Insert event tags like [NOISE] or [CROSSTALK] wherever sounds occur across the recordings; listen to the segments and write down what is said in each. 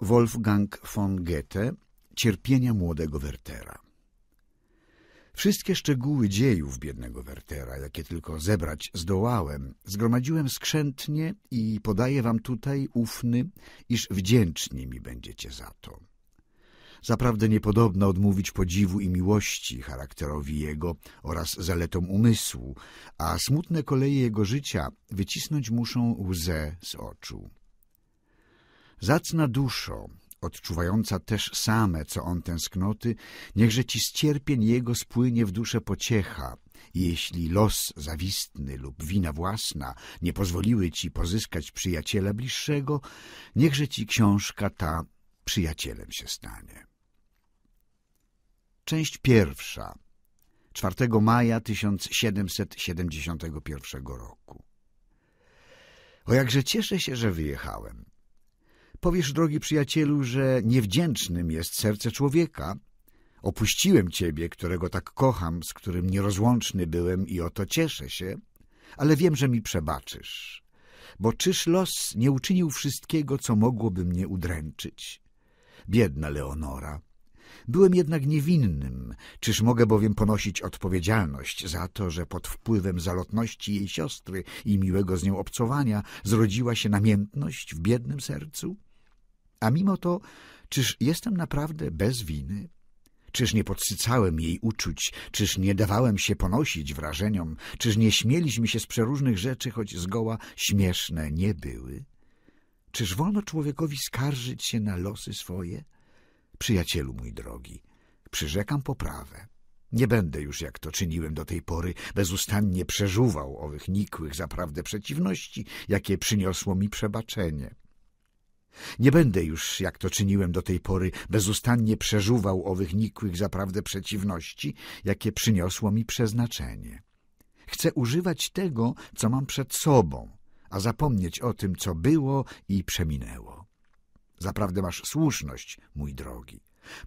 Wolfgang von Goethe Cierpienia młodego Wertera Wszystkie szczegóły dziejów biednego Wertera, jakie tylko zebrać zdołałem, zgromadziłem skrzętnie i podaję wam tutaj ufny, iż wdzięczni mi będziecie za to. Zaprawdę niepodobna odmówić podziwu i miłości charakterowi jego oraz zaletom umysłu, a smutne koleje jego życia wycisnąć muszą łzę z oczu. Zacna duszo, odczuwająca też same, co on tęsknoty, niechże ci z cierpień jego spłynie w duszę pociecha, jeśli los zawistny lub wina własna nie pozwoliły ci pozyskać przyjaciela bliższego, niechże ci książka ta przyjacielem się stanie. Część pierwsza 4 maja 1771 roku O jakże cieszę się, że wyjechałem. Powiesz, drogi przyjacielu, że niewdzięcznym jest serce człowieka. Opuściłem ciebie, którego tak kocham, z którym nierozłączny byłem i oto cieszę się, ale wiem, że mi przebaczysz. Bo czyż los nie uczynił wszystkiego, co mogłoby mnie udręczyć? Biedna Leonora. Byłem jednak niewinnym, czyż mogę bowiem ponosić odpowiedzialność za to, że pod wpływem zalotności jej siostry i miłego z nią obcowania zrodziła się namiętność w biednym sercu? A mimo to, czyż jestem naprawdę bez winy? Czyż nie podsycałem jej uczuć? Czyż nie dawałem się ponosić wrażeniom? Czyż nie śmieliśmy się z przeróżnych rzeczy, choć zgoła śmieszne nie były? Czyż wolno człowiekowi skarżyć się na losy swoje? Przyjacielu mój drogi, przyrzekam poprawę. Nie będę już, jak to czyniłem do tej pory, bezustannie przeżuwał owych nikłych zaprawdę przeciwności, jakie przyniosło mi przebaczenie. Nie będę już, jak to czyniłem do tej pory, bezustannie przeżuwał owych nikłych zaprawdę przeciwności, jakie przyniosło mi przeznaczenie. Chcę używać tego, co mam przed sobą, a zapomnieć o tym, co było i przeminęło. Zaprawdę masz słuszność, mój drogi.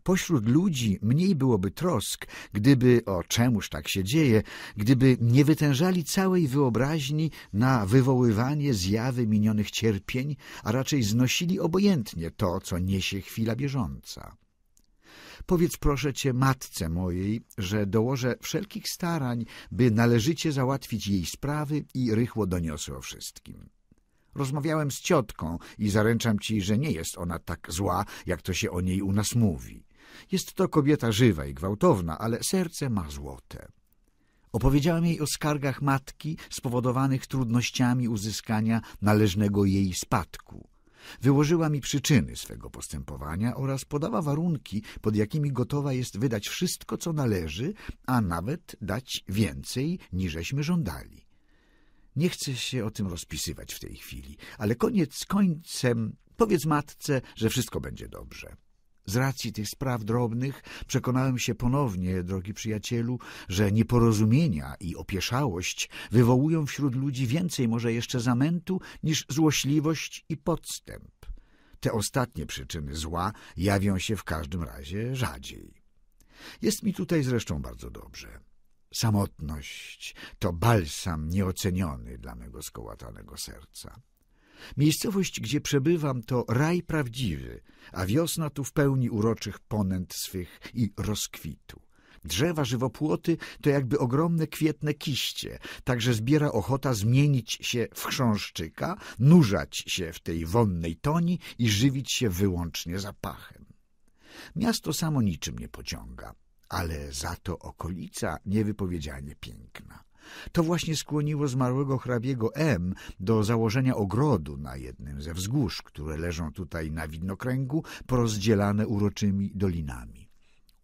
Pośród ludzi mniej byłoby trosk, gdyby, o czemuż tak się dzieje, gdyby nie wytężali całej wyobraźni na wywoływanie zjawy minionych cierpień, a raczej znosili obojętnie to, co niesie chwila bieżąca. Powiedz proszę cię matce mojej, że dołożę wszelkich starań, by należycie załatwić jej sprawy i rychło doniosę o wszystkim. Rozmawiałem z ciotką i zaręczam ci, że nie jest ona tak zła, jak to się o niej u nas mówi. Jest to kobieta żywa i gwałtowna, ale serce ma złote. Opowiedziałem jej o skargach matki spowodowanych trudnościami uzyskania należnego jej spadku. Wyłożyła mi przyczyny swego postępowania oraz podała warunki, pod jakimi gotowa jest wydać wszystko, co należy, a nawet dać więcej, niżeśmy żądali. Nie chcę się o tym rozpisywać w tej chwili, ale koniec końcem powiedz matce, że wszystko będzie dobrze. Z racji tych spraw drobnych przekonałem się ponownie, drogi przyjacielu, że nieporozumienia i opieszałość wywołują wśród ludzi więcej może jeszcze zamętu niż złośliwość i podstęp. Te ostatnie przyczyny zła jawią się w każdym razie rzadziej. Jest mi tutaj zresztą bardzo dobrze. Samotność to balsam nieoceniony dla mego skołatanego serca. Miejscowość, gdzie przebywam, to raj prawdziwy, a wiosna tu w pełni uroczych ponęt swych i rozkwitu. Drzewa żywopłoty to jakby ogromne kwietne kiście, także zbiera ochota zmienić się w chrząszczyka, nurzać się w tej wonnej toni i żywić się wyłącznie zapachem. Miasto samo niczym nie pociąga ale za to okolica niewypowiedzianie piękna. To właśnie skłoniło zmarłego hrabiego M do założenia ogrodu na jednym ze wzgórz, które leżą tutaj na widnokręgu, porozdzielane uroczymi dolinami.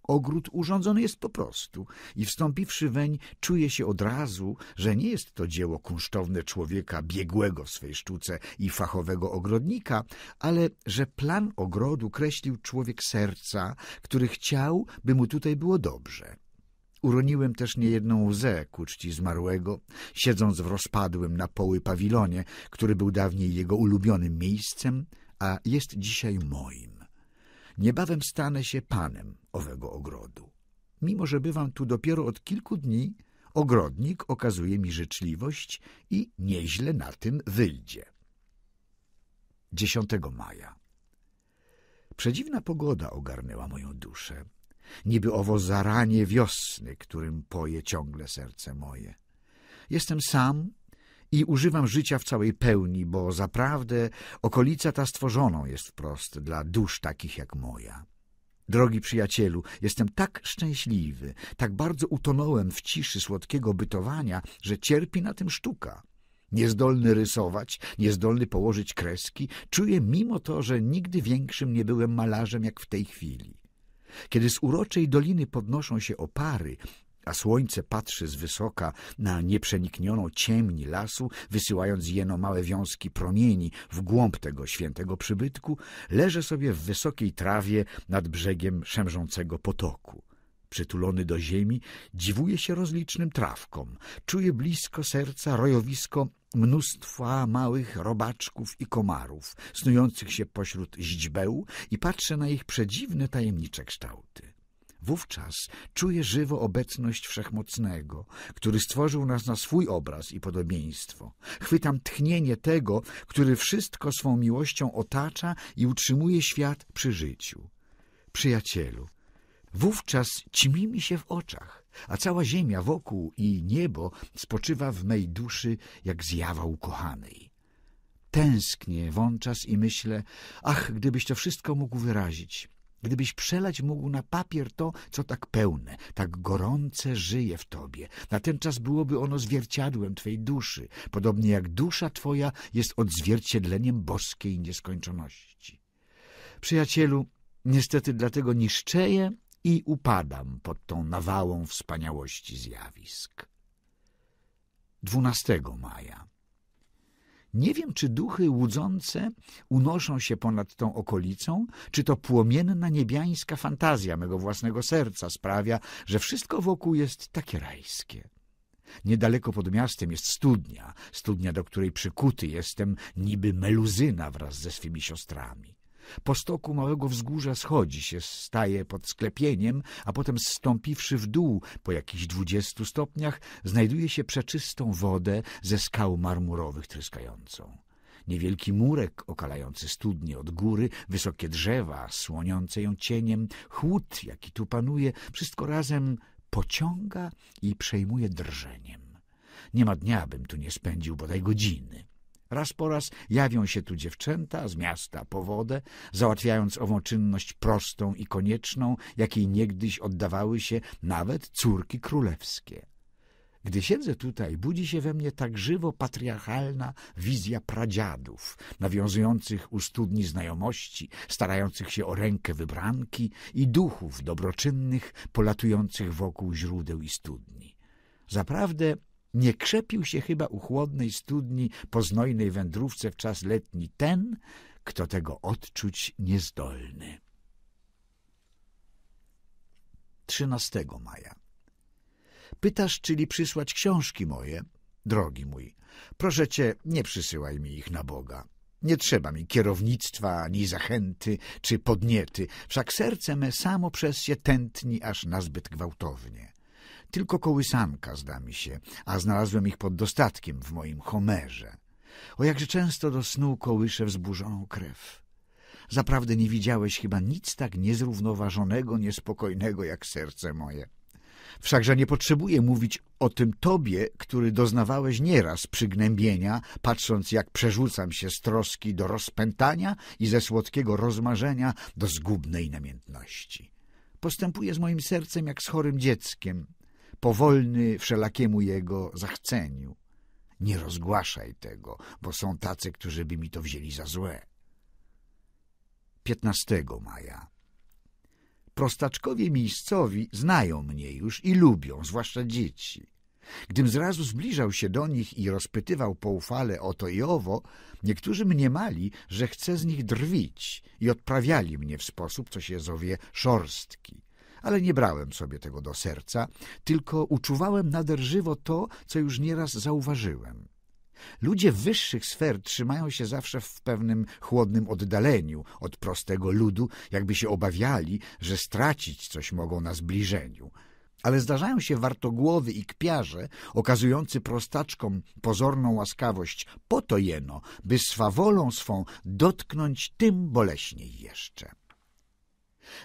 Ogród urządzony jest po prostu i wstąpiwszy weń czuje się od razu, że nie jest to dzieło kunsztowne człowieka biegłego w swej sztuce i fachowego ogrodnika, ale że plan ogrodu kreślił człowiek serca, który chciał, by mu tutaj było dobrze. Uroniłem też niejedną łzę ku czci zmarłego, siedząc w rozpadłym na poły pawilonie, który był dawniej jego ulubionym miejscem, a jest dzisiaj moim. Niebawem stanę się panem owego ogrodu. Mimo, że bywam tu dopiero od kilku dni, ogrodnik okazuje mi życzliwość i nieźle na tym wyjdzie. 10 maja Przedziwna pogoda ogarnęła moją duszę, niby owo zaranie wiosny, którym poje ciągle serce moje. Jestem sam i używam życia w całej pełni, bo zaprawdę okolica ta stworzoną jest wprost dla dusz takich jak moja. Drogi przyjacielu, jestem tak szczęśliwy, tak bardzo utonąłem w ciszy słodkiego bytowania, że cierpi na tym sztuka. Niezdolny rysować, niezdolny położyć kreski, czuję mimo to, że nigdy większym nie byłem malarzem jak w tej chwili. Kiedy z uroczej doliny podnoszą się opary, a słońce patrzy z wysoka na nieprzeniknioną ciemni lasu, wysyłając jeno małe wiązki promieni w głąb tego świętego przybytku, leżę sobie w wysokiej trawie nad brzegiem szemrzącego potoku. Przytulony do ziemi, dziwuję się rozlicznym trawkom, czuję blisko serca rojowisko mnóstwa małych robaczków i komarów, snujących się pośród źdźbeł i patrzę na ich przedziwne tajemnicze kształty. Wówczas czuję żywo obecność Wszechmocnego, który stworzył nas na swój obraz i podobieństwo. Chwytam tchnienie tego, który wszystko swą miłością otacza i utrzymuje świat przy życiu. Przyjacielu, wówczas ćmi mi się w oczach, a cała ziemia wokół i niebo spoczywa w mej duszy jak zjawa ukochanej. Tęsknię wączas i myślę, ach, gdybyś to wszystko mógł wyrazić – Gdybyś przelać mógł na papier to, co tak pełne, tak gorące żyje w tobie, natenczas byłoby ono zwierciadłem Twojej duszy, podobnie jak dusza twoja jest odzwierciedleniem boskiej nieskończoności. Przyjacielu, niestety dlatego niszczeję i upadam pod tą nawałą wspaniałości zjawisk. 12 maja nie wiem, czy duchy łudzące unoszą się ponad tą okolicą, czy to płomienna niebiańska fantazja mego własnego serca sprawia, że wszystko wokół jest takie rajskie. Niedaleko pod miastem jest studnia, studnia, do której przykuty jestem niby meluzyna wraz ze swymi siostrami. Po stoku małego wzgórza schodzi się, staje pod sklepieniem, a potem zstąpiwszy w dół po jakichś dwudziestu stopniach, znajduje się przeczystą wodę ze skał marmurowych tryskającą. Niewielki murek okalający studnie od góry, wysokie drzewa słoniące ją cieniem, chłód, jaki tu panuje, wszystko razem pociąga i przejmuje drżeniem. Nie ma dnia, bym tu nie spędził bodaj godziny. Raz po raz jawią się tu dziewczęta z miasta po wodę, załatwiając ową czynność prostą i konieczną, jakiej niegdyś oddawały się nawet córki królewskie. Gdy siedzę tutaj, budzi się we mnie tak żywo patriarchalna wizja pradziadów, nawiązujących u studni znajomości, starających się o rękę wybranki i duchów dobroczynnych polatujących wokół źródeł i studni. Zaprawdę nie krzepił się chyba u chłodnej studni po znojnej wędrówce w czas letni ten, kto tego odczuć niezdolny. 13 maja. Pytasz, czyli przysłać książki moje? Drogi mój, proszę cię, nie przysyłaj mi ich na Boga. Nie trzeba mi kierownictwa, ani zachęty, czy podniety, wszak serce me samo przez się tętni aż nazbyt gwałtownie. Tylko kołysanka zda mi się, a znalazłem ich pod dostatkiem w moim Homerze. O jakże często do snu kołyszę wzburzoną krew. Zaprawdę nie widziałeś chyba nic tak niezrównoważonego, niespokojnego jak serce moje. Wszakże nie potrzebuję mówić o tym tobie, który doznawałeś nieraz przygnębienia, patrząc jak przerzucam się z troski do rozpętania i ze słodkiego rozmarzenia do zgubnej namiętności. Postępuję z moim sercem jak z chorym dzieckiem, powolny wszelakiemu jego zachceniu. Nie rozgłaszaj tego, bo są tacy, którzy by mi to wzięli za złe. 15 maja Prostaczkowie miejscowi znają mnie już i lubią, zwłaszcza dzieci. Gdym zrazu zbliżał się do nich i rozpytywał poufale o to i owo, niektórzy mniemali, że chcę z nich drwić i odprawiali mnie w sposób, co się zowie szorstki ale nie brałem sobie tego do serca, tylko uczuwałem nader żywo to, co już nieraz zauważyłem. Ludzie wyższych sfer trzymają się zawsze w pewnym chłodnym oddaleniu od prostego ludu, jakby się obawiali, że stracić coś mogą na zbliżeniu. Ale zdarzają się wartogłowy i kpiarze, okazujący prostaczkom pozorną łaskawość po to jeno, by swawolą swą dotknąć tym boleśniej jeszcze.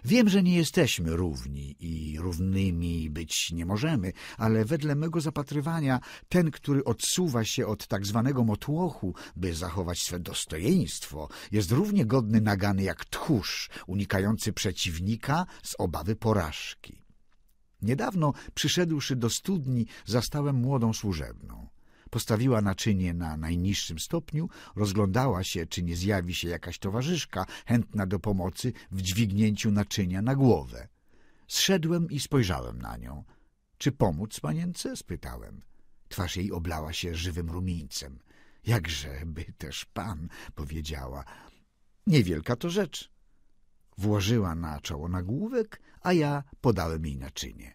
Wiem, że nie jesteśmy równi i równymi być nie możemy, ale wedle mego zapatrywania ten, który odsuwa się od tak zwanego motłochu, by zachować swe dostojeństwo, jest równie godny nagany jak tchórz unikający przeciwnika z obawy porażki. Niedawno, przyszedłszy do studni, zastałem młodą służebną. Postawiła naczynie na najniższym stopniu, rozglądała się, czy nie zjawi się jakaś towarzyszka chętna do pomocy w dźwignięciu naczynia na głowę. Zszedłem i spojrzałem na nią. — Czy pomóc panience? — spytałem. Twarz jej oblała się żywym rumieńcem. — Jakżeby też pan — powiedziała. — Niewielka to rzecz. Włożyła na czoło nagłówek, a ja podałem jej naczynie.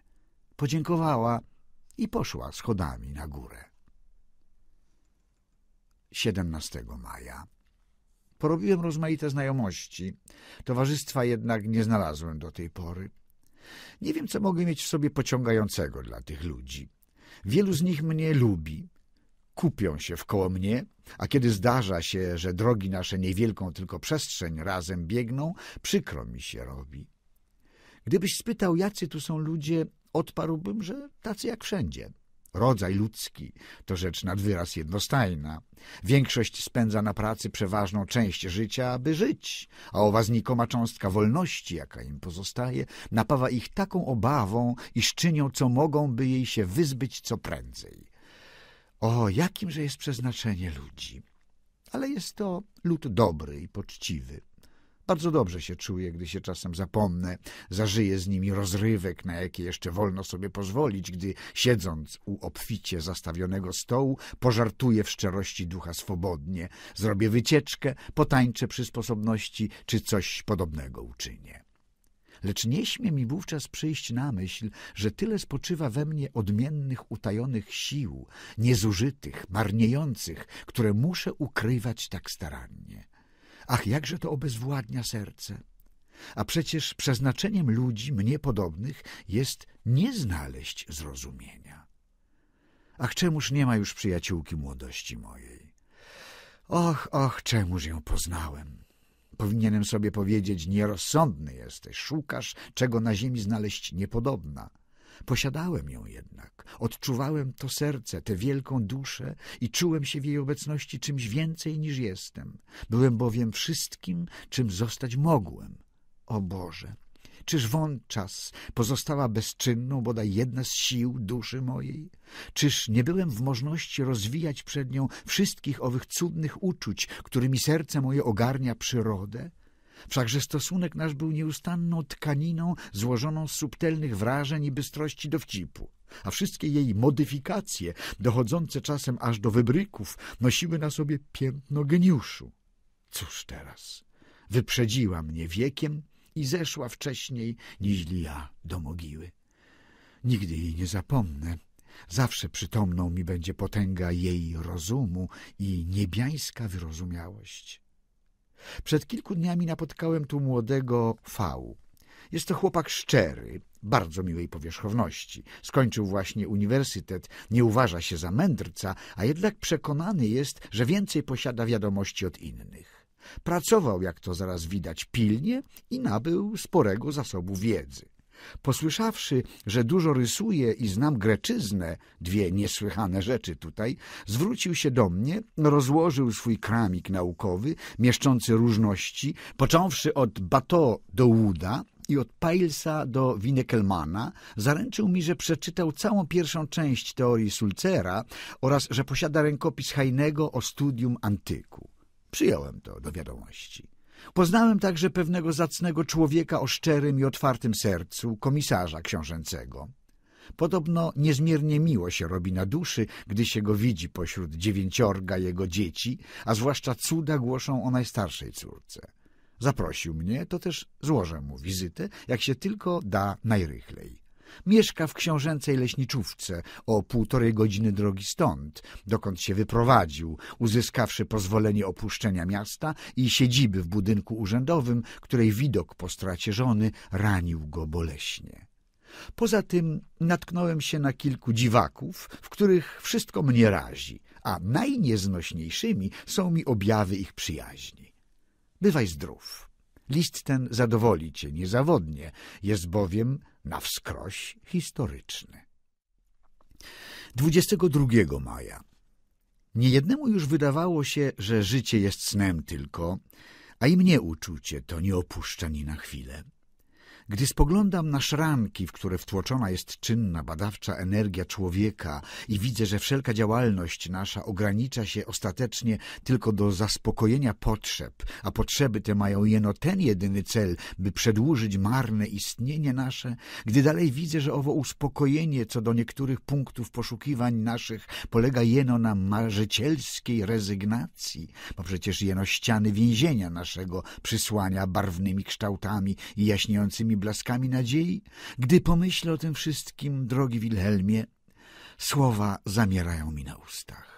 Podziękowała i poszła schodami na górę. 17 maja. Porobiłem rozmaite znajomości. Towarzystwa jednak nie znalazłem do tej pory. Nie wiem, co mogę mieć w sobie pociągającego dla tych ludzi. Wielu z nich mnie lubi. Kupią się wkoło mnie, a kiedy zdarza się, że drogi nasze niewielką tylko przestrzeń razem biegną, przykro mi się robi. Gdybyś spytał, jacy tu są ludzie, odparłbym, że tacy jak wszędzie – Rodzaj ludzki to rzecz nad wyraz jednostajna. Większość spędza na pracy przeważną część życia, aby żyć, a owa znikoma cząstka wolności, jaka im pozostaje, napawa ich taką obawą, iż czynią co mogą, by jej się wyzbyć co prędzej. O, jakimże jest przeznaczenie ludzi! Ale jest to lud dobry i poczciwy. Bardzo dobrze się czuję, gdy się czasem zapomnę, zażyję z nimi rozrywek, na jakie jeszcze wolno sobie pozwolić, gdy siedząc u obficie zastawionego stołu, pożartuję w szczerości ducha swobodnie, zrobię wycieczkę, potańczę przy sposobności, czy coś podobnego uczynię. Lecz nie śmie mi wówczas przyjść na myśl, że tyle spoczywa we mnie odmiennych, utajonych sił, niezużytych, marniejących, które muszę ukrywać tak starannie. Ach, jakże to obezwładnia serce. A przecież przeznaczeniem ludzi mnie podobnych jest nie znaleźć zrozumienia. Ach, czemuż nie ma już przyjaciółki młodości mojej? Och, och, czemuż ją poznałem? Powinienem sobie powiedzieć, nierozsądny jesteś, szukasz, czego na ziemi znaleźć niepodobna. Posiadałem ją jednak, odczuwałem to serce, tę wielką duszę i czułem się w jej obecności czymś więcej niż jestem. Byłem bowiem wszystkim, czym zostać mogłem. O Boże! Czyż wączas pozostała bezczynną bodaj jedna z sił duszy mojej? Czyż nie byłem w możności rozwijać przed nią wszystkich owych cudnych uczuć, którymi serce moje ogarnia przyrodę? Wszakże stosunek nasz był nieustanną tkaniną złożoną z subtelnych wrażeń i bystrości dowcipu, a wszystkie jej modyfikacje, dochodzące czasem aż do wybryków, nosiły na sobie piętno geniuszu. Cóż teraz? Wyprzedziła mnie wiekiem i zeszła wcześniej, niźli ja do mogiły. Nigdy jej nie zapomnę. Zawsze przytomną mi będzie potęga jej rozumu i niebiańska wyrozumiałość. Przed kilku dniami napotkałem tu młodego V. Jest to chłopak szczery, bardzo miłej powierzchowności. Skończył właśnie uniwersytet, nie uważa się za mędrca, a jednak przekonany jest, że więcej posiada wiadomości od innych. Pracował, jak to zaraz widać, pilnie i nabył sporego zasobu wiedzy. Posłyszawszy, że dużo rysuję i znam greczyznę, dwie niesłychane rzeczy tutaj, zwrócił się do mnie, rozłożył swój kramik naukowy, mieszczący różności, począwszy od Bato do Łuda, i od Pilesa do Winnekelmana zaręczył mi, że przeczytał całą pierwszą część teorii Sulcera oraz że posiada rękopis Hajnego o studium antyku. Przyjąłem to do wiadomości. Poznałem także pewnego zacnego człowieka o szczerym i otwartym sercu, komisarza książęcego. Podobno niezmiernie miło się robi na duszy, gdy się go widzi pośród dziewięciorga jego dzieci, a zwłaszcza cuda głoszą o najstarszej córce. Zaprosił mnie, to też złożę mu wizytę, jak się tylko da najrychlej. Mieszka w książęcej leśniczówce, o półtorej godziny drogi stąd, dokąd się wyprowadził, uzyskawszy pozwolenie opuszczenia miasta i siedziby w budynku urzędowym, której widok po stracie żony ranił go boleśnie. Poza tym natknąłem się na kilku dziwaków, w których wszystko mnie razi, a najnieznośniejszymi są mi objawy ich przyjaźni. Bywaj zdrów. List ten zadowoli cię niezawodnie, jest bowiem na wskroś historyczny. 22 maja Niejednemu już wydawało się, że życie jest snem tylko, a i mnie uczucie to nie opuszcza ni na chwilę. Gdy spoglądam na szranki, w które wtłoczona jest czynna, badawcza energia człowieka i widzę, że wszelka działalność nasza ogranicza się ostatecznie tylko do zaspokojenia potrzeb, a potrzeby te mają jeno ten jedyny cel, by przedłużyć marne istnienie nasze, gdy dalej widzę, że owo uspokojenie co do niektórych punktów poszukiwań naszych polega jeno na marzycielskiej rezygnacji, bo przecież jeno ściany więzienia naszego przysłania barwnymi kształtami i jaśniejącymi blaskami nadziei, gdy pomyślę o tym wszystkim, drogi Wilhelmie, słowa zamierają mi na ustach.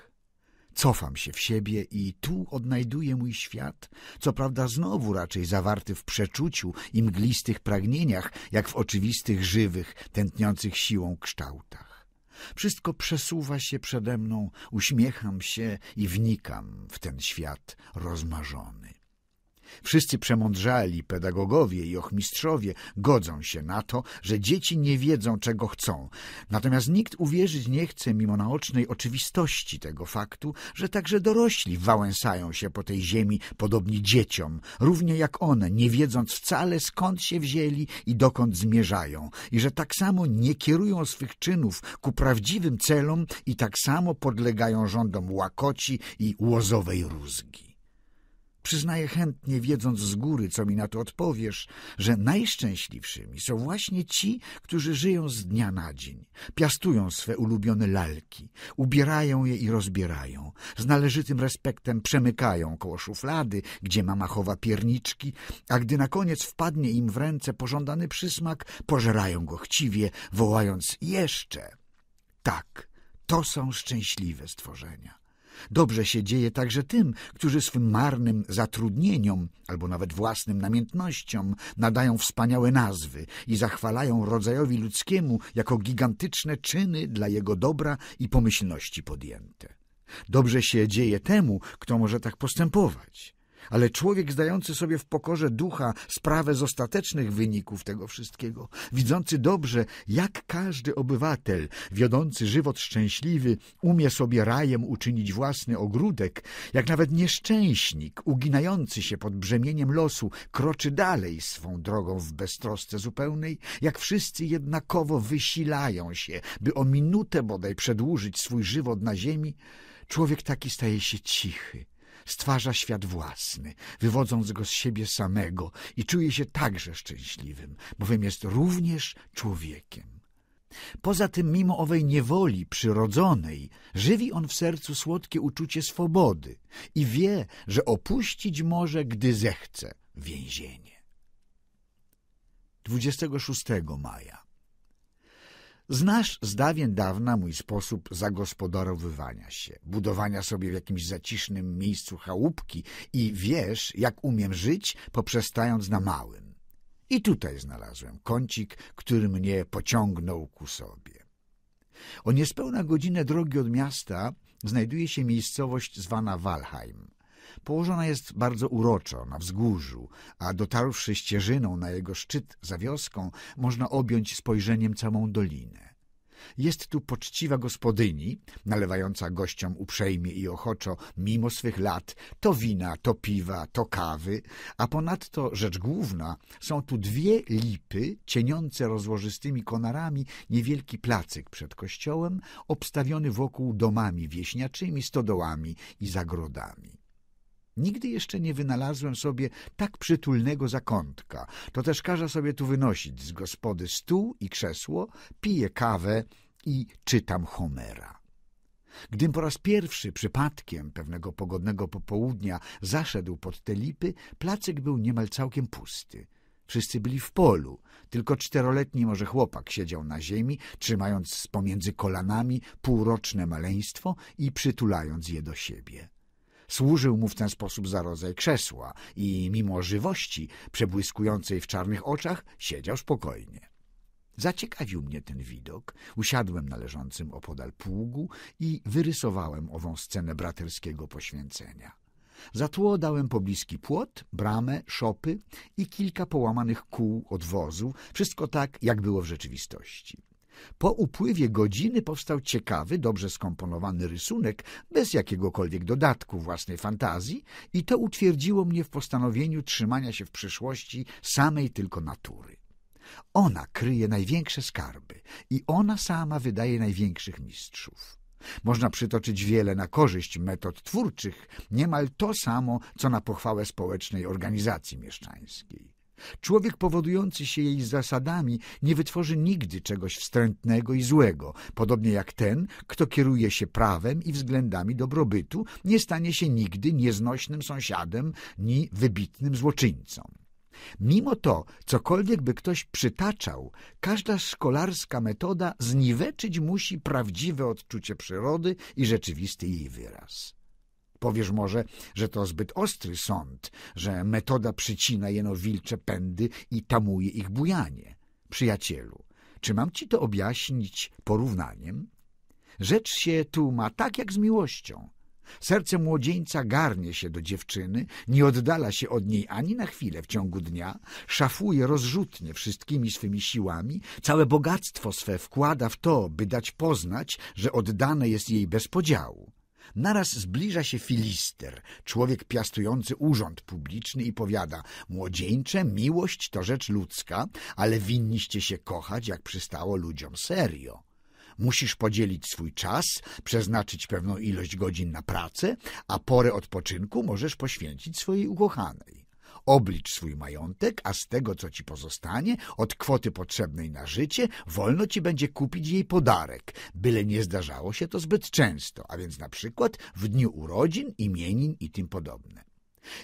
Cofam się w siebie i tu odnajduję mój świat, co prawda znowu raczej zawarty w przeczuciu i mglistych pragnieniach, jak w oczywistych, żywych, tętniących siłą kształtach. Wszystko przesuwa się przede mną, uśmiecham się i wnikam w ten świat rozmarzony. Wszyscy przemądrzali, pedagogowie i ochmistrzowie godzą się na to, że dzieci nie wiedzą, czego chcą. Natomiast nikt uwierzyć nie chce mimo naocznej oczywistości tego faktu, że także dorośli wałęsają się po tej ziemi podobnie dzieciom, równie jak one, nie wiedząc wcale skąd się wzięli i dokąd zmierzają i że tak samo nie kierują swych czynów ku prawdziwym celom i tak samo podlegają rządom łakoci i łozowej rózgi. Przyznaję chętnie, wiedząc z góry, co mi na to odpowiesz, że najszczęśliwszymi są właśnie ci, którzy żyją z dnia na dzień, piastują swe ulubione lalki, ubierają je i rozbierają, z należytym respektem przemykają koło szuflady, gdzie mama chowa pierniczki, a gdy na koniec wpadnie im w ręce pożądany przysmak, pożerają go chciwie, wołając jeszcze. Tak, to są szczęśliwe stworzenia. Dobrze się dzieje także tym, którzy swym marnym zatrudnieniom albo nawet własnym namiętnościom nadają wspaniałe nazwy i zachwalają rodzajowi ludzkiemu jako gigantyczne czyny dla jego dobra i pomyślności podjęte. Dobrze się dzieje temu, kto może tak postępować ale człowiek zdający sobie w pokorze ducha sprawę z ostatecznych wyników tego wszystkiego, widzący dobrze, jak każdy obywatel, wiodący żywot szczęśliwy, umie sobie rajem uczynić własny ogródek, jak nawet nieszczęśnik, uginający się pod brzemieniem losu, kroczy dalej swą drogą w beztrosce zupełnej, jak wszyscy jednakowo wysilają się, by o minutę bodaj przedłużyć swój żywot na ziemi, człowiek taki staje się cichy, stwarza świat własny, wywodząc go z siebie samego i czuje się także szczęśliwym, bowiem jest również człowiekiem. Poza tym, mimo owej niewoli przyrodzonej, żywi on w sercu słodkie uczucie swobody i wie, że opuścić może, gdy zechce, więzienie. 26 maja Znasz z dawien dawna mój sposób zagospodarowywania się, budowania sobie w jakimś zacisznym miejscu chałupki i wiesz, jak umiem żyć, poprzestając na małym. I tutaj znalazłem kącik, który mnie pociągnął ku sobie. O niespełna godzinę drogi od miasta znajduje się miejscowość zwana Walheim – Położona jest bardzo uroczo, na wzgórzu, a dotarłszy ścieżyną na jego szczyt za wioską, można objąć spojrzeniem całą dolinę. Jest tu poczciwa gospodyni, nalewająca gościom uprzejmie i ochoczo, mimo swych lat, to wina, to piwa, to kawy, a ponadto, rzecz główna, są tu dwie lipy, cieniące rozłożystymi konarami niewielki placyk przed kościołem, obstawiony wokół domami wieśniaczymi, stodołami i zagrodami. Nigdy jeszcze nie wynalazłem sobie tak przytulnego zakątka. To też każe sobie tu wynosić z gospody stół i krzesło, piję kawę i czytam Homera. Gdym po raz pierwszy przypadkiem pewnego pogodnego popołudnia zaszedł pod te lipy, placek był niemal całkiem pusty. Wszyscy byli w polu, tylko czteroletni może chłopak siedział na ziemi, trzymając pomiędzy kolanami półroczne maleństwo i przytulając je do siebie. Służył mu w ten sposób za rodzaj krzesła i mimo żywości przebłyskującej w czarnych oczach siedział spokojnie. Zaciekawił mnie ten widok. Usiadłem na leżącym opodal pługu i wyrysowałem ową scenę braterskiego poświęcenia. Za tło dałem pobliski płot, bramę, szopy i kilka połamanych kół od wozu, wszystko tak, jak było w rzeczywistości. Po upływie godziny powstał ciekawy, dobrze skomponowany rysunek, bez jakiegokolwiek dodatku własnej fantazji i to utwierdziło mnie w postanowieniu trzymania się w przyszłości samej tylko natury. Ona kryje największe skarby i ona sama wydaje największych mistrzów. Można przytoczyć wiele na korzyść metod twórczych, niemal to samo, co na pochwałę społecznej organizacji mieszczańskiej. Człowiek powodujący się jej zasadami nie wytworzy nigdy czegoś wstrętnego i złego, podobnie jak ten, kto kieruje się prawem i względami dobrobytu, nie stanie się nigdy nieznośnym sąsiadem ni wybitnym złoczyńcą. Mimo to, cokolwiek by ktoś przytaczał, każda szkolarska metoda zniweczyć musi prawdziwe odczucie przyrody i rzeczywisty jej wyraz. Powiesz może, że to zbyt ostry sąd, że metoda przycina jeno wilcze pędy i tamuje ich bujanie. Przyjacielu, czy mam ci to objaśnić porównaniem? Rzecz się tu ma tak jak z miłością. Serce młodzieńca garnie się do dziewczyny, nie oddala się od niej ani na chwilę w ciągu dnia, szafuje rozrzutnie wszystkimi swymi siłami, całe bogactwo swe wkłada w to, by dać poznać, że oddane jest jej bez podziału. Naraz zbliża się filister, człowiek piastujący urząd publiczny i powiada – młodzieńcze, miłość to rzecz ludzka, ale winniście się kochać, jak przystało ludziom serio. Musisz podzielić swój czas, przeznaczyć pewną ilość godzin na pracę, a porę odpoczynku możesz poświęcić swojej ukochanej oblicz swój majątek, a z tego, co ci pozostanie, od kwoty potrzebnej na życie, wolno ci będzie kupić jej podarek, byle nie zdarzało się to zbyt często, a więc na przykład w dniu urodzin, imienin i tym podobne.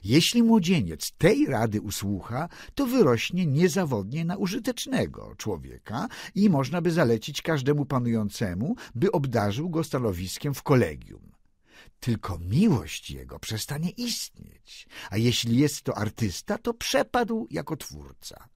Jeśli młodzieniec tej rady usłucha, to wyrośnie niezawodnie na użytecznego człowieka i można by zalecić każdemu panującemu, by obdarzył go stanowiskiem w kolegium tylko miłość jego przestanie istnieć, a jeśli jest to artysta, to przepadł jako twórca.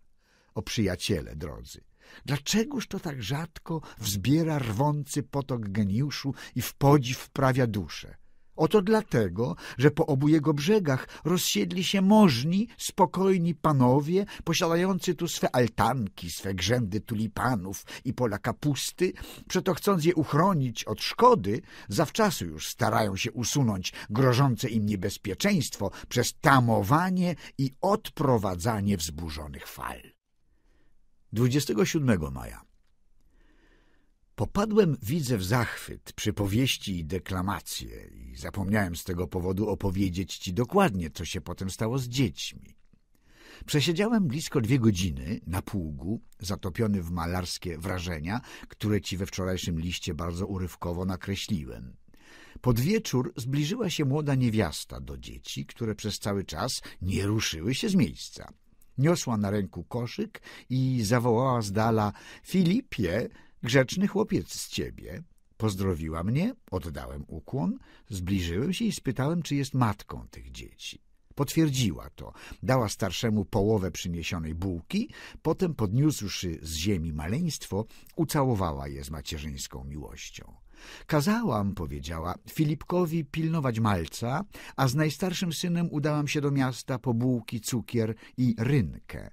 O przyjaciele, drodzy, dlaczegoż to tak rzadko wzbiera rwący potok geniuszu i w podziw wprawia duszę? Oto dlatego, że po obu jego brzegach rozsiedli się możni, spokojni panowie, posiadający tu swe altanki, swe grzędy tulipanów i pola kapusty, przeto chcąc je uchronić od szkody, zawczasu już starają się usunąć grożące im niebezpieczeństwo przez tamowanie i odprowadzanie wzburzonych fal. 27 maja Popadłem widzę w zachwyt przy powieści i deklamacje i zapomniałem z tego powodu opowiedzieć ci dokładnie, co się potem stało z dziećmi. Przesiedziałem blisko dwie godziny na pługu, zatopiony w malarskie wrażenia, które ci we wczorajszym liście bardzo urywkowo nakreśliłem. Pod wieczór zbliżyła się młoda niewiasta do dzieci, które przez cały czas nie ruszyły się z miejsca. Niosła na ręku koszyk i zawołała z dala – Filipie! Grzeczny chłopiec z ciebie. Pozdrowiła mnie, oddałem ukłon, zbliżyłem się i spytałem, czy jest matką tych dzieci. Potwierdziła to, dała starszemu połowę przyniesionej bułki, potem podniósłszy z ziemi maleństwo, ucałowała je z macierzyńską miłością. Kazałam, powiedziała, Filipkowi pilnować malca, a z najstarszym synem udałam się do miasta po bułki, cukier i rynkę.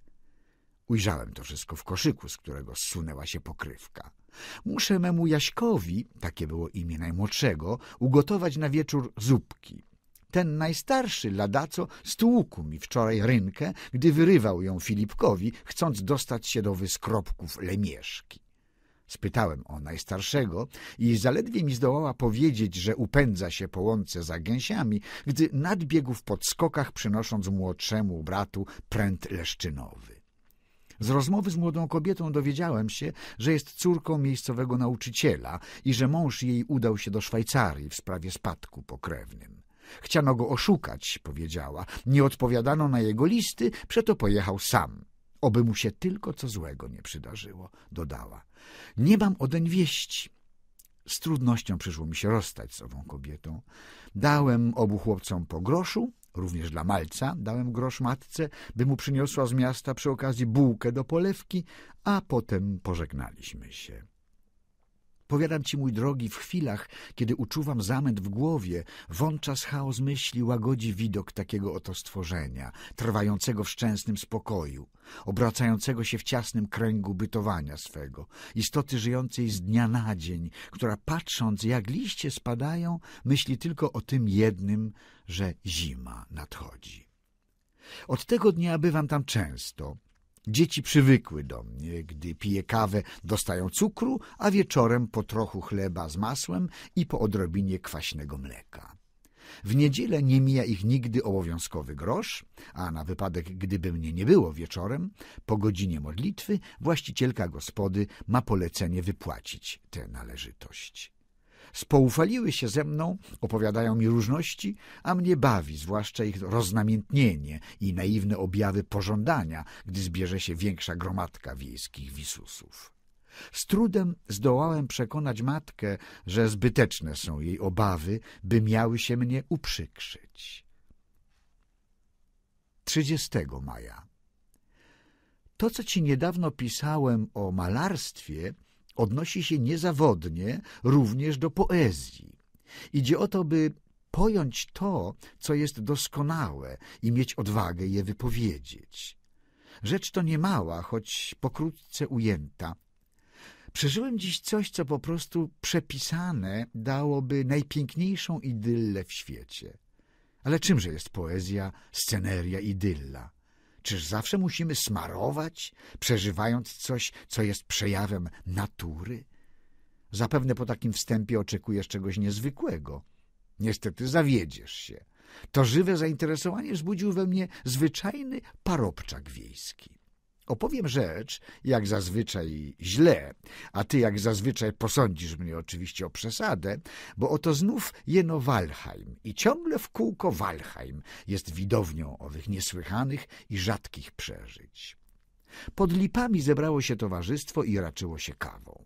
Ujrzałem to wszystko w koszyku, z którego zsunęła się pokrywka. Muszę memu Jaśkowi, takie było imię najmłodszego, ugotować na wieczór zupki. Ten najstarszy ladaco stłukł mi wczoraj rynkę, gdy wyrywał ją Filipkowi, chcąc dostać się do wyskropków Lemieszki. Spytałem o najstarszego i zaledwie mi zdołała powiedzieć, że upędza się po łące za gęsiami, gdy nadbiegł w podskokach, przynosząc młodszemu bratu pręt leszczynowy. Z rozmowy z młodą kobietą dowiedziałem się, że jest córką miejscowego nauczyciela i że mąż jej udał się do Szwajcarii w sprawie spadku pokrewnym. Chciano go oszukać, powiedziała. Nie odpowiadano na jego listy, przeto pojechał sam. Oby mu się tylko co złego nie przydarzyło, dodała. Nie mam odeń wieści. Z trudnością przyszło mi się rozstać z ową kobietą. Dałem obu chłopcom po groszu Również dla Malca dałem grosz matce, by mu przyniosła z miasta przy okazji bułkę do polewki, a potem pożegnaliśmy się. Powiadam ci, mój drogi, w chwilach, kiedy uczuwam zamęt w głowie, wączas chaos myśli łagodzi widok takiego oto stworzenia, trwającego w szczęsnym spokoju, obracającego się w ciasnym kręgu bytowania swego, istoty żyjącej z dnia na dzień, która patrząc, jak liście spadają, myśli tylko o tym jednym, że zima nadchodzi. Od tego dnia bywam tam często – Dzieci przywykły do mnie, gdy piję kawę, dostają cukru, a wieczorem po trochu chleba z masłem i po odrobinie kwaśnego mleka. W niedzielę nie mija ich nigdy obowiązkowy grosz, a na wypadek, gdyby mnie nie było wieczorem, po godzinie modlitwy właścicielka gospody ma polecenie wypłacić tę należytość spoufaliły się ze mną, opowiadają mi różności, a mnie bawi, zwłaszcza ich roznamiętnienie i naiwne objawy pożądania, gdy zbierze się większa gromadka wiejskich wisusów. Z trudem zdołałem przekonać matkę, że zbyteczne są jej obawy, by miały się mnie uprzykrzyć. 30 maja to, co ci niedawno pisałem o malarstwie, odnosi się niezawodnie również do poezji. Idzie o to, by pojąć to, co jest doskonałe i mieć odwagę je wypowiedzieć. Rzecz to niemała, choć pokrótce ujęta. Przeżyłem dziś coś, co po prostu przepisane dałoby najpiękniejszą idyllę w świecie. Ale czymże jest poezja, sceneria, idylla? Czyż zawsze musimy smarować, przeżywając coś, co jest przejawem natury? Zapewne po takim wstępie oczekujesz czegoś niezwykłego. Niestety zawiedziesz się. To żywe zainteresowanie wzbudził we mnie zwyczajny parobczak wiejski. Opowiem rzecz, jak zazwyczaj źle, a ty jak zazwyczaj posądzisz mnie oczywiście o przesadę, bo oto znów jeno Walheim i ciągle w kółko Walheim jest widownią owych niesłychanych i rzadkich przeżyć. Pod lipami zebrało się towarzystwo i raczyło się kawą.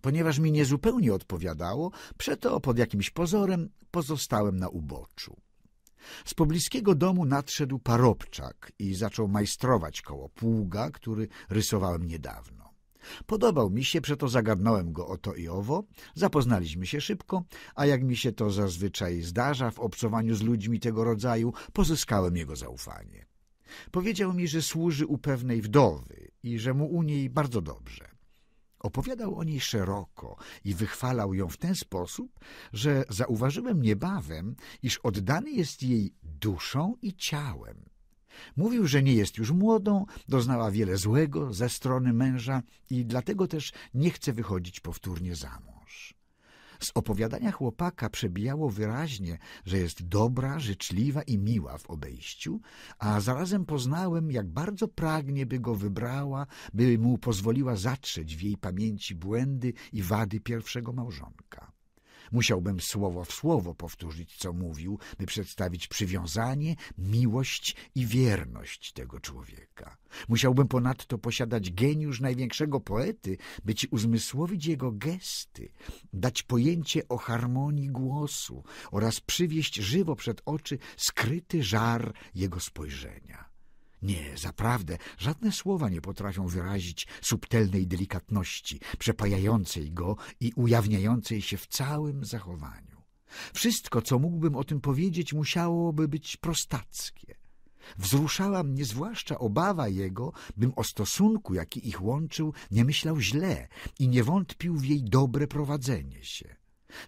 Ponieważ mi niezupełnie odpowiadało, przeto pod jakimś pozorem pozostałem na uboczu. Z pobliskiego domu nadszedł parobczak i zaczął majstrować koło pługa, który rysowałem niedawno. Podobał mi się, przeto zagadnąłem go o to i owo, zapoznaliśmy się szybko, a jak mi się to zazwyczaj zdarza w obcowaniu z ludźmi tego rodzaju, pozyskałem jego zaufanie. Powiedział mi, że służy u pewnej wdowy i że mu u niej bardzo dobrze. Opowiadał o niej szeroko i wychwalał ją w ten sposób, że zauważyłem niebawem, iż oddany jest jej duszą i ciałem. Mówił, że nie jest już młodą, doznała wiele złego ze strony męża i dlatego też nie chce wychodzić powtórnie za mąż. Z opowiadania chłopaka przebijało wyraźnie, że jest dobra, życzliwa i miła w obejściu, a zarazem poznałem, jak bardzo pragnie, by go wybrała, by mu pozwoliła zatrzeć w jej pamięci błędy i wady pierwszego małżonka. Musiałbym słowo w słowo powtórzyć, co mówił, by przedstawić przywiązanie, miłość i wierność tego człowieka. Musiałbym ponadto posiadać geniusz największego poety, by ci uzmysłowić jego gesty, dać pojęcie o harmonii głosu oraz przywieść żywo przed oczy skryty żar jego spojrzenia. Nie, zaprawdę, żadne słowa nie potrafią wyrazić subtelnej delikatności, przepajającej go i ujawniającej się w całym zachowaniu. Wszystko, co mógłbym o tym powiedzieć, musiałoby być prostackie. Wzruszała mnie zwłaszcza obawa jego, bym o stosunku, jaki ich łączył, nie myślał źle i nie wątpił w jej dobre prowadzenie się.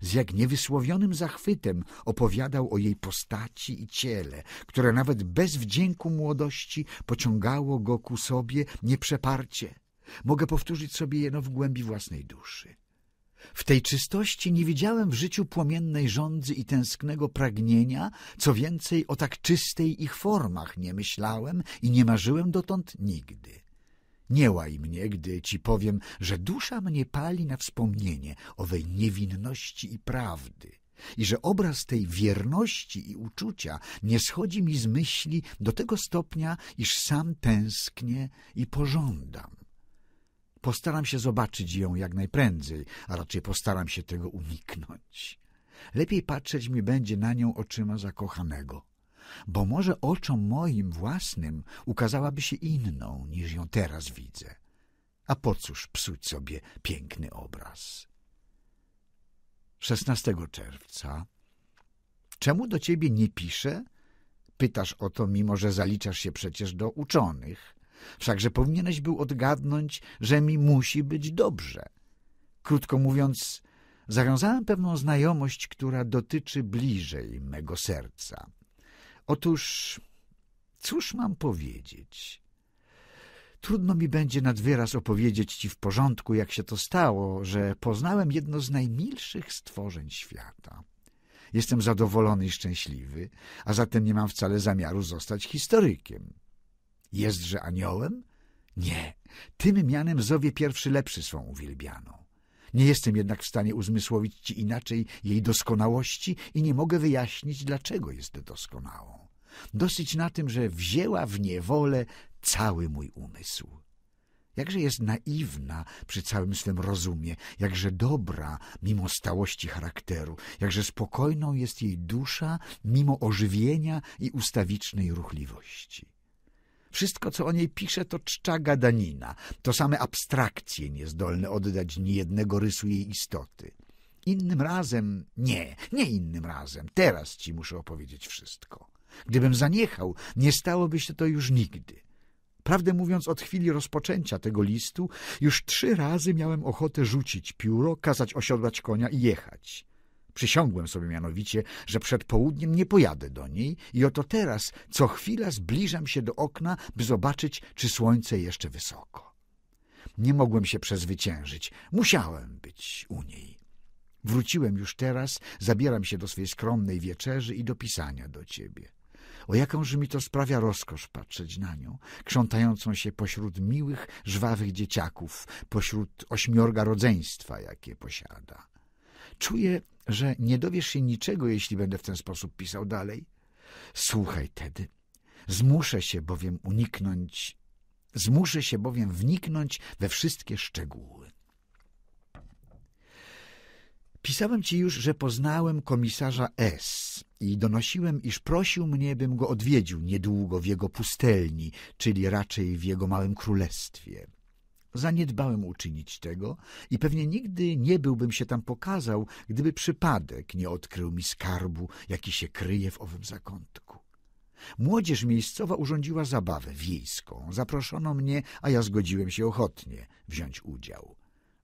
Z jak niewysłowionym zachwytem opowiadał o jej postaci i ciele, które nawet bez wdzięku młodości pociągało go ku sobie nieprzeparcie. Mogę powtórzyć sobie jeno w głębi własnej duszy. W tej czystości nie widziałem w życiu płomiennej żądzy i tęsknego pragnienia, co więcej o tak czystej ich formach nie myślałem i nie marzyłem dotąd nigdy. Nie łaj mnie, gdy ci powiem, że dusza mnie pali na wspomnienie owej niewinności i prawdy i że obraz tej wierności i uczucia nie schodzi mi z myśli do tego stopnia, iż sam tęsknię i pożądam. Postaram się zobaczyć ją jak najprędzej, a raczej postaram się tego uniknąć. Lepiej patrzeć mi będzie na nią oczyma zakochanego bo może oczom moim własnym ukazałaby się inną, niż ją teraz widzę. A po cóż psuć sobie piękny obraz? 16 czerwca. Czemu do ciebie nie piszę? Pytasz o to, mimo że zaliczasz się przecież do uczonych. Wszakże powinieneś był odgadnąć, że mi musi być dobrze. Krótko mówiąc, zawiązałem pewną znajomość, która dotyczy bliżej mego serca. Otóż, cóż mam powiedzieć? Trudno mi będzie nad wyraz opowiedzieć ci w porządku, jak się to stało, że poznałem jedno z najmilszych stworzeń świata. Jestem zadowolony i szczęśliwy, a zatem nie mam wcale zamiaru zostać historykiem. Jestże aniołem? Nie, tym mianem zowie pierwszy lepszy swą uwielbianą. Nie jestem jednak w stanie uzmysłowić ci inaczej jej doskonałości i nie mogę wyjaśnić, dlaczego jest doskonałą. Dosyć na tym, że wzięła w niewolę cały mój umysł. Jakże jest naiwna przy całym swym rozumie, jakże dobra mimo stałości charakteru, jakże spokojną jest jej dusza mimo ożywienia i ustawicznej ruchliwości. Wszystko, co o niej pisze, to czcza gadanina, to same abstrakcje niezdolne oddać niejednego rysu jej istoty. Innym razem, nie, nie innym razem, teraz ci muszę opowiedzieć wszystko. Gdybym zaniechał, nie stałoby się to już nigdy. Prawdę mówiąc, od chwili rozpoczęcia tego listu już trzy razy miałem ochotę rzucić pióro, kazać osiodłać konia i jechać. Przysiągłem sobie mianowicie, że przed południem nie pojadę do niej i oto teraz co chwila zbliżam się do okna, by zobaczyć, czy słońce jeszcze wysoko. Nie mogłem się przezwyciężyć. Musiałem być u niej. Wróciłem już teraz, zabieram się do swej skromnej wieczerzy i do pisania do ciebie. O jakąż mi to sprawia rozkosz patrzeć na nią, krzątającą się pośród miłych, żwawych dzieciaków, pośród ośmiorga rodzeństwa, jakie posiada. Czuję że nie dowiesz się niczego, jeśli będę w ten sposób pisał dalej. Słuchaj tedy, zmuszę się bowiem uniknąć, zmuszę się bowiem wniknąć we wszystkie szczegóły. Pisałem ci już, że poznałem komisarza S. i donosiłem, iż prosił mnie, bym go odwiedził niedługo w jego pustelni, czyli raczej w jego małym królestwie. Zaniedbałem uczynić tego i pewnie nigdy nie byłbym się tam pokazał, gdyby przypadek nie odkrył mi skarbu, jaki się kryje w owym zakątku. Młodzież miejscowa urządziła zabawę wiejską. Zaproszono mnie, a ja zgodziłem się ochotnie wziąć udział.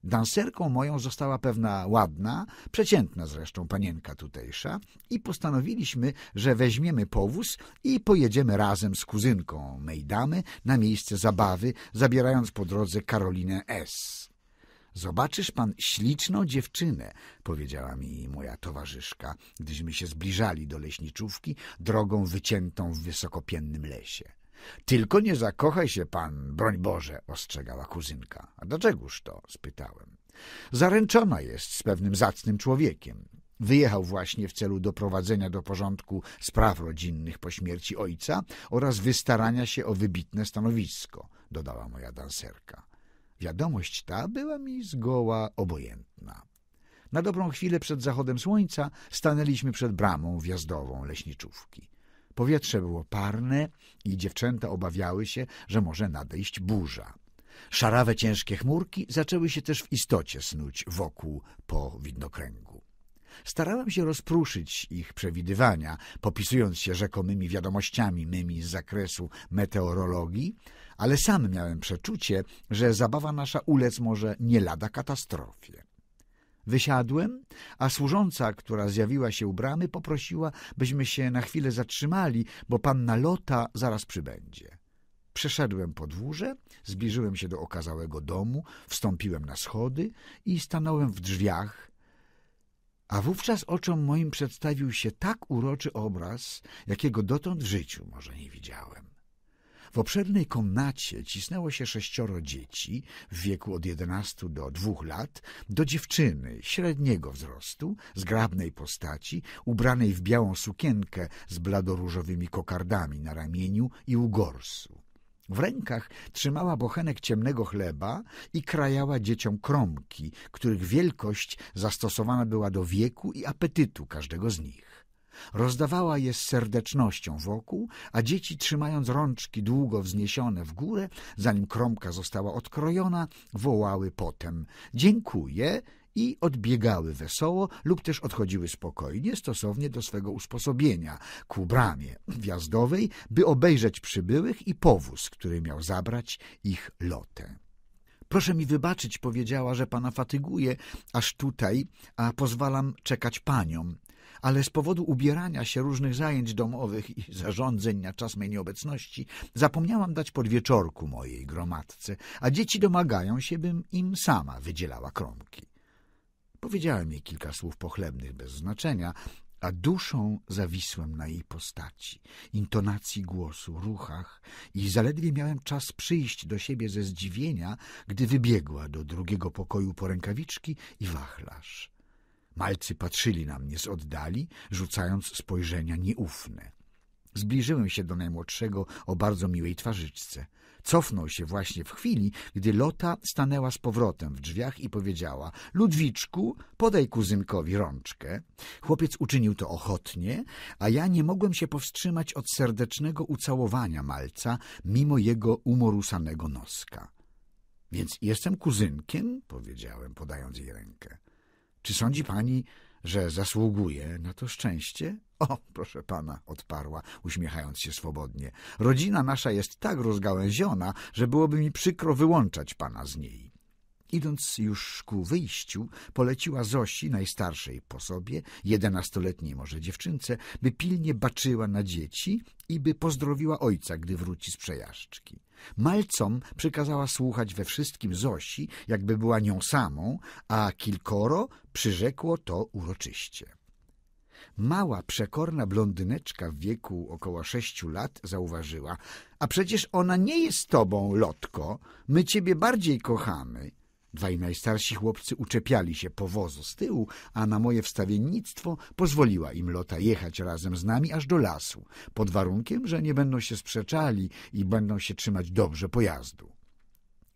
Danserką moją została pewna ładna, przeciętna zresztą panienka tutejsza i postanowiliśmy, że weźmiemy powóz i pojedziemy razem z kuzynką damy na miejsce zabawy, zabierając po drodze Karolinę S. Zobaczysz pan śliczną dziewczynę, powiedziała mi moja towarzyszka, gdyśmy się zbliżali do leśniczówki drogą wyciętą w wysokopiennym lesie. Tylko nie zakochaj się pan, broń Boże, ostrzegała kuzynka. A dlaczegoż to? spytałem. Zaręczona jest z pewnym zacnym człowiekiem. Wyjechał właśnie w celu doprowadzenia do porządku spraw rodzinnych po śmierci ojca oraz wystarania się o wybitne stanowisko, dodała moja danserka. Wiadomość ta była mi zgoła obojętna. Na dobrą chwilę przed zachodem słońca stanęliśmy przed bramą wjazdową leśniczówki. Powietrze było parne i dziewczęta obawiały się, że może nadejść burza. Szarawe ciężkie chmurki zaczęły się też w istocie snuć wokół po widnokręgu. Starałem się rozpruszyć ich przewidywania, popisując się rzekomymi wiadomościami mymi z zakresu meteorologii, ale sam miałem przeczucie, że zabawa nasza ulec może nie lada katastrofie. Wysiadłem, a służąca, która zjawiła się u bramy, poprosiła, byśmy się na chwilę zatrzymali, bo panna Lota zaraz przybędzie. Przeszedłem podwórze, zbliżyłem się do okazałego domu, wstąpiłem na schody i stanąłem w drzwiach, a wówczas oczom moim przedstawił się tak uroczy obraz, jakiego dotąd w życiu może nie widziałem. W obszernej komnacie cisnęło się sześcioro dzieci w wieku od 11 do dwóch lat, do dziewczyny średniego wzrostu, zgrabnej postaci, ubranej w białą sukienkę z bladoróżowymi kokardami na ramieniu i u gorsu. W rękach trzymała bochenek ciemnego chleba i krajała dzieciom kromki, których wielkość zastosowana była do wieku i apetytu każdego z nich. Rozdawała je z serdecznością wokół, a dzieci, trzymając rączki długo wzniesione w górę, zanim kromka została odkrojona, wołały potem – dziękuję i odbiegały wesoło lub też odchodziły spokojnie stosownie do swego usposobienia ku bramie wjazdowej, by obejrzeć przybyłych i powóz, który miał zabrać ich lotę. Proszę mi wybaczyć, powiedziała, że pana fatyguje aż tutaj, a pozwalam czekać paniom ale z powodu ubierania się różnych zajęć domowych i zarządzeń na czas mej nieobecności zapomniałam dać podwieczorku mojej gromadce, a dzieci domagają się, bym im sama wydzielała kromki. Powiedziałem jej kilka słów pochlebnych bez znaczenia, a duszą zawisłem na jej postaci, intonacji głosu, ruchach i zaledwie miałem czas przyjść do siebie ze zdziwienia, gdy wybiegła do drugiego pokoju po rękawiczki i wachlarz. Malcy patrzyli na mnie z oddali, rzucając spojrzenia nieufne. Zbliżyłem się do najmłodszego o bardzo miłej twarzyczce. Cofnął się właśnie w chwili, gdy Lota stanęła z powrotem w drzwiach i powiedziała – Ludwiczku, podaj kuzynkowi rączkę. Chłopiec uczynił to ochotnie, a ja nie mogłem się powstrzymać od serdecznego ucałowania Malca, mimo jego umorusanego noska. – Więc jestem kuzynkiem? – powiedziałem, podając jej rękę. Czy sądzi pani, że zasługuje na to szczęście? O, proszę pana, odparła, uśmiechając się swobodnie. Rodzina nasza jest tak rozgałęziona, że byłoby mi przykro wyłączać pana z niej. Idąc już ku wyjściu, poleciła Zosi, najstarszej po sobie, jedenastoletniej może dziewczynce, by pilnie baczyła na dzieci i by pozdrowiła ojca, gdy wróci z przejażdżki. Malcom przykazała słuchać we wszystkim Zosi, jakby była nią samą, a kilkoro przyrzekło to uroczyście. Mała, przekorna blondyneczka w wieku około sześciu lat zauważyła — a przecież ona nie jest tobą, Lotko, my ciebie bardziej kochamy — Dwaj najstarsi chłopcy uczepiali się powozu z tyłu, a na moje wstawiennictwo pozwoliła im Lota jechać razem z nami aż do lasu, pod warunkiem, że nie będą się sprzeczali i będą się trzymać dobrze pojazdu.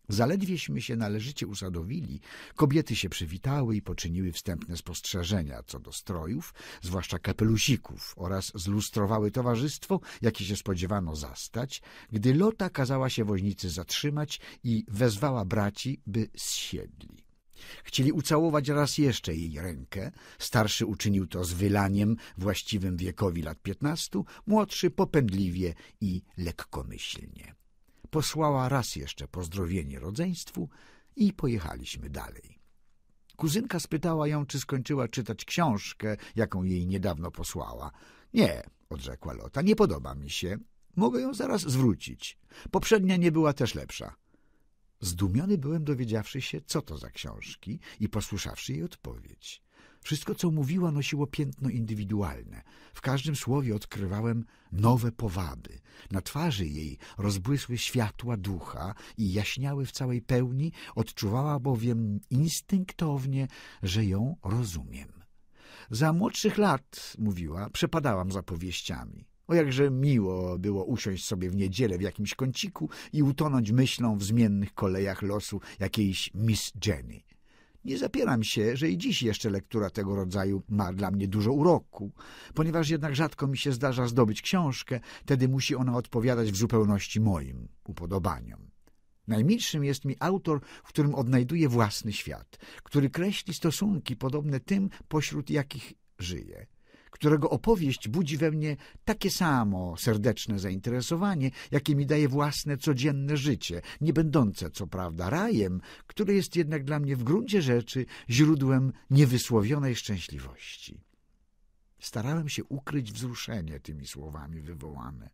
Zaledwieśmy się należycie usadowili, kobiety się przywitały i poczyniły wstępne spostrzeżenia co do strojów, zwłaszcza kapelusików, oraz zlustrowały towarzystwo, jakie się spodziewano zastać, gdy Lota kazała się woźnicy zatrzymać i wezwała braci, by zsiedli. Chcieli ucałować raz jeszcze jej rękę. Starszy uczynił to z wylaniem właściwym wiekowi lat piętnastu, młodszy popędliwie i lekkomyślnie posłała raz jeszcze pozdrowienie rodzeństwu i pojechaliśmy dalej. Kuzynka spytała ją, czy skończyła czytać książkę, jaką jej niedawno posłała. Nie, odrzekła Lota, nie podoba mi się. Mogę ją zaraz zwrócić. Poprzednia nie była też lepsza. Zdumiony byłem dowiedziawszy się, co to za książki i posłyszawszy jej odpowiedź. Wszystko, co mówiła, nosiło piętno indywidualne. W każdym słowie odkrywałem nowe powady. Na twarzy jej rozbłysły światła ducha i jaśniały w całej pełni, odczuwała bowiem instynktownie, że ją rozumiem. Za młodszych lat, mówiła, przepadałam za powieściami. O jakże miło było usiąść sobie w niedzielę w jakimś kąciku i utonąć myślą w zmiennych kolejach losu jakiejś Miss Jenny. Nie zapieram się, że i dziś jeszcze lektura tego rodzaju ma dla mnie dużo uroku, ponieważ jednak rzadko mi się zdarza zdobyć książkę, tedy musi ona odpowiadać w zupełności moim upodobaniom. Najmilszym jest mi autor, w którym odnajduję własny świat, który kreśli stosunki podobne tym, pośród jakich żyje, którego opowieść budzi we mnie takie samo serdeczne zainteresowanie, jakie mi daje własne codzienne życie, nie będące co prawda rajem, które jest jednak dla mnie w gruncie rzeczy źródłem niewysłowionej szczęśliwości. Starałem się ukryć wzruszenie tymi słowami wywołane.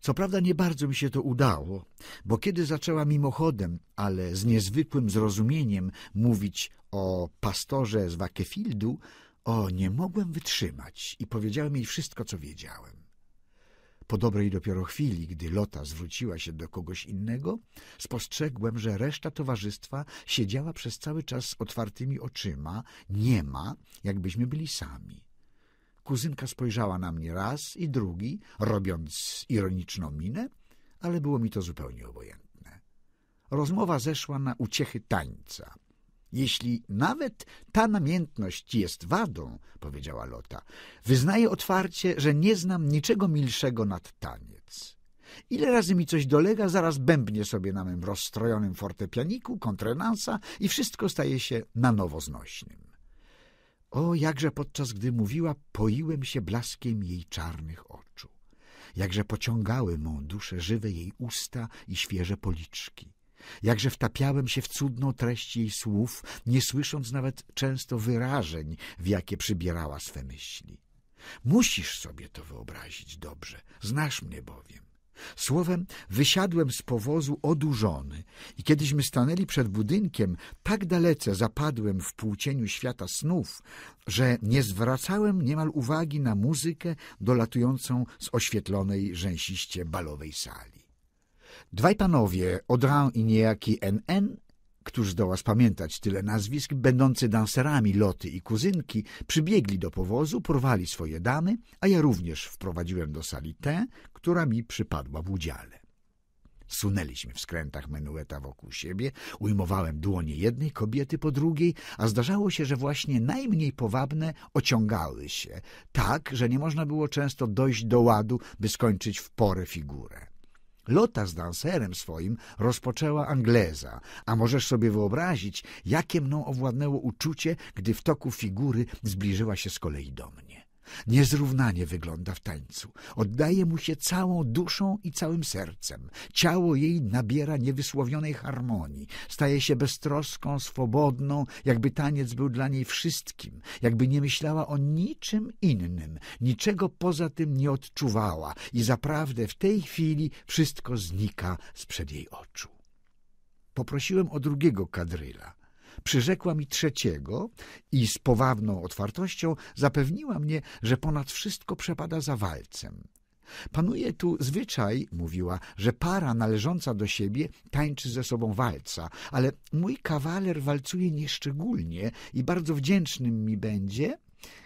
Co prawda nie bardzo mi się to udało, bo kiedy zaczęła mimochodem, ale z niezwykłym zrozumieniem mówić o pastorze z Wakefieldu, o, nie mogłem wytrzymać i powiedziałem jej wszystko, co wiedziałem. Po dobrej dopiero chwili, gdy Lota zwróciła się do kogoś innego, spostrzegłem, że reszta towarzystwa siedziała przez cały czas z otwartymi oczyma, nie ma, jakbyśmy byli sami. Kuzynka spojrzała na mnie raz i drugi, robiąc ironiczną minę, ale było mi to zupełnie obojętne. Rozmowa zeszła na uciechy tańca. Jeśli nawet ta namiętność jest wadą, powiedziała Lota, wyznaję otwarcie, że nie znam niczego milszego nad taniec. Ile razy mi coś dolega, zaraz bębnie sobie na mym rozstrojonym fortepianiku, kontrenansa i wszystko staje się na nowo znośnym. O, jakże podczas gdy mówiła, poiłem się blaskiem jej czarnych oczu. Jakże pociągały mą duszę żywe jej usta i świeże policzki. Jakże wtapiałem się w cudną treść jej słów, nie słysząc nawet często wyrażeń, w jakie przybierała swe myśli. Musisz sobie to wyobrazić dobrze, znasz mnie bowiem. Słowem, wysiadłem z powozu odurzony i kiedyśmy stanęli przed budynkiem, tak dalece zapadłem w półcieniu świata snów, że nie zwracałem niemal uwagi na muzykę dolatującą z oświetlonej rzęsiście balowej sali. Dwaj panowie, Audran i niejaki NN, któż zdoła spamiętać tyle nazwisk, będący danserami Loty i kuzynki, przybiegli do powozu, porwali swoje damy, a ja również wprowadziłem do sali tę, która mi przypadła w udziale. Sunęliśmy w skrętach menueta wokół siebie, ujmowałem dłonie jednej kobiety po drugiej, a zdarzało się, że właśnie najmniej powabne ociągały się, tak, że nie można było często dojść do ładu, by skończyć w porę figurę. Lota z danserem swoim rozpoczęła Angleza, a możesz sobie wyobrazić, jakie mną owładnęło uczucie, gdy w toku figury zbliżyła się z kolei do mnie. Niezrównanie wygląda w tańcu. Oddaje mu się całą duszą i całym sercem. Ciało jej nabiera niewysłowionej harmonii. Staje się beztroską, swobodną, jakby taniec był dla niej wszystkim. Jakby nie myślała o niczym innym. Niczego poza tym nie odczuwała. I zaprawdę w tej chwili wszystko znika sprzed jej oczu. Poprosiłem o drugiego kadryla. Przyrzekła mi trzeciego i z powabną otwartością zapewniła mnie, że ponad wszystko przepada za walcem. Panuje tu zwyczaj, mówiła, że para należąca do siebie tańczy ze sobą walca, ale mój kawaler walcuje nieszczególnie i bardzo wdzięcznym mi będzie,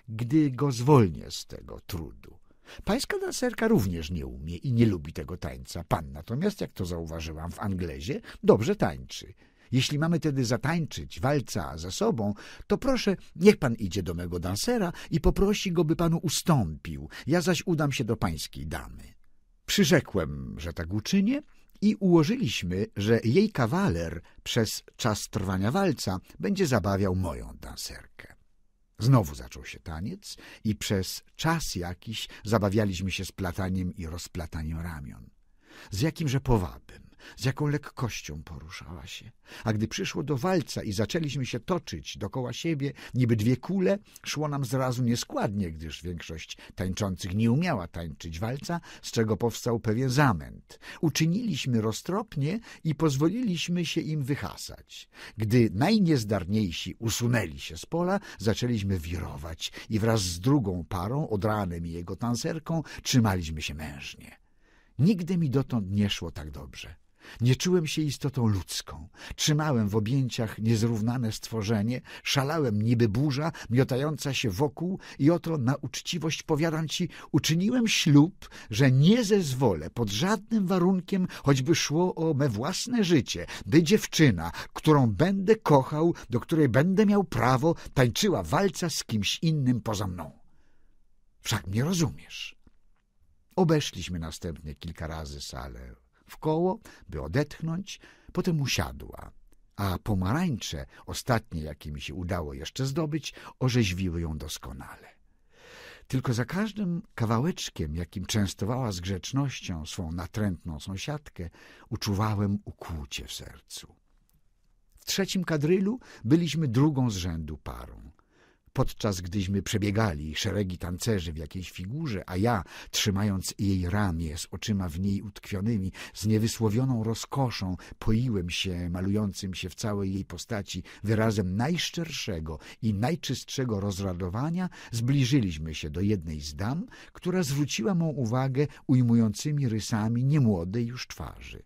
gdy go zwolnię z tego trudu. Pańska dancerka również nie umie i nie lubi tego tańca. Pan natomiast, jak to zauważyłam w Anglezie, dobrze tańczy. Jeśli mamy tedy zatańczyć walca za sobą, to proszę, niech pan idzie do mego dansera i poprosi go, by panu ustąpił, ja zaś udam się do pańskiej damy. Przyrzekłem, że tak uczynię i ułożyliśmy, że jej kawaler przez czas trwania walca będzie zabawiał moją danserkę. Znowu zaczął się taniec i przez czas jakiś zabawialiśmy się splataniem i rozplataniem ramion. Z jakimże powabem z jaką lekkością poruszała się. A gdy przyszło do walca i zaczęliśmy się toczyć dokoła siebie, niby dwie kule, szło nam zrazu nieskładnie, gdyż większość tańczących nie umiała tańczyć walca, z czego powstał pewien zamęt. Uczyniliśmy roztropnie i pozwoliliśmy się im wyhasać. Gdy najniezdarniejsi usunęli się z pola, zaczęliśmy wirować i wraz z drugą parą, Odranem i jego tancerką, trzymaliśmy się mężnie. Nigdy mi dotąd nie szło tak dobrze. Nie czułem się istotą ludzką. Trzymałem w objęciach niezrównane stworzenie, szalałem niby burza miotająca się wokół i oto na uczciwość powiadam ci, uczyniłem ślub, że nie zezwolę pod żadnym warunkiem, choćby szło o me własne życie, by dziewczyna, którą będę kochał, do której będę miał prawo, tańczyła walca z kimś innym poza mną. Wszak mnie rozumiesz. Obeszliśmy następnie kilka razy salę w koło, by odetchnąć, potem usiadła, a pomarańcze, ostatnie jakie mi się udało jeszcze zdobyć, orzeźwiły ją doskonale. Tylko za każdym kawałeczkiem, jakim częstowała z grzecznością swą natrętną sąsiadkę, uczuwałem ukłucie w sercu. W trzecim kadrylu byliśmy drugą z rzędu parą podczas gdyśmy przebiegali szeregi tancerzy w jakiejś figurze, a ja, trzymając jej ramię z oczyma w niej utkwionymi, z niewysłowioną rozkoszą, poiłem się malującym się w całej jej postaci wyrazem najszczerszego i najczystszego rozradowania, zbliżyliśmy się do jednej z dam, która zwróciła mą uwagę ujmującymi rysami niemłodej już twarzy.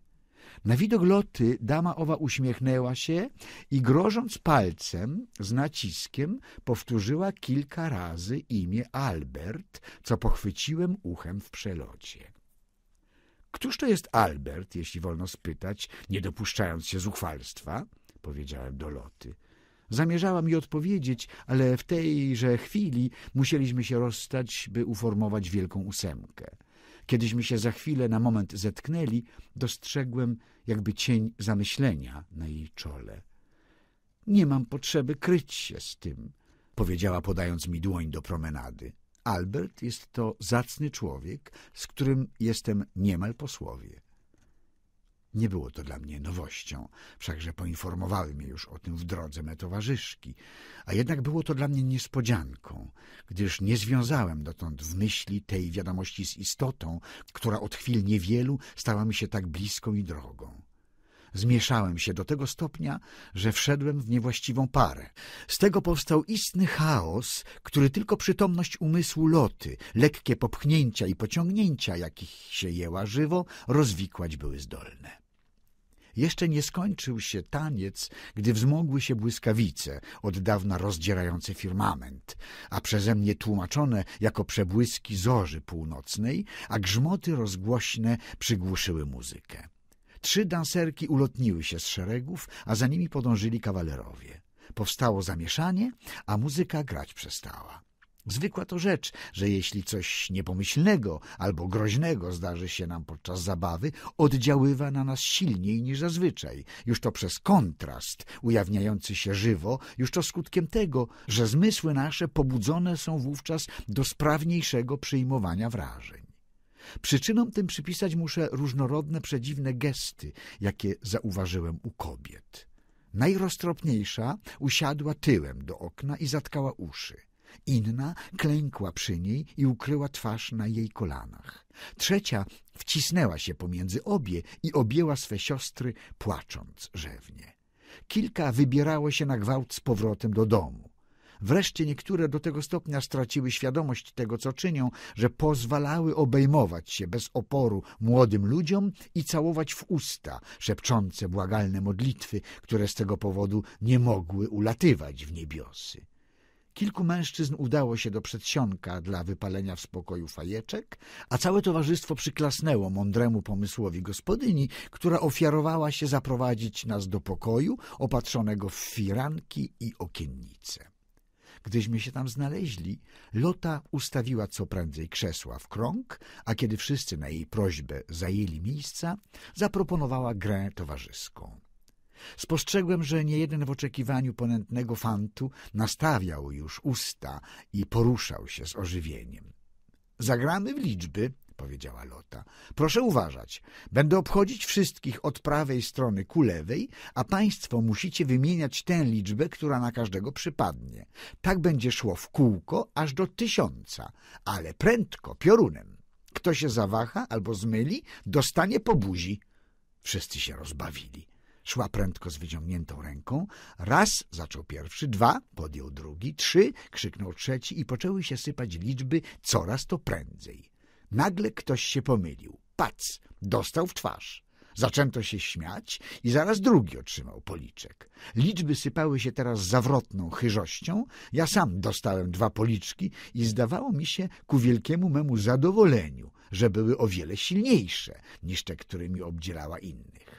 Na widok loty dama owa uśmiechnęła się i grożąc palcem z naciskiem powtórzyła kilka razy imię Albert, co pochwyciłem uchem w przelocie. Któż to jest Albert, jeśli wolno spytać, nie dopuszczając się zuchwalstwa? powiedziałem do loty. Zamierzałam jej odpowiedzieć, ale w tejże chwili musieliśmy się rozstać, by uformować wielką ósemkę. Kiedyśmy się za chwilę na moment zetknęli, dostrzegłem jakby cień zamyślenia na jej czole. Nie mam potrzeby kryć się z tym, powiedziała podając mi dłoń do promenady. Albert jest to zacny człowiek, z którym jestem niemal posłowie. Nie było to dla mnie nowością, wszakże poinformowały mnie już o tym w drodze me towarzyszki, a jednak było to dla mnie niespodzianką, gdyż nie związałem dotąd w myśli tej wiadomości z istotą, która od chwil niewielu stała mi się tak bliską i drogą. Zmieszałem się do tego stopnia, że wszedłem w niewłaściwą parę. Z tego powstał istny chaos, który tylko przytomność umysłu loty, lekkie popchnięcia i pociągnięcia, jakich się jeła żywo, rozwikłać były zdolne. Jeszcze nie skończył się taniec, gdy wzmogły się błyskawice, od dawna rozdzierające firmament, a przeze mnie tłumaczone jako przebłyski zorzy północnej, a grzmoty rozgłośne przygłuszyły muzykę. Trzy danserki ulotniły się z szeregów, a za nimi podążyli kawalerowie. Powstało zamieszanie, a muzyka grać przestała. Zwykła to rzecz, że jeśli coś niepomyślnego albo groźnego zdarzy się nam podczas zabawy, oddziaływa na nas silniej niż zazwyczaj. Już to przez kontrast ujawniający się żywo, już to skutkiem tego, że zmysły nasze pobudzone są wówczas do sprawniejszego przyjmowania wrażeń. Przyczyną tym przypisać muszę różnorodne przedziwne gesty, jakie zauważyłem u kobiet. Najroztropniejsza usiadła tyłem do okna i zatkała uszy. Inna klękła przy niej i ukryła twarz na jej kolanach. Trzecia wcisnęła się pomiędzy obie i objęła swe siostry, płacząc rzewnie. Kilka wybierało się na gwałt z powrotem do domu. Wreszcie niektóre do tego stopnia straciły świadomość tego, co czynią, że pozwalały obejmować się bez oporu młodym ludziom i całować w usta szepczące błagalne modlitwy, które z tego powodu nie mogły ulatywać w niebiosy. Kilku mężczyzn udało się do przedsionka dla wypalenia w spokoju fajeczek, a całe towarzystwo przyklasnęło mądremu pomysłowi gospodyni, która ofiarowała się zaprowadzić nas do pokoju opatrzonego w firanki i okiennice. Gdyśmy się tam znaleźli, Lota ustawiła co prędzej krzesła w krąg, a kiedy wszyscy na jej prośbę zajęli miejsca, zaproponowała grę towarzyską. Spostrzegłem, że niejeden w oczekiwaniu ponętnego fantu nastawiał już usta i poruszał się z ożywieniem. Zagramy w liczby, powiedziała Lota. Proszę uważać, będę obchodzić wszystkich od prawej strony ku lewej, a państwo musicie wymieniać tę liczbę, która na każdego przypadnie. Tak będzie szło w kółko aż do tysiąca, ale prędko, piorunem. Kto się zawaha albo zmyli, dostanie po buzi. Wszyscy się rozbawili. Szła prędko z wyciągniętą ręką. Raz zaczął pierwszy, dwa, podjął drugi, trzy, krzyknął trzeci i poczęły się sypać liczby coraz to prędzej. Nagle ktoś się pomylił. Pac! Dostał w twarz. Zaczęto się śmiać i zaraz drugi otrzymał policzek. Liczby sypały się teraz zawrotną chyżością. Ja sam dostałem dwa policzki i zdawało mi się ku wielkiemu memu zadowoleniu, że były o wiele silniejsze niż te, którymi obdzielała innych.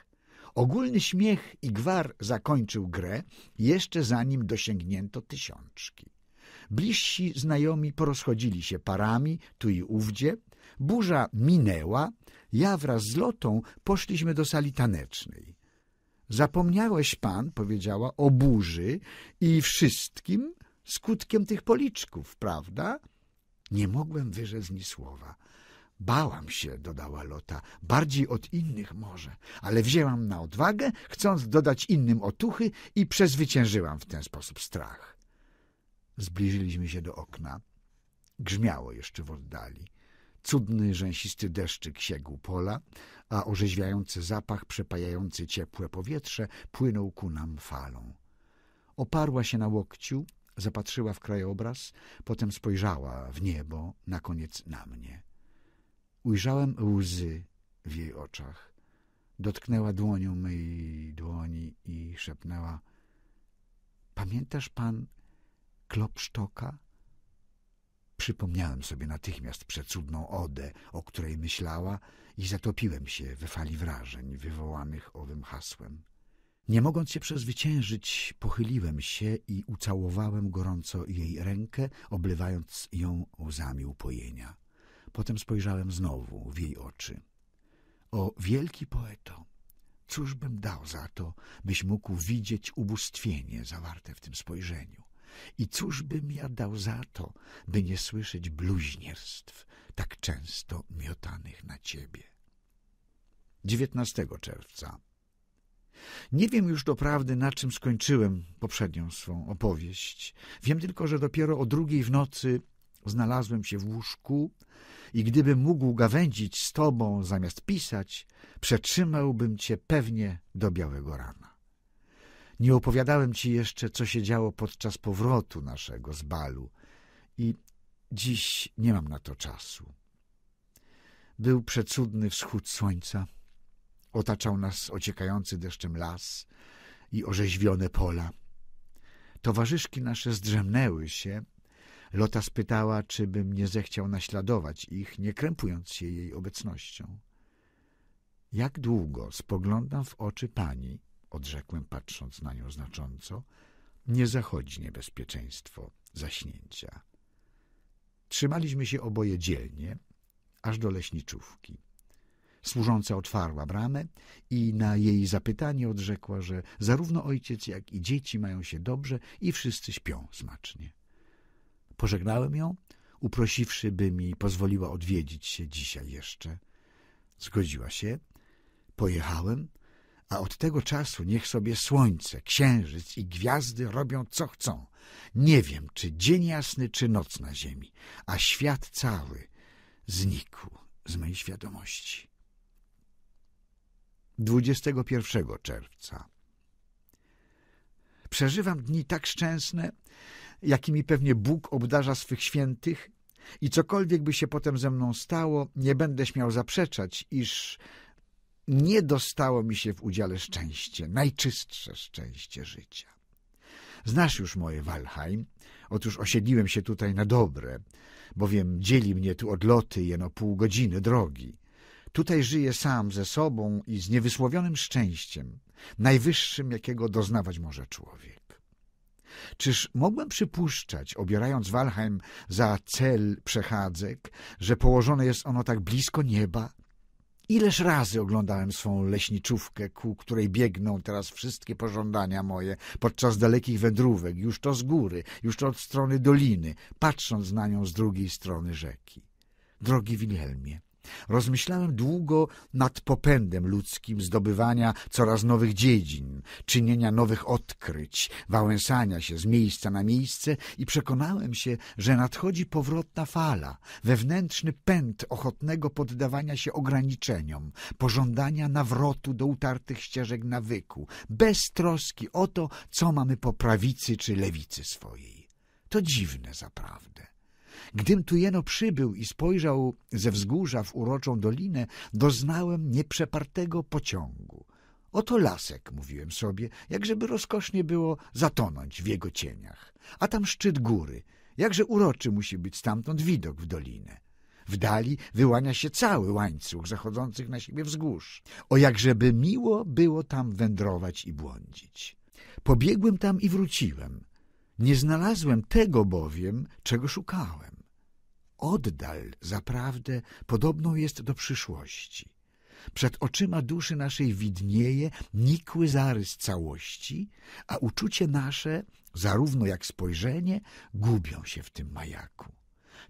Ogólny śmiech i gwar zakończył grę, jeszcze zanim dosięgnięto tysiączki. Bliżsi znajomi porozchodzili się parami tu i ówdzie, burza minęła, ja wraz z Lotą poszliśmy do sali tanecznej. Zapomniałeś pan, powiedziała, o burzy i wszystkim skutkiem tych policzków, prawda? Nie mogłem wyrzec ni słowa. Bałam się, dodała Lota, bardziej od innych może, ale wzięłam na odwagę, chcąc dodać innym otuchy i przezwyciężyłam w ten sposób strach. Zbliżyliśmy się do okna. Grzmiało jeszcze w oddali. Cudny, rzęsisty deszczyk siegł pola, a orzeźwiający zapach przepajający ciepłe powietrze płynął ku nam falą. Oparła się na łokciu, zapatrzyła w krajobraz, potem spojrzała w niebo, na koniec na mnie. Ujrzałem łzy w jej oczach. Dotknęła dłonią mojej dłoni i szepnęła – Pamiętasz pan Klopsztoka? Przypomniałem sobie natychmiast przecudną odę, o której myślała i zatopiłem się we fali wrażeń wywołanych owym hasłem. Nie mogąc się przezwyciężyć, pochyliłem się i ucałowałem gorąco jej rękę, oblewając ją łzami upojenia. Potem spojrzałem znowu w jej oczy. O wielki poeto, cóż bym dał za to, byś mógł widzieć ubóstwienie zawarte w tym spojrzeniu. I cóż bym ja dał za to, by nie słyszeć bluźnierstw tak często miotanych na ciebie. 19 czerwca nie wiem już doprawdy, na czym skończyłem poprzednią swą opowieść. Wiem tylko, że dopiero o drugiej w nocy Znalazłem się w łóżku i gdybym mógł gawędzić z tobą zamiast pisać, przetrzymałbym cię pewnie do białego rana. Nie opowiadałem ci jeszcze, co się działo podczas powrotu naszego z balu i dziś nie mam na to czasu. Był przecudny wschód słońca, otaczał nas ociekający deszczem las i orzeźwione pola. Towarzyszki nasze zdrzemnęły się Lota spytała, czy bym nie zechciał naśladować ich, nie krępując się jej obecnością. Jak długo spoglądam w oczy pani, odrzekłem, patrząc na nią znacząco, nie zachodzi niebezpieczeństwo zaśnięcia. Trzymaliśmy się oboje dzielnie, aż do leśniczówki. Służąca otwarła bramę i na jej zapytanie odrzekła, że zarówno ojciec, jak i dzieci mają się dobrze i wszyscy śpią smacznie. Pożegnałem ją, uprosiwszy, by mi pozwoliła odwiedzić się dzisiaj jeszcze. Zgodziła się, pojechałem, a od tego czasu niech sobie słońce, księżyc i gwiazdy robią co chcą. Nie wiem, czy dzień jasny, czy noc na ziemi, a świat cały znikł z mojej świadomości. 21 czerwca Przeżywam dni tak szczęsne, jakimi pewnie Bóg obdarza swych świętych i cokolwiek by się potem ze mną stało, nie będę śmiał zaprzeczać, iż nie dostało mi się w udziale szczęście, najczystsze szczęście życia. Znasz już moje Walheim, otóż osiedliłem się tutaj na dobre, bowiem dzieli mnie tu odloty jeno pół godziny drogi. Tutaj żyję sam ze sobą i z niewysłowionym szczęściem, najwyższym, jakiego doznawać może człowiek. Czyż mogłem przypuszczać, obierając Walheim za cel przechadzek, że położone jest ono tak blisko nieba? Ileż razy oglądałem swą leśniczówkę, ku której biegną teraz wszystkie pożądania moje podczas dalekich wędrówek, już to z góry, już to od strony doliny, patrząc na nią z drugiej strony rzeki. Drogi Wilhelmie, Rozmyślałem długo nad popędem ludzkim zdobywania coraz nowych dziedzin, czynienia nowych odkryć, wałęsania się z miejsca na miejsce i przekonałem się, że nadchodzi powrotna fala, wewnętrzny pęd ochotnego poddawania się ograniczeniom, pożądania nawrotu do utartych ścieżek nawyku, bez troski o to, co mamy po prawicy czy lewicy swojej. To dziwne zaprawdę. Gdym tu jeno przybył i spojrzał ze wzgórza w uroczą dolinę, doznałem nieprzepartego pociągu. Oto lasek, mówiłem sobie, jakżeby rozkosznie było zatonąć w jego cieniach. A tam szczyt góry, jakże uroczy musi być stamtąd widok w dolinę. W dali wyłania się cały łańcuch zachodzących na siebie wzgórz. O jakżeby miło było tam wędrować i błądzić. Pobiegłem tam i wróciłem. Nie znalazłem tego bowiem, czego szukałem oddal zaprawdę podobną jest do przyszłości. Przed oczyma duszy naszej widnieje nikły zarys całości, a uczucie nasze, zarówno jak spojrzenie, gubią się w tym majaku.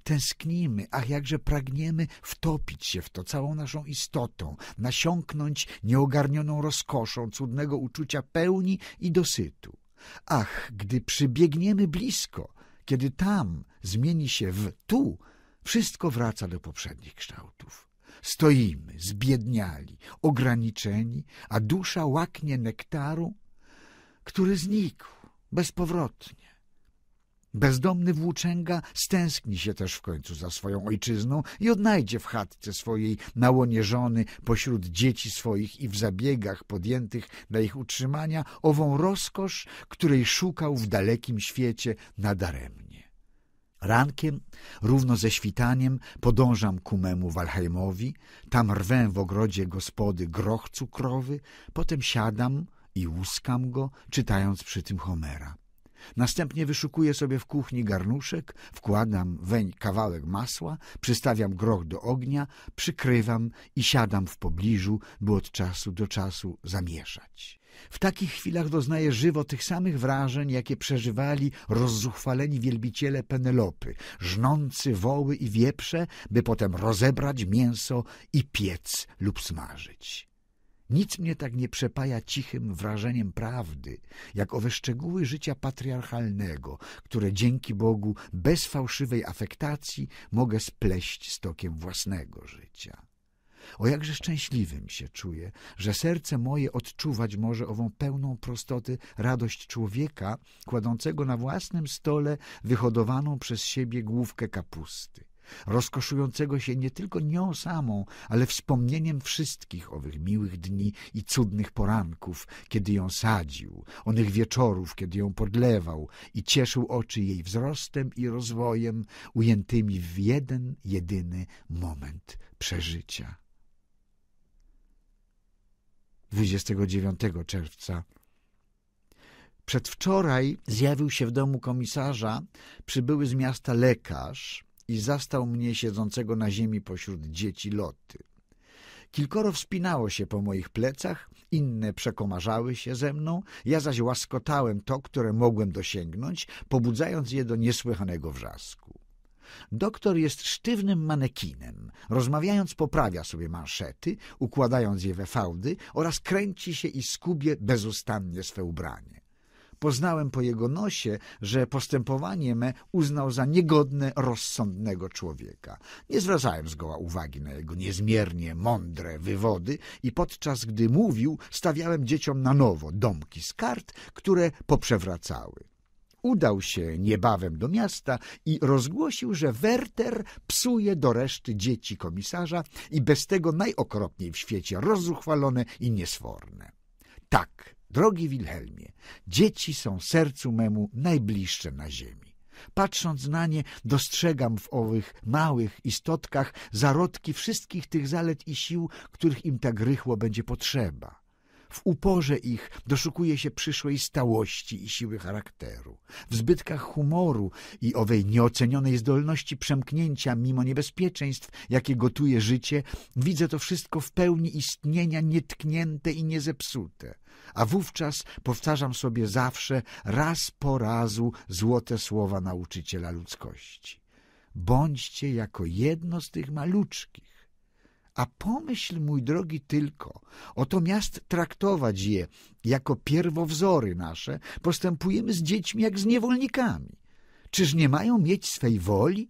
Tęsknimy, ach jakże pragniemy wtopić się w to całą naszą istotą, nasiąknąć nieogarnioną rozkoszą cudnego uczucia pełni i dosytu. Ach, gdy przybiegniemy blisko, kiedy tam zmieni się w tu, wszystko wraca do poprzednich kształtów. Stoimy, zbiedniali, ograniczeni, a dusza łaknie nektaru, który znikł bezpowrotnie. Bezdomny włóczęga stęskni się też w końcu za swoją ojczyzną i odnajdzie w chatce swojej na łonie żony, pośród dzieci swoich i w zabiegach podjętych dla ich utrzymania ową rozkosz, której szukał w dalekim świecie nadaremnie. Rankiem, równo ze świtaniem, podążam ku memu Walheimowi, tam rwę w ogrodzie gospody groch cukrowy, potem siadam i łuskam go, czytając przy tym Homera. Następnie wyszukuję sobie w kuchni garnuszek, wkładam weń kawałek masła, przystawiam groch do ognia, przykrywam i siadam w pobliżu, by od czasu do czasu zamieszać. W takich chwilach doznaje żywo tych samych wrażeń, jakie przeżywali rozzuchwaleni wielbiciele Penelopy, żnący woły i wieprze, by potem rozebrać mięso i piec lub smażyć. Nic mnie tak nie przepaja cichym wrażeniem prawdy, jak owe szczegóły życia patriarchalnego, które dzięki Bogu bez fałszywej afektacji mogę spleść stokiem własnego życia. O jakże szczęśliwym się czuję, że serce moje odczuwać może ową pełną prostoty radość człowieka kładącego na własnym stole wyhodowaną przez siebie główkę kapusty rozkoszującego się nie tylko nią samą, ale wspomnieniem wszystkich owych miłych dni i cudnych poranków, kiedy ją sadził, onych wieczorów, kiedy ją podlewał i cieszył oczy jej wzrostem i rozwojem, ujętymi w jeden, jedyny moment przeżycia. 29 czerwca. Przedwczoraj zjawił się w domu komisarza przybyły z miasta lekarz i zastał mnie siedzącego na ziemi pośród dzieci loty. Kilkoro wspinało się po moich plecach, inne przekomarzały się ze mną, ja zaś łaskotałem to, które mogłem dosięgnąć, pobudzając je do niesłychanego wrzasku. Doktor jest sztywnym manekinem. Rozmawiając poprawia sobie manszety, układając je we fałdy oraz kręci się i skubie bezustannie swe ubranie. Poznałem po jego nosie, że postępowanie me uznał za niegodne rozsądnego człowieka. Nie zwracałem zgoła uwagi na jego niezmiernie mądre wywody i podczas gdy mówił, stawiałem dzieciom na nowo domki z kart, które poprzewracały udał się niebawem do miasta i rozgłosił, że Werter psuje do reszty dzieci komisarza i bez tego najokropniej w świecie rozuchwalone i niesforne. Tak, drogi Wilhelmie, dzieci są sercu memu najbliższe na ziemi. Patrząc na nie, dostrzegam w owych małych istotkach zarodki wszystkich tych zalet i sił, których im tak rychło będzie potrzeba. W uporze ich doszukuje się przyszłej stałości i siły charakteru. W zbytkach humoru i owej nieocenionej zdolności przemknięcia mimo niebezpieczeństw, jakie gotuje życie, widzę to wszystko w pełni istnienia nietknięte i niezepsute. A wówczas powtarzam sobie zawsze raz po razu złote słowa nauczyciela ludzkości. Bądźcie jako jedno z tych maluczkich a pomyśl, mój drogi, tylko, oto miast traktować je jako pierwowzory nasze, postępujemy z dziećmi jak z niewolnikami. Czyż nie mają mieć swej woli?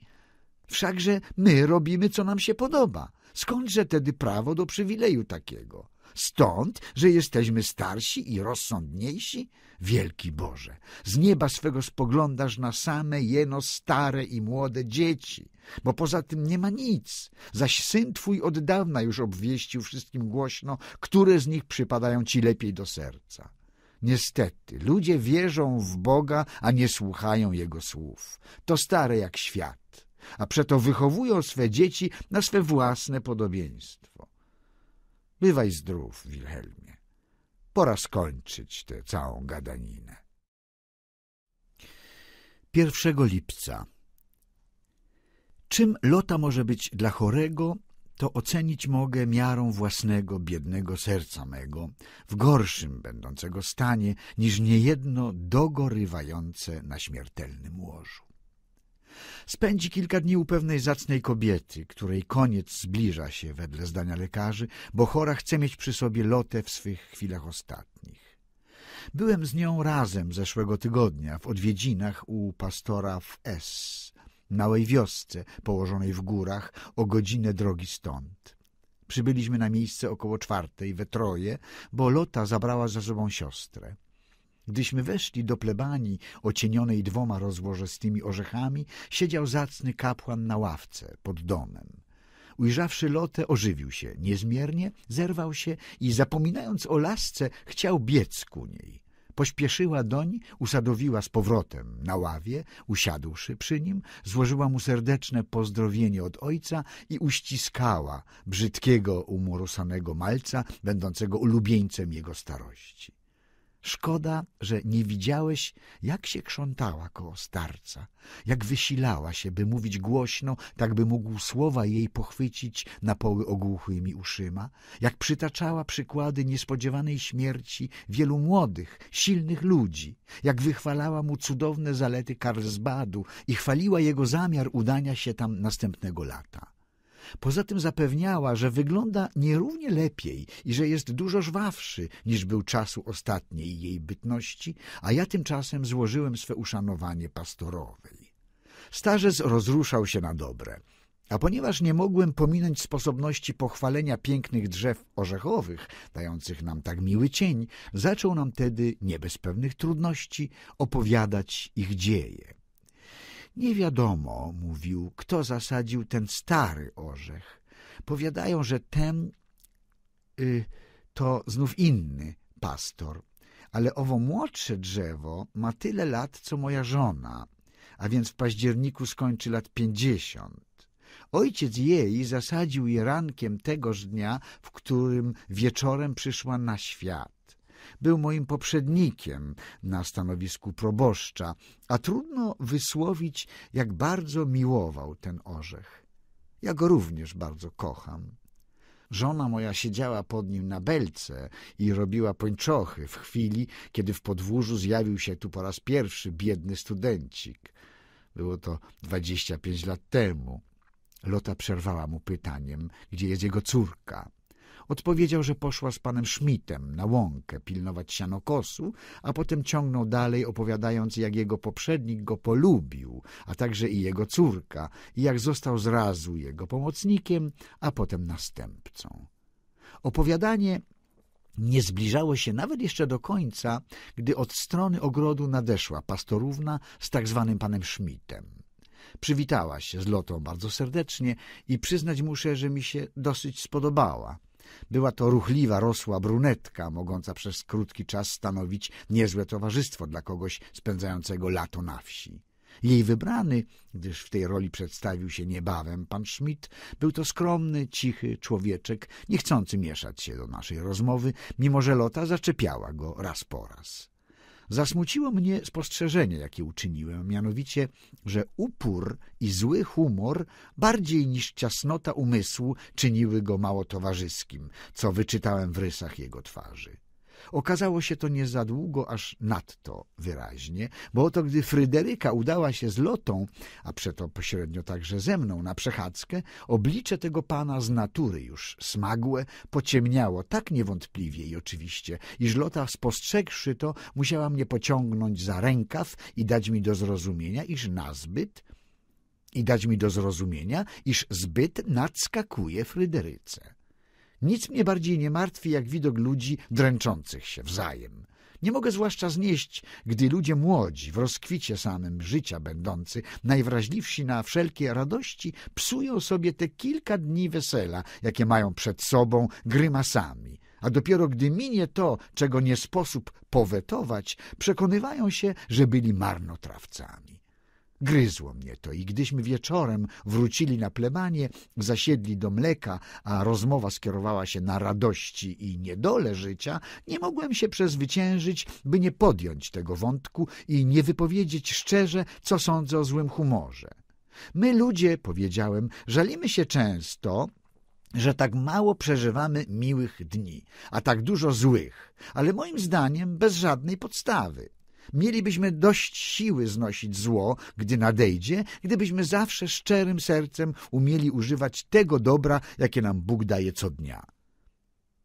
Wszakże my robimy, co nam się podoba. Skądże tedy prawo do przywileju takiego? Stąd, że jesteśmy starsi i rozsądniejsi? Wielki Boże, z nieba swego spoglądasz na same jeno stare i młode dzieci, bo poza tym nie ma nic, zaś syn twój od dawna już obwieścił wszystkim głośno, które z nich przypadają ci lepiej do serca. Niestety, ludzie wierzą w Boga, a nie słuchają Jego słów. To stare jak świat, a przeto wychowują swe dzieci na swe własne podobieństwo. Bywaj zdrów, Wilhelmie. Pora skończyć tę całą gadaninę. 1 lipca Czym lota może być dla chorego, to ocenić mogę miarą własnego biednego serca mego, w gorszym będącego stanie niż niejedno dogorywające na śmiertelnym łożu. Spędzi kilka dni u pewnej zacnej kobiety, której koniec zbliża się wedle zdania lekarzy, bo chora chce mieć przy sobie lotę w swych chwilach ostatnich. Byłem z nią razem zeszłego tygodnia w odwiedzinach u pastora w S, małej wiosce położonej w górach o godzinę drogi stąd. Przybyliśmy na miejsce około czwartej we troje, bo Lota zabrała za sobą siostrę. Gdyśmy weszli do plebanii ocienionej dwoma rozłożystymi orzechami, siedział zacny kapłan na ławce pod domem. Ujrzawszy Lotę, ożywił się niezmiernie, zerwał się i zapominając o lasce, chciał biec ku niej. Pośpieszyła doń, usadowiła z powrotem na ławie, usiadłszy przy nim, złożyła mu serdeczne pozdrowienie od ojca i uściskała brzydkiego, umorosanego malca, będącego ulubieńcem jego starości. Szkoda, że nie widziałeś, jak się krzątała koło starca, jak wysilała się, by mówić głośno, tak by mógł słowa jej pochwycić na poły ogłuchymi uszyma, jak przytaczała przykłady niespodziewanej śmierci wielu młodych, silnych ludzi, jak wychwalała mu cudowne zalety Karlsbadu i chwaliła jego zamiar udania się tam następnego lata. Poza tym zapewniała, że wygląda nierównie lepiej i że jest dużo żwawszy niż był czasu ostatniej jej bytności, a ja tymczasem złożyłem swe uszanowanie pastorowej. Starzec rozruszał się na dobre. A ponieważ nie mogłem pominąć sposobności pochwalenia pięknych drzew orzechowych, dających nam tak miły cień, zaczął nam tedy, nie bez pewnych trudności, opowiadać ich dzieje. Nie wiadomo, mówił, kto zasadził ten stary orzech. Powiadają, że ten y, to znów inny pastor, ale owo młodsze drzewo ma tyle lat, co moja żona, a więc w październiku skończy lat pięćdziesiąt. Ojciec jej zasadził je rankiem tegoż dnia, w którym wieczorem przyszła na świat był moim poprzednikiem na stanowisku proboszcza, a trudno wysłowić, jak bardzo miłował ten orzech. Ja go również bardzo kocham. Żona moja siedziała pod nim na belce i robiła pończochy w chwili, kiedy w podwórzu zjawił się tu po raz pierwszy biedny studencik. Było to dwadzieścia pięć lat temu. Lota przerwała mu pytaniem, gdzie jest jego córka. Odpowiedział, że poszła z panem Schmidtem na łąkę pilnować sianokosu, a potem ciągnął dalej, opowiadając, jak jego poprzednik go polubił, a także i jego córka, i jak został zrazu jego pomocnikiem, a potem następcą. Opowiadanie nie zbliżało się nawet jeszcze do końca, gdy od strony ogrodu nadeszła pastorówna z tak zwanym panem Schmidtem. Przywitała się z lotą bardzo serdecznie i przyznać muszę, że mi się dosyć spodobała. Była to ruchliwa, rosła brunetka, mogąca przez krótki czas stanowić niezłe towarzystwo dla kogoś spędzającego lato na wsi. Jej wybrany, gdyż w tej roli przedstawił się niebawem pan Schmidt, był to skromny, cichy człowieczek, niechcący mieszać się do naszej rozmowy, mimo że Lota zaczepiała go raz po raz. Zasmuciło mnie spostrzeżenie, jakie uczyniłem, mianowicie, że upór i zły humor bardziej niż ciasnota umysłu czyniły go mało towarzyskim, co wyczytałem w rysach jego twarzy. Okazało się to nie za długo, aż nadto wyraźnie, bo oto gdy Fryderyka udała się z lotą, a przeto pośrednio także ze mną, na przechadzkę, oblicze tego pana z natury już smagłe pociemniało tak niewątpliwie i oczywiście, iż lota spostrzegłszy to, musiała mnie pociągnąć za rękaw i dać mi do zrozumienia, iż nazbyt i dać mi do zrozumienia, iż zbyt nadskakuje Fryderyce. Nic mnie bardziej nie martwi, jak widok ludzi dręczących się wzajem. Nie mogę zwłaszcza znieść, gdy ludzie młodzi, w rozkwicie samym życia będący, najwrażliwsi na wszelkie radości, psują sobie te kilka dni wesela, jakie mają przed sobą, grymasami. A dopiero gdy minie to, czego nie sposób powetować, przekonywają się, że byli marnotrawcami. Gryzło mnie to i gdyśmy wieczorem wrócili na plebanie, zasiedli do mleka, a rozmowa skierowała się na radości i niedole życia, nie mogłem się przezwyciężyć, by nie podjąć tego wątku i nie wypowiedzieć szczerze, co sądzę o złym humorze. My ludzie, powiedziałem, żalimy się często, że tak mało przeżywamy miłych dni, a tak dużo złych, ale moim zdaniem bez żadnej podstawy. Mielibyśmy dość siły znosić zło, gdy nadejdzie, gdybyśmy zawsze szczerym sercem umieli używać tego dobra, jakie nam Bóg daje co dnia.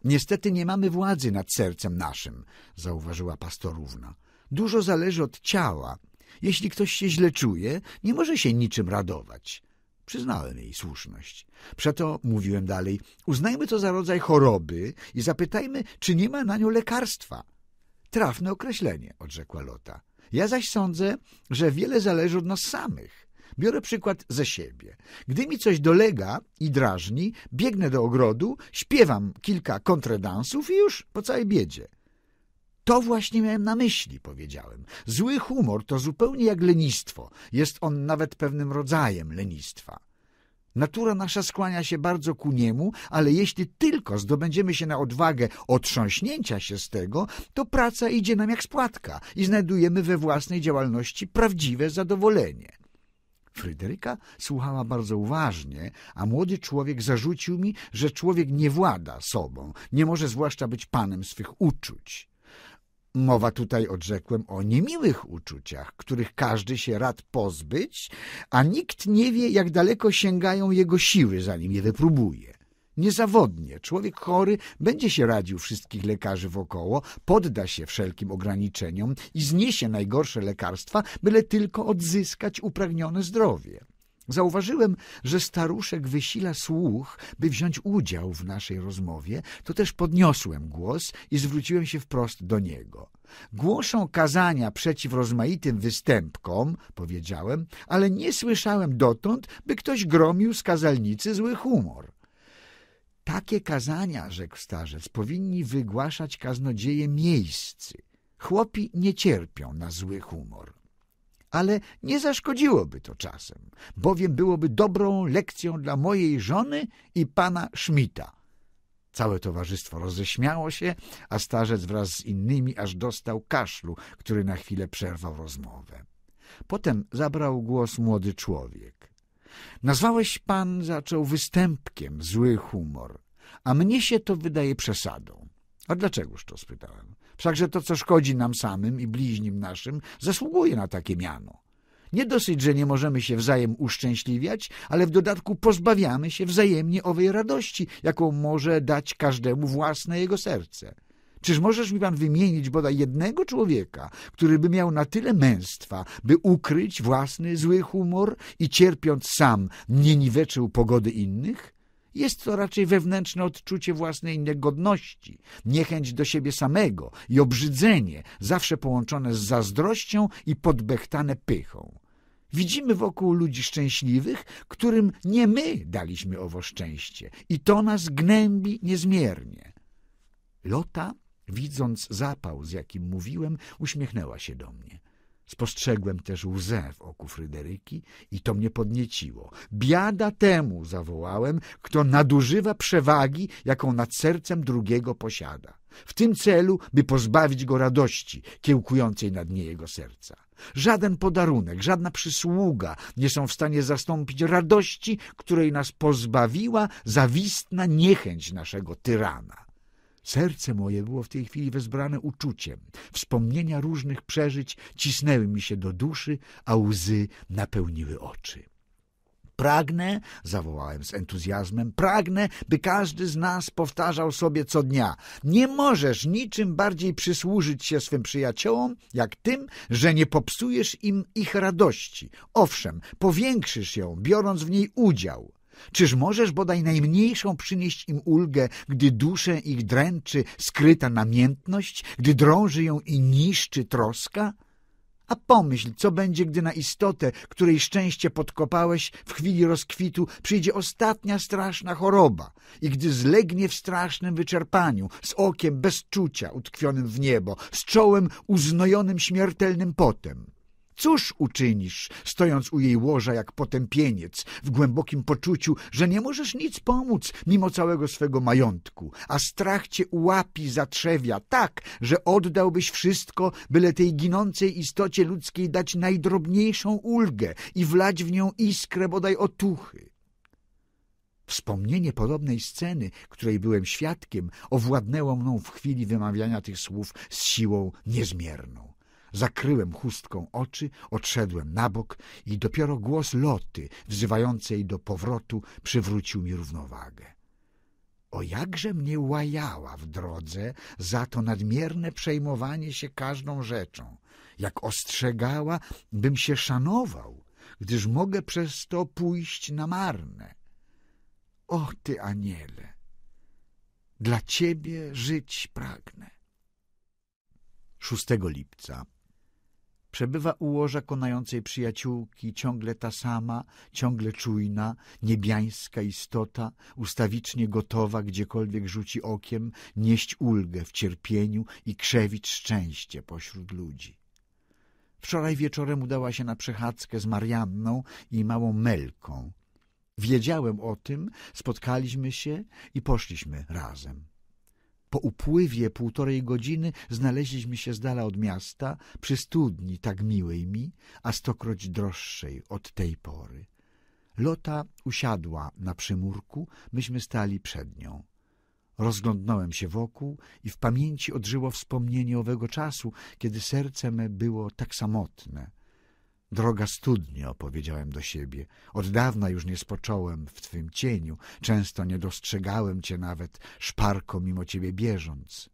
Niestety nie mamy władzy nad sercem naszym, zauważyła pastorówna. Dużo zależy od ciała. Jeśli ktoś się źle czuje, nie może się niczym radować. Przyznałem jej słuszność. Przeto mówiłem dalej, uznajmy to za rodzaj choroby i zapytajmy, czy nie ma na nią lekarstwa. Trafne określenie, odrzekła Lota. Ja zaś sądzę, że wiele zależy od nas samych. Biorę przykład ze siebie. Gdy mi coś dolega i drażni, biegnę do ogrodu, śpiewam kilka kontredansów i już po całej biedzie. To właśnie miałem na myśli, powiedziałem. Zły humor to zupełnie jak lenistwo. Jest on nawet pewnym rodzajem lenistwa. Natura nasza skłania się bardzo ku niemu, ale jeśli tylko zdobędziemy się na odwagę otrząśnięcia się z tego, to praca idzie nam jak spłatka i znajdujemy we własnej działalności prawdziwe zadowolenie. Fryderyka słuchała bardzo uważnie, a młody człowiek zarzucił mi, że człowiek nie włada sobą, nie może zwłaszcza być panem swych uczuć. Mowa tutaj odrzekłem o niemiłych uczuciach, których każdy się rad pozbyć, a nikt nie wie, jak daleko sięgają jego siły, zanim je wypróbuje. Niezawodnie człowiek chory będzie się radził wszystkich lekarzy wokoło, podda się wszelkim ograniczeniom i zniesie najgorsze lekarstwa, byle tylko odzyskać upragnione zdrowie. Zauważyłem, że staruszek wysila słuch, by wziąć udział w naszej rozmowie, to też podniosłem głos i zwróciłem się wprost do niego. Głoszą kazania przeciw rozmaitym występkom, powiedziałem, ale nie słyszałem dotąd, by ktoś gromił z kazalnicy zły humor. Takie kazania, rzekł starzec, powinni wygłaszać kaznodzieje miejscy. Chłopi nie cierpią na zły humor ale nie zaszkodziłoby to czasem, bowiem byłoby dobrą lekcją dla mojej żony i pana Schmidta. Całe towarzystwo roześmiało się, a starzec wraz z innymi aż dostał kaszlu, który na chwilę przerwał rozmowę. Potem zabrał głos młody człowiek. Nazwałeś pan, zaczął, występkiem zły humor, a mnie się to wydaje przesadą. A dlaczegoż to? spytałem. Wszakże to, co szkodzi nam samym i bliźnim naszym, zasługuje na takie miano. Nie dosyć, że nie możemy się wzajem uszczęśliwiać, ale w dodatku pozbawiamy się wzajemnie owej radości, jaką może dać każdemu własne jego serce. Czyż możesz mi pan wymienić bodaj jednego człowieka, który by miał na tyle męstwa, by ukryć własny zły humor i cierpiąc sam nie niweczył pogody innych? Jest to raczej wewnętrzne odczucie własnej niegodności, niechęć do siebie samego i obrzydzenie, zawsze połączone z zazdrością i podbechtane pychą. Widzimy wokół ludzi szczęśliwych, którym nie my daliśmy owo szczęście i to nas gnębi niezmiernie. Lota, widząc zapał, z jakim mówiłem, uśmiechnęła się do mnie. Spostrzegłem też łzę w oku Fryderyki i to mnie podnieciło. Biada temu, zawołałem, kto nadużywa przewagi, jaką nad sercem drugiego posiada, w tym celu, by pozbawić go radości kiełkującej na dnie jego serca. Żaden podarunek, żadna przysługa nie są w stanie zastąpić radości, której nas pozbawiła zawistna niechęć naszego tyrana. Serce moje było w tej chwili wezbrane uczuciem. Wspomnienia różnych przeżyć cisnęły mi się do duszy, a łzy napełniły oczy. Pragnę, zawołałem z entuzjazmem, pragnę, by każdy z nas powtarzał sobie co dnia. Nie możesz niczym bardziej przysłużyć się swym przyjaciołom, jak tym, że nie popsujesz im ich radości. Owszem, powiększysz ją, biorąc w niej udział. Czyż możesz bodaj najmniejszą przynieść im ulgę, gdy duszę ich dręczy skryta namiętność, gdy drąży ją i niszczy troska? A pomyśl, co będzie, gdy na istotę, której szczęście podkopałeś w chwili rozkwitu, przyjdzie ostatnia straszna choroba i gdy zlegnie w strasznym wyczerpaniu, z okiem bez czucia utkwionym w niebo, z czołem uznojonym śmiertelnym potem. Cóż uczynisz, stojąc u jej łoża jak potępieniec, w głębokim poczuciu, że nie możesz nic pomóc mimo całego swego majątku, a strach cię ułapi zatrzewia tak, że oddałbyś wszystko, byle tej ginącej istocie ludzkiej dać najdrobniejszą ulgę i wlać w nią iskrę bodaj otuchy. Wspomnienie podobnej sceny, której byłem świadkiem, owładnęło mną w chwili wymawiania tych słów z siłą niezmierną. Zakryłem chustką oczy, odszedłem na bok i dopiero głos Loty, wzywającej do powrotu, przywrócił mi równowagę. O jakże mnie łajała w drodze za to nadmierne przejmowanie się każdą rzeczą, jak ostrzegała, bym się szanował, gdyż mogę przez to pójść na marne. O ty, aniele, dla ciebie żyć pragnę. 6 lipca Przebywa u łoża konającej przyjaciółki, ciągle ta sama, ciągle czujna, niebiańska istota, ustawicznie gotowa, gdziekolwiek rzuci okiem, nieść ulgę w cierpieniu i krzewić szczęście pośród ludzi. Wczoraj wieczorem udała się na przechadzkę z Marianną i małą Melką. Wiedziałem o tym, spotkaliśmy się i poszliśmy razem. Po upływie półtorej godziny znaleźliśmy się z dala od miasta, przy studni tak miłej mi, a stokroć droższej od tej pory. Lota usiadła na przymurku, myśmy stali przed nią. Rozglądnąłem się wokół i w pamięci odżyło wspomnienie owego czasu, kiedy serce me było tak samotne, Droga studnio, powiedziałem do siebie, od dawna już nie spocząłem w twym cieniu, często nie dostrzegałem cię nawet szparko mimo ciebie bieżąc.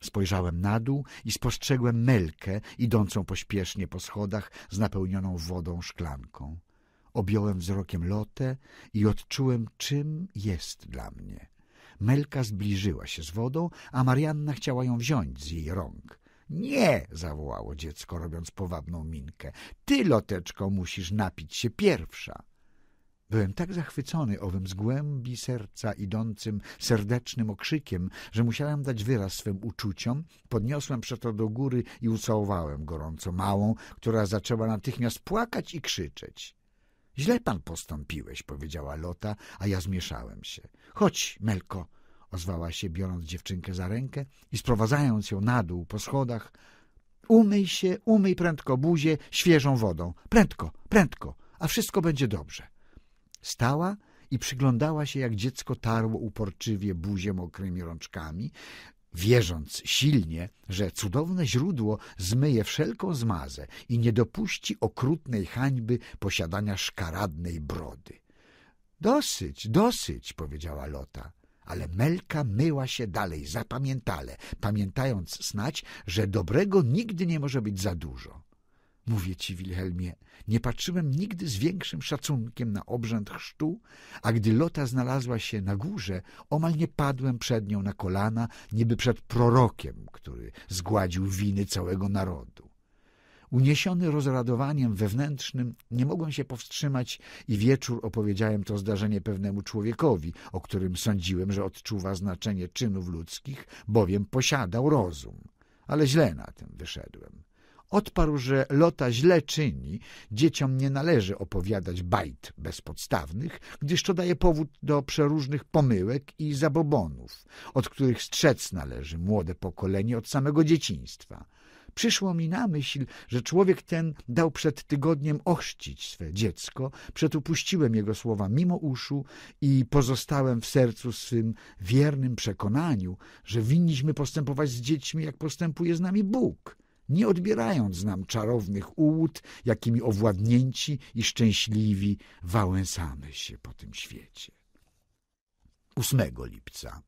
Spojrzałem na dół i spostrzegłem Melkę idącą pośpiesznie po schodach z napełnioną wodą szklanką. Objąłem wzrokiem lotę i odczułem, czym jest dla mnie. Melka zbliżyła się z wodą, a Marianna chciała ją wziąć z jej rąk. Nie, zawołało dziecko, robiąc powabną minkę. Ty, loteczko, musisz napić się pierwsza. Byłem tak zachwycony owym z głębi serca idącym serdecznym okrzykiem, że musiałem dać wyraz swym uczuciom. Podniosłem przeto do góry i ucałowałem gorąco małą, która zaczęła natychmiast płakać i krzyczeć. Źle pan postąpiłeś, powiedziała Lota, a ja zmieszałem się. Chodź, Melko, ozwała się, biorąc dziewczynkę za rękę i sprowadzając ją na dół po schodach. Umyj się, umyj prędko buzię świeżą wodą. Prędko, prędko, a wszystko będzie dobrze. Stała i przyglądała się, jak dziecko tarło uporczywie buzię mokrymi rączkami, wierząc silnie, że cudowne źródło zmyje wszelką zmazę i nie dopuści okrutnej hańby posiadania szkaradnej brody. — Dosyć, dosyć — powiedziała Lota. Ale Melka myła się dalej, zapamiętale, pamiętając snać, że dobrego nigdy nie może być za dużo. Mówię ci, Wilhelmie, nie patrzyłem nigdy z większym szacunkiem na obrzęd chrztu, a gdy Lota znalazła się na górze, omal nie padłem przed nią na kolana, niby przed prorokiem, który zgładził winy całego narodu. Uniesiony rozradowaniem wewnętrznym, nie mogłem się powstrzymać i wieczór opowiedziałem to zdarzenie pewnemu człowiekowi, o którym sądziłem, że odczuwa znaczenie czynów ludzkich, bowiem posiadał rozum. Ale źle na tym wyszedłem. Odparł, że Lota źle czyni, dzieciom nie należy opowiadać bajt bezpodstawnych, gdyż to daje powód do przeróżnych pomyłek i zabobonów, od których strzec należy młode pokolenie od samego dzieciństwa – Przyszło mi na myśl, że człowiek ten dał przed tygodniem ochrzcić swe dziecko, przedupuściłem jego słowa mimo uszu i pozostałem w sercu swym wiernym przekonaniu, że winniśmy postępować z dziećmi, jak postępuje z nami Bóg, nie odbierając nam czarownych ułód, jakimi owładnięci i szczęśliwi wałęsamy się po tym świecie. 8 lipca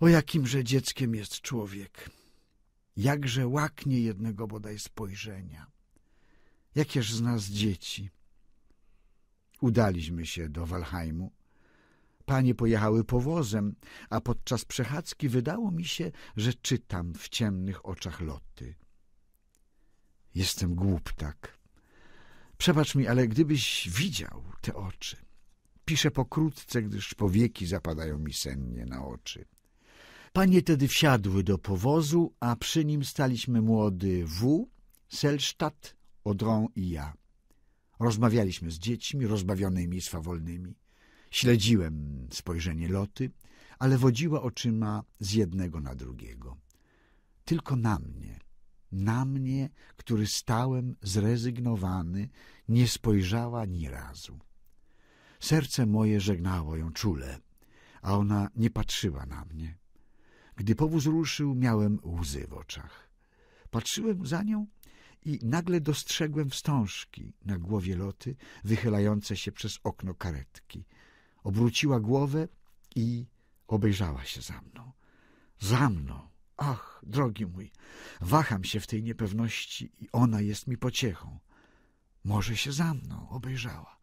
O jakimże dzieckiem jest człowiek! jakże łaknie jednego bodaj spojrzenia. Jakież z nas dzieci? Udaliśmy się do Walheimu. Panie pojechały powozem, a podczas przechadzki wydało mi się, że czytam w ciemnych oczach Loty. Jestem tak. Przebacz mi, ale gdybyś widział te oczy. Piszę pokrótce, gdyż powieki zapadają mi sennie na oczy. Panie tedy wsiadły do powozu, a przy nim staliśmy młody W, Selsztat, Odron i ja. Rozmawialiśmy z dziećmi, rozbawionymi i swawolnymi. Śledziłem spojrzenie Loty, ale wodziła oczyma z jednego na drugiego. Tylko na mnie, na mnie, który stałem zrezygnowany, nie spojrzała ni razu. Serce moje żegnało ją czule, a ona nie patrzyła na mnie. Gdy powóz ruszył, miałem łzy w oczach. Patrzyłem za nią i nagle dostrzegłem wstążki na głowie loty, wychylające się przez okno karetki. Obróciła głowę i obejrzała się za mną. Za mną! Ach, drogi mój, waham się w tej niepewności i ona jest mi pociechą. Może się za mną obejrzała.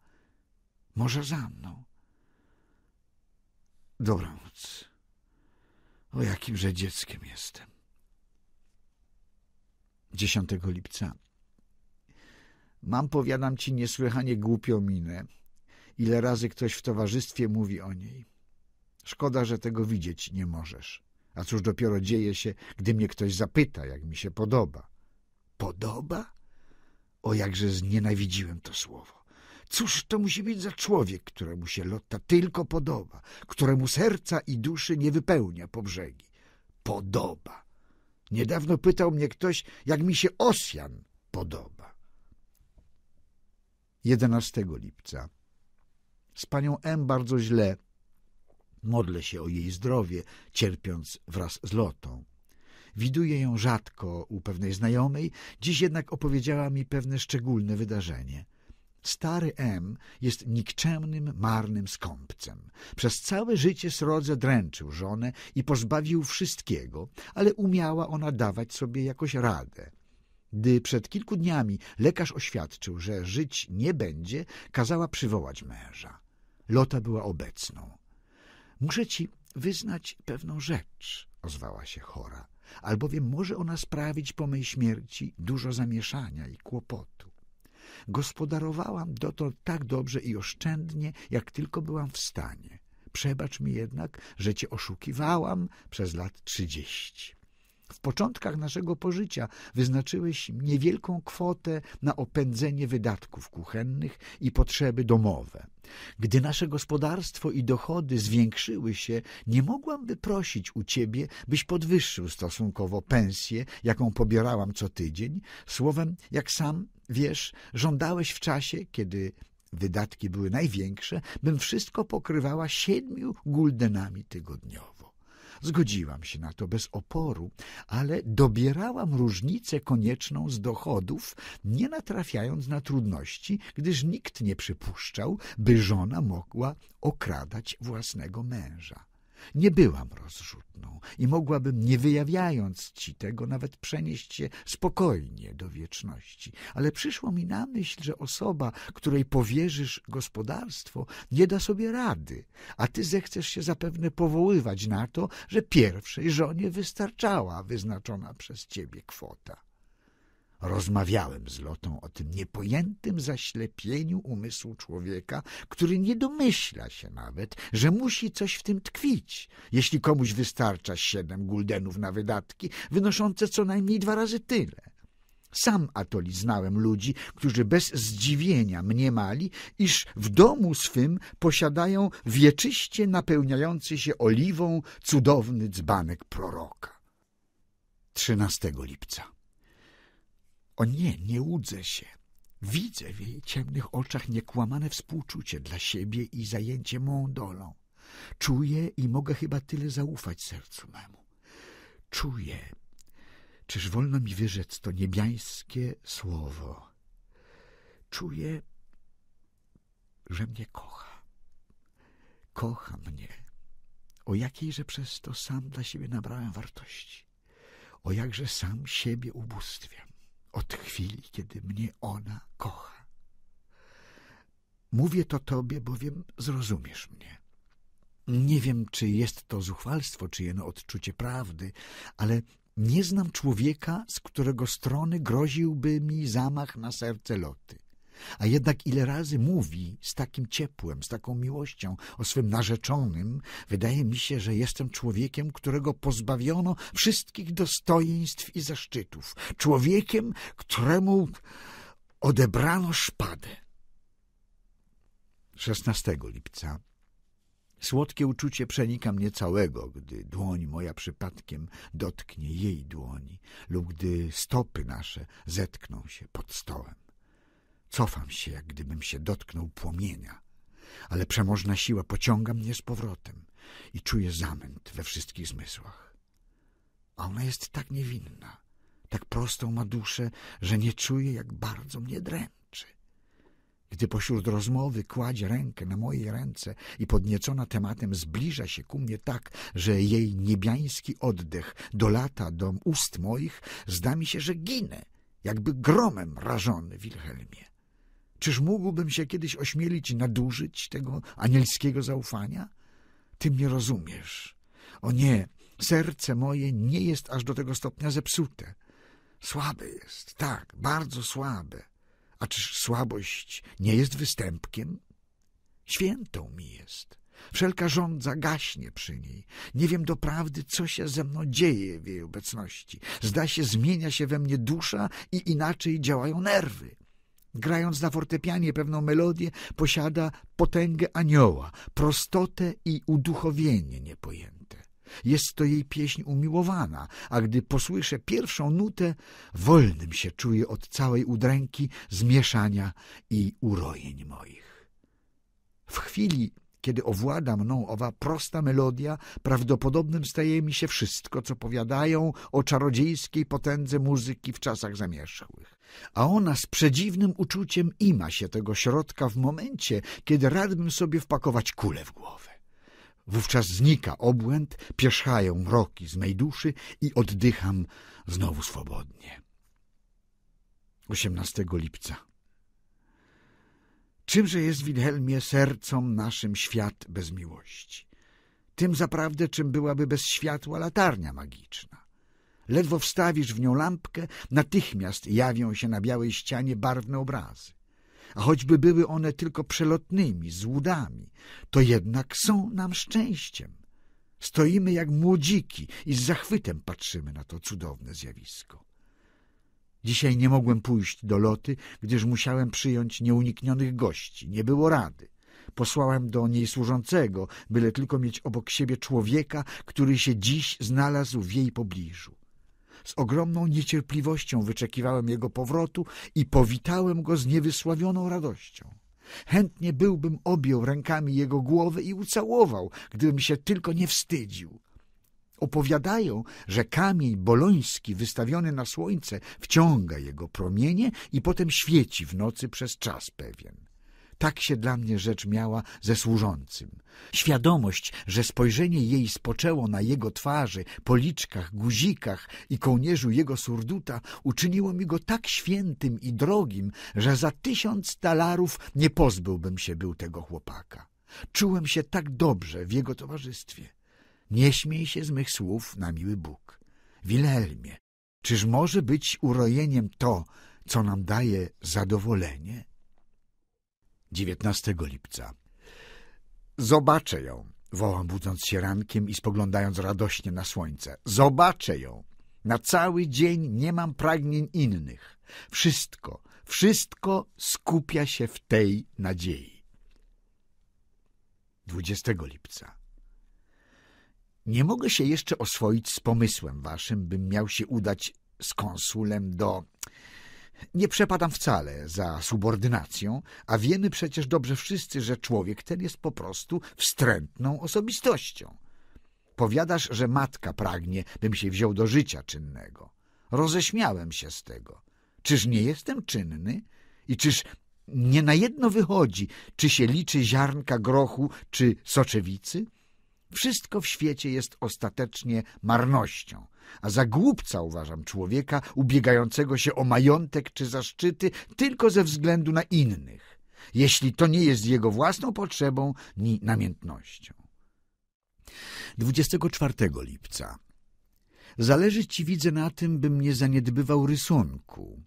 Może za mną. Dobranoc. O jakimże dzieckiem jestem. 10 lipca. Mam, powiadam ci, niesłychanie głupią minę. Ile razy ktoś w towarzystwie mówi o niej. Szkoda, że tego widzieć nie możesz. A cóż dopiero dzieje się, gdy mnie ktoś zapyta, jak mi się podoba. Podoba? O jakże znienawidziłem to słowo. Cóż to musi być za człowiek, któremu się Lotta tylko podoba, któremu serca i duszy nie wypełnia po brzegi? Podoba. Niedawno pytał mnie ktoś, jak mi się Osjan podoba. 11 lipca. Z panią M bardzo źle. Modlę się o jej zdrowie, cierpiąc wraz z Lotą. Widuję ją rzadko u pewnej znajomej, dziś jednak opowiedziała mi pewne szczególne wydarzenie – Stary M jest nikczemnym, marnym skąpcem. Przez całe życie srodze dręczył żonę i pozbawił wszystkiego, ale umiała ona dawać sobie jakoś radę. Gdy przed kilku dniami lekarz oświadczył, że żyć nie będzie, kazała przywołać męża. Lota była obecną. Muszę ci wyznać pewną rzecz, ozwała się chora, albowiem może ona sprawić po mej śmierci dużo zamieszania i kłopotu. Gospodarowałam dotąd tak dobrze i oszczędnie, jak tylko byłam w stanie. Przebacz mi jednak, że cię oszukiwałam przez lat trzydzieści w początkach naszego pożycia wyznaczyłeś niewielką kwotę na opędzenie wydatków kuchennych i potrzeby domowe. Gdy nasze gospodarstwo i dochody zwiększyły się, nie mogłam wyprosić u ciebie, byś podwyższył stosunkowo pensję, jaką pobierałam co tydzień. Słowem, jak sam wiesz, żądałeś w czasie, kiedy wydatki były największe, bym wszystko pokrywała siedmiu guldenami tygodniowo. Zgodziłam się na to bez oporu, ale dobierałam różnicę konieczną z dochodów, nie natrafiając na trudności, gdyż nikt nie przypuszczał, by żona mogła okradać własnego męża. Nie byłam rozrzutną i mogłabym, nie wyjawiając ci tego, nawet przenieść się spokojnie do wieczności. Ale przyszło mi na myśl, że osoba, której powierzysz gospodarstwo, nie da sobie rady, a ty zechcesz się zapewne powoływać na to, że pierwszej żonie wystarczała wyznaczona przez ciebie kwota. Rozmawiałem z Lotą o tym niepojętym zaślepieniu umysłu człowieka, który nie domyśla się nawet, że musi coś w tym tkwić, jeśli komuś wystarcza siedem guldenów na wydatki, wynoszące co najmniej dwa razy tyle. Sam atoli znałem ludzi, którzy bez zdziwienia mniemali, iż w domu swym posiadają wieczyście napełniający się oliwą cudowny dzbanek proroka. 13 lipca o nie, nie łudzę się. Widzę w jej ciemnych oczach niekłamane współczucie dla siebie i zajęcie mą dolą. Czuję i mogę chyba tyle zaufać sercu memu. Czuję. Czyż wolno mi wyrzec to niebiańskie słowo? Czuję, że mnie kocha. Kocha mnie. O jakiejże przez to sam dla siebie nabrałem wartości. O jakże sam siebie ubóstwiam od chwili, kiedy mnie ona kocha. Mówię to tobie, bowiem zrozumiesz mnie. Nie wiem, czy jest to zuchwalstwo, czy jeno odczucie prawdy, ale nie znam człowieka, z którego strony groziłby mi zamach na serce Loty. A jednak ile razy mówi z takim ciepłem, z taką miłością o swym narzeczonym, wydaje mi się, że jestem człowiekiem, którego pozbawiono wszystkich dostojeństw i zaszczytów. Człowiekiem, któremu odebrano szpadę. 16 lipca Słodkie uczucie przenika mnie całego, gdy dłoń moja przypadkiem dotknie jej dłoni lub gdy stopy nasze zetkną się pod stołem. Cofam się, jak gdybym się dotknął płomienia, ale przemożna siła pociąga mnie z powrotem i czuję zamęt we wszystkich zmysłach. A ona jest tak niewinna, tak prostą ma duszę, że nie czuję, jak bardzo mnie dręczy. Gdy pośród rozmowy kładzie rękę na mojej ręce i podniecona tematem zbliża się ku mnie tak, że jej niebiański oddech dolata do ust moich, zda mi się, że ginę, jakby gromem rażony Wilhelmie. Czyż mógłbym się kiedyś ośmielić nadużyć tego anielskiego zaufania? Ty mnie rozumiesz. O nie, serce moje nie jest aż do tego stopnia zepsute. Słabe jest, tak, bardzo słabe. A czyż słabość nie jest występkiem? Świętą mi jest. Wszelka żądza gaśnie przy niej. Nie wiem doprawdy, co się ze mną dzieje w jej obecności. Zda się, zmienia się we mnie dusza i inaczej działają nerwy grając na fortepianie pewną melodię, posiada potęgę anioła, prostotę i uduchowienie niepojęte. Jest to jej pieśń umiłowana, a gdy posłyszę pierwszą nutę, wolnym się czuję od całej udręki, zmieszania i urojeń moich. W chwili kiedy owłada mną owa prosta melodia, prawdopodobnym staje mi się wszystko, co powiadają o czarodziejskiej potędze muzyki w czasach zamierzchłych. A ona z przedziwnym uczuciem ima się tego środka w momencie, kiedy radbym sobie wpakować kulę w głowę. Wówczas znika obłęd, pierzchają mroki z mej duszy i oddycham znowu swobodnie. 18 lipca Czymże jest, Wilhelmie, sercom naszym świat bez miłości? Tym zaprawdę, czym byłaby bez światła latarnia magiczna. Ledwo wstawisz w nią lampkę, natychmiast jawią się na białej ścianie barwne obrazy. A choćby były one tylko przelotnymi, złudami, to jednak są nam szczęściem. Stoimy jak młodziki i z zachwytem patrzymy na to cudowne zjawisko. Dzisiaj nie mogłem pójść do loty, gdyż musiałem przyjąć nieuniknionych gości. Nie było rady. Posłałem do niej służącego, byle tylko mieć obok siebie człowieka, który się dziś znalazł w jej pobliżu. Z ogromną niecierpliwością wyczekiwałem jego powrotu i powitałem go z niewysławioną radością. Chętnie byłbym objął rękami jego głowę i ucałował, gdybym się tylko nie wstydził. Opowiadają, że kamień boloński wystawiony na słońce wciąga jego promienie i potem świeci w nocy przez czas pewien. Tak się dla mnie rzecz miała ze służącym. Świadomość, że spojrzenie jej spoczęło na jego twarzy, policzkach, guzikach i kołnierzu jego surduta, uczyniło mi go tak świętym i drogim, że za tysiąc talarów nie pozbyłbym się był tego chłopaka. Czułem się tak dobrze w jego towarzystwie. Nie śmiej się z mych słów na miły Bóg. Wilhelmie, czyż może być urojeniem to, co nam daje zadowolenie? 19 lipca Zobaczę ją, wołam budząc się rankiem i spoglądając radośnie na słońce. Zobaczę ją. Na cały dzień nie mam pragnień innych. Wszystko, wszystko skupia się w tej nadziei. 20 lipca nie mogę się jeszcze oswoić z pomysłem waszym, bym miał się udać z konsulem do... Nie przepadam wcale za subordynacją, a wiemy przecież dobrze wszyscy, że człowiek ten jest po prostu wstrętną osobistością. Powiadasz, że matka pragnie, bym się wziął do życia czynnego. Roześmiałem się z tego. Czyż nie jestem czynny? I czyż nie na jedno wychodzi, czy się liczy ziarnka grochu, czy soczewicy? Wszystko w świecie jest ostatecznie marnością, a za głupca uważam człowieka ubiegającego się o majątek czy zaszczyty tylko ze względu na innych, jeśli to nie jest jego własną potrzebą ni namiętnością. 24 lipca Zależy ci widzę na tym, bym nie zaniedbywał rysunku.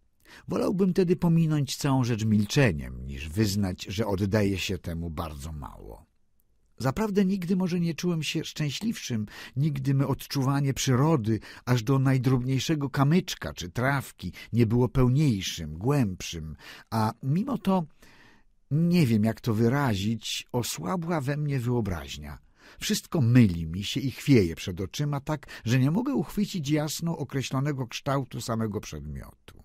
Wolałbym tedy pominąć całą rzecz milczeniem, niż wyznać, że oddaje się temu bardzo mało. Zaprawdę nigdy może nie czułem się szczęśliwszym, nigdy my odczuwanie przyrody, aż do najdrobniejszego kamyczka czy trawki, nie było pełniejszym, głębszym, a mimo to, nie wiem jak to wyrazić, osłabła we mnie wyobraźnia. Wszystko myli mi się i chwieje przed oczyma tak, że nie mogę uchwycić jasno określonego kształtu samego przedmiotu.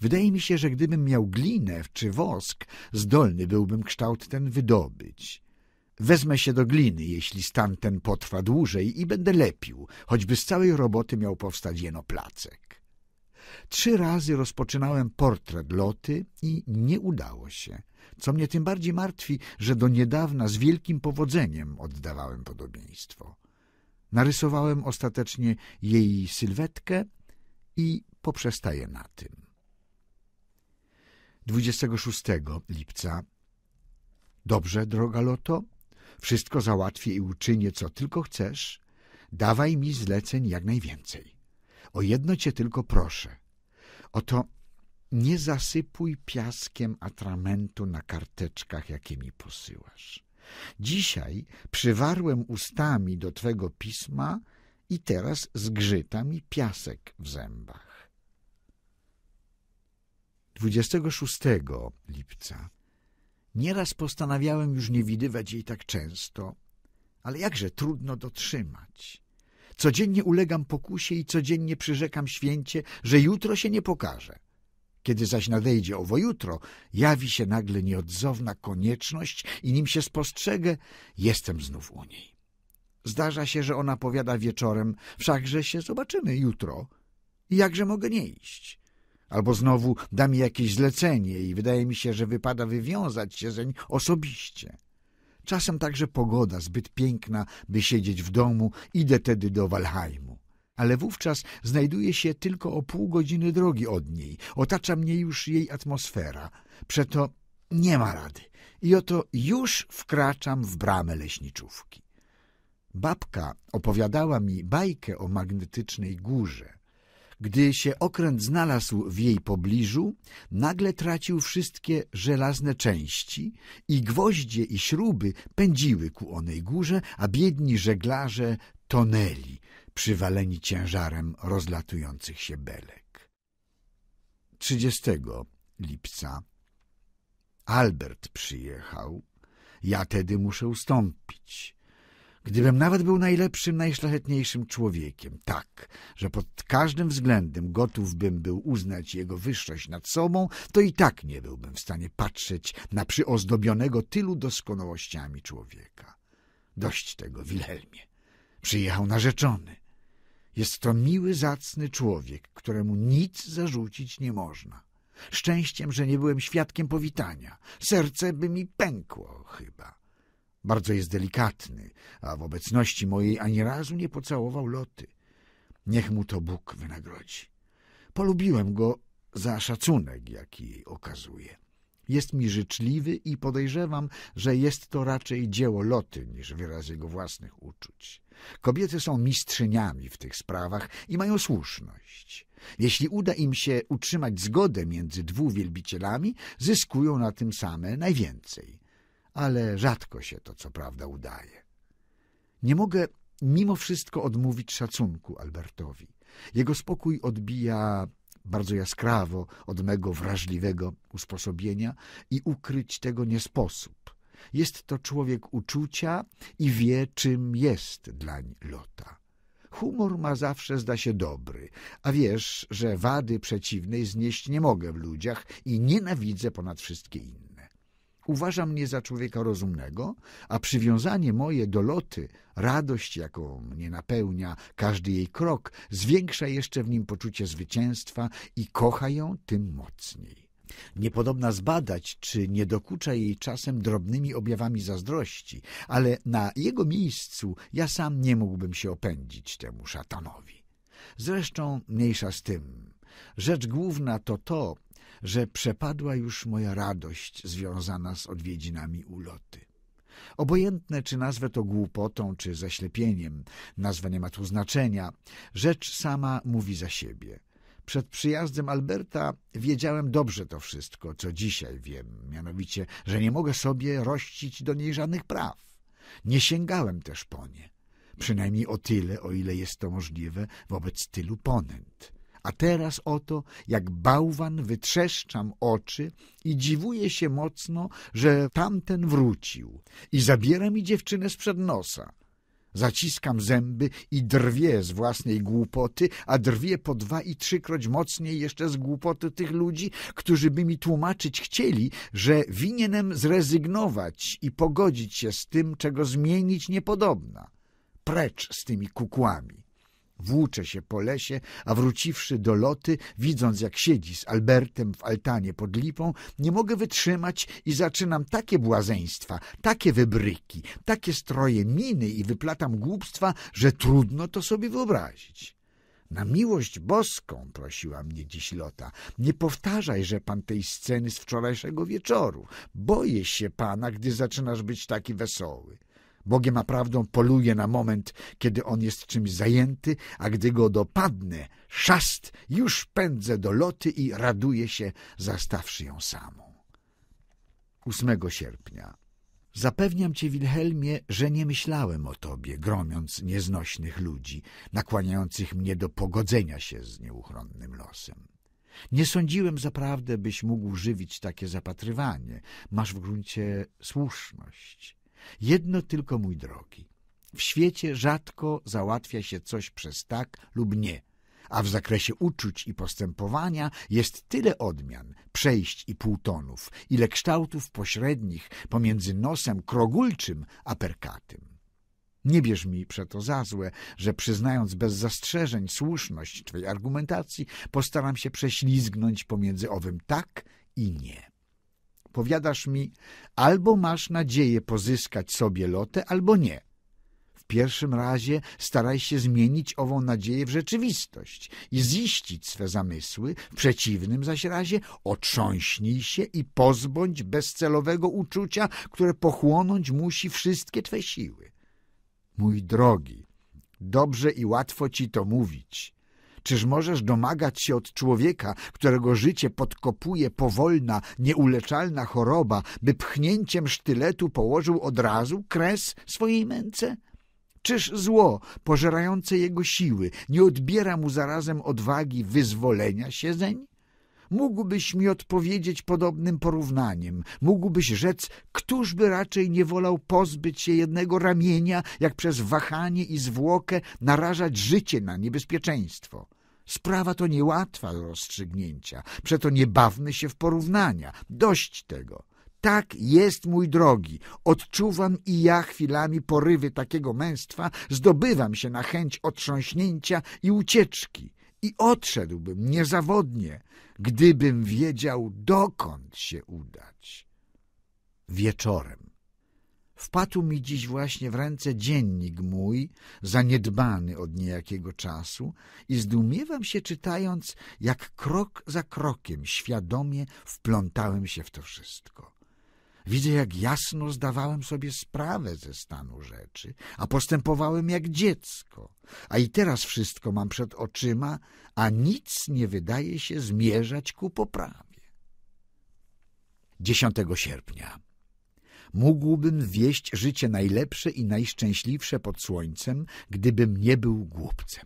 Wydaje mi się, że gdybym miał glinę czy wosk, zdolny byłbym kształt ten wydobyć. Wezmę się do gliny, jeśli stan ten potrwa dłużej i będę lepił, choćby z całej roboty miał powstać jeno placek. Trzy razy rozpoczynałem portret Loty i nie udało się, co mnie tym bardziej martwi, że do niedawna z wielkim powodzeniem oddawałem podobieństwo. Narysowałem ostatecznie jej sylwetkę i poprzestaję na tym. 26 lipca Dobrze, droga Loto, wszystko załatwię i uczynię, co tylko chcesz. Dawaj mi zleceń jak najwięcej. O jedno cię tylko proszę. Oto nie zasypuj piaskiem atramentu na karteczkach, jakie mi posyłasz. Dzisiaj przywarłem ustami do twego pisma i teraz zgrzyta mi piasek w zębach. 26 lipca Nieraz postanawiałem już nie widywać jej tak często, ale jakże trudno dotrzymać. Codziennie ulegam pokusie i codziennie przyrzekam święcie, że jutro się nie pokaże. Kiedy zaś nadejdzie owo jutro, jawi się nagle nieodzowna konieczność i nim się spostrzegę, jestem znów u niej. Zdarza się, że ona powiada wieczorem, wszakże się zobaczymy jutro. I jakże mogę nie iść? albo znowu da mi jakieś zlecenie i wydaje mi się, że wypada wywiązać się zeń osobiście. Czasem także pogoda zbyt piękna, by siedzieć w domu, idę tedy do Walheimu. Ale wówczas znajduję się tylko o pół godziny drogi od niej. Otacza mnie już jej atmosfera. Przeto nie ma rady. I oto już wkraczam w bramę leśniczówki. Babka opowiadała mi bajkę o magnetycznej górze. Gdy się okręt znalazł w jej pobliżu, nagle tracił wszystkie żelazne części i gwoździe i śruby pędziły ku onej górze, a biedni żeglarze tonęli, przywaleni ciężarem rozlatujących się belek. 30 lipca Albert przyjechał. Ja tedy muszę ustąpić. Gdybym nawet był najlepszym, najszlachetniejszym człowiekiem, tak, że pod każdym względem gotów bym był uznać jego wyższość nad sobą, to i tak nie byłbym w stanie patrzeć na przyozdobionego tylu doskonałościami człowieka. Dość tego, Wilhelmie. Przyjechał narzeczony. Jest to miły, zacny człowiek, któremu nic zarzucić nie można. Szczęściem, że nie byłem świadkiem powitania. Serce by mi pękło chyba. Bardzo jest delikatny, a w obecności mojej ani razu nie pocałował loty. Niech mu to Bóg wynagrodzi. Polubiłem go za szacunek, jaki jej okazuje. Jest mi życzliwy i podejrzewam, że jest to raczej dzieło loty niż wyraz jego własnych uczuć. Kobiety są mistrzyniami w tych sprawach i mają słuszność. Jeśli uda im się utrzymać zgodę między dwóch wielbicielami, zyskują na tym same najwięcej ale rzadko się to co prawda udaje. Nie mogę mimo wszystko odmówić szacunku Albertowi. Jego spokój odbija bardzo jaskrawo od mego wrażliwego usposobienia i ukryć tego nie sposób. Jest to człowiek uczucia i wie, czym jest dlań Lota. Humor ma zawsze, zda się, dobry, a wiesz, że wady przeciwnej znieść nie mogę w ludziach i nienawidzę ponad wszystkie inne uważa mnie za człowieka rozumnego, a przywiązanie moje do loty, radość, jaką mnie napełnia każdy jej krok, zwiększa jeszcze w nim poczucie zwycięstwa i kocha ją tym mocniej. Niepodobna zbadać, czy nie dokucza jej czasem drobnymi objawami zazdrości, ale na jego miejscu ja sam nie mógłbym się opędzić temu szatanowi. Zresztą mniejsza z tym. Rzecz główna to to, że przepadła już moja radość związana z odwiedzinami uloty. Obojętne, czy nazwę to głupotą, czy zaślepieniem, nazwa nie ma tu znaczenia. Rzecz sama mówi za siebie. Przed przyjazdem Alberta wiedziałem dobrze to wszystko, co dzisiaj wiem, mianowicie, że nie mogę sobie rościć do niej żadnych praw. Nie sięgałem też po nie, przynajmniej o tyle, o ile jest to możliwe wobec tylu ponęt. A teraz oto, jak bałwan, wytrzeszczam oczy i dziwuję się mocno, że tamten wrócił i zabiera mi dziewczynę sprzed nosa. Zaciskam zęby i drwię z własnej głupoty, a drwię po dwa i trzykroć mocniej jeszcze z głupoty tych ludzi, którzy by mi tłumaczyć chcieli, że winienem zrezygnować i pogodzić się z tym, czego zmienić niepodobna. Precz z tymi kukłami. Włóczę się po lesie, a wróciwszy do loty, widząc jak siedzi z Albertem w altanie pod lipą, nie mogę wytrzymać i zaczynam takie błazeństwa, takie wybryki, takie stroje miny i wyplatam głupstwa, że trudno to sobie wyobrazić. Na miłość boską, prosiła mnie dziś Lota, nie powtarzaj, że pan tej sceny z wczorajszego wieczoru. Boję się pana, gdy zaczynasz być taki wesoły. Bogiem a prawdą poluje na moment, kiedy on jest czymś zajęty, a gdy go dopadnę, szast, już pędzę do loty i raduję się, zastawszy ją samą. 8 sierpnia. Zapewniam cię, Wilhelmie, że nie myślałem o tobie, gromiąc nieznośnych ludzi, nakłaniających mnie do pogodzenia się z nieuchronnym losem. Nie sądziłem zaprawdę, byś mógł żywić takie zapatrywanie. Masz w gruncie słuszność. Jedno tylko, mój drogi. W świecie rzadko załatwia się coś przez tak lub nie, a w zakresie uczuć i postępowania jest tyle odmian, przejść i półtonów, ile kształtów pośrednich pomiędzy nosem krogulczym a perkatym. Nie bierz mi przeto za złe, że przyznając bez zastrzeżeń słuszność Twojej argumentacji, postaram się prześlizgnąć pomiędzy owym tak i nie powiadasz mi, albo masz nadzieję pozyskać sobie lotę, albo nie. W pierwszym razie staraj się zmienić ową nadzieję w rzeczywistość i ziścić swe zamysły, w przeciwnym zaś razie otrząśnij się i pozbądź bezcelowego uczucia, które pochłonąć musi wszystkie twe siły. Mój drogi, dobrze i łatwo ci to mówić – Czyż możesz domagać się od człowieka, którego życie podkopuje powolna, nieuleczalna choroba, by pchnięciem sztyletu położył od razu kres swojej męce? Czyż zło, pożerające jego siły, nie odbiera mu zarazem odwagi wyzwolenia się zeń? Mógłbyś mi odpowiedzieć podobnym porównaniem. Mógłbyś rzec, któż by raczej nie wolał pozbyć się jednego ramienia, jak przez wahanie i zwłokę narażać życie na niebezpieczeństwo. Sprawa to niełatwa do rozstrzygnięcia, przeto nie bawmy się w porównania. Dość tego. Tak jest, mój drogi. Odczuwam i ja chwilami porywy takiego męstwa, zdobywam się na chęć otrząśnięcia i ucieczki. I odszedłbym niezawodnie, gdybym wiedział, dokąd się udać. Wieczorem. Wpadł mi dziś właśnie w ręce dziennik mój, zaniedbany od niejakiego czasu i zdumiewam się czytając, jak krok za krokiem świadomie wplątałem się w to wszystko. Widzę, jak jasno zdawałem sobie sprawę ze stanu rzeczy, a postępowałem jak dziecko. A i teraz wszystko mam przed oczyma, a nic nie wydaje się zmierzać ku poprawie. 10 sierpnia mógłbym wieść życie najlepsze i najszczęśliwsze pod słońcem, gdybym nie był głupcem.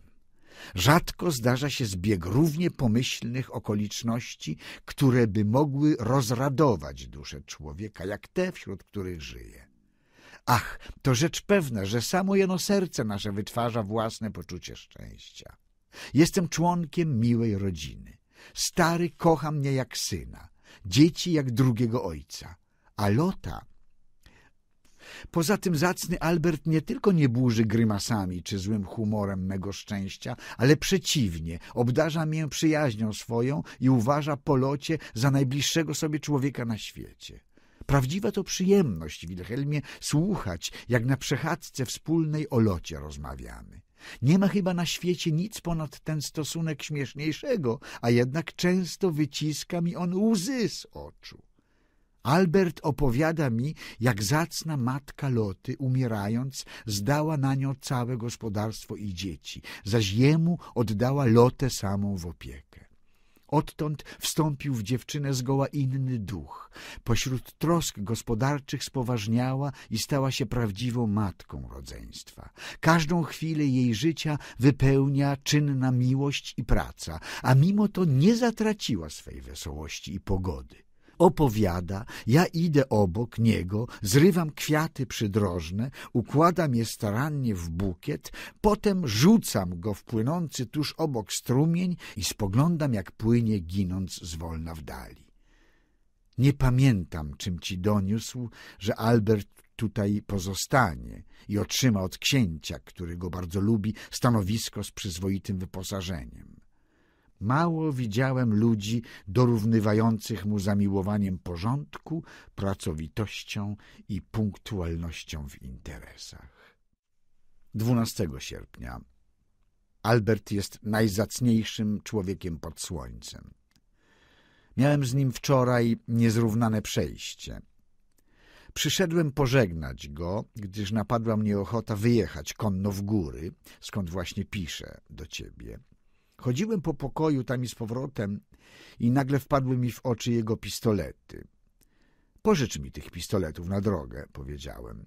Rzadko zdarza się zbieg równie pomyślnych okoliczności, które by mogły rozradować duszę człowieka, jak te, wśród których żyje. Ach, to rzecz pewna, że samo jeno serce nasze wytwarza własne poczucie szczęścia. Jestem członkiem miłej rodziny. Stary kocha mnie jak syna, dzieci jak drugiego ojca, a Lota Poza tym zacny Albert nie tylko nie burzy grymasami czy złym humorem mego szczęścia, ale przeciwnie, obdarza mię przyjaźnią swoją i uważa po locie za najbliższego sobie człowieka na świecie. Prawdziwa to przyjemność, Wilhelmie, słuchać, jak na przechadzce wspólnej o locie rozmawiamy. Nie ma chyba na świecie nic ponad ten stosunek śmieszniejszego, a jednak często wyciska mi on łzy z oczu. Albert opowiada mi, jak zacna matka Loty, umierając, zdała na nią całe gospodarstwo i dzieci, zaś jemu oddała Lotę samą w opiekę. Odtąd wstąpił w dziewczynę zgoła inny duch. Pośród trosk gospodarczych spoważniała i stała się prawdziwą matką rodzeństwa. Każdą chwilę jej życia wypełnia czynna miłość i praca, a mimo to nie zatraciła swej wesołości i pogody opowiada, ja idę obok niego, zrywam kwiaty przydrożne, układam je starannie w bukiet, potem rzucam go w płynący tuż obok strumień i spoglądam, jak płynie, ginąc zwolna w dali. Nie pamiętam, czym ci doniósł, że Albert tutaj pozostanie i otrzyma od księcia, który go bardzo lubi, stanowisko z przyzwoitym wyposażeniem. Mało widziałem ludzi dorównywających mu zamiłowaniem porządku, pracowitością i punktualnością w interesach. 12 sierpnia. Albert jest najzacniejszym człowiekiem pod słońcem. Miałem z nim wczoraj niezrównane przejście. Przyszedłem pożegnać go, gdyż napadła mnie ochota wyjechać konno w góry, skąd właśnie piszę do ciebie. Chodziłem po pokoju tam i z powrotem i nagle wpadły mi w oczy jego pistolety. Pożycz mi tych pistoletów na drogę, powiedziałem.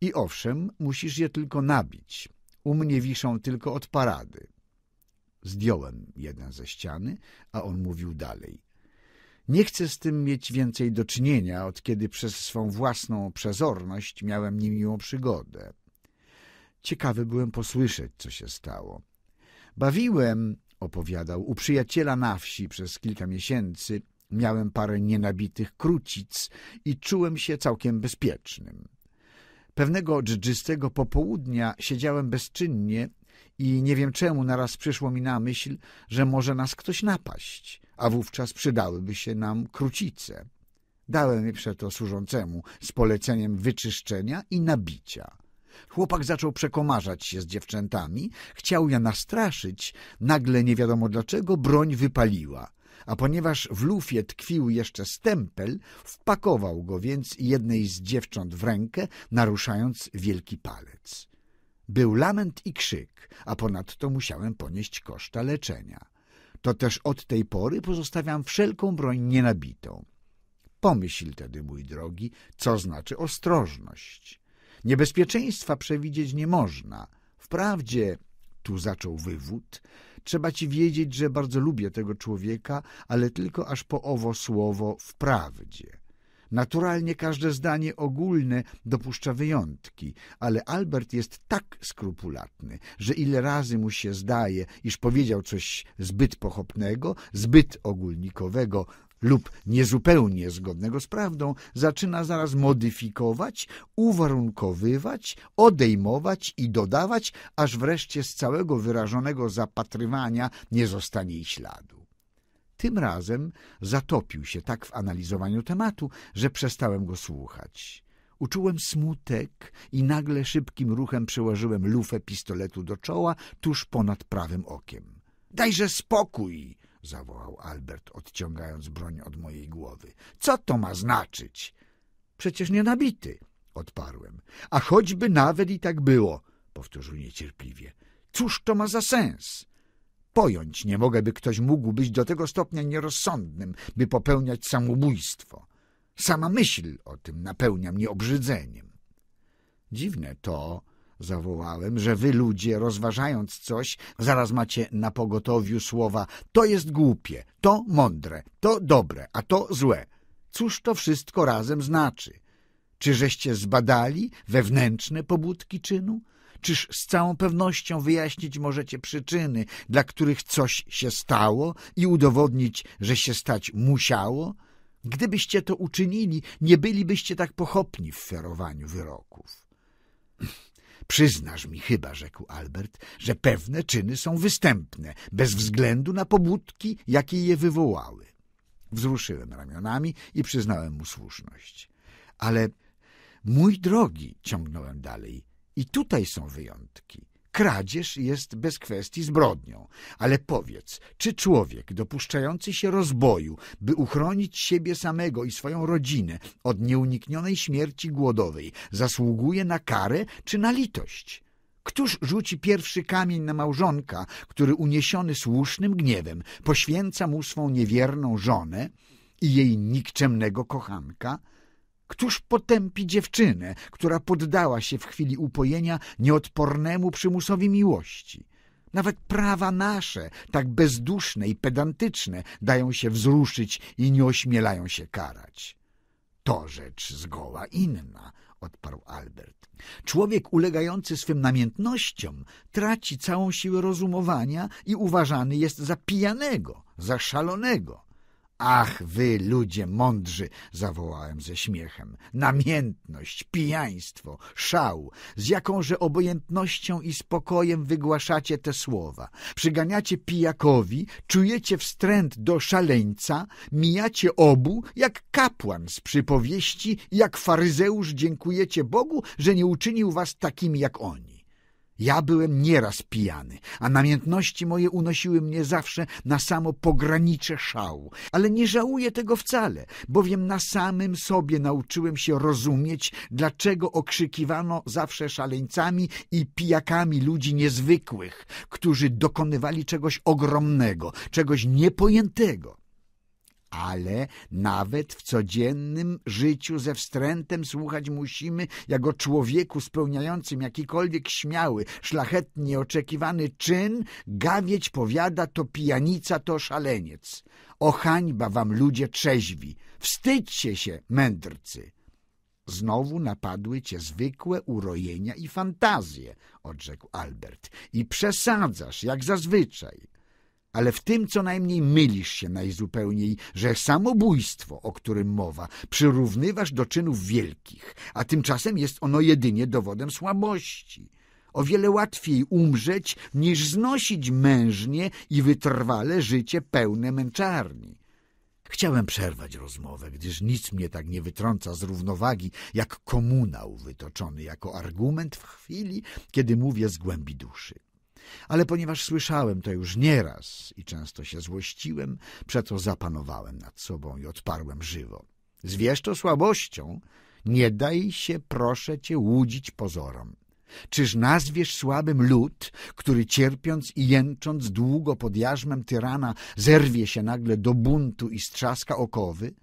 I owszem, musisz je tylko nabić. U mnie wiszą tylko od parady. Zdjąłem jeden ze ściany, a on mówił dalej. Nie chcę z tym mieć więcej do czynienia, od kiedy przez swą własną przezorność miałem niemiłą przygodę. Ciekawy byłem posłyszeć, co się stało. Bawiłem, opowiadał, u przyjaciela na wsi przez kilka miesięcy. Miałem parę nienabitych krucic i czułem się całkiem bezpiecznym. Pewnego dżdżystego popołudnia siedziałem bezczynnie i nie wiem czemu naraz przyszło mi na myśl, że może nas ktoś napaść, a wówczas przydałyby się nam krucice. Dałem je przeto służącemu z poleceniem wyczyszczenia i nabicia. Chłopak zaczął przekomarzać się z dziewczętami, chciał ją nastraszyć, nagle nie wiadomo dlaczego broń wypaliła. A ponieważ w lufie tkwił jeszcze stempel, wpakował go więc jednej z dziewcząt w rękę, naruszając wielki palec. Był lament i krzyk, a ponadto musiałem ponieść koszta leczenia. To też od tej pory pozostawiam wszelką broń nienabitą. Pomyśl tedy, mój drogi, co znaczy ostrożność. Niebezpieczeństwa przewidzieć nie można. Wprawdzie, tu zaczął wywód, trzeba ci wiedzieć, że bardzo lubię tego człowieka, ale tylko aż po owo słowo wprawdzie. Naturalnie każde zdanie ogólne dopuszcza wyjątki, ale Albert jest tak skrupulatny, że ile razy mu się zdaje, iż powiedział coś zbyt pochopnego, zbyt ogólnikowego, lub niezupełnie zgodnego z prawdą, zaczyna zaraz modyfikować, uwarunkowywać, odejmować i dodawać, aż wreszcie z całego wyrażonego zapatrywania nie zostanie jej śladu. Tym razem zatopił się tak w analizowaniu tematu, że przestałem go słuchać. Uczułem smutek i nagle szybkim ruchem przełożyłem lufę pistoletu do czoła tuż ponad prawym okiem. – Dajże spokój! zawołał Albert, odciągając broń od mojej głowy. Co to ma znaczyć? Przecież nie nabity, odparłem. A choćby nawet i tak było, powtórzył niecierpliwie. Cóż to ma za sens? Pojąć nie mogę, by ktoś mógł być do tego stopnia nierozsądnym, by popełniać samobójstwo. Sama myśl o tym napełnia mnie obrzydzeniem. Dziwne to, zawołałem, że wy ludzie, rozważając coś, zaraz macie na pogotowiu słowa to jest głupie, to mądre, to dobre, a to złe. Cóż to wszystko razem znaczy? Czyżeście zbadali wewnętrzne pobudki czynu? Czyż z całą pewnością wyjaśnić możecie przyczyny, dla których coś się stało i udowodnić, że się stać musiało? Gdybyście to uczynili, nie bylibyście tak pochopni w ferowaniu wyroków. Przyznasz mi chyba, rzekł Albert, że pewne czyny są występne, bez względu na pobudki, jakie je wywołały. Wzruszyłem ramionami i przyznałem mu słuszność. Ale, mój drogi, ciągnąłem dalej, i tutaj są wyjątki. Kradzież jest bez kwestii zbrodnią, ale powiedz, czy człowiek dopuszczający się rozboju, by uchronić siebie samego i swoją rodzinę od nieuniknionej śmierci głodowej, zasługuje na karę czy na litość? Któż rzuci pierwszy kamień na małżonka, który uniesiony słusznym gniewem poświęca mu swą niewierną żonę i jej nikczemnego kochanka? Któż potępi dziewczynę, która poddała się w chwili upojenia nieodpornemu przymusowi miłości? Nawet prawa nasze, tak bezduszne i pedantyczne, dają się wzruszyć i nie ośmielają się karać. To rzecz zgoła inna, odparł Albert. Człowiek ulegający swym namiętnościom traci całą siłę rozumowania i uważany jest za pijanego, za szalonego. Ach, wy ludzie mądrzy! zawołałem ze śmiechem. Namiętność, pijaństwo, szał, z jakąże obojętnością i spokojem wygłaszacie te słowa. Przyganiacie pijakowi, czujecie wstręt do szaleńca, mijacie obu, jak kapłan z przypowieści, jak faryzeusz dziękujecie Bogu, że nie uczynił was takimi jak oni. Ja byłem nieraz pijany, a namiętności moje unosiły mnie zawsze na samo pogranicze szału. Ale nie żałuję tego wcale, bowiem na samym sobie nauczyłem się rozumieć, dlaczego okrzykiwano zawsze szaleńcami i pijakami ludzi niezwykłych, którzy dokonywali czegoś ogromnego, czegoś niepojętego ale nawet w codziennym życiu ze wstrętem słuchać musimy, jak o człowieku spełniającym jakikolwiek śmiały, szlachetnie oczekiwany czyn, gawieć powiada to pijanica, to szaleniec. O hańba wam ludzie trzeźwi, wstydźcie się, mędrcy! Znowu napadły cię zwykłe urojenia i fantazje, odrzekł Albert, i przesadzasz, jak zazwyczaj ale w tym co najmniej mylisz się najzupełniej, że samobójstwo, o którym mowa, przyrównywasz do czynów wielkich, a tymczasem jest ono jedynie dowodem słabości. O wiele łatwiej umrzeć, niż znosić mężnie i wytrwale życie pełne męczarni. Chciałem przerwać rozmowę, gdyż nic mnie tak nie wytrąca z równowagi, jak komunał wytoczony jako argument w chwili, kiedy mówię z głębi duszy. Ale ponieważ słyszałem to już nieraz i często się złościłem, przeto zapanowałem nad sobą i odparłem żywo. Zwierz to słabością, nie daj się, proszę cię, łudzić pozorom. Czyż nazwiesz słabym lud, który cierpiąc i jęcząc długo pod jarzmem tyrana zerwie się nagle do buntu i strzaska okowy?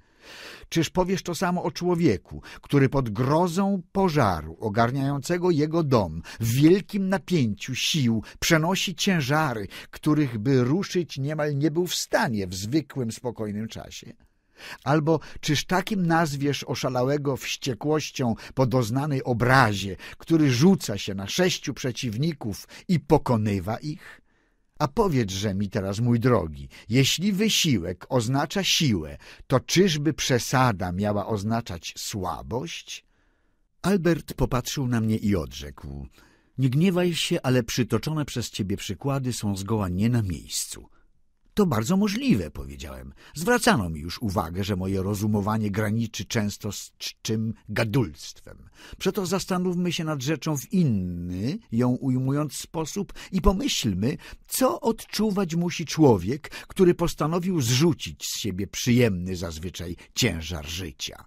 Czyż powiesz to samo o człowieku, który pod grozą pożaru ogarniającego jego dom w wielkim napięciu sił przenosi ciężary, których by ruszyć niemal nie był w stanie w zwykłym, spokojnym czasie? Albo czyż takim nazwiesz oszalałego wściekłością po doznanej obrazie, który rzuca się na sześciu przeciwników i pokonywa ich? A powiedzże mi teraz, mój drogi, jeśli wysiłek oznacza siłę, to czyżby przesada miała oznaczać słabość? Albert popatrzył na mnie i odrzekł. Nie gniewaj się, ale przytoczone przez ciebie przykłady są zgoła nie na miejscu. To bardzo możliwe, powiedziałem. Zwracano mi już uwagę, że moje rozumowanie graniczy często z czym gadulstwem. Przeto zastanówmy się nad rzeczą w inny, ją ujmując sposób i pomyślmy, co odczuwać musi człowiek, który postanowił zrzucić z siebie przyjemny zazwyczaj ciężar życia.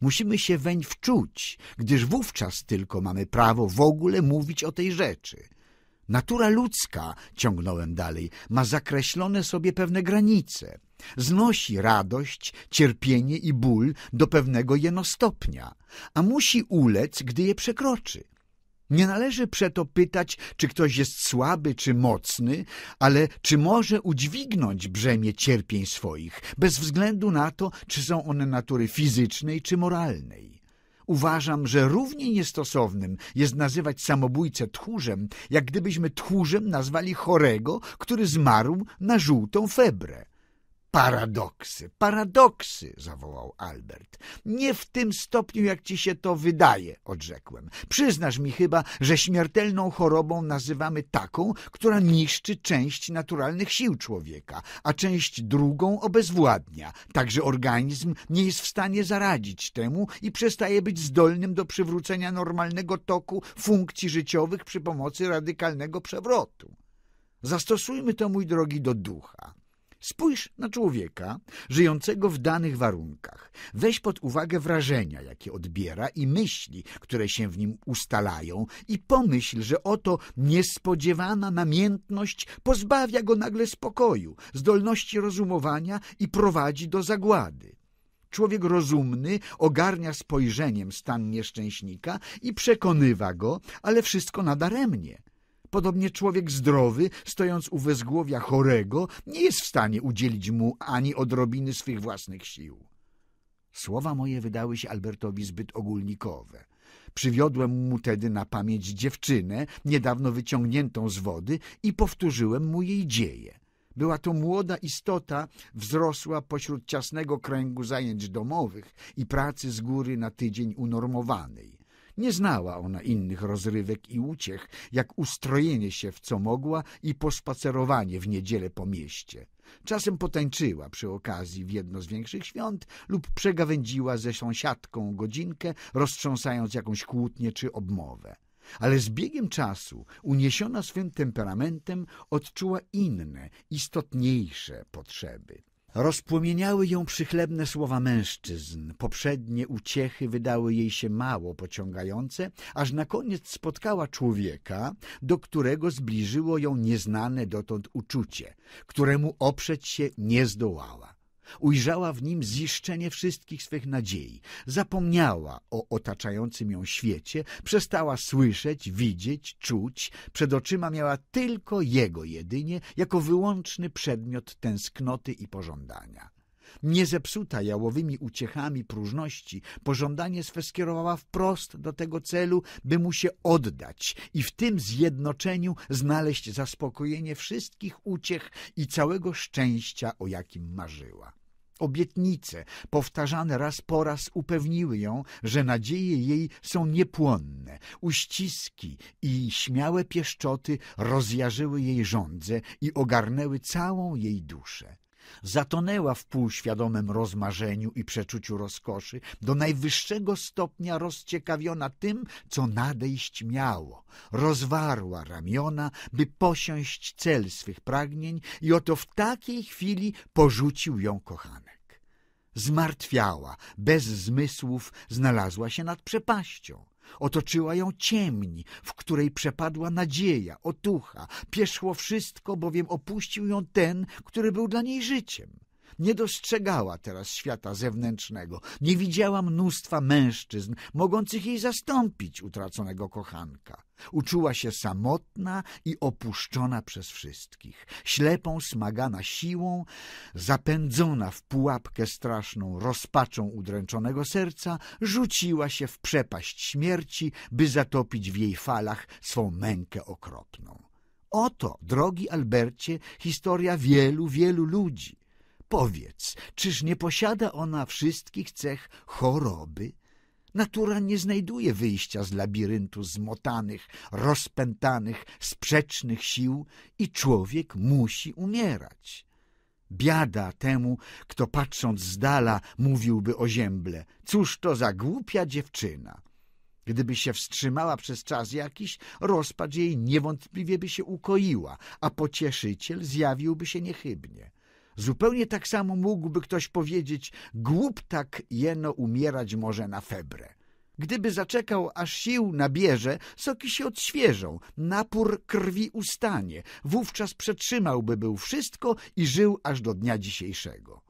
Musimy się weń wczuć, gdyż wówczas tylko mamy prawo w ogóle mówić o tej rzeczy – Natura ludzka, ciągnąłem dalej, ma zakreślone sobie pewne granice. Znosi radość, cierpienie i ból do pewnego jeno stopnia, a musi ulec, gdy je przekroczy. Nie należy przeto pytać, czy ktoś jest słaby czy mocny, ale czy może udźwignąć brzemię cierpień swoich, bez względu na to, czy są one natury fizycznej czy moralnej. Uważam, że równie niestosownym jest nazywać samobójcę tchórzem, jak gdybyśmy tchórzem nazwali chorego, który zmarł na żółtą febrę. Paradoksy, paradoksy, zawołał Albert. Nie w tym stopniu, jak ci się to wydaje, odrzekłem. Przyznasz mi chyba, że śmiertelną chorobą nazywamy taką, która niszczy część naturalnych sił człowieka, a część drugą obezwładnia. Także organizm nie jest w stanie zaradzić temu i przestaje być zdolnym do przywrócenia normalnego toku funkcji życiowych przy pomocy radykalnego przewrotu. Zastosujmy to, mój drogi, do ducha. Spójrz na człowieka żyjącego w danych warunkach. Weź pod uwagę wrażenia, jakie odbiera i myśli, które się w nim ustalają i pomyśl, że oto niespodziewana namiętność pozbawia go nagle spokoju, zdolności rozumowania i prowadzi do zagłady. Człowiek rozumny ogarnia spojrzeniem stan nieszczęśnika i przekonywa go, ale wszystko nadaremnie. Podobnie człowiek zdrowy, stojąc u wezgłowia chorego, nie jest w stanie udzielić mu ani odrobiny swych własnych sił. Słowa moje wydały się Albertowi zbyt ogólnikowe. Przywiodłem mu tedy na pamięć dziewczynę, niedawno wyciągniętą z wody i powtórzyłem mu jej dzieje. Była to młoda istota, wzrosła pośród ciasnego kręgu zajęć domowych i pracy z góry na tydzień unormowanej. Nie znała ona innych rozrywek i uciech, jak ustrojenie się w co mogła i pospacerowanie w niedzielę po mieście. Czasem potańczyła przy okazji w jedno z większych świąt lub przegawędziła ze sąsiadką godzinkę, roztrząsając jakąś kłótnię czy obmowę ale z biegiem czasu, uniesiona swym temperamentem, odczuła inne, istotniejsze potrzeby. Rozpłomieniały ją przychlebne słowa mężczyzn. Poprzednie uciechy wydały jej się mało pociągające, aż na koniec spotkała człowieka, do którego zbliżyło ją nieznane dotąd uczucie, któremu oprzeć się nie zdołała. Ujrzała w nim ziszczenie wszystkich swych nadziei. Zapomniała o otaczającym ją świecie, przestała słyszeć, widzieć, czuć. Przed oczyma miała tylko jego jedynie, jako wyłączny przedmiot tęsknoty i pożądania. Niezepsuta jałowymi uciechami próżności, pożądanie swe skierowała wprost do tego celu, by mu się oddać i w tym zjednoczeniu znaleźć zaspokojenie wszystkich uciech i całego szczęścia, o jakim marzyła. Obietnice, powtarzane raz po raz, upewniły ją, że nadzieje jej są niepłonne. Uściski i śmiałe pieszczoty rozjarzyły jej żądzę i ogarnęły całą jej duszę zatonęła w półświadomym rozmarzeniu i przeczuciu rozkoszy, do najwyższego stopnia rozciekawiona tym, co nadejść miało. Rozwarła ramiona, by posiąść cel swych pragnień i oto w takiej chwili porzucił ją kochanek. Zmartwiała, bez zmysłów, znalazła się nad przepaścią. Otoczyła ją ciemni, w której przepadła nadzieja, otucha. Pierzchło wszystko, bowiem opuścił ją ten, który był dla niej życiem. Nie dostrzegała teraz świata zewnętrznego, nie widziała mnóstwa mężczyzn mogących jej zastąpić utraconego kochanka. Uczuła się samotna i opuszczona przez wszystkich, ślepą, smagana siłą, zapędzona w pułapkę straszną rozpaczą udręczonego serca, rzuciła się w przepaść śmierci, by zatopić w jej falach swą mękę okropną. Oto, drogi Albercie, historia wielu, wielu ludzi. Powiedz, czyż nie posiada ona wszystkich cech choroby? Natura nie znajduje wyjścia z labiryntu zmotanych, rozpętanych, sprzecznych sił i człowiek musi umierać. Biada temu, kto patrząc z dala mówiłby o Cóż to za głupia dziewczyna! Gdyby się wstrzymała przez czas jakiś, rozpacz jej niewątpliwie by się ukoiła, a pocieszyciel zjawiłby się niechybnie. Zupełnie tak samo mógłby ktoś powiedzieć, głup tak jeno umierać może na febrę. Gdyby zaczekał, aż sił nabierze, soki się odświeżą, napór krwi ustanie, wówczas przetrzymałby był wszystko i żył aż do dnia dzisiejszego.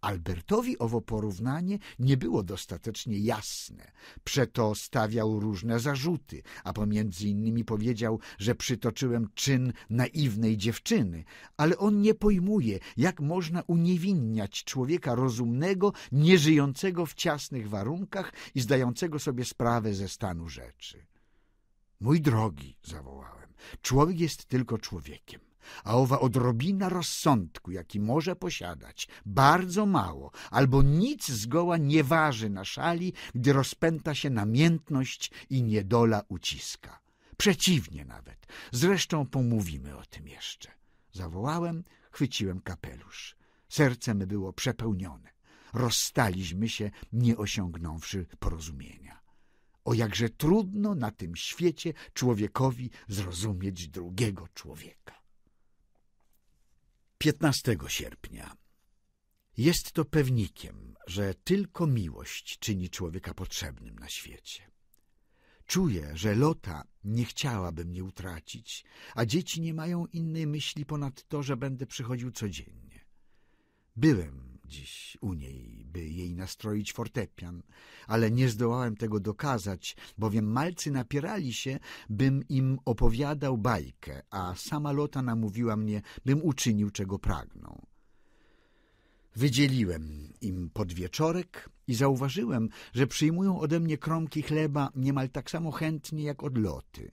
Albertowi owo porównanie nie było dostatecznie jasne, przeto stawiał różne zarzuty, a pomiędzy innymi powiedział, że przytoczyłem czyn naiwnej dziewczyny, ale on nie pojmuje, jak można uniewinniać człowieka rozumnego, nieżyjącego w ciasnych warunkach i zdającego sobie sprawę ze stanu rzeczy. Mój drogi, zawołałem, człowiek jest tylko człowiekiem a owa odrobina rozsądku, jaki może posiadać, bardzo mało albo nic zgoła nie waży na szali, gdy rozpęta się namiętność i niedola uciska. Przeciwnie nawet. Zresztą pomówimy o tym jeszcze. Zawołałem, chwyciłem kapelusz. Serce me było przepełnione. Rozstaliśmy się, nie osiągnąwszy porozumienia. O jakże trudno na tym świecie człowiekowi zrozumieć drugiego człowieka. 15 sierpnia. Jest to pewnikiem, że tylko miłość czyni człowieka potrzebnym na świecie. Czuję, że Lota nie chciałaby mnie utracić, a dzieci nie mają innej myśli ponad to, że będę przychodził codziennie. Byłem dziś u niej, by jej nastroić fortepian, ale nie zdołałem tego dokazać, bowiem malcy napierali się, bym im opowiadał bajkę, a sama Lota namówiła mnie, bym uczynił, czego pragną. Wydzieliłem im podwieczorek i zauważyłem, że przyjmują ode mnie kromki chleba niemal tak samo chętnie jak od Loty.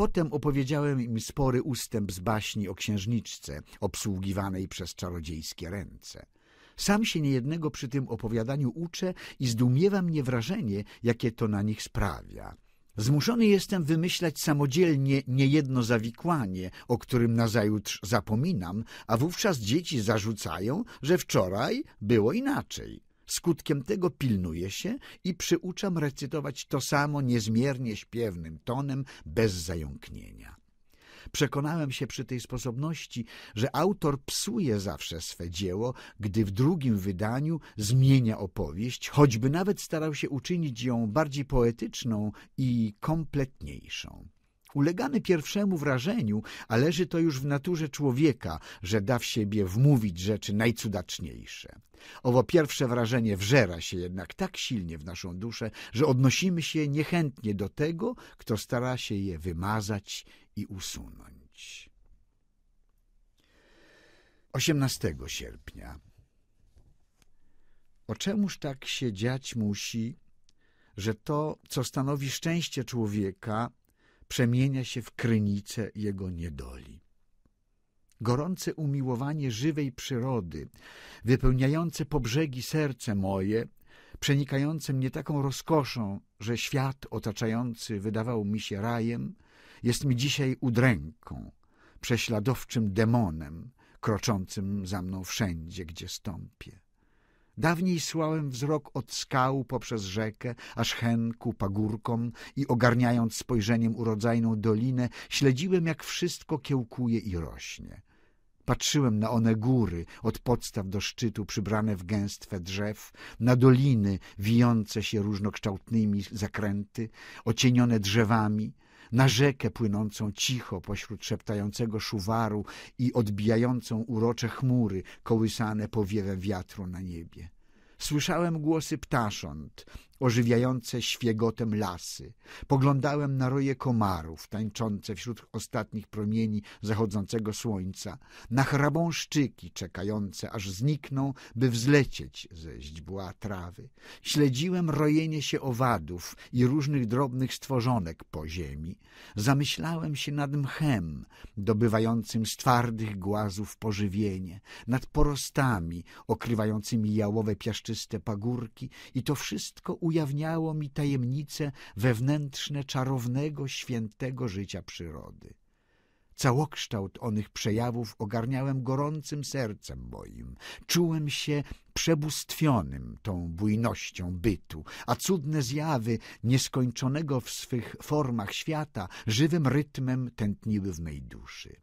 Potem opowiedziałem im spory ustęp z baśni o księżniczce, obsługiwanej przez czarodziejskie ręce. Sam się niejednego przy tym opowiadaniu uczę i zdumiewa mnie wrażenie, jakie to na nich sprawia. Zmuszony jestem wymyślać samodzielnie niejedno zawikłanie, o którym nazajutrz zapominam, a wówczas dzieci zarzucają, że wczoraj było inaczej. Skutkiem tego pilnuję się i przyuczam recytować to samo niezmiernie śpiewnym tonem, bez zająknienia. Przekonałem się przy tej sposobności, że autor psuje zawsze swe dzieło, gdy w drugim wydaniu zmienia opowieść, choćby nawet starał się uczynić ją bardziej poetyczną i kompletniejszą. Ulegamy pierwszemu wrażeniu, a leży to już w naturze człowieka, że da w siebie wmówić rzeczy najcudaczniejsze. Owo pierwsze wrażenie wżera się jednak tak silnie w naszą duszę, że odnosimy się niechętnie do tego, kto stara się je wymazać i usunąć. 18 sierpnia O czemuż tak się dziać musi, że to, co stanowi szczęście człowieka, przemienia się w krynicę jego niedoli? gorące umiłowanie żywej przyrody, wypełniające po brzegi serce moje, przenikające mnie taką rozkoszą, że świat otaczający wydawał mi się rajem, jest mi dzisiaj udręką, prześladowczym demonem, kroczącym za mną wszędzie, gdzie stąpię. Dawniej słałem wzrok od skał poprzez rzekę, aż hen ku pagórkom i ogarniając spojrzeniem urodzajną dolinę, śledziłem, jak wszystko kiełkuje i rośnie. Patrzyłem na one góry, od podstaw do szczytu, przybrane w gęstwę drzew, na doliny wijące się różnokształtnymi zakręty, ocienione drzewami, na rzekę płynącą cicho pośród szeptającego szuwaru i odbijającą urocze chmury kołysane powiewem wiatru na niebie. Słyszałem głosy ptasząt, ożywiające świegotem lasy. Poglądałem na roje komarów tańczące wśród ostatnich promieni zachodzącego słońca, na hrabąszczyki czekające, aż znikną, by wzlecieć ze źdźbła trawy. Śledziłem rojenie się owadów i różnych drobnych stworzonek po ziemi. Zamyślałem się nad mchem, dobywającym z twardych głazów pożywienie, nad porostami okrywającymi jałowe piaszczyste pagórki i to wszystko u ujawniało mi tajemnice wewnętrzne czarownego, świętego życia przyrody. Całokształt onych przejawów ogarniałem gorącym sercem moim. Czułem się przebóstwionym tą bujnością bytu, a cudne zjawy nieskończonego w swych formach świata żywym rytmem tętniły w mej duszy.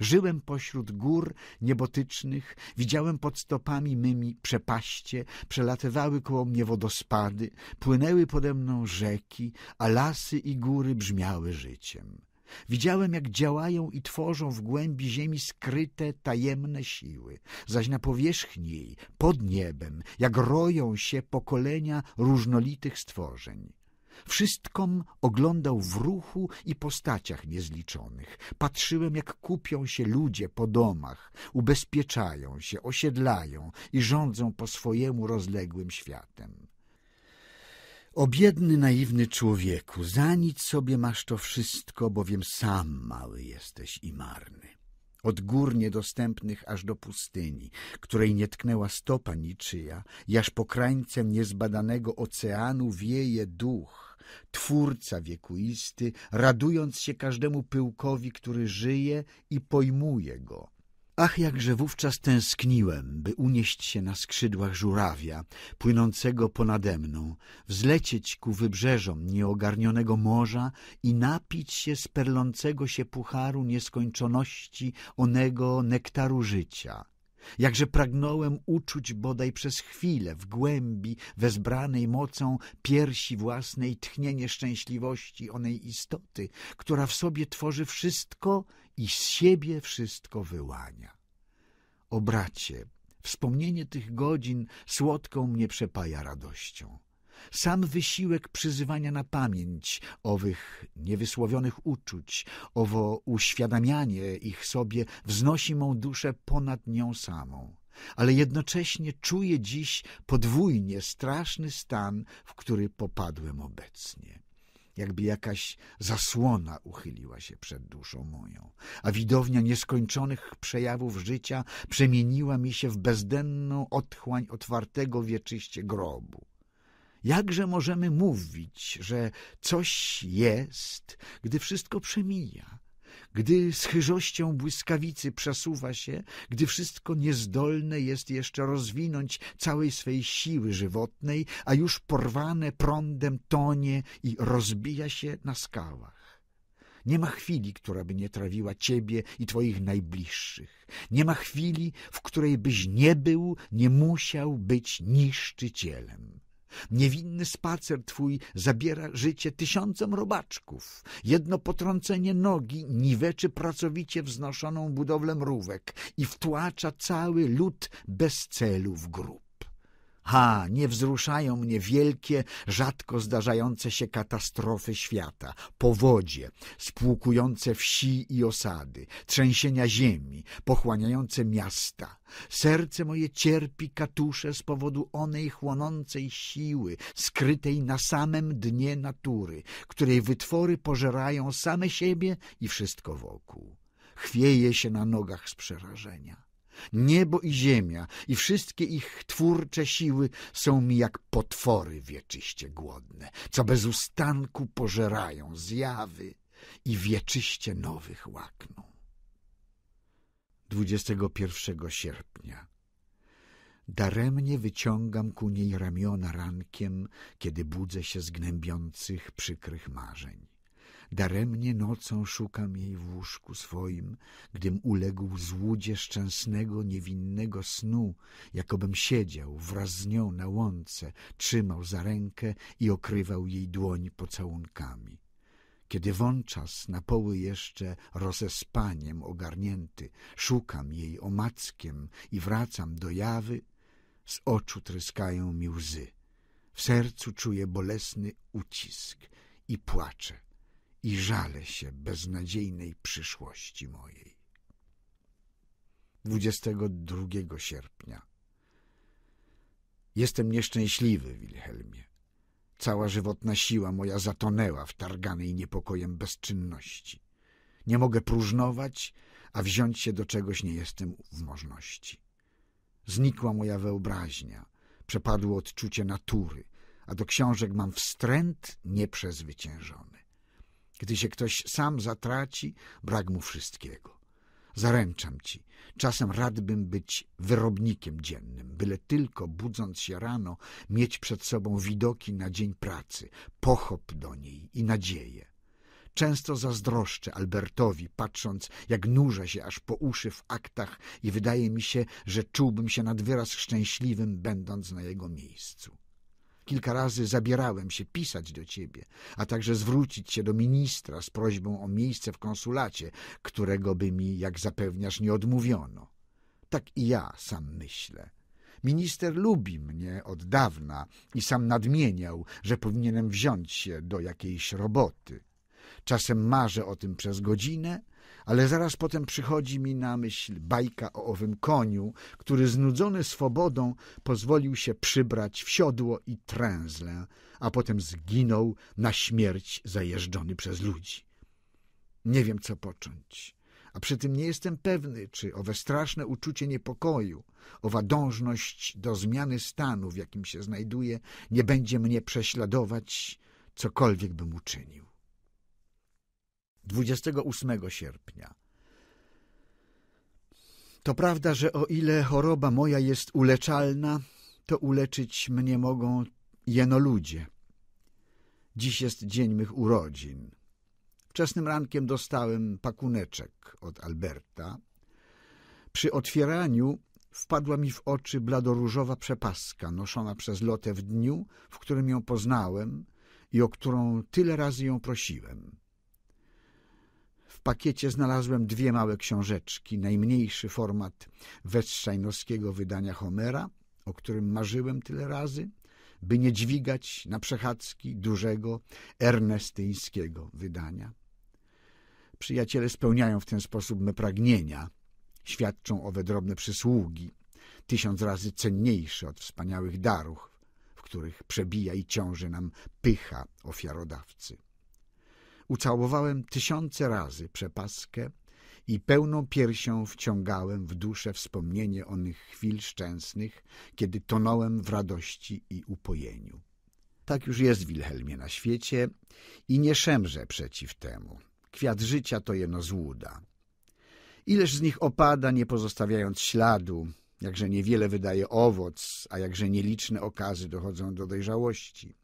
Żyłem pośród gór niebotycznych, widziałem pod stopami mymi przepaście, przelatywały koło mnie wodospady, płynęły pode mną rzeki, a lasy i góry brzmiały życiem. Widziałem, jak działają i tworzą w głębi ziemi skryte, tajemne siły, zaś na powierzchni jej, pod niebem, jak roją się pokolenia różnolitych stworzeń. Wszystkom oglądał w ruchu i postaciach niezliczonych. Patrzyłem, jak kupią się ludzie po domach, ubezpieczają się, osiedlają i rządzą po swojemu rozległym światem. O biedny, naiwny człowieku, za nic sobie masz to wszystko, bowiem sam mały jesteś i marny. Od gór niedostępnych aż do pustyni, której nie tknęła stopa niczyja, jaż po krańcem niezbadanego oceanu wieje duch – Twórca wiekuisty, radując się każdemu pyłkowi, który żyje i pojmuje go. Ach, jakże wówczas tęskniłem, by unieść się na skrzydłach żurawia, płynącego ponade mną, wzlecieć ku wybrzeżom nieogarnionego morza i napić się z perlącego się pucharu nieskończoności onego nektaru życia. Jakże pragnąłem uczuć bodaj przez chwilę w głębi, wezbranej mocą piersi własnej tchnienie szczęśliwości onej istoty, która w sobie tworzy wszystko i z siebie wszystko wyłania. O bracie, wspomnienie tych godzin słodką mnie przepaja radością. Sam wysiłek przyzywania na pamięć owych niewysłowionych uczuć, owo uświadamianie ich sobie wznosi mą duszę ponad nią samą. Ale jednocześnie czuję dziś podwójnie straszny stan, w który popadłem obecnie jakby jakaś zasłona uchyliła się przed duszą moją, a widownia nieskończonych przejawów życia przemieniła mi się w bezdenną otchłań otwartego wieczyście grobu. Jakże możemy mówić, że coś jest, gdy wszystko przemija, gdy z chyżością błyskawicy przesuwa się, gdy wszystko niezdolne jest jeszcze rozwinąć całej swej siły żywotnej, a już porwane prądem tonie i rozbija się na skałach. Nie ma chwili, która by nie trawiła ciebie i twoich najbliższych. Nie ma chwili, w której byś nie był, nie musiał być niszczycielem. Niewinny spacer twój zabiera życie tysiącom robaczków. Jedno potrącenie nogi niweczy pracowicie wznoszoną budowlę mrówek i wtłacza cały lud bez celu w grób. Ha, nie wzruszają mnie wielkie, rzadko zdarzające się katastrofy świata, powodzie, spłukujące wsi i osady, trzęsienia ziemi, pochłaniające miasta. Serce moje cierpi katusze z powodu onej chłonącej siły, skrytej na samym dnie natury, której wytwory pożerają same siebie i wszystko wokół. Chwieje się na nogach z przerażenia. Niebo i ziemia i wszystkie ich twórcze siły są mi jak potwory wieczyście głodne, co bez ustanku pożerają zjawy i wieczyście nowych łakną. 21 sierpnia Daremnie wyciągam ku niej ramiona rankiem, kiedy budzę się z gnębiących, przykrych marzeń. Daremnie nocą szukam jej w łóżku swoim, gdym uległ złudzie szczęsnego, niewinnego snu, jakobym siedział wraz z nią na łące, trzymał za rękę i okrywał jej dłoń pocałunkami. Kiedy wączas na poły jeszcze rozespaniem ogarnięty, szukam jej omackiem i wracam do jawy, z oczu tryskają mi łzy. W sercu czuję bolesny ucisk i płaczę i żalę się beznadziejnej przyszłości mojej. 22 sierpnia Jestem nieszczęśliwy, Wilhelmie. Cała żywotna siła moja zatonęła w targanej niepokojem bezczynności. Nie mogę próżnować, a wziąć się do czegoś nie jestem w możności. Znikła moja wyobraźnia, przepadło odczucie natury, a do książek mam wstręt nieprzezwyciężony. Gdy się ktoś sam zatraci, brak mu wszystkiego. Zaręczam ci, czasem radbym być wyrobnikiem dziennym, byle tylko, budząc się rano, mieć przed sobą widoki na dzień pracy, pochop do niej i nadzieję. Często zazdroszczę Albertowi, patrząc, jak nurza się aż po uszy w aktach i wydaje mi się, że czułbym się nad wyraz szczęśliwym, będąc na jego miejscu. Kilka razy zabierałem się pisać do ciebie, a także zwrócić się do ministra z prośbą o miejsce w konsulacie, którego by mi, jak zapewniasz, nie odmówiono. Tak i ja sam myślę. Minister lubi mnie od dawna i sam nadmieniał, że powinienem wziąć się do jakiejś roboty. Czasem marzę o tym przez godzinę, ale zaraz potem przychodzi mi na myśl bajka o owym koniu, który znudzony swobodą pozwolił się przybrać w siodło i tręzlę, a potem zginął na śmierć zajeżdżony przez ludzi. Nie wiem, co począć, a przy tym nie jestem pewny, czy owe straszne uczucie niepokoju, owa dążność do zmiany stanu, w jakim się znajduje, nie będzie mnie prześladować, cokolwiek bym uczynił. 28 sierpnia. To prawda, że o ile choroba moja jest uleczalna, to uleczyć mnie mogą jeno ludzie. Dziś jest dzień mych urodzin. Wczesnym rankiem dostałem pakuneczek od Alberta. Przy otwieraniu wpadła mi w oczy bladoróżowa przepaska noszona przez Lotę w dniu, w którym ją poznałem i o którą tyle razy ją prosiłem pakiecie znalazłem dwie małe książeczki, najmniejszy format Wetrzajnowskiego wydania Homera, o którym marzyłem tyle razy, by nie dźwigać na przechadzki dużego ernestyńskiego wydania. Przyjaciele spełniają w ten sposób me pragnienia, świadczą owe drobne przysługi, tysiąc razy cenniejsze od wspaniałych darów, w których przebija i ciąży nam pycha ofiarodawcy. Ucałowałem tysiące razy przepaskę i pełną piersią wciągałem w duszę wspomnienie onych chwil szczęsnych, kiedy tonąłem w radości i upojeniu. Tak już jest, Wilhelmie, na świecie i nie szemrze przeciw temu. Kwiat życia to jeno złuda. Ileż z nich opada, nie pozostawiając śladu, jakże niewiele wydaje owoc, a jakże nieliczne okazy dochodzą do dojrzałości.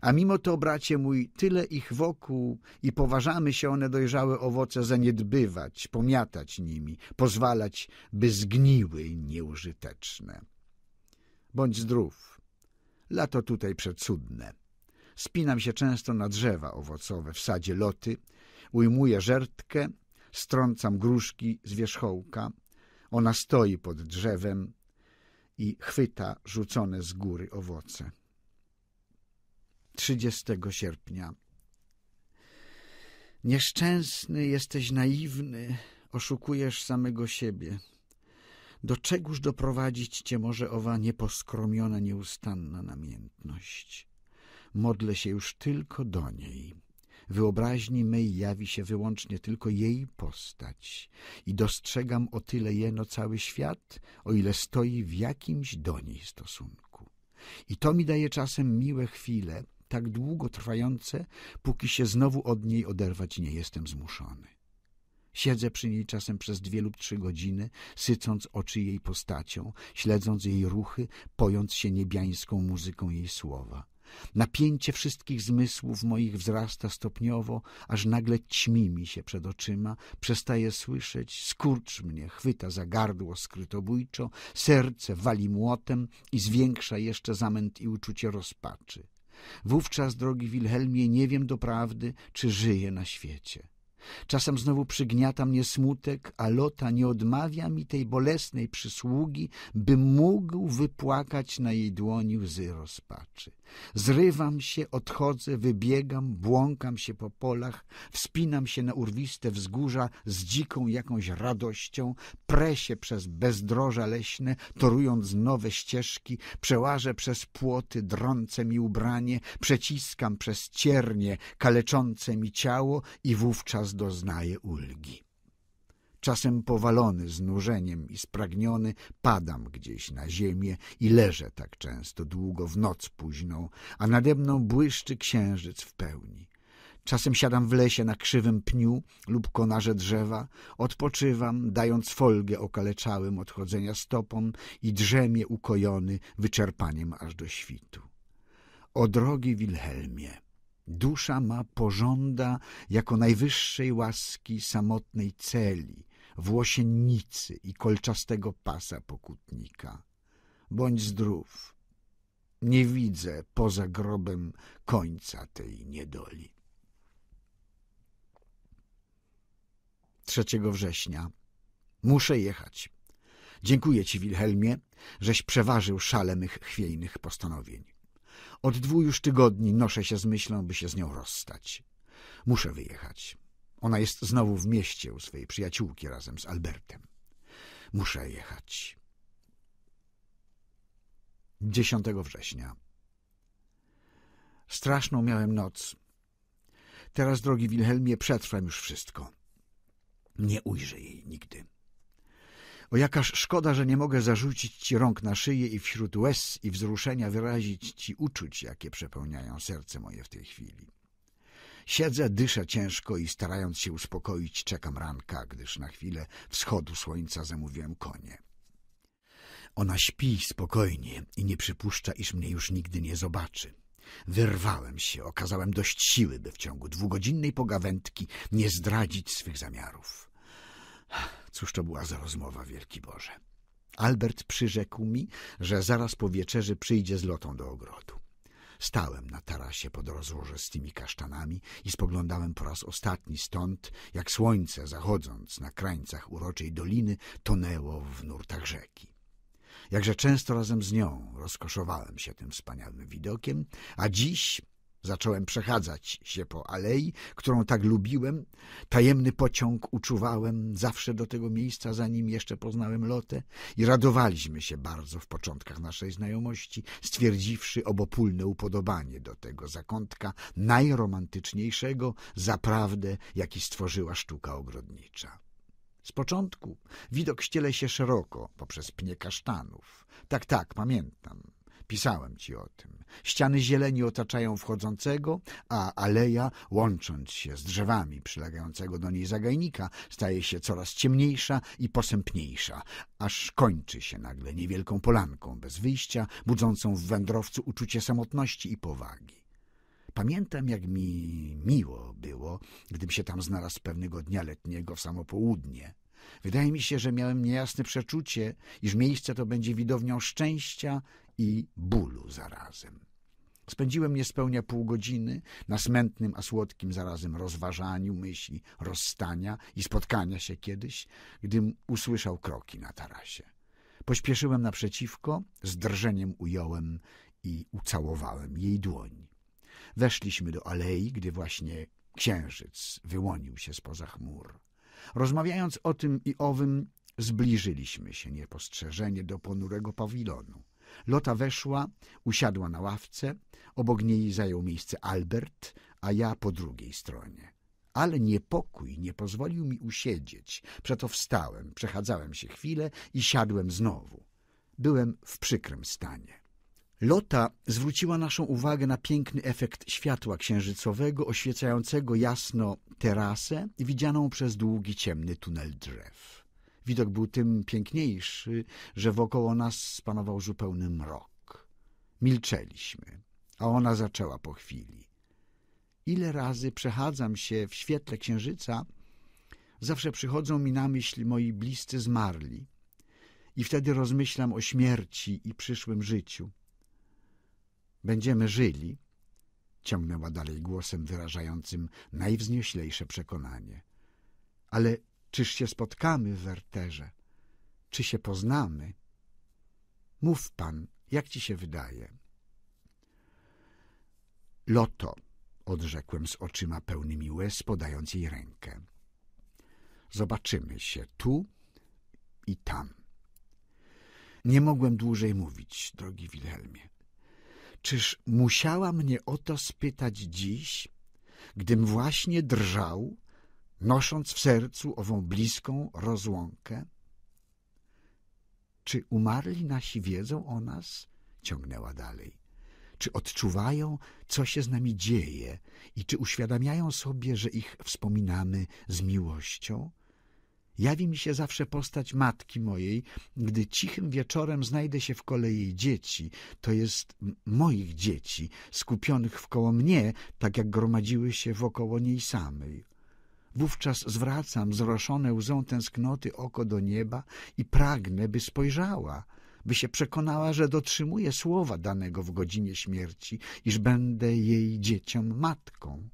A mimo to, bracie mój, tyle ich wokół i poważamy się one dojrzałe owoce zaniedbywać, pomiatać nimi, pozwalać, by zgniły nieużyteczne. Bądź zdrów. Lato tutaj przecudne. Spinam się często na drzewa owocowe w sadzie loty, ujmuję żertkę, strącam gruszki z wierzchołka. Ona stoi pod drzewem i chwyta rzucone z góry owoce. 30 sierpnia. Nieszczęsny jesteś naiwny, oszukujesz samego siebie. Do czegoż doprowadzić cię może owa nieposkromiona, nieustanna namiętność? Modlę się już tylko do niej. Wyobraźni mej jawi się wyłącznie tylko jej postać i dostrzegam o tyle jeno cały świat, o ile stoi w jakimś do niej stosunku. I to mi daje czasem miłe chwile, tak długo trwające, póki się znowu od niej oderwać nie jestem zmuszony. Siedzę przy niej czasem przez dwie lub trzy godziny, sycąc oczy jej postacią, śledząc jej ruchy, pojąc się niebiańską muzyką jej słowa. Napięcie wszystkich zmysłów moich wzrasta stopniowo, aż nagle ćmi mi się przed oczyma, przestaje słyszeć, skurcz mnie, chwyta za gardło skrytobójczo, serce wali młotem i zwiększa jeszcze zamęt i uczucie rozpaczy. Wówczas, drogi Wilhelmie, nie wiem doprawdy, czy żyję na świecie. Czasem znowu przygniata mnie smutek, a lota nie odmawia mi tej bolesnej przysługi, by mógł wypłakać na jej dłoni łzy rozpaczy. Zrywam się, odchodzę, wybiegam, błąkam się po polach, wspinam się na urwiste wzgórza z dziką jakąś radością, presie przez bezdroża leśne, torując nowe ścieżki, przełażę przez płoty, drące mi ubranie, przeciskam przez ciernie, kaleczące mi ciało i wówczas doznaję ulgi. Czasem powalony znużeniem i spragniony, padam gdzieś na ziemię i leżę tak często, długo w noc późną, a nade mną błyszczy księżyc w pełni. Czasem siadam w lesie na krzywym pniu lub konarze drzewa, odpoczywam, dając folgę okaleczałym odchodzenia stopom i drzemie ukojony wyczerpaniem aż do świtu. O drogi Wilhelmie! Dusza ma pożąda jako najwyższej łaski samotnej celi, włosiennicy i kolczastego pasa pokutnika. Bądź zdrów. Nie widzę poza grobem końca tej niedoli. 3 września. Muszę jechać. Dziękuję ci, Wilhelmie, żeś przeważył szale mych chwiejnych postanowień. Od dwóch już tygodni noszę się z myślą, by się z nią rozstać. Muszę wyjechać. Ona jest znowu w mieście u swojej przyjaciółki razem z Albertem. Muszę jechać. 10 września. Straszną miałem noc. Teraz, drogi Wilhelmie, przetrwam już wszystko. Nie ujrzę jej nigdy. O jakaż szkoda, że nie mogę zarzucić ci rąk na szyję i wśród łez i wzruszenia wyrazić ci uczuć, jakie przepełniają serce moje w tej chwili. Siedzę, dyszę ciężko i starając się uspokoić, czekam ranka, gdyż na chwilę wschodu słońca zamówiłem konie. Ona śpi spokojnie i nie przypuszcza, iż mnie już nigdy nie zobaczy. Wyrwałem się, okazałem dość siły, by w ciągu dwugodzinnej pogawędki nie zdradzić swych zamiarów. Cóż to była za rozmowa, wielki Boże. Albert przyrzekł mi, że zaraz po wieczerzy przyjdzie z lotą do ogrodu. Stałem na tarasie pod rozłożystymi kasztanami i spoglądałem po raz ostatni stąd, jak słońce zachodząc na krańcach uroczej doliny tonęło w nurtach rzeki. Jakże często razem z nią rozkoszowałem się tym wspaniałym widokiem, a dziś Zacząłem przechadzać się po alei, którą tak lubiłem. Tajemny pociąg uczuwałem zawsze do tego miejsca, zanim jeszcze poznałem lotę i radowaliśmy się bardzo w początkach naszej znajomości, stwierdziwszy obopólne upodobanie do tego zakątka najromantyczniejszego zaprawdę, jaki stworzyła sztuka ogrodnicza. Z początku widok ściele się szeroko poprzez pnie kasztanów. Tak, tak, pamiętam. Pisałem ci o tym. Ściany zieleni otaczają wchodzącego, a aleja, łącząc się z drzewami przylegającego do niej zagajnika, staje się coraz ciemniejsza i posępniejsza, aż kończy się nagle niewielką polanką bez wyjścia, budzącą w wędrowcu uczucie samotności i powagi. Pamiętam, jak mi miło było, gdym się tam znalazł pewnego dnia letniego w samo południe. Wydaje mi się, że miałem niejasne przeczucie, iż miejsce to będzie widownią szczęścia i bólu zarazem. Spędziłem niespełnia pół godziny na smętnym, a słodkim zarazem rozważaniu myśli rozstania i spotkania się kiedyś, gdym usłyszał kroki na tarasie. Pośpieszyłem naprzeciwko, z drżeniem ująłem i ucałowałem jej dłoń. Weszliśmy do alei, gdy właśnie księżyc wyłonił się spoza chmur. Rozmawiając o tym i owym, zbliżyliśmy się niepostrzeżenie do ponurego pawilonu. Lota weszła, usiadła na ławce, obok niej zajął miejsce Albert, a ja po drugiej stronie. Ale niepokój nie pozwolił mi usiedzieć, przeto wstałem, przechadzałem się chwilę i siadłem znowu. Byłem w przykrym stanie. Lota zwróciła naszą uwagę na piękny efekt światła księżycowego oświecającego jasno terasę widzianą przez długi ciemny tunel drzew. Widok był tym piękniejszy, że wokoło nas panował zupełny mrok. Milczeliśmy, a ona zaczęła po chwili. Ile razy przechadzam się w świetle księżyca, zawsze przychodzą mi na myśl moi bliscy zmarli i wtedy rozmyślam o śmierci i przyszłym życiu. Będziemy żyli, ciągnęła dalej głosem wyrażającym najwznioślejsze przekonanie. Ale Czyż się spotkamy, w Werterze? Czy się poznamy? Mów pan, jak ci się wydaje? Loto, odrzekłem z oczyma pełnymi łez, podając jej rękę. Zobaczymy się tu i tam. Nie mogłem dłużej mówić, drogi Wilhelmie. Czyż musiała mnie o to spytać dziś, gdym właśnie drżał nosząc w sercu ową bliską rozłąkę? Czy umarli nasi wiedzą o nas? Ciągnęła dalej. Czy odczuwają, co się z nami dzieje i czy uświadamiają sobie, że ich wspominamy z miłością? Jawi mi się zawsze postać matki mojej, gdy cichym wieczorem znajdę się w kolei jej dzieci, to jest moich dzieci, skupionych wkoło mnie, tak jak gromadziły się wokoło niej samej. Wówczas zwracam zroszone łzą tęsknoty oko do nieba i pragnę, by spojrzała, by się przekonała, że dotrzymuję słowa danego w godzinie śmierci, iż będę jej dzieciom matką.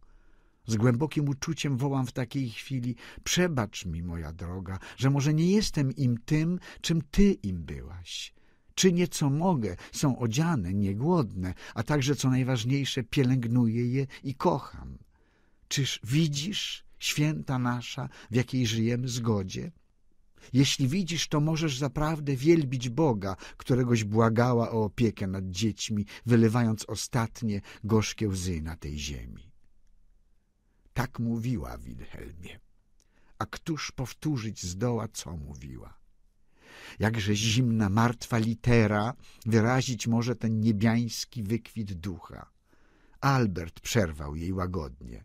Z głębokim uczuciem wołam w takiej chwili – przebacz mi, moja droga, że może nie jestem im tym, czym ty im byłaś. Czynię, co mogę, są odziane, niegłodne, a także, co najważniejsze, pielęgnuję je i kocham. Czyż widzisz, święta nasza, w jakiej żyjemy zgodzie. Jeśli widzisz, to możesz zaprawdę wielbić Boga, któregoś błagała o opiekę nad dziećmi, wylewając ostatnie gorzkie łzy na tej ziemi. Tak mówiła Wilhelmie. A któż powtórzyć zdoła, co mówiła? Jakże zimna, martwa litera wyrazić może ten niebiański wykwit ducha. Albert przerwał jej łagodnie.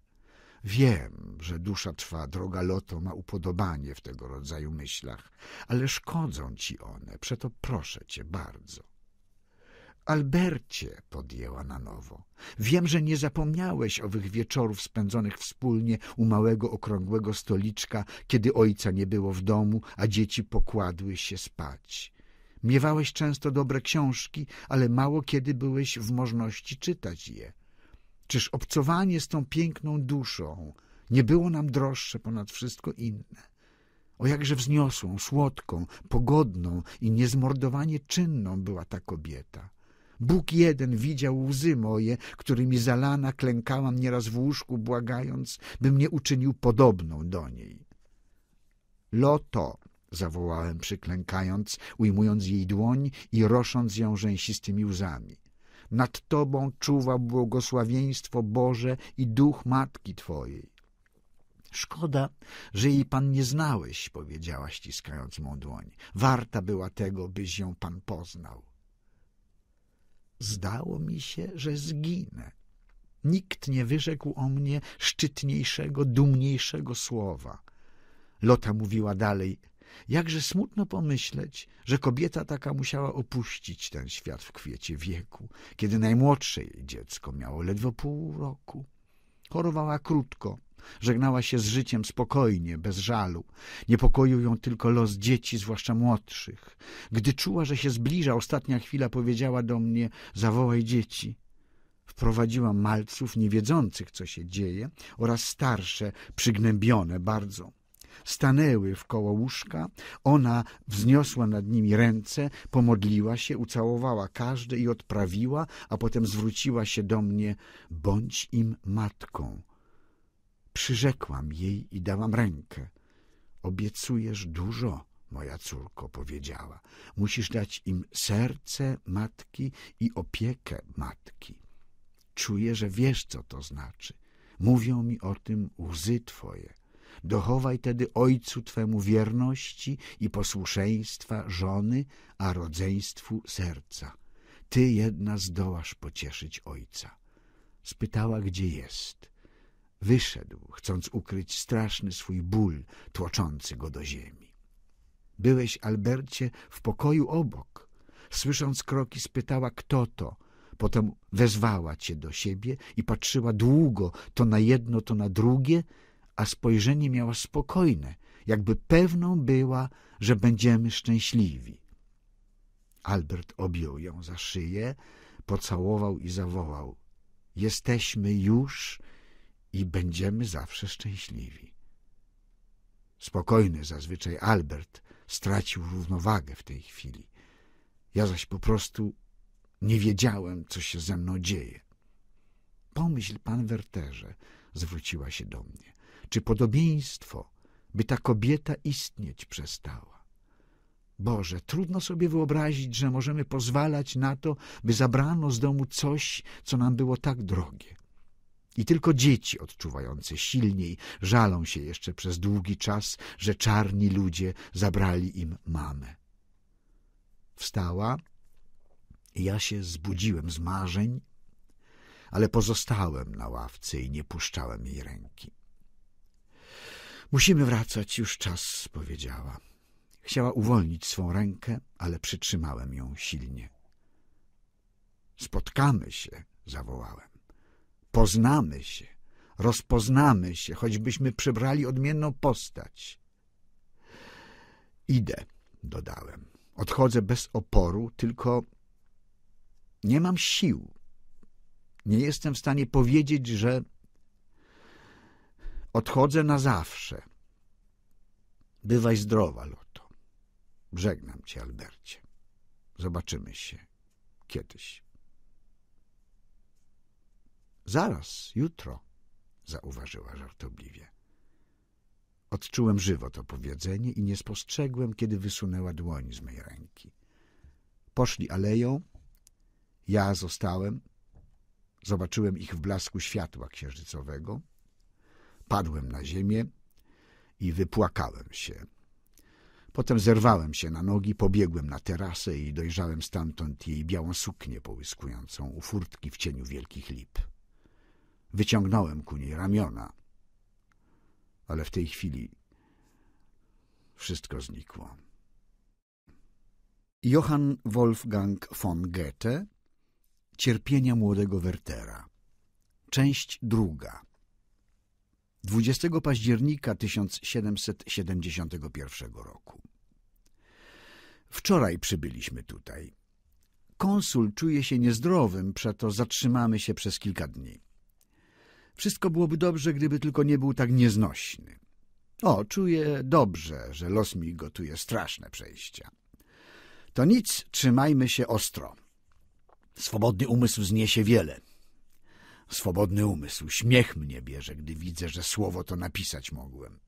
Wiem, że dusza twa, droga loto, ma upodobanie w tego rodzaju myślach, ale szkodzą ci one, przeto proszę cię bardzo. Albercie, podjęła na nowo, wiem, że nie zapomniałeś owych wieczorów spędzonych wspólnie u małego okrągłego stoliczka, kiedy ojca nie było w domu, a dzieci pokładły się spać. Miewałeś często dobre książki, ale mało kiedy byłeś w możności czytać je. Czyż obcowanie z tą piękną duszą nie było nam droższe ponad wszystko inne? O jakże wzniosłą, słodką, pogodną i niezmordowanie czynną była ta kobieta. Bóg jeden widział łzy moje, którymi zalana klękałam nieraz w łóżku, błagając, by mnie uczynił podobną do niej. Loto! zawołałem przyklękając, ujmując jej dłoń i rosząc ją rzęsistymi łzami nad Tobą czuwa błogosławieństwo Boże i duch Matki Twojej. Szkoda, że jej pan nie znałeś, powiedziała ściskając mą dłoń. Warta była tego, byś ją pan poznał. Zdało mi się, że zginę. Nikt nie wyrzekł o mnie szczytniejszego, dumniejszego słowa. Lota mówiła dalej – Jakże smutno pomyśleć, że kobieta taka musiała opuścić ten świat w kwiecie wieku, kiedy najmłodsze jej dziecko miało ledwo pół roku. Chorowała krótko, żegnała się z życiem spokojnie, bez żalu. Niepokoił ją tylko los dzieci, zwłaszcza młodszych. Gdy czuła, że się zbliża, ostatnia chwila powiedziała do mnie – zawołaj dzieci – wprowadziła malców niewiedzących, co się dzieje, oraz starsze, przygnębione bardzo stanęły wkoło łóżka. Ona wzniosła nad nimi ręce, pomodliła się, ucałowała każde i odprawiła, a potem zwróciła się do mnie: bądź im matką. Przyrzekłam jej i dałam rękę. Obiecujesz dużo moja córko powiedziała. Musisz dać im serce matki i opiekę matki. Czuję, że wiesz, co to znaczy. Mówią mi o tym łzy twoje. Dochowaj tedy ojcu Twemu wierności i posłuszeństwa żony, a rodzeństwu serca. Ty jedna zdołasz pocieszyć ojca. Spytała, gdzie jest. Wyszedł, chcąc ukryć straszny swój ból, tłoczący go do ziemi. Byłeś, Albercie, w pokoju obok. Słysząc kroki, spytała, kto to. Potem wezwała cię do siebie i patrzyła długo, to na jedno, to na drugie, a spojrzenie miała spokojne, jakby pewną była, że będziemy szczęśliwi. Albert objął ją za szyję, pocałował i zawołał – jesteśmy już i będziemy zawsze szczęśliwi. Spokojny zazwyczaj Albert stracił równowagę w tej chwili. Ja zaś po prostu nie wiedziałem, co się ze mną dzieje. Pomyśl pan Werterze, zwróciła się do mnie czy podobieństwo, by ta kobieta istnieć przestała. Boże, trudno sobie wyobrazić, że możemy pozwalać na to, by zabrano z domu coś, co nam było tak drogie. I tylko dzieci odczuwające silniej żalą się jeszcze przez długi czas, że czarni ludzie zabrali im mamę. Wstała i ja się zbudziłem z marzeń, ale pozostałem na ławce i nie puszczałem jej ręki. Musimy wracać, już czas, powiedziała. Chciała uwolnić swą rękę, ale przytrzymałem ją silnie. Spotkamy się, zawołałem. Poznamy się, rozpoznamy się, choćbyśmy przybrali odmienną postać. Idę, dodałem. Odchodzę bez oporu, tylko nie mam sił. Nie jestem w stanie powiedzieć, że Odchodzę na zawsze. Bywaj zdrowa, Loto. Żegnam cię, Albercie. Zobaczymy się kiedyś. Zaraz, jutro, zauważyła żartobliwie. Odczułem żywo to powiedzenie i nie spostrzegłem, kiedy wysunęła dłoń z mej ręki. Poszli aleją, ja zostałem. Zobaczyłem ich w blasku światła księżycowego – Padłem na ziemię i wypłakałem się. Potem zerwałem się na nogi, pobiegłem na terasę i dojrzałem stamtąd jej białą suknię połyskującą u furtki w cieniu wielkich lip. Wyciągnąłem ku niej ramiona, ale w tej chwili wszystko znikło. Johann Wolfgang von Goethe Cierpienia młodego Wertera Część druga 20 października 1771 roku. Wczoraj przybyliśmy tutaj. Konsul czuje się niezdrowym, przeto zatrzymamy się przez kilka dni. Wszystko byłoby dobrze, gdyby tylko nie był tak nieznośny. O, czuję dobrze, że los mi gotuje straszne przejścia. To nic, trzymajmy się ostro. Swobodny umysł zniesie wiele. Swobodny umysł, śmiech mnie bierze, gdy widzę, że słowo to napisać mogłem.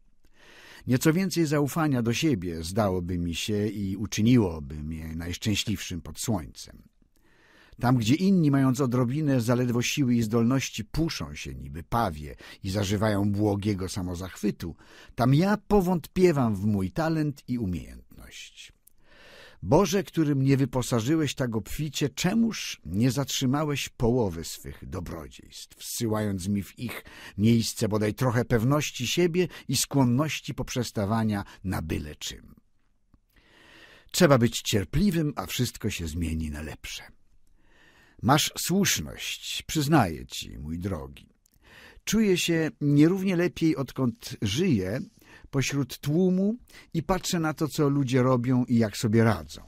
Nieco więcej zaufania do siebie zdałoby mi się i uczyniłoby mnie najszczęśliwszym pod słońcem. Tam, gdzie inni, mając odrobinę zaledwo siły i zdolności, puszą się niby pawie i zażywają błogiego samozachwytu, tam ja powątpiewam w mój talent i umiejętność. Boże, którym nie wyposażyłeś tak obficie, czemuż nie zatrzymałeś połowy swych dobrodziejstw, wsyłając mi w ich miejsce bodaj trochę pewności siebie i skłonności poprzestawania na byle czym? Trzeba być cierpliwym, a wszystko się zmieni na lepsze. Masz słuszność, przyznaję ci, mój drogi. Czuję się nierównie lepiej, odkąd żyję, pośród tłumu i patrzę na to, co ludzie robią i jak sobie radzą.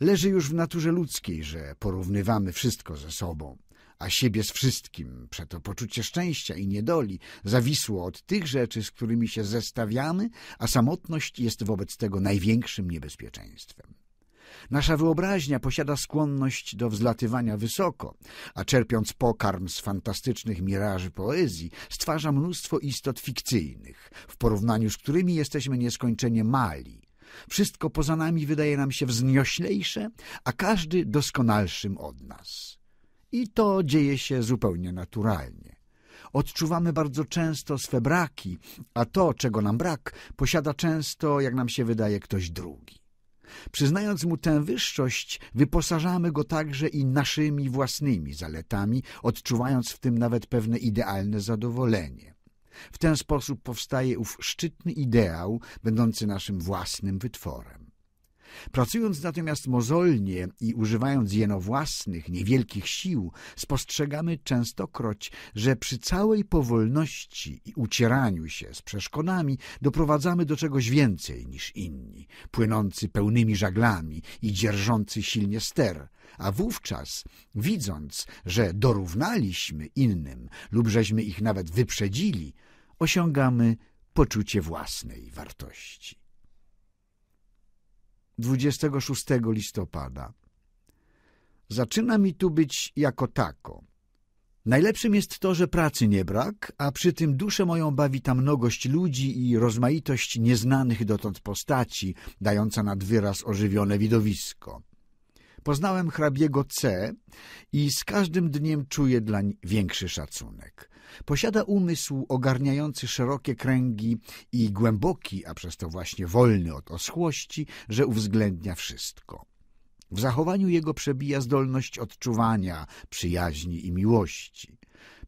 Leży już w naturze ludzkiej, że porównywamy wszystko ze sobą, a siebie z wszystkim. Przeto poczucie szczęścia i niedoli zawisło od tych rzeczy, z którymi się zestawiamy, a samotność jest wobec tego największym niebezpieczeństwem. Nasza wyobraźnia posiada skłonność do wzlatywania wysoko, a czerpiąc pokarm z fantastycznych miraży poezji, stwarza mnóstwo istot fikcyjnych, w porównaniu z którymi jesteśmy nieskończenie mali. Wszystko poza nami wydaje nam się wznioślejsze, a każdy doskonalszym od nas. I to dzieje się zupełnie naturalnie. Odczuwamy bardzo często swe braki, a to, czego nam brak, posiada często, jak nam się wydaje, ktoś drugi. Przyznając mu tę wyższość, wyposażamy go także i naszymi własnymi zaletami, odczuwając w tym nawet pewne idealne zadowolenie. W ten sposób powstaje ów szczytny ideał, będący naszym własnym wytworem. Pracując natomiast mozolnie i używając jeno własnych, niewielkich sił, spostrzegamy częstokroć, że przy całej powolności i ucieraniu się z przeszkodami doprowadzamy do czegoś więcej niż inni, płynący pełnymi żaglami i dzierżący silnie ster, a wówczas, widząc, że dorównaliśmy innym lub żeśmy ich nawet wyprzedzili, osiągamy poczucie własnej wartości. 26 listopada. Zaczyna mi tu być jako tako. Najlepszym jest to, że pracy nie brak, a przy tym duszę moją bawi tam mnogość ludzi i rozmaitość nieznanych dotąd postaci, dająca nad wyraz ożywione widowisko. Poznałem hrabiego C i z każdym dniem czuję dlań większy szacunek. Posiada umysł ogarniający szerokie kręgi i głęboki, a przez to właśnie wolny od oschłości, że uwzględnia wszystko. W zachowaniu jego przebija zdolność odczuwania, przyjaźni i miłości.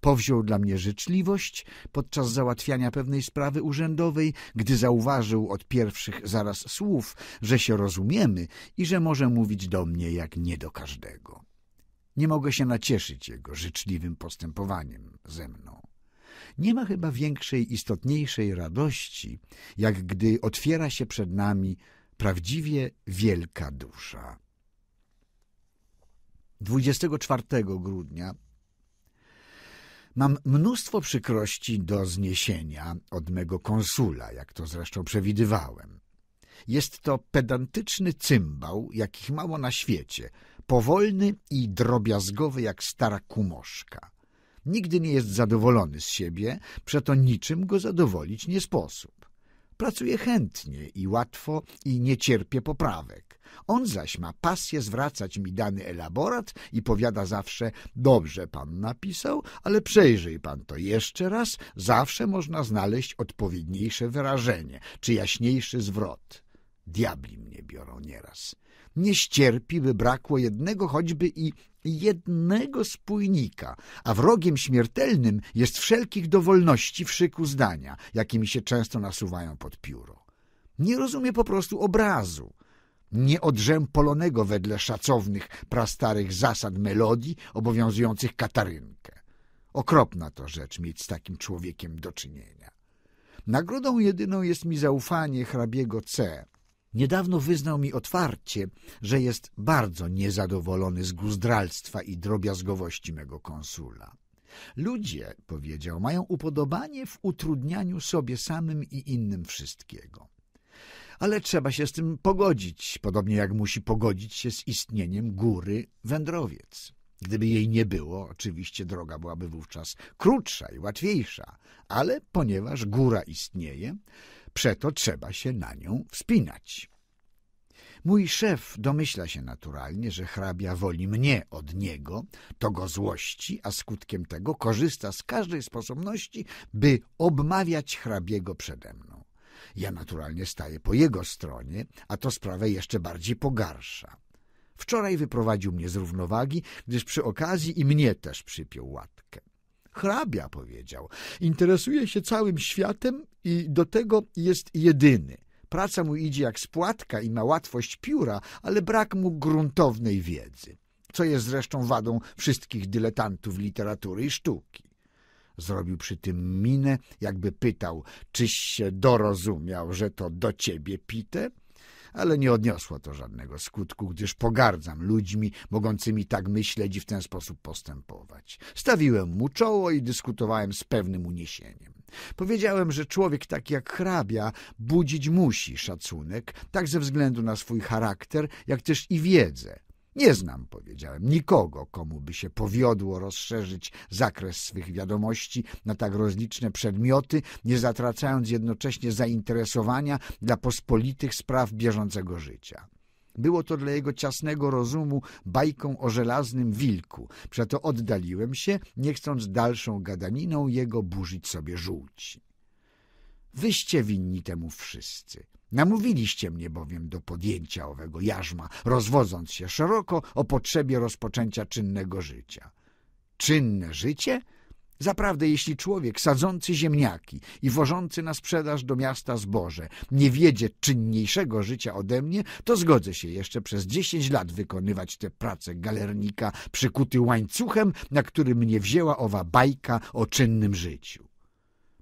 Powziął dla mnie życzliwość podczas załatwiania pewnej sprawy urzędowej, gdy zauważył od pierwszych zaraz słów, że się rozumiemy i że może mówić do mnie jak nie do każdego. Nie mogę się nacieszyć jego życzliwym postępowaniem ze mną. Nie ma chyba większej, istotniejszej radości, jak gdy otwiera się przed nami prawdziwie wielka dusza. 24 grudnia Mam mnóstwo przykrości do zniesienia od mego konsula, jak to zresztą przewidywałem. Jest to pedantyczny cymbał, jakich mało na świecie – powolny i drobiazgowy jak stara kumoszka. Nigdy nie jest zadowolony z siebie, przeto niczym go zadowolić nie sposób. Pracuje chętnie i łatwo i nie cierpie poprawek. On zaś ma pasję zwracać mi dany elaborat i powiada zawsze – dobrze pan napisał, ale przejrzyj pan to jeszcze raz, zawsze można znaleźć odpowiedniejsze wyrażenie czy jaśniejszy zwrot. Diabli mnie biorą nieraz – nie ścierpi, by brakło jednego choćby i jednego spójnika, a wrogiem śmiertelnym jest wszelkich dowolności w szyku zdania, jakimi się często nasuwają pod pióro. Nie rozumie po prostu obrazu, nieodrzępolonego wedle szacownych prastarych zasad melodii obowiązujących Katarynkę. Okropna to rzecz mieć z takim człowiekiem do czynienia. Nagrodą jedyną jest mi zaufanie hrabiego C., Niedawno wyznał mi otwarcie, że jest bardzo niezadowolony z guzdralstwa i drobiazgowości mego konsula. Ludzie, powiedział, mają upodobanie w utrudnianiu sobie samym i innym wszystkiego. Ale trzeba się z tym pogodzić, podobnie jak musi pogodzić się z istnieniem góry wędrowiec. Gdyby jej nie było, oczywiście droga byłaby wówczas krótsza i łatwiejsza, ale ponieważ góra istnieje, Przeto trzeba się na nią wspinać. Mój szef domyśla się naturalnie, że hrabia woli mnie od niego, to go złości, a skutkiem tego korzysta z każdej sposobności, by obmawiać hrabiego przede mną. Ja naturalnie staję po jego stronie, a to sprawę jeszcze bardziej pogarsza. Wczoraj wyprowadził mnie z równowagi, gdyż przy okazji i mnie też przypiął łatkę hrabia powiedział. Interesuje się całym światem i do tego jest jedyny. Praca mu idzie jak spłatka i ma łatwość pióra, ale brak mu gruntownej wiedzy, co jest zresztą wadą wszystkich dyletantów literatury i sztuki. Zrobił przy tym minę, jakby pytał, czyś się dorozumiał, że to do ciebie pite? ale nie odniosło to żadnego skutku, gdyż pogardzam ludźmi mogącymi tak myśleć i w ten sposób postępować. Stawiłem mu czoło i dyskutowałem z pewnym uniesieniem. Powiedziałem, że człowiek taki jak hrabia budzić musi szacunek, tak ze względu na swój charakter, jak też i wiedzę, nie znam, powiedziałem, nikogo, komu by się powiodło rozszerzyć zakres swych wiadomości na tak rozliczne przedmioty, nie zatracając jednocześnie zainteresowania dla pospolitych spraw bieżącego życia. Było to dla jego ciasnego rozumu bajką o żelaznym wilku, przeto oddaliłem się, nie chcąc dalszą gadaniną jego burzyć sobie żółci. Wyście winni temu wszyscy – Namówiliście mnie bowiem do podjęcia owego jarzma, rozwodząc się szeroko o potrzebie rozpoczęcia czynnego życia. Czynne życie? Zaprawdę, jeśli człowiek sadzący ziemniaki i wożący na sprzedaż do miasta zboże nie wiedzie czynniejszego życia ode mnie, to zgodzę się jeszcze przez dziesięć lat wykonywać tę pracę galernika przykuty łańcuchem, na który mnie wzięła owa bajka o czynnym życiu.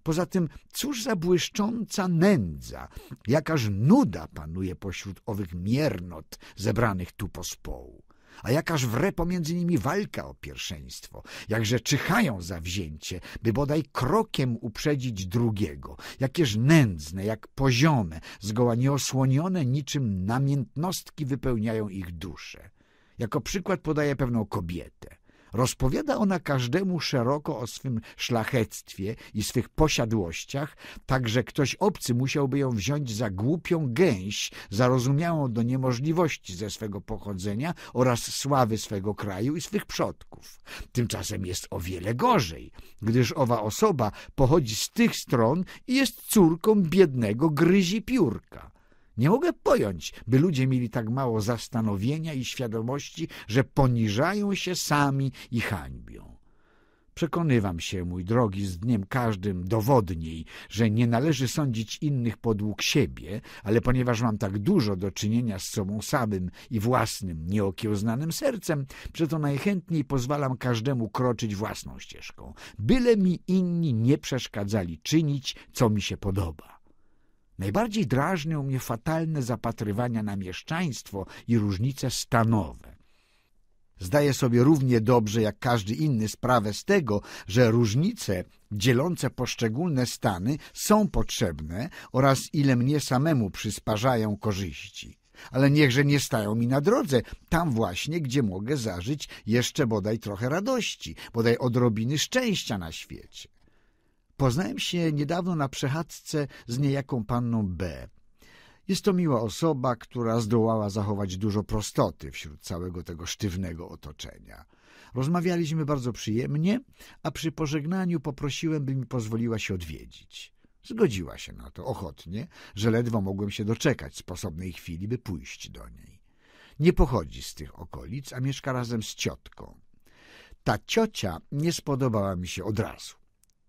Poza tym, cóż za błyszcząca nędza, jakaż nuda panuje pośród owych miernot zebranych tu pospołu. A jakaż wre pomiędzy nimi walka o pierwszeństwo, jakże czyhają zawzięcie, by bodaj krokiem uprzedzić drugiego, jakież nędzne, jak poziome, zgoła nieosłonione niczym namiętnostki wypełniają ich dusze. Jako przykład podaję pewną kobietę. Rozpowiada ona każdemu szeroko o swym szlachectwie i swych posiadłościach, tak że ktoś obcy musiałby ją wziąć za głupią gęś, zarozumiałą do niemożliwości ze swego pochodzenia oraz sławy swego kraju i swych przodków. Tymczasem jest o wiele gorzej, gdyż owa osoba pochodzi z tych stron i jest córką biednego gryzi piórka. Nie mogę pojąć, by ludzie mieli tak mało zastanowienia i świadomości, że poniżają się sami i hańbią. Przekonywam się, mój drogi, z dniem każdym dowodniej, że nie należy sądzić innych podług siebie, ale ponieważ mam tak dużo do czynienia z sobą samym i własnym, nieokiełznanym sercem, przeto najchętniej pozwalam każdemu kroczyć własną ścieżką, byle mi inni nie przeszkadzali czynić, co mi się podoba. Najbardziej drażnią mnie fatalne zapatrywania na mieszczaństwo i różnice stanowe. Zdaję sobie równie dobrze jak każdy inny sprawę z tego, że różnice dzielące poszczególne stany są potrzebne oraz ile mnie samemu przysparzają korzyści. Ale niechże nie stają mi na drodze, tam właśnie, gdzie mogę zażyć jeszcze bodaj trochę radości, bodaj odrobiny szczęścia na świecie. Poznałem się niedawno na przechadzce z niejaką panną B. Jest to miła osoba, która zdołała zachować dużo prostoty wśród całego tego sztywnego otoczenia. Rozmawialiśmy bardzo przyjemnie, a przy pożegnaniu poprosiłem, by mi pozwoliła się odwiedzić. Zgodziła się na to ochotnie, że ledwo mogłem się doczekać sposobnej chwili, by pójść do niej. Nie pochodzi z tych okolic, a mieszka razem z ciotką. Ta ciocia nie spodobała mi się od razu.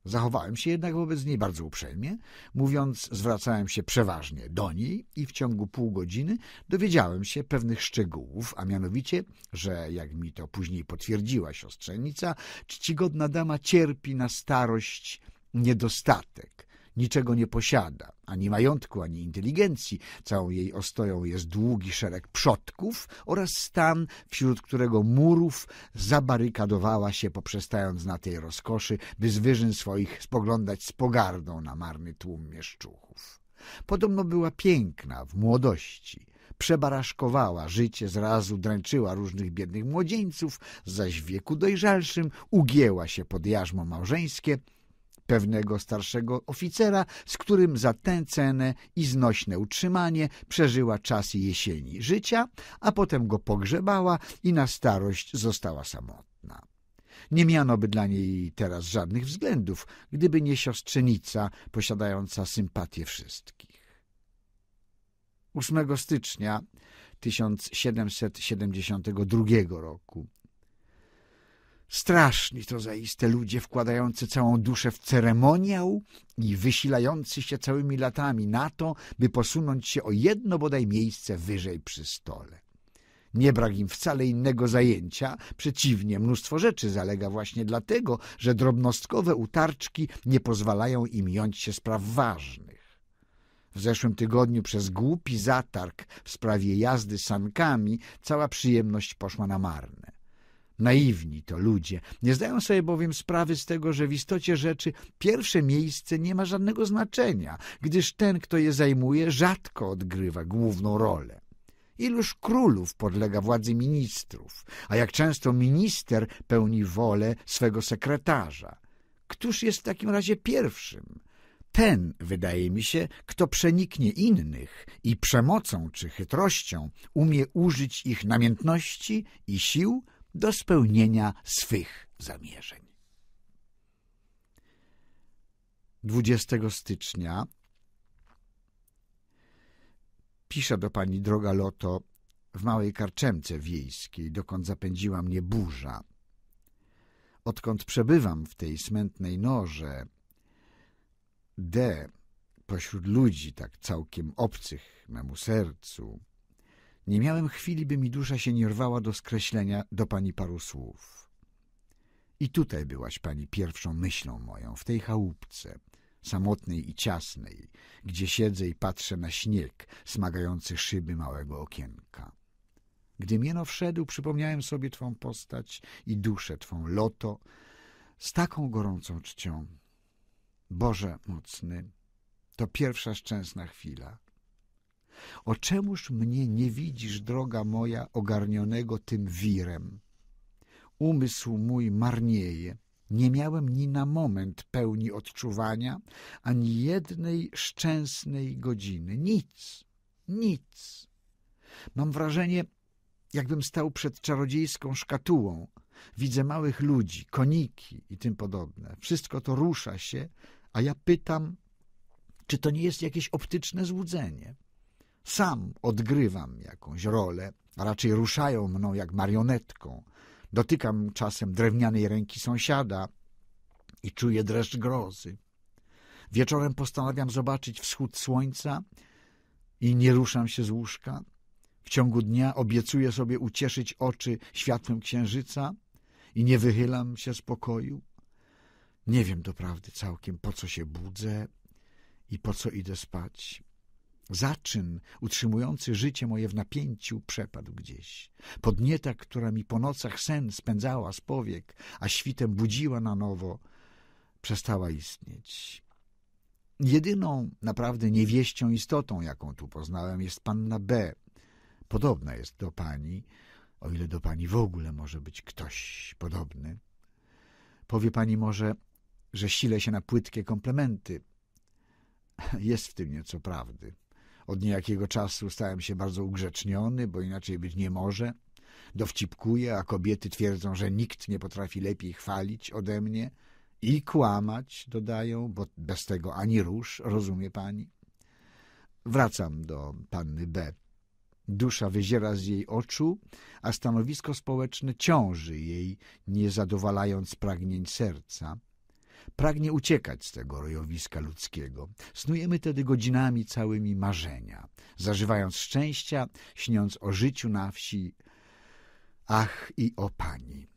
Zachowałem się jednak wobec niej bardzo uprzejmie, mówiąc, zwracałem się przeważnie do niej i w ciągu pół godziny dowiedziałem się pewnych szczegółów, a mianowicie, że jak mi to później potwierdziła siostrzenica, czcigodna dama cierpi na starość niedostatek niczego nie posiada, ani majątku, ani inteligencji. Całą jej ostoją jest długi szereg przodków oraz stan, wśród którego murów zabarykadowała się, poprzestając na tej rozkoszy, by z wyżyn swoich spoglądać z pogardą na marny tłum mieszczuchów. Podobno była piękna w młodości – przebaraszkowała życie, zrazu dręczyła różnych biednych młodzieńców, zaś w wieku dojrzalszym ugięła się pod jarzmo małżeńskie pewnego starszego oficera, z którym za tę cenę i znośne utrzymanie przeżyła czas jesieni życia, a potem go pogrzebała i na starość została samotna. Nie miano by dla niej teraz żadnych względów, gdyby nie siostrzenica posiadająca sympatię wszystkich. 8 stycznia 1772 roku Straszni to zaiste ludzie wkładający całą duszę w ceremoniał i wysilający się całymi latami na to, by posunąć się o jedno bodaj miejsce wyżej przy stole. Nie brak im wcale innego zajęcia, przeciwnie, mnóstwo rzeczy zalega właśnie dlatego, że drobnostkowe utarczki nie pozwalają im jąć się spraw ważnych. W zeszłym tygodniu przez głupi zatarg w sprawie jazdy sankami cała przyjemność poszła na marne. Naiwni to ludzie. Nie zdają sobie bowiem sprawy z tego, że w istocie rzeczy pierwsze miejsce nie ma żadnego znaczenia, gdyż ten, kto je zajmuje, rzadko odgrywa główną rolę. Iluż królów podlega władzy ministrów, a jak często minister pełni wolę swego sekretarza. Któż jest w takim razie pierwszym? Ten, wydaje mi się, kto przeniknie innych i przemocą czy chytrością umie użyć ich namiętności i sił, do spełnienia swych zamierzeń. 20 stycznia pisze do pani droga Loto w małej karczemce wiejskiej, dokąd zapędziła mnie burza. Odkąd przebywam w tej smętnej norze, D, pośród ludzi tak całkiem obcych memu sercu, nie miałem chwili, by mi dusza się nie rwała do skreślenia do pani paru słów. I tutaj byłaś pani pierwszą myślą moją, w tej chałupce, samotnej i ciasnej, gdzie siedzę i patrzę na śnieg smagający szyby małego okienka. Gdy mieno wszedł, przypomniałem sobie twą postać i duszę twą, loto, z taką gorącą czcią. Boże mocny, to pierwsza szczęsna chwila – o czemuż mnie nie widzisz, droga moja, ogarnionego tym wirem? Umysł mój marnieje. Nie miałem ni na moment pełni odczuwania, ani jednej szczęsnej godziny. Nic, nic. Mam wrażenie, jakbym stał przed czarodziejską szkatułą. Widzę małych ludzi, koniki i tym podobne. Wszystko to rusza się, a ja pytam, czy to nie jest jakieś optyczne złudzenie? Sam odgrywam jakąś rolę, a raczej ruszają mną jak marionetką. Dotykam czasem drewnianej ręki sąsiada i czuję dreszcz grozy. Wieczorem postanawiam zobaczyć wschód słońca i nie ruszam się z łóżka. W ciągu dnia obiecuję sobie ucieszyć oczy światłem księżyca i nie wychylam się z pokoju. Nie wiem doprawdy całkiem, po co się budzę i po co idę spać. Zaczyn utrzymujący życie moje w napięciu przepadł gdzieś. Podnieta, która mi po nocach sen spędzała z powiek, a świtem budziła na nowo, przestała istnieć. Jedyną naprawdę niewieścią istotą, jaką tu poznałem, jest panna B. Podobna jest do pani, o ile do pani w ogóle może być ktoś podobny. Powie pani może, że sile się na płytkie komplementy. [LAUGHS] Jest w tym nieco prawdy. Od niejakiego czasu stałem się bardzo ugrzeczniony, bo inaczej być nie może. Dowcipkuję, a kobiety twierdzą, że nikt nie potrafi lepiej chwalić ode mnie. I kłamać, dodają, bo bez tego ani róż, rozumie pani. Wracam do panny B. Dusza wyziera z jej oczu, a stanowisko społeczne ciąży jej, nie zadowalając pragnień serca pragnie uciekać z tego rojowiska ludzkiego. Snujemy tedy godzinami całymi marzenia, zażywając szczęścia, śniąc o życiu na wsi, ach i o pani.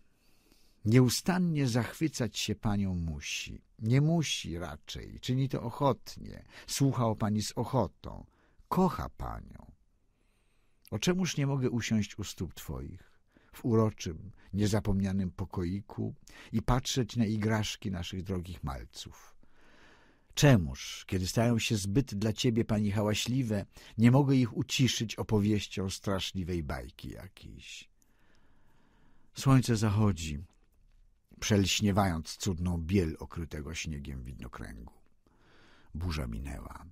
Nieustannie zachwycać się panią musi. Nie musi raczej, czyni to ochotnie, słucha o pani z ochotą, kocha panią. O czemuż nie mogę usiąść u stóp twoich? w uroczym, niezapomnianym pokoiku i patrzeć na igraszki naszych drogich malców. Czemuż, kiedy stają się zbyt dla ciebie, pani hałaśliwe, nie mogę ich uciszyć opowieścią straszliwej bajki jakiejś? Słońce zachodzi, przelśniewając cudną biel okrytego śniegiem widnokręgu. Burza minęła,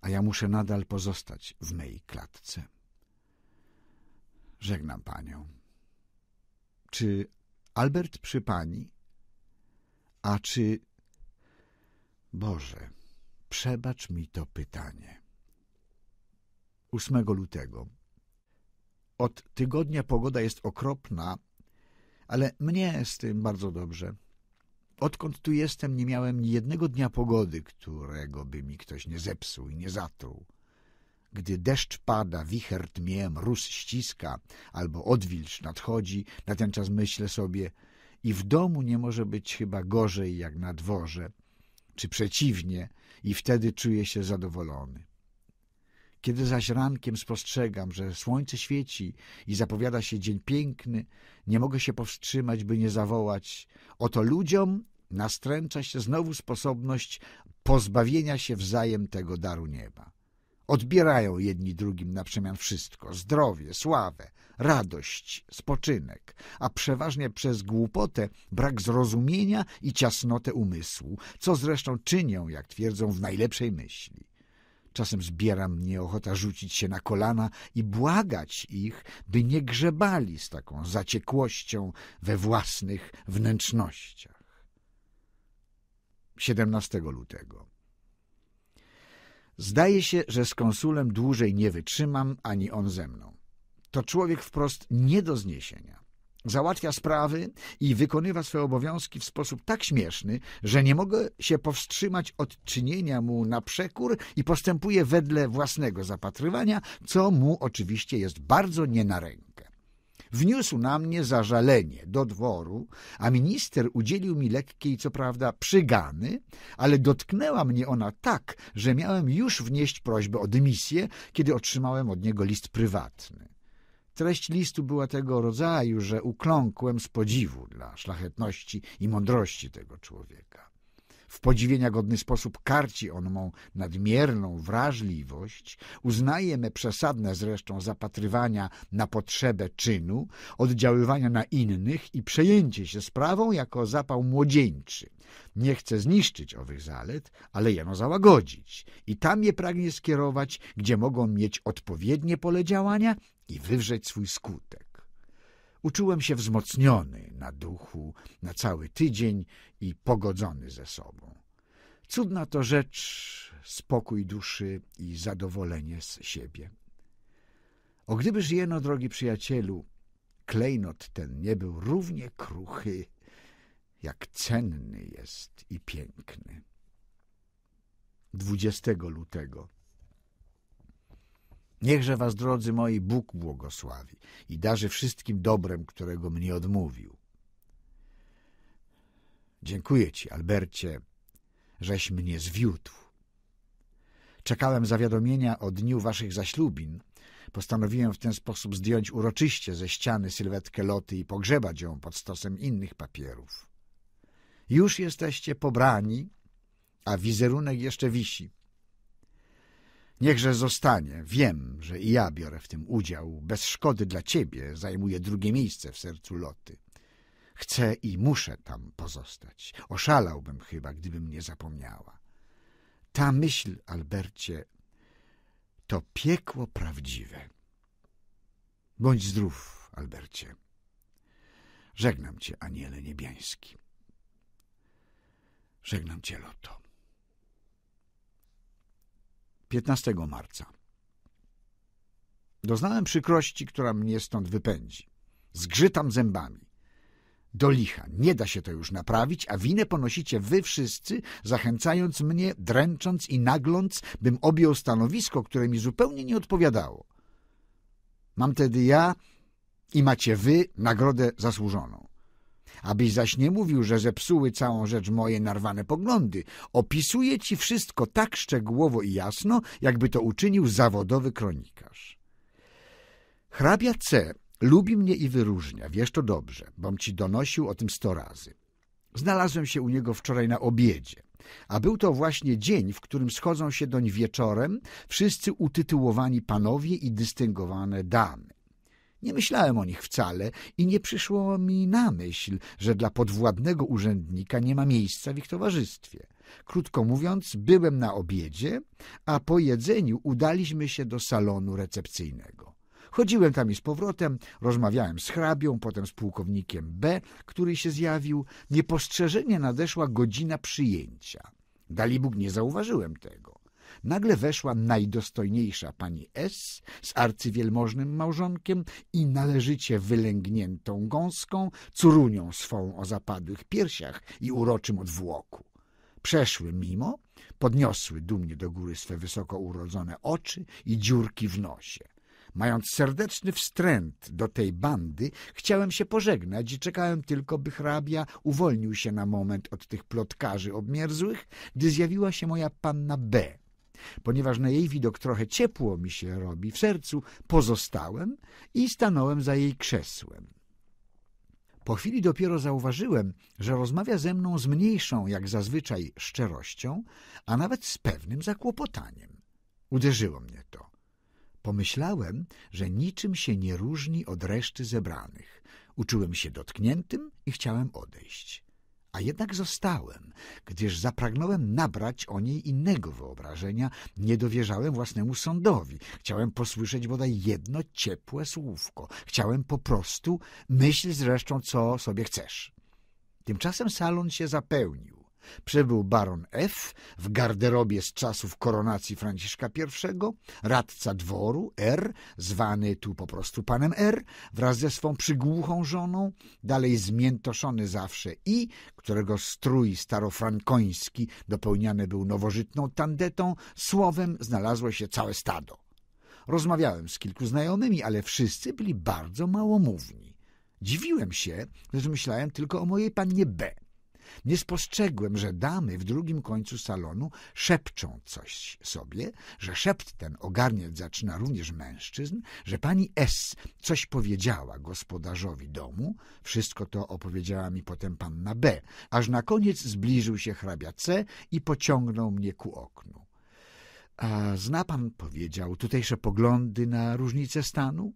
a ja muszę nadal pozostać w mej klatce. Żegnam panią. Czy Albert przy pani? A czy... Boże, przebacz mi to pytanie. 8 lutego. Od tygodnia pogoda jest okropna, ale mnie z tym bardzo dobrze. Odkąd tu jestem, nie miałem ni jednego dnia pogody, którego by mi ktoś nie zepsuł i nie zatruł. Gdy deszcz pada, wicher tmie, mróz ściska albo odwilż nadchodzi, na ten czas myślę sobie i w domu nie może być chyba gorzej jak na dworze, czy przeciwnie i wtedy czuję się zadowolony. Kiedy zaś rankiem spostrzegam, że słońce świeci i zapowiada się dzień piękny, nie mogę się powstrzymać, by nie zawołać oto ludziom nastręcza się znowu sposobność pozbawienia się wzajem tego daru nieba. Odbierają jedni drugim na przemian wszystko, zdrowie, sławę, radość, spoczynek, a przeważnie przez głupotę, brak zrozumienia i ciasnotę umysłu, co zresztą czynią, jak twierdzą, w najlepszej myśli. Czasem zbiera mnie ochota rzucić się na kolana i błagać ich, by nie grzebali z taką zaciekłością we własnych wnętrznościach. 17 lutego Zdaje się, że z konsulem dłużej nie wytrzymam, ani on ze mną. To człowiek wprost nie do zniesienia. Załatwia sprawy i wykonywa swoje obowiązki w sposób tak śmieszny, że nie mogę się powstrzymać od czynienia mu na przekór i postępuje wedle własnego zapatrywania, co mu oczywiście jest bardzo nie na rękę wniósł na mnie zażalenie do dworu, a minister udzielił mi lekkiej, co prawda, przygany, ale dotknęła mnie ona tak, że miałem już wnieść prośbę o dymisję, kiedy otrzymałem od niego list prywatny. Treść listu była tego rodzaju, że ukląkłem z podziwu dla szlachetności i mądrości tego człowieka. W podziwienia godny sposób karci on mą nadmierną wrażliwość, uznaje me przesadne zresztą zapatrywania na potrzebę czynu, oddziaływania na innych i przejęcie się sprawą jako zapał młodzieńczy. Nie chce zniszczyć owych zalet, ale jeno załagodzić i tam je pragnie skierować, gdzie mogą mieć odpowiednie pole działania i wywrzeć swój skutek. Uczułem się wzmocniony na duchu na cały tydzień i pogodzony ze sobą. Cudna to rzecz, spokój duszy i zadowolenie z siebie. O gdybyż jeno, drogi przyjacielu, klejnot ten nie był równie kruchy, jak cenny jest i piękny. 20 lutego Niechże was, drodzy moi, Bóg błogosławi i darzy wszystkim dobrem, którego mnie odmówił. Dziękuję ci, Albercie, żeś mnie zwiódł. Czekałem zawiadomienia o dniu waszych zaślubin. Postanowiłem w ten sposób zdjąć uroczyście ze ściany sylwetkę Loty i pogrzebać ją pod stosem innych papierów. Już jesteście pobrani, a wizerunek jeszcze wisi. Niechże zostanie. Wiem, że i ja biorę w tym udział. Bez szkody dla ciebie zajmuję drugie miejsce w sercu Loty. Chcę i muszę tam pozostać. Oszalałbym chyba, gdybym nie zapomniała. Ta myśl, Albercie, to piekło prawdziwe. Bądź zdrów, Albercie. Żegnam cię, aniele niebiański. Żegnam cię, Loto. 15 marca. Doznałem przykrości, która mnie stąd wypędzi. Zgrzytam zębami. Do licha, nie da się to już naprawić, a winę ponosicie wy wszyscy, zachęcając mnie, dręcząc i nagląc, bym objął stanowisko, które mi zupełnie nie odpowiadało. Mam tedy ja i macie wy nagrodę zasłużoną. Abyś zaś nie mówił, że zepsuły całą rzecz moje narwane poglądy. Opisuje ci wszystko tak szczegółowo i jasno, jakby to uczynił zawodowy kronikarz. Hrabia C. lubi mnie i wyróżnia, wiesz to dobrze, bom ci donosił o tym sto razy. Znalazłem się u niego wczoraj na obiedzie, a był to właśnie dzień, w którym schodzą się doń wieczorem wszyscy utytułowani panowie i dystyngowane damy. Nie myślałem o nich wcale i nie przyszło mi na myśl, że dla podwładnego urzędnika nie ma miejsca w ich towarzystwie. Krótko mówiąc, byłem na obiedzie, a po jedzeniu udaliśmy się do salonu recepcyjnego. Chodziłem tam i z powrotem, rozmawiałem z hrabią, potem z pułkownikiem B, który się zjawił. Niepostrzeżenie nadeszła godzina przyjęcia. Dalibóg nie zauważyłem tego nagle weszła najdostojniejsza pani S. z arcywielmożnym małżonkiem i należycie wylęgniętą gąską, curunią swą o zapadłych piersiach i uroczym odwłoku. Przeszły mimo, podniosły dumnie do góry swe wysoko urodzone oczy i dziurki w nosie. Mając serdeczny wstręt do tej bandy, chciałem się pożegnać i czekałem tylko, by hrabia uwolnił się na moment od tych plotkarzy obmierzłych, gdy zjawiła się moja panna B., Ponieważ na jej widok trochę ciepło mi się robi w sercu, pozostałem i stanąłem za jej krzesłem. Po chwili dopiero zauważyłem, że rozmawia ze mną z mniejszą, jak zazwyczaj, szczerością, a nawet z pewnym zakłopotaniem. Uderzyło mnie to. Pomyślałem, że niczym się nie różni od reszty zebranych. Uczułem się dotkniętym i chciałem odejść a jednak zostałem, gdyż zapragnąłem nabrać o niej innego wyobrażenia, nie dowierzałem własnemu sądowi, chciałem posłyszeć bodaj jedno ciepłe słówko, chciałem po prostu, myśl zresztą, co sobie chcesz. Tymczasem salon się zapełnił. Przebył baron F. w garderobie z czasów koronacji Franciszka I, radca dworu R., zwany tu po prostu panem R., wraz ze swą przygłuchą żoną, dalej zmiętoszony zawsze I, którego strój starofrankoński dopełniany był nowożytną tandetą, słowem znalazło się całe stado. Rozmawiałem z kilku znajomymi, ale wszyscy byli bardzo małomówni. Dziwiłem się, że myślałem tylko o mojej pannie B., nie spostrzegłem, że damy w drugim końcu salonu szepczą coś sobie, że szept ten ogarniać zaczyna również mężczyzn, że pani S. coś powiedziała gospodarzowi domu, wszystko to opowiedziała mi potem panna B., aż na koniec zbliżył się hrabia C. i pociągnął mnie ku oknu. A zna pan, powiedział, tutejsze poglądy na różnicę stanu?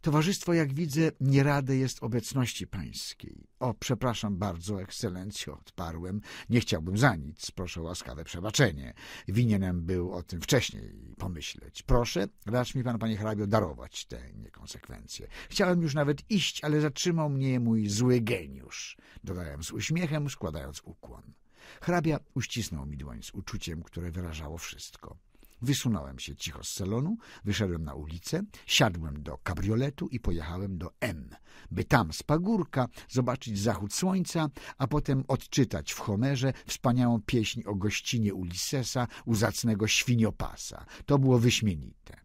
Towarzystwo, jak widzę, nie rady jest obecności pańskiej. O, przepraszam bardzo, ekscelencjo, odparłem. Nie chciałbym za nic. Proszę łaskawe przebaczenie. Winienem był o tym wcześniej pomyśleć. Proszę, racz mi pan, panie hrabio, darować te niekonsekwencje. Chciałem już nawet iść, ale zatrzymał mnie mój zły geniusz. Dodałem z uśmiechem, składając ukłon. Hrabia uścisnął mi dłoń z uczuciem, które wyrażało wszystko. Wysunąłem się cicho z salonu, wyszedłem na ulicę, siadłem do kabrioletu i pojechałem do M, by tam z pagórka zobaczyć zachód słońca, a potem odczytać w Homerze wspaniałą pieśń o gościnie Ulisesa u zacnego świniopasa. To było wyśmienite.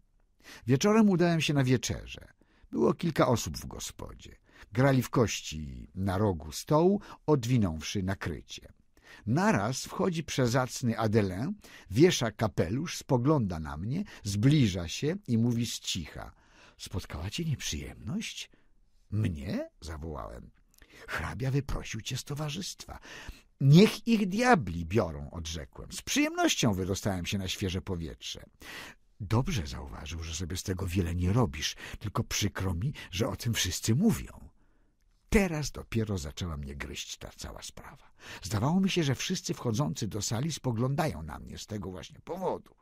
Wieczorem udałem się na wieczerze. Było kilka osób w gospodzie. Grali w kości na rogu stołu, odwinąwszy nakrycie. Naraz wchodzi przezacny Adelin, wiesza kapelusz, spogląda na mnie, zbliża się i mówi z cicha. Spotkała cię nieprzyjemność? Mnie? zawołałem. Hrabia wyprosił cię z towarzystwa. Niech ich diabli biorą, odrzekłem. Z przyjemnością wydostałem się na świeże powietrze. Dobrze zauważył, że sobie z tego wiele nie robisz, tylko przykro mi, że o tym wszyscy mówią. Teraz dopiero zaczęła mnie gryźć ta cała sprawa. Zdawało mi się, że wszyscy wchodzący do sali spoglądają na mnie z tego właśnie powodu.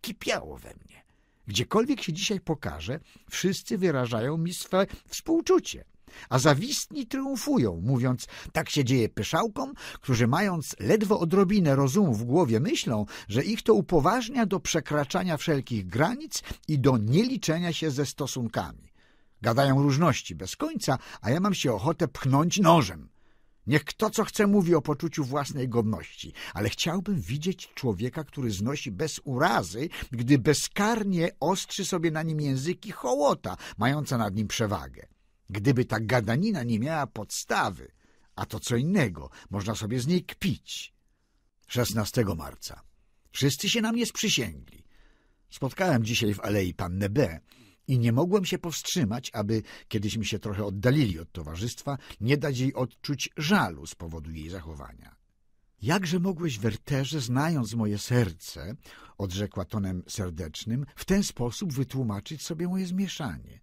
Kipiało we mnie. Gdziekolwiek się dzisiaj pokażę, wszyscy wyrażają mi swe współczucie. A zawistni triumfują, mówiąc, tak się dzieje pyszałkom, którzy mając ledwo odrobinę rozumu w głowie myślą, że ich to upoważnia do przekraczania wszelkich granic i do nieliczenia się ze stosunkami. Gadają różności bez końca, a ja mam się ochotę pchnąć nożem. Niech kto co chce mówi o poczuciu własnej godności, ale chciałbym widzieć człowieka, który znosi bez urazy, gdy bezkarnie ostrzy sobie na nim języki hołota, mająca nad nim przewagę. Gdyby ta gadanina nie miała podstawy, a to co innego, można sobie z niej kpić. 16 marca. Wszyscy się na mnie sprzysięgli. Spotkałem dzisiaj w alei pannę B., i nie mogłem się powstrzymać, aby, kiedyśmy się trochę oddalili od towarzystwa, nie dać jej odczuć żalu z powodu jej zachowania. Jakże mogłeś, Werterze, znając moje serce, odrzekła tonem serdecznym, w ten sposób wytłumaczyć sobie moje zmieszanie.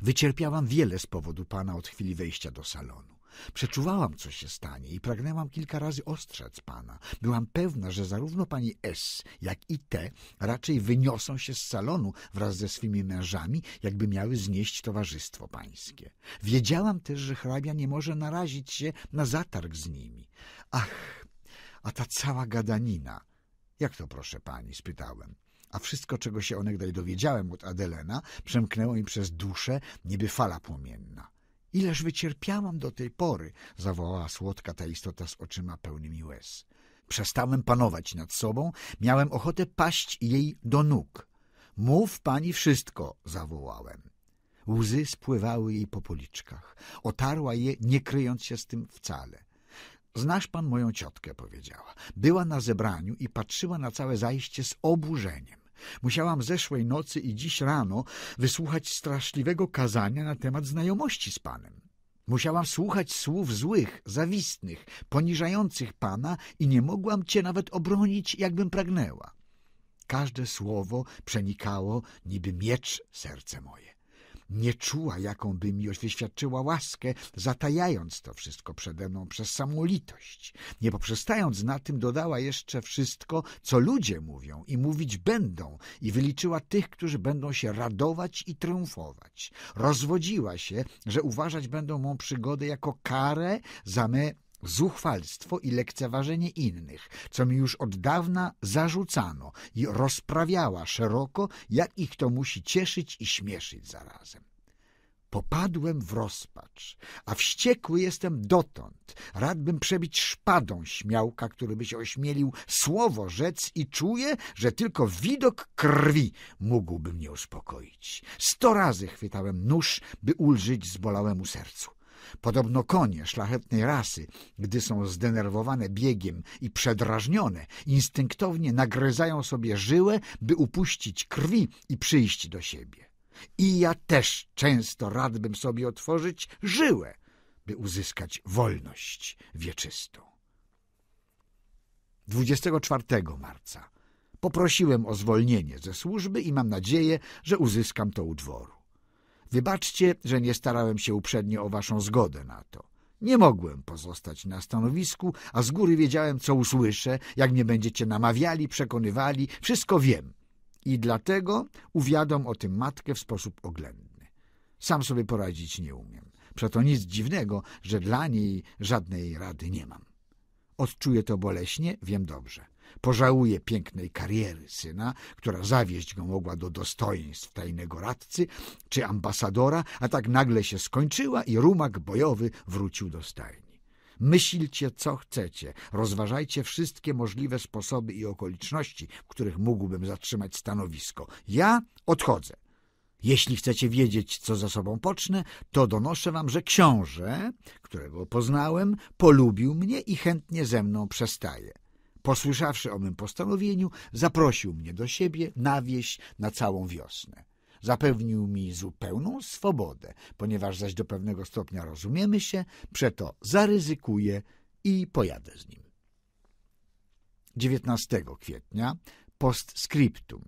Wycierpiałam wiele z powodu pana od chwili wejścia do salonu. Przeczuwałam, co się stanie i pragnęłam kilka razy ostrzec pana. Byłam pewna, że zarówno pani S, jak i T raczej wyniosą się z salonu wraz ze swymi mężami, jakby miały znieść towarzystwo pańskie. Wiedziałam też, że hrabia nie może narazić się na zatarg z nimi. Ach, a ta cała gadanina. Jak to, proszę pani? spytałem a wszystko, czego się onegdaj dowiedziałem od Adelena, przemknęło mi przez duszę, niby fala płomienna. Ileż wycierpiałam do tej pory, zawołała słodka ta istota z oczyma pełnymi łez. Przestałem panować nad sobą, miałem ochotę paść jej do nóg. Mów pani wszystko, zawołałem. Łzy spływały jej po policzkach. Otarła je, nie kryjąc się z tym wcale. Znasz pan moją ciotkę, powiedziała. Była na zebraniu i patrzyła na całe zajście z oburzeniem. Musiałam zeszłej nocy i dziś rano wysłuchać straszliwego kazania na temat znajomości z Panem. Musiałam słuchać słów złych, zawistnych, poniżających Pana i nie mogłam Cię nawet obronić, jakbym pragnęła. Każde słowo przenikało niby miecz serce moje nie czuła, jaką by mi oświadczyła łaskę, zatajając to wszystko przede mną przez samą litość. Nie poprzestając na tym, dodała jeszcze wszystko, co ludzie mówią i mówić będą i wyliczyła tych, którzy będą się radować i triumfować. Rozwodziła się, że uważać będą mą przygodę jako karę za me zuchwalstwo i lekceważenie innych, co mi już od dawna zarzucano i rozprawiała szeroko, jak ich to musi cieszyć i śmieszyć zarazem. Popadłem w rozpacz, a wściekły jestem dotąd. Radbym przebić szpadą śmiałka, który by się ośmielił słowo rzec i czuję, że tylko widok krwi mógłby mnie uspokoić. Sto razy chwytałem nóż, by ulżyć zbolałemu sercu. Podobno konie szlachetnej rasy, gdy są zdenerwowane biegiem i przedrażnione, instynktownie nagryzają sobie żyłę, by upuścić krwi i przyjść do siebie. I ja też często radbym sobie otworzyć żyłę, by uzyskać wolność wieczystą. 24 marca poprosiłem o zwolnienie ze służby i mam nadzieję, że uzyskam to u dworu. Wybaczcie, że nie starałem się uprzednio o waszą zgodę na to. Nie mogłem pozostać na stanowisku, a z góry wiedziałem, co usłyszę, jak mnie będziecie namawiali, przekonywali, wszystko wiem. I dlatego uwiadom o tym matkę w sposób oględny. Sam sobie poradzić nie umiem. Przeto nic dziwnego, że dla niej żadnej rady nie mam. Odczuję to boleśnie, wiem dobrze. Pożałuje pięknej kariery syna, która zawieść go mogła do dostojeństw tajnego radcy czy ambasadora, a tak nagle się skończyła i rumak bojowy wrócił do stajni. Myślcie, co chcecie, rozważajcie wszystkie możliwe sposoby i okoliczności, w których mógłbym zatrzymać stanowisko. Ja odchodzę. Jeśli chcecie wiedzieć, co za sobą pocznę, to donoszę wam, że książę, którego poznałem, polubił mnie i chętnie ze mną przestaje. Posłyszawszy o mym postanowieniu, zaprosił mnie do siebie na wieś na całą wiosnę. Zapewnił mi zupełną swobodę, ponieważ zaś do pewnego stopnia rozumiemy się, przeto zaryzykuję i pojadę z nim. 19 kwietnia postscriptum.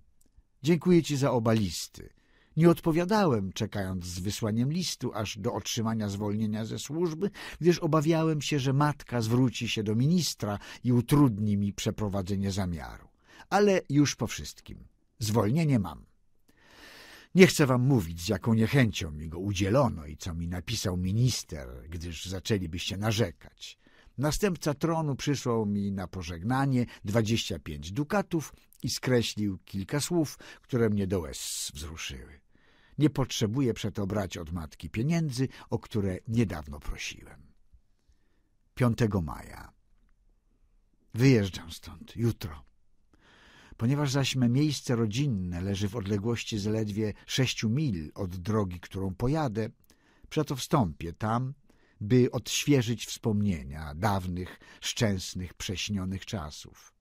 Dziękuję Ci za oba listy. Nie odpowiadałem, czekając z wysłaniem listu, aż do otrzymania zwolnienia ze służby, gdyż obawiałem się, że matka zwróci się do ministra i utrudni mi przeprowadzenie zamiaru. Ale już po wszystkim. Zwolnienie mam. Nie chcę wam mówić, z jaką niechęcią mi go udzielono i co mi napisał minister, gdyż zaczęlibyście narzekać. Następca tronu przysłał mi na pożegnanie 25 dukatów i skreślił kilka słów, które mnie do łez wzruszyły. Nie potrzebuję przeto brać od matki pieniędzy, o które niedawno prosiłem. 5 maja. Wyjeżdżam stąd jutro. Ponieważ zaś me miejsce rodzinne leży w odległości zaledwie sześciu mil od drogi, którą pojadę, przeto wstąpię tam, by odświeżyć wspomnienia dawnych, szczęsnych, prześnionych czasów.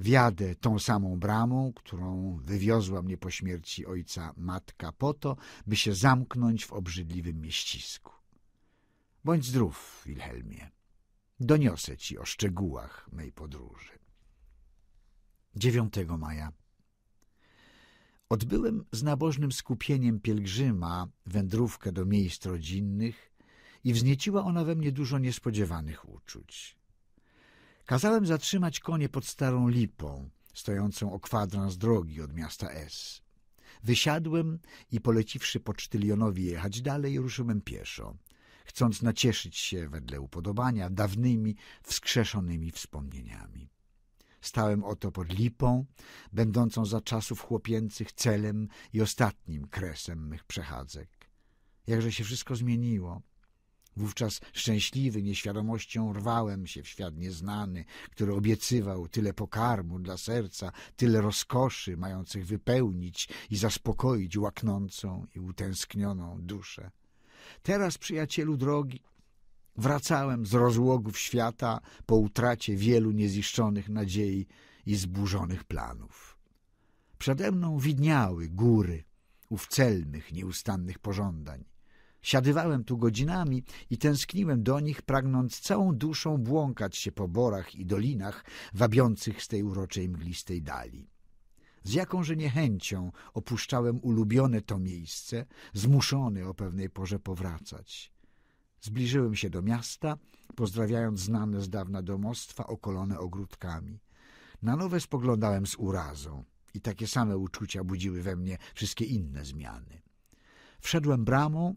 Wjadę tą samą bramą, którą wywiozła mnie po śmierci ojca matka po to, by się zamknąć w obrzydliwym mieścisku. Bądź zdrów, Wilhelmie. Doniosę ci o szczegółach mej podróży. 9 maja Odbyłem z nabożnym skupieniem pielgrzyma wędrówkę do miejsc rodzinnych i wznieciła ona we mnie dużo niespodziewanych uczuć. Kazałem zatrzymać konie pod starą lipą, stojącą o kwadrans drogi od miasta S. Wysiadłem i poleciwszy cztylionowi jechać dalej, ruszyłem pieszo, chcąc nacieszyć się wedle upodobania dawnymi, wskrzeszonymi wspomnieniami. Stałem oto pod lipą, będącą za czasów chłopięcych celem i ostatnim kresem mych przechadzek. Jakże się wszystko zmieniło. Wówczas szczęśliwy nieświadomością rwałem się w świat nieznany, który obiecywał tyle pokarmu dla serca, tyle rozkoszy mających wypełnić i zaspokoić łaknącą i utęsknioną duszę. Teraz, przyjacielu drogi, wracałem z rozłogów świata po utracie wielu nieziszczonych nadziei i zburzonych planów. Przede mną widniały góry ów celnych, nieustannych pożądań – Siadywałem tu godzinami i tęskniłem do nich, pragnąc całą duszą błąkać się po borach i dolinach wabiących z tej uroczej mglistej dali. Z jakąże niechęcią opuszczałem ulubione to miejsce, zmuszony o pewnej porze powracać. Zbliżyłem się do miasta, pozdrawiając znane z dawna domostwa okolone ogródkami. Na nowe spoglądałem z urazą i takie same uczucia budziły we mnie wszystkie inne zmiany. Wszedłem bramą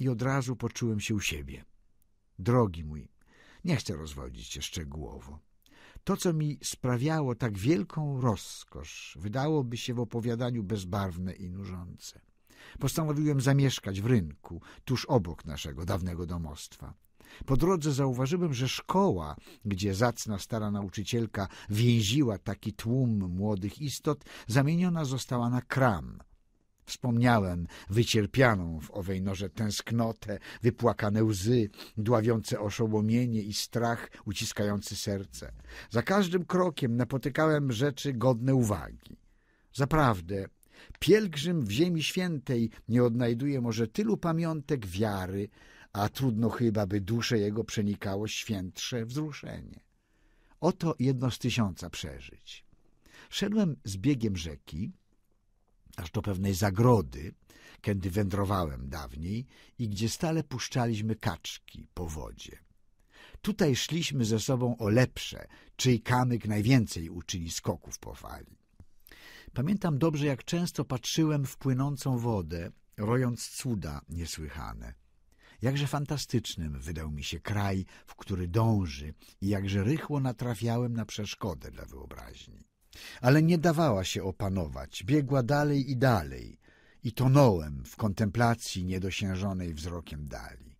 i od razu poczułem się u siebie. Drogi mój, nie chcę rozwodzić się szczegółowo. To, co mi sprawiało tak wielką rozkosz, wydałoby się w opowiadaniu bezbarwne i nużące. Postanowiłem zamieszkać w rynku, tuż obok naszego dawnego domostwa. Po drodze zauważyłem, że szkoła, gdzie zacna stara nauczycielka więziła taki tłum młodych istot, zamieniona została na kram – Wspomniałem wycierpianą w owej norze tęsknotę, wypłakane łzy, dławiące oszołomienie i strach uciskający serce. Za każdym krokiem napotykałem rzeczy godne uwagi. Zaprawdę, pielgrzym w ziemi świętej nie odnajduje może tylu pamiątek wiary, a trudno chyba, by duszę jego przenikało świętsze wzruszenie. Oto jedno z tysiąca przeżyć. Szedłem z biegiem rzeki, aż do pewnej zagrody, kiedy wędrowałem dawniej i gdzie stale puszczaliśmy kaczki po wodzie. Tutaj szliśmy ze sobą o lepsze, czyj kamyk najwięcej uczyni skoków po fali. Pamiętam dobrze, jak często patrzyłem w płynącą wodę, rojąc cuda niesłychane. Jakże fantastycznym wydał mi się kraj, w który dąży i jakże rychło natrafiałem na przeszkodę dla wyobraźni ale nie dawała się opanować, biegła dalej i dalej i tonąłem w kontemplacji niedosiężonej wzrokiem dali.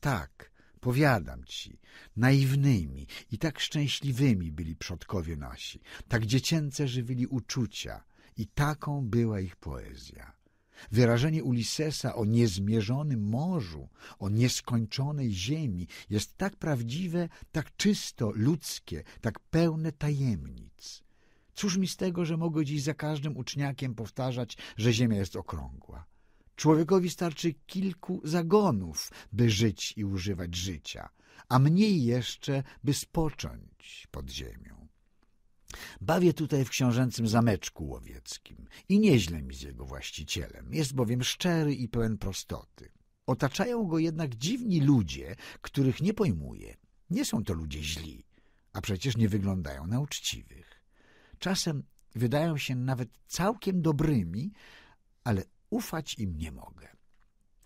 Tak, powiadam ci, naiwnymi i tak szczęśliwymi byli przodkowie nasi, tak dziecięce żywili uczucia i taką była ich poezja. Wyrażenie Ulisesa o niezmierzonym morzu, o nieskończonej ziemi jest tak prawdziwe, tak czysto ludzkie, tak pełne tajemnic. Cóż mi z tego, że mogę dziś za każdym uczniakiem powtarzać, że Ziemia jest okrągła? Człowiekowi starczy kilku zagonów, by żyć i używać życia, a mniej jeszcze, by spocząć pod ziemią. Bawię tutaj w książęcym zameczku łowieckim i nieźle mi z jego właścicielem, jest bowiem szczery i pełen prostoty. Otaczają go jednak dziwni ludzie, których nie pojmuje. Nie są to ludzie źli, a przecież nie wyglądają na uczciwych. Czasem wydają się nawet całkiem dobrymi, ale ufać im nie mogę.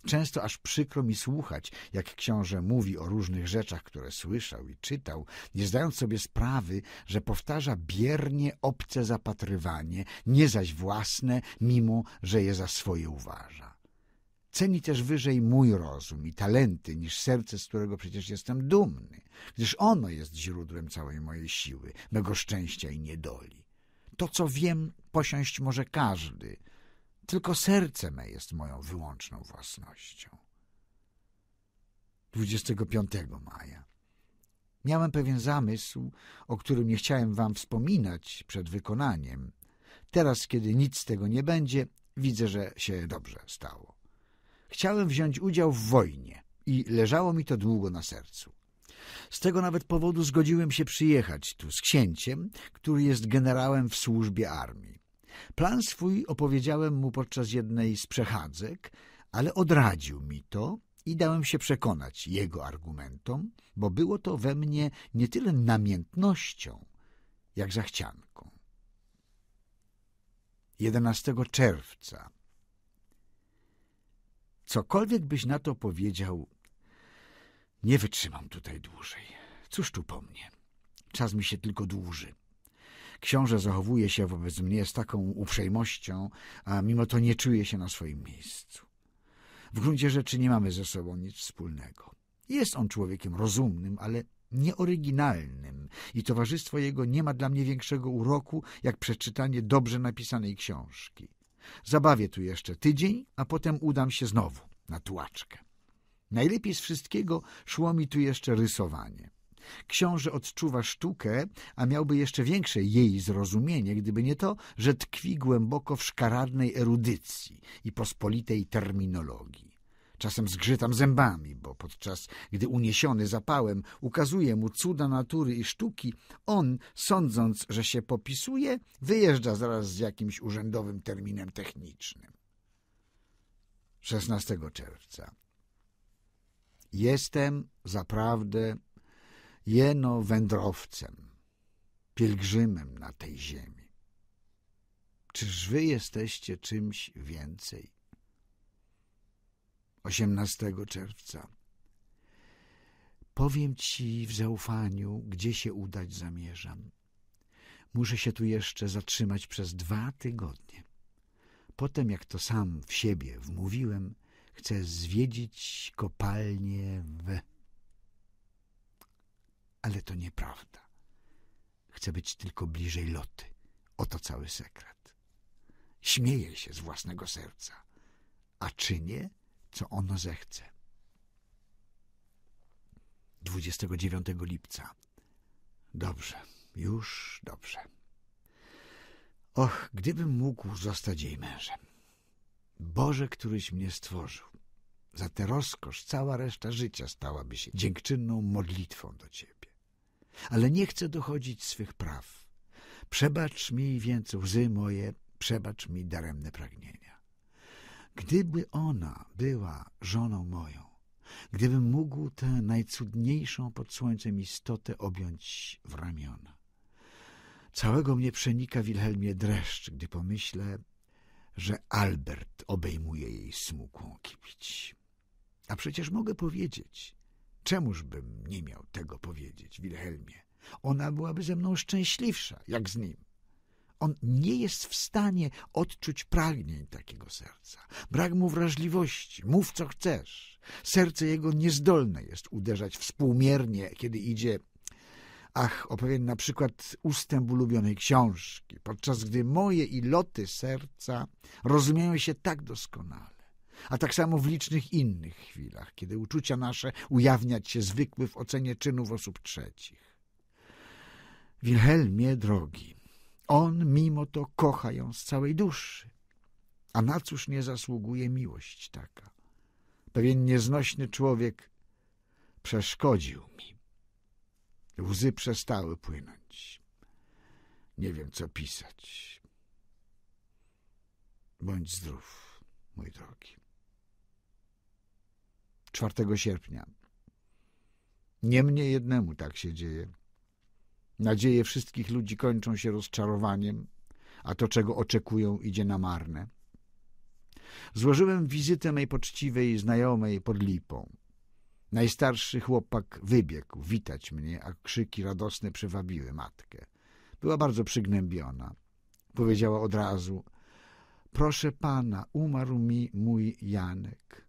Często aż przykro mi słuchać, jak książę mówi o różnych rzeczach, które słyszał i czytał, nie zdając sobie sprawy, że powtarza biernie obce zapatrywanie, nie zaś własne, mimo że je za swoje uważa. Ceni też wyżej mój rozum i talenty niż serce, z którego przecież jestem dumny, gdyż ono jest źródłem całej mojej siły, mego szczęścia i niedoli. To, co wiem, posiąść może każdy, tylko serce me jest moją wyłączną własnością. 25 maja. Miałem pewien zamysł, o którym nie chciałem wam wspominać przed wykonaniem. Teraz, kiedy nic z tego nie będzie, widzę, że się dobrze stało. Chciałem wziąć udział w wojnie i leżało mi to długo na sercu. Z tego nawet powodu zgodziłem się przyjechać tu z księciem, który jest generałem w służbie armii. Plan swój opowiedziałem mu podczas jednej z przechadzek, ale odradził mi to i dałem się przekonać jego argumentom, bo było to we mnie nie tyle namiętnością, jak zachcianką. 11 czerwca Cokolwiek byś na to powiedział, nie wytrzymam tutaj dłużej. Cóż tu po mnie? Czas mi się tylko dłuży. Książę zachowuje się wobec mnie z taką uprzejmością, a mimo to nie czuje się na swoim miejscu. W gruncie rzeczy nie mamy ze sobą nic wspólnego. Jest on człowiekiem rozumnym, ale nieoryginalnym i towarzystwo jego nie ma dla mnie większego uroku, jak przeczytanie dobrze napisanej książki. Zabawię tu jeszcze tydzień, a potem udam się znowu na tułaczkę. Najlepiej z wszystkiego szło mi tu jeszcze rysowanie. Książę odczuwa sztukę, a miałby jeszcze większe jej zrozumienie, gdyby nie to, że tkwi głęboko w szkaradnej erudycji i pospolitej terminologii. Czasem zgrzytam zębami, bo podczas gdy uniesiony zapałem ukazuje mu cuda natury i sztuki, on, sądząc, że się popisuje, wyjeżdża zaraz z jakimś urzędowym terminem technicznym. 16 czerwca Jestem zaprawdę jeno wędrowcem, pielgrzymem na tej ziemi. Czyż wy jesteście czymś więcej? 18 czerwca Powiem ci w zaufaniu, gdzie się udać zamierzam. Muszę się tu jeszcze zatrzymać przez dwa tygodnie. Potem, jak to sam w siebie wmówiłem, Chcę zwiedzić kopalnię w... Ale to nieprawda. Chcę być tylko bliżej Loty. Oto cały sekret. Śmieje się z własnego serca, a czynię, co ono zechce. 29 lipca. Dobrze, już dobrze. Och, gdybym mógł zostać jej mężem. Boże, któryś mnie stworzył. Za tę rozkosz cała reszta życia stałaby się dziękczynną modlitwą do Ciebie. Ale nie chcę dochodzić swych praw. Przebacz mi więc łzy moje, przebacz mi daremne pragnienia. Gdyby ona była żoną moją, gdybym mógł tę najcudniejszą pod słońcem istotę objąć w ramiona. Całego mnie przenika Wilhelmie dreszcz, gdy pomyślę, że Albert obejmuje jej smukłą kipić. A przecież mogę powiedzieć. Czemużbym nie miał tego powiedzieć, Wilhelmie? Ona byłaby ze mną szczęśliwsza, jak z nim. On nie jest w stanie odczuć pragnień takiego serca. Brak mu wrażliwości. Mów, co chcesz. Serce jego niezdolne jest uderzać współmiernie, kiedy idzie Ach, opowiem na przykład ustęp ulubionej książki, podczas gdy moje i loty serca rozumieją się tak doskonale. A tak samo w licznych innych chwilach, kiedy uczucia nasze ujawniać się zwykły w ocenie czynów osób trzecich. Wilhelmie drogi, on mimo to kocha ją z całej duszy. A na cóż nie zasługuje miłość taka? Pewien nieznośny człowiek przeszkodził mi. Łzy przestały płynąć. Nie wiem, co pisać. Bądź zdrów, mój drogi. 4 sierpnia. Nie mnie jednemu tak się dzieje. Nadzieje wszystkich ludzi kończą się rozczarowaniem, a to, czego oczekują, idzie na marne. Złożyłem wizytę mej poczciwej znajomej pod Lipą. Najstarszy chłopak wybiegł witać mnie, a krzyki radosne przewabiły matkę. Była bardzo przygnębiona. Powiedziała od razu – Proszę pana, umarł mi mój Janek.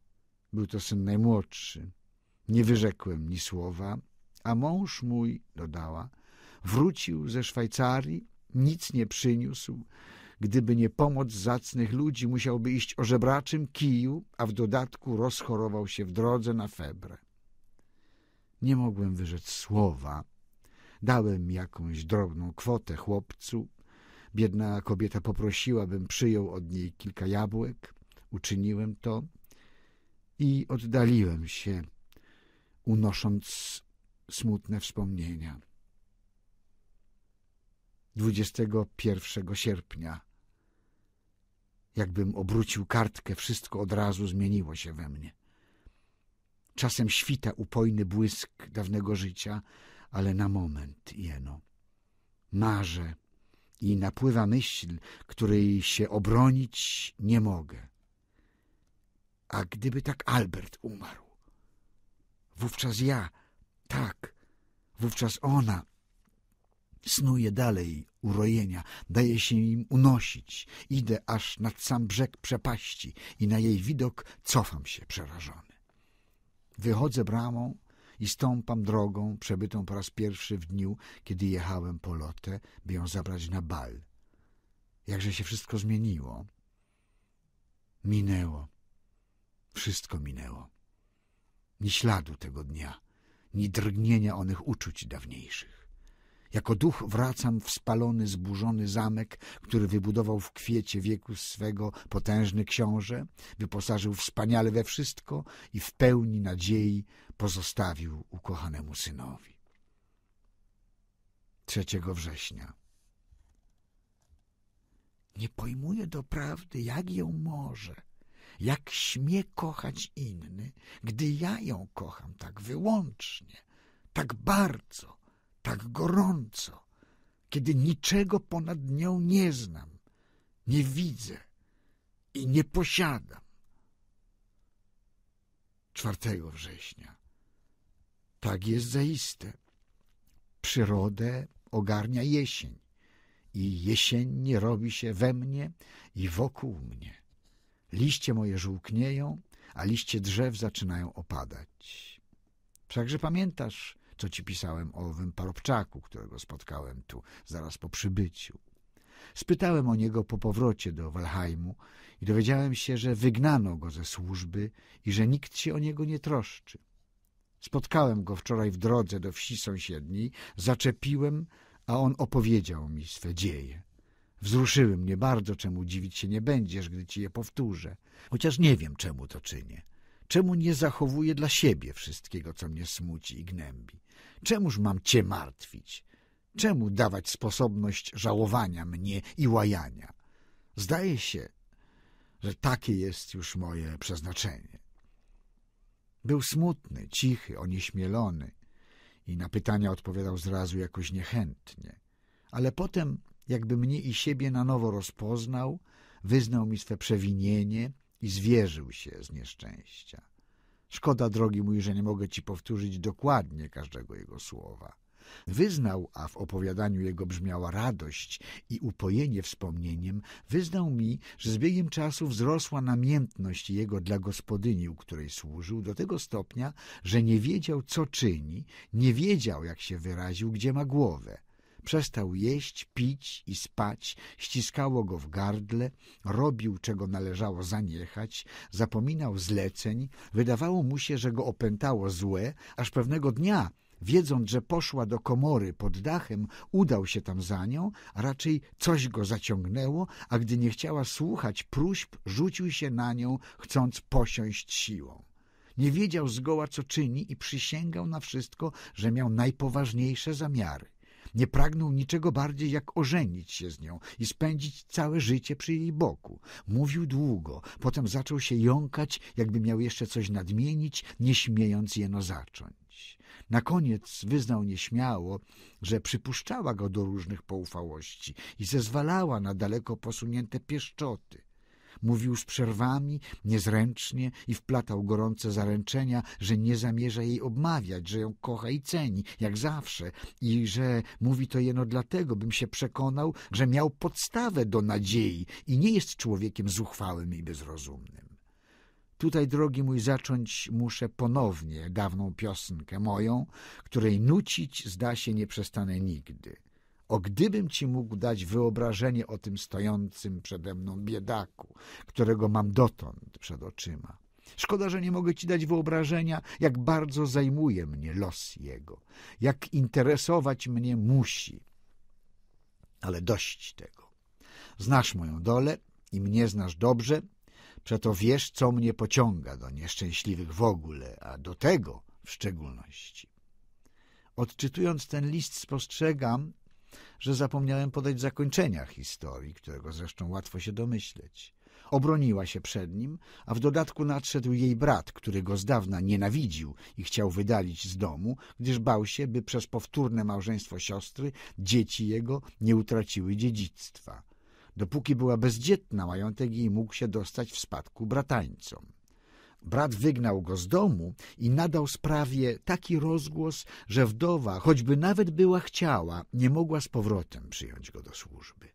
Był to syn najmłodszy. Nie wyrzekłem ni słowa, a mąż mój, dodała, wrócił ze Szwajcarii, nic nie przyniósł. Gdyby nie pomoc zacnych ludzi, musiałby iść o żebraczym kiju, a w dodatku rozchorował się w drodze na febrę. Nie mogłem wyrzec słowa. Dałem jakąś drobną kwotę chłopcu. Biedna kobieta poprosiła, bym przyjął od niej kilka jabłek. Uczyniłem to i oddaliłem się, unosząc smutne wspomnienia. 21 sierpnia. Jakbym obrócił kartkę, wszystko od razu zmieniło się we mnie. Czasem świta upojny błysk dawnego życia, ale na moment jeno. Marzę i napływa myśl, której się obronić nie mogę. A gdyby tak Albert umarł? Wówczas ja, tak, wówczas ona snuje dalej urojenia, daje się im unosić. Idę aż nad sam brzeg przepaści i na jej widok cofam się przerażony. Wychodzę bramą i stąpam drogą przebytą po raz pierwszy w dniu, kiedy jechałem po lotę, by ją zabrać na bal. Jakże się wszystko zmieniło. Minęło. Wszystko minęło. Ni śladu tego dnia, ni drgnienia onych uczuć dawniejszych. Jako duch wracam w spalony, zburzony zamek, który wybudował w kwiecie wieku swego potężny książę, wyposażył wspaniale we wszystko i w pełni nadziei pozostawił ukochanemu synowi. 3 września Nie pojmuję doprawdy, jak ją może – jak śmie kochać inny, gdy ja ją kocham tak wyłącznie, tak bardzo, tak gorąco, kiedy niczego ponad nią nie znam, nie widzę i nie posiadam. 4 września. Tak jest zaiste. Przyrodę ogarnia jesień i jesiennie robi się we mnie i wokół mnie. Liście moje żółknieją, a liście drzew zaczynają opadać. Wszakże pamiętasz, co ci pisałem o owym parobczaku, którego spotkałem tu zaraz po przybyciu. Spytałem o niego po powrocie do Walheimu i dowiedziałem się, że wygnano go ze służby i że nikt się o niego nie troszczy. Spotkałem go wczoraj w drodze do wsi sąsiedniej, zaczepiłem, a on opowiedział mi swe dzieje. Wzruszyły mnie bardzo, czemu dziwić się nie będziesz, gdy ci je powtórzę. Chociaż nie wiem, czemu to czynię. Czemu nie zachowuję dla siebie wszystkiego, co mnie smuci i gnębi. Czemuż mam cię martwić? Czemu dawać sposobność żałowania mnie i łajania? Zdaje się, że takie jest już moje przeznaczenie. Był smutny, cichy, onieśmielony i na pytania odpowiadał zrazu jakoś niechętnie. Ale potem, jakby mnie i siebie na nowo rozpoznał, wyznał mi swe przewinienie i zwierzył się z nieszczęścia. Szkoda, drogi mój, że nie mogę ci powtórzyć dokładnie każdego jego słowa. Wyznał, a w opowiadaniu jego brzmiała radość i upojenie wspomnieniem, wyznał mi, że z biegiem czasu wzrosła namiętność jego dla gospodyni, u której służył, do tego stopnia, że nie wiedział, co czyni, nie wiedział, jak się wyraził, gdzie ma głowę. Przestał jeść, pić i spać, ściskało go w gardle, robił czego należało zaniechać, zapominał zleceń, wydawało mu się, że go opętało złe, aż pewnego dnia, wiedząc, że poszła do komory pod dachem, udał się tam za nią, a raczej coś go zaciągnęło, a gdy nie chciała słuchać próśb, rzucił się na nią, chcąc posiąść siłą. Nie wiedział zgoła, co czyni i przysięgał na wszystko, że miał najpoważniejsze zamiary. Nie pragnął niczego bardziej jak ożenić się z nią i spędzić całe życie przy jej boku. Mówił długo, potem zaczął się jąkać, jakby miał jeszcze coś nadmienić, nie śmiejąc jeno zacząć. Na koniec wyznał nieśmiało, że przypuszczała go do różnych poufałości i zezwalała na daleko posunięte pieszczoty, Mówił z przerwami, niezręcznie i wplatał gorące zaręczenia, że nie zamierza jej obmawiać, że ją kocha i ceni, jak zawsze, i że mówi to jeno dlatego, bym się przekonał, że miał podstawę do nadziei i nie jest człowiekiem zuchwałym i bezrozumnym. Tutaj, drogi mój, zacząć muszę ponownie dawną piosenkę moją, której nucić zda się nie przestanę nigdy – o gdybym ci mógł dać wyobrażenie o tym stojącym przede mną biedaku, którego mam dotąd przed oczyma. Szkoda, że nie mogę ci dać wyobrażenia, jak bardzo zajmuje mnie los jego, jak interesować mnie musi. Ale dość tego. Znasz moją dolę i mnie znasz dobrze, przeto wiesz, co mnie pociąga do nieszczęśliwych w ogóle, a do tego w szczególności. Odczytując ten list spostrzegam, że zapomniałem podać zakończenia historii, którego zresztą łatwo się domyśleć. Obroniła się przed nim, a w dodatku nadszedł jej brat, który go z dawna nienawidził i chciał wydalić z domu, gdyż bał się, by przez powtórne małżeństwo siostry dzieci jego nie utraciły dziedzictwa. Dopóki była bezdzietna, majątek jej mógł się dostać w spadku bratańcom. Brat wygnał go z domu i nadał sprawie taki rozgłos, że wdowa, choćby nawet była chciała, nie mogła z powrotem przyjąć go do służby.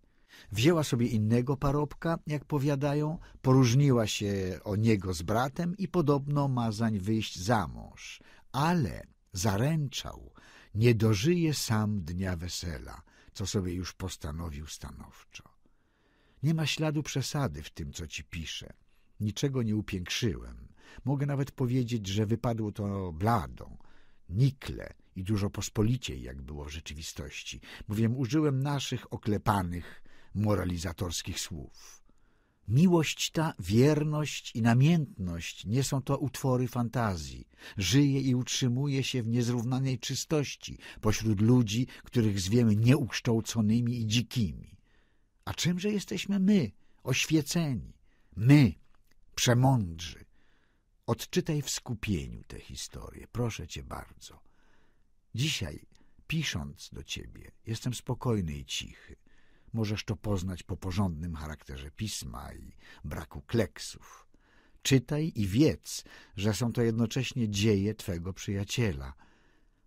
Wzięła sobie innego parobka, jak powiadają, poróżniła się o niego z bratem i podobno ma zań wyjść za mąż, ale zaręczał, nie dożyje sam dnia wesela, co sobie już postanowił stanowczo. Nie ma śladu przesady w tym, co ci piszę. Niczego nie upiększyłem. Mogę nawet powiedzieć, że wypadło to blado, nikle i dużo pospoliciej, jak było w rzeczywistości, bowiem użyłem naszych oklepanych, moralizatorskich słów. Miłość ta, wierność i namiętność nie są to utwory fantazji. Żyje i utrzymuje się w niezrównanej czystości pośród ludzi, których zwiemy nieukształconymi i dzikimi. A czymże jesteśmy my, oświeceni, my, przemądrzy, Odczytaj w skupieniu tę historię, proszę cię bardzo. Dzisiaj, pisząc do ciebie, jestem spokojny i cichy. Możesz to poznać po porządnym charakterze pisma i braku kleksów. Czytaj i wiedz, że są to jednocześnie dzieje twego przyjaciela.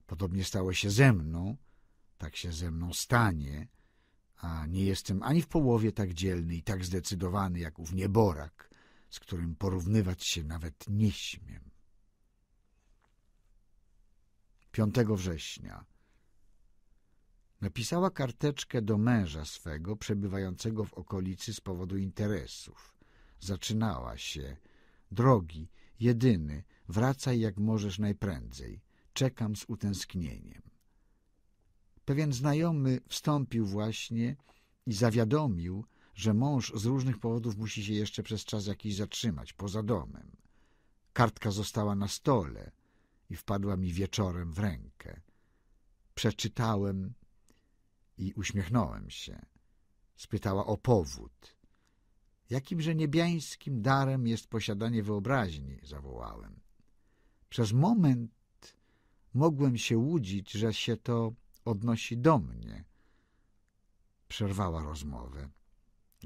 Podobnie stało się ze mną, tak się ze mną stanie, a nie jestem ani w połowie tak dzielny i tak zdecydowany jak ów nieborak, z którym porównywać się nawet nie śmiem. 5 września napisała karteczkę do męża swego, przebywającego w okolicy z powodu interesów. Zaczynała się. Drogi, jedyny, wracaj jak możesz najprędzej. Czekam z utęsknieniem. Pewien znajomy wstąpił właśnie i zawiadomił, że mąż z różnych powodów musi się jeszcze przez czas jakiś zatrzymać, poza domem. Kartka została na stole i wpadła mi wieczorem w rękę. Przeczytałem i uśmiechnąłem się. Spytała o powód. Jakimże niebiańskim darem jest posiadanie wyobraźni, zawołałem. Przez moment mogłem się łudzić, że się to odnosi do mnie. Przerwała rozmowę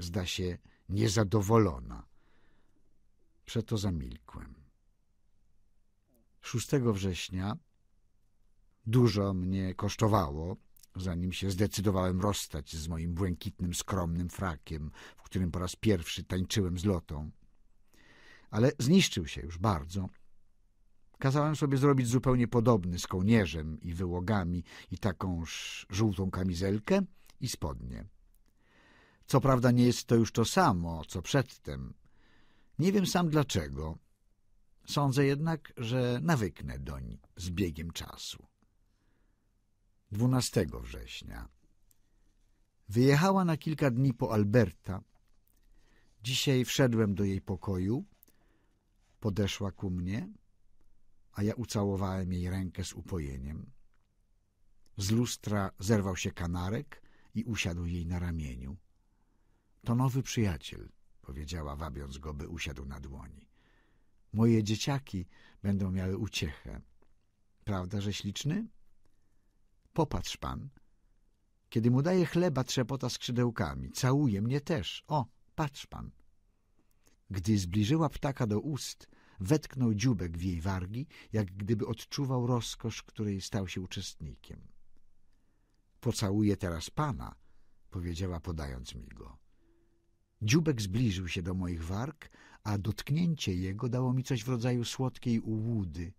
zda się niezadowolona. Przeto zamilkłem. 6 września dużo mnie kosztowało, zanim się zdecydowałem rozstać z moim błękitnym, skromnym frakiem, w którym po raz pierwszy tańczyłem z lotą. Ale zniszczył się już bardzo. Kazałem sobie zrobić zupełnie podobny z kołnierzem i wyłogami i takąż żółtą kamizelkę i spodnie. Co prawda nie jest to już to samo, co przedtem. Nie wiem sam dlaczego. Sądzę jednak, że nawyknę doń z biegiem czasu. 12 września. Wyjechała na kilka dni po Alberta. Dzisiaj wszedłem do jej pokoju. Podeszła ku mnie, a ja ucałowałem jej rękę z upojeniem. Z lustra zerwał się kanarek i usiadł jej na ramieniu. To nowy przyjaciel, powiedziała, wabiąc go, by usiadł na dłoni. Moje dzieciaki będą miały uciechę. Prawda, że śliczny? Popatrz pan. Kiedy mu daje chleba, trzepota skrzydełkami. Całuje mnie też. O, patrz pan. Gdy zbliżyła ptaka do ust, wetknął dziubek w jej wargi, jak gdyby odczuwał rozkosz, której stał się uczestnikiem. Pocałuję teraz pana, powiedziała podając mi go. Dziubek zbliżył się do moich warg, a dotknięcie jego dało mi coś w rodzaju słodkiej ułudy,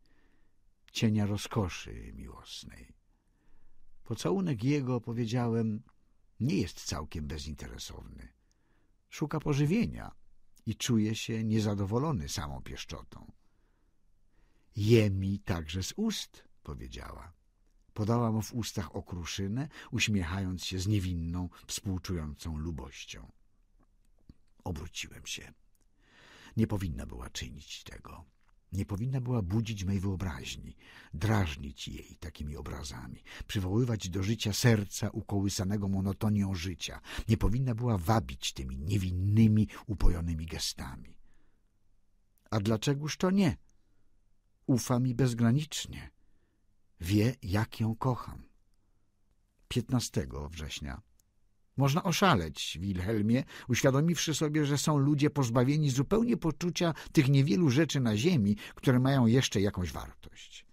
cienia rozkoszy miłosnej. Pocałunek jego, powiedziałem, nie jest całkiem bezinteresowny. Szuka pożywienia i czuje się niezadowolony samą pieszczotą. Je mi także z ust, powiedziała. Podała mu w ustach okruszynę, uśmiechając się z niewinną, współczującą lubością obróciłem się. Nie powinna była czynić tego. Nie powinna była budzić mej wyobraźni, drażnić jej takimi obrazami, przywoływać do życia serca ukołysanego monotonią życia. Nie powinna była wabić tymi niewinnymi, upojonymi gestami. A dlaczegoż to nie? Ufa mi bezgranicznie. Wie, jak ją kocham. 15 września można oszaleć, Wilhelmie, uświadomiwszy sobie, że są ludzie pozbawieni zupełnie poczucia tych niewielu rzeczy na ziemi, które mają jeszcze jakąś wartość.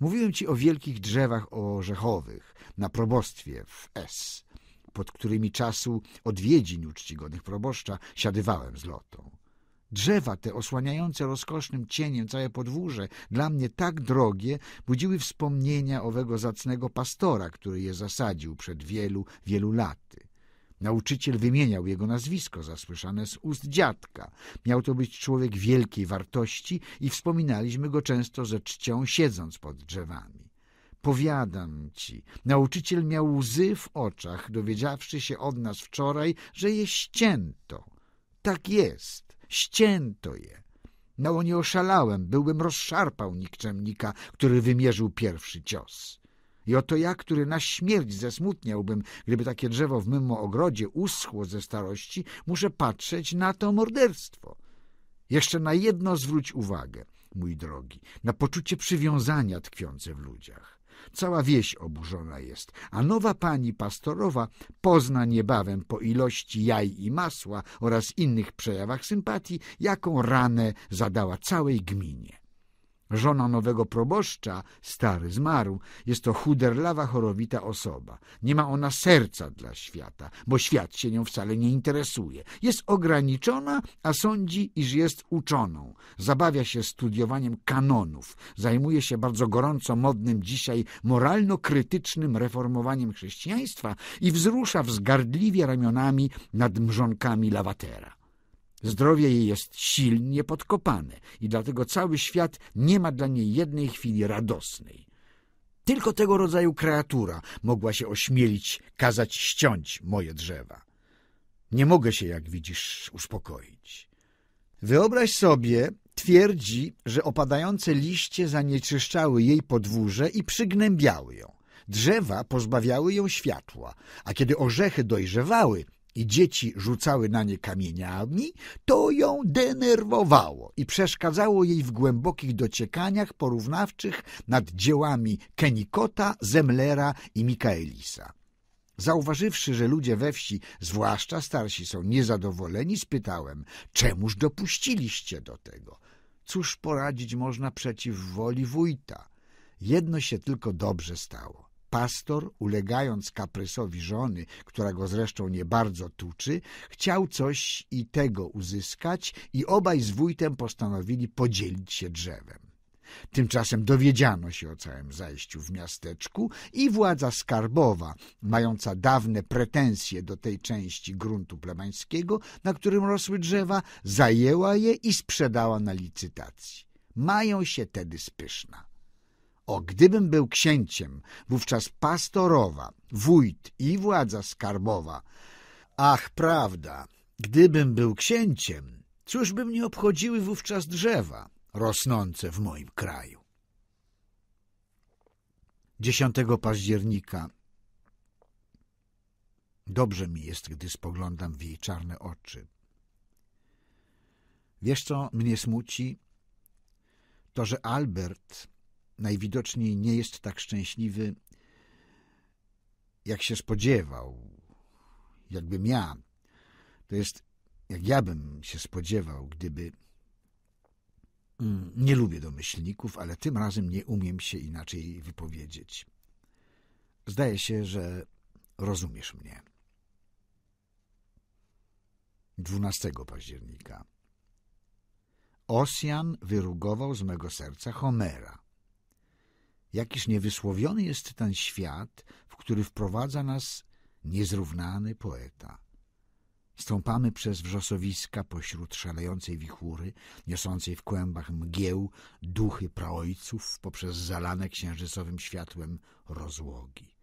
Mówiłem ci o wielkich drzewach orzechowych na probostwie w S, pod którymi czasu odwiedzin uczcigodnych proboszcza siadywałem z lotą. Drzewa te, osłaniające rozkosznym cieniem całe podwórze, dla mnie tak drogie, budziły wspomnienia owego zacnego pastora, który je zasadził przed wielu, wielu laty. Nauczyciel wymieniał jego nazwisko, zasłyszane z ust dziadka. Miał to być człowiek wielkiej wartości i wspominaliśmy go często ze czcią, siedząc pod drzewami. Powiadam ci, nauczyciel miał łzy w oczach, dowiedziawszy się od nas wczoraj, że je ścięto. Tak jest ścięto je. No nie oszalałem, byłbym rozszarpał nikczemnika, który wymierzył pierwszy cios. I oto ja, który na śmierć zesmutniałbym, gdyby takie drzewo w mym ogrodzie uschło ze starości, muszę patrzeć na to morderstwo. Jeszcze na jedno zwróć uwagę, mój drogi, na poczucie przywiązania tkwiące w ludziach. Cała wieś oburzona jest, a nowa pani pastorowa pozna niebawem po ilości jaj i masła oraz innych przejawach sympatii, jaką ranę zadała całej gminie. Żona nowego proboszcza, stary, zmarł. Jest to chuderlawa, chorowita osoba. Nie ma ona serca dla świata, bo świat się nią wcale nie interesuje. Jest ograniczona, a sądzi, iż jest uczoną. Zabawia się studiowaniem kanonów. Zajmuje się bardzo gorąco modnym dzisiaj moralno-krytycznym reformowaniem chrześcijaństwa i wzrusza wzgardliwie ramionami nad mrzonkami lawatera. Zdrowie jej jest silnie podkopane i dlatego cały świat nie ma dla niej jednej chwili radosnej. Tylko tego rodzaju kreatura mogła się ośmielić kazać ściąć moje drzewa. Nie mogę się, jak widzisz, uspokoić. Wyobraź sobie, twierdzi, że opadające liście zanieczyszczały jej podwórze i przygnębiały ją. Drzewa pozbawiały ją światła, a kiedy orzechy dojrzewały, i dzieci rzucały na nie kamieniami, to ją denerwowało i przeszkadzało jej w głębokich dociekaniach porównawczych nad dziełami Kenikota, Zemlera i Mikaelisa. Zauważywszy, że ludzie we wsi, zwłaszcza starsi, są niezadowoleni, spytałem, czemuż dopuściliście do tego? Cóż poradzić można przeciw woli wójta? Jedno się tylko dobrze stało pastor, ulegając kaprysowi żony, która go zresztą nie bardzo tuczy, chciał coś i tego uzyskać i obaj z wójtem postanowili podzielić się drzewem. Tymczasem dowiedziano się o całym zajściu w miasteczku i władza skarbowa, mająca dawne pretensje do tej części gruntu plemańskiego, na którym rosły drzewa, zajęła je i sprzedała na licytacji. Mają się tedy spyszna. O, gdybym był księciem, wówczas pastorowa, wójt i władza skarbowa. Ach, prawda, gdybym był księciem, cóż by mnie obchodziły wówczas drzewa rosnące w moim kraju. 10 października Dobrze mi jest, gdy spoglądam w jej czarne oczy. Wiesz, co mnie smuci? To, że Albert najwidoczniej nie jest tak szczęśliwy, jak się spodziewał, jakbym ja. To jest, jak ja bym się spodziewał, gdyby... Mm, nie lubię domyślników, ale tym razem nie umiem się inaczej wypowiedzieć. Zdaje się, że rozumiesz mnie. 12 października. Osjan wyrugował z mego serca Homera jakiż niewysłowiony jest ten świat, w który wprowadza nas niezrównany poeta. Stąpamy przez wrzosowiska pośród szalejącej wichury, niosącej w kłębach mgieł duchy praojców poprzez zalane księżycowym światłem rozłogi.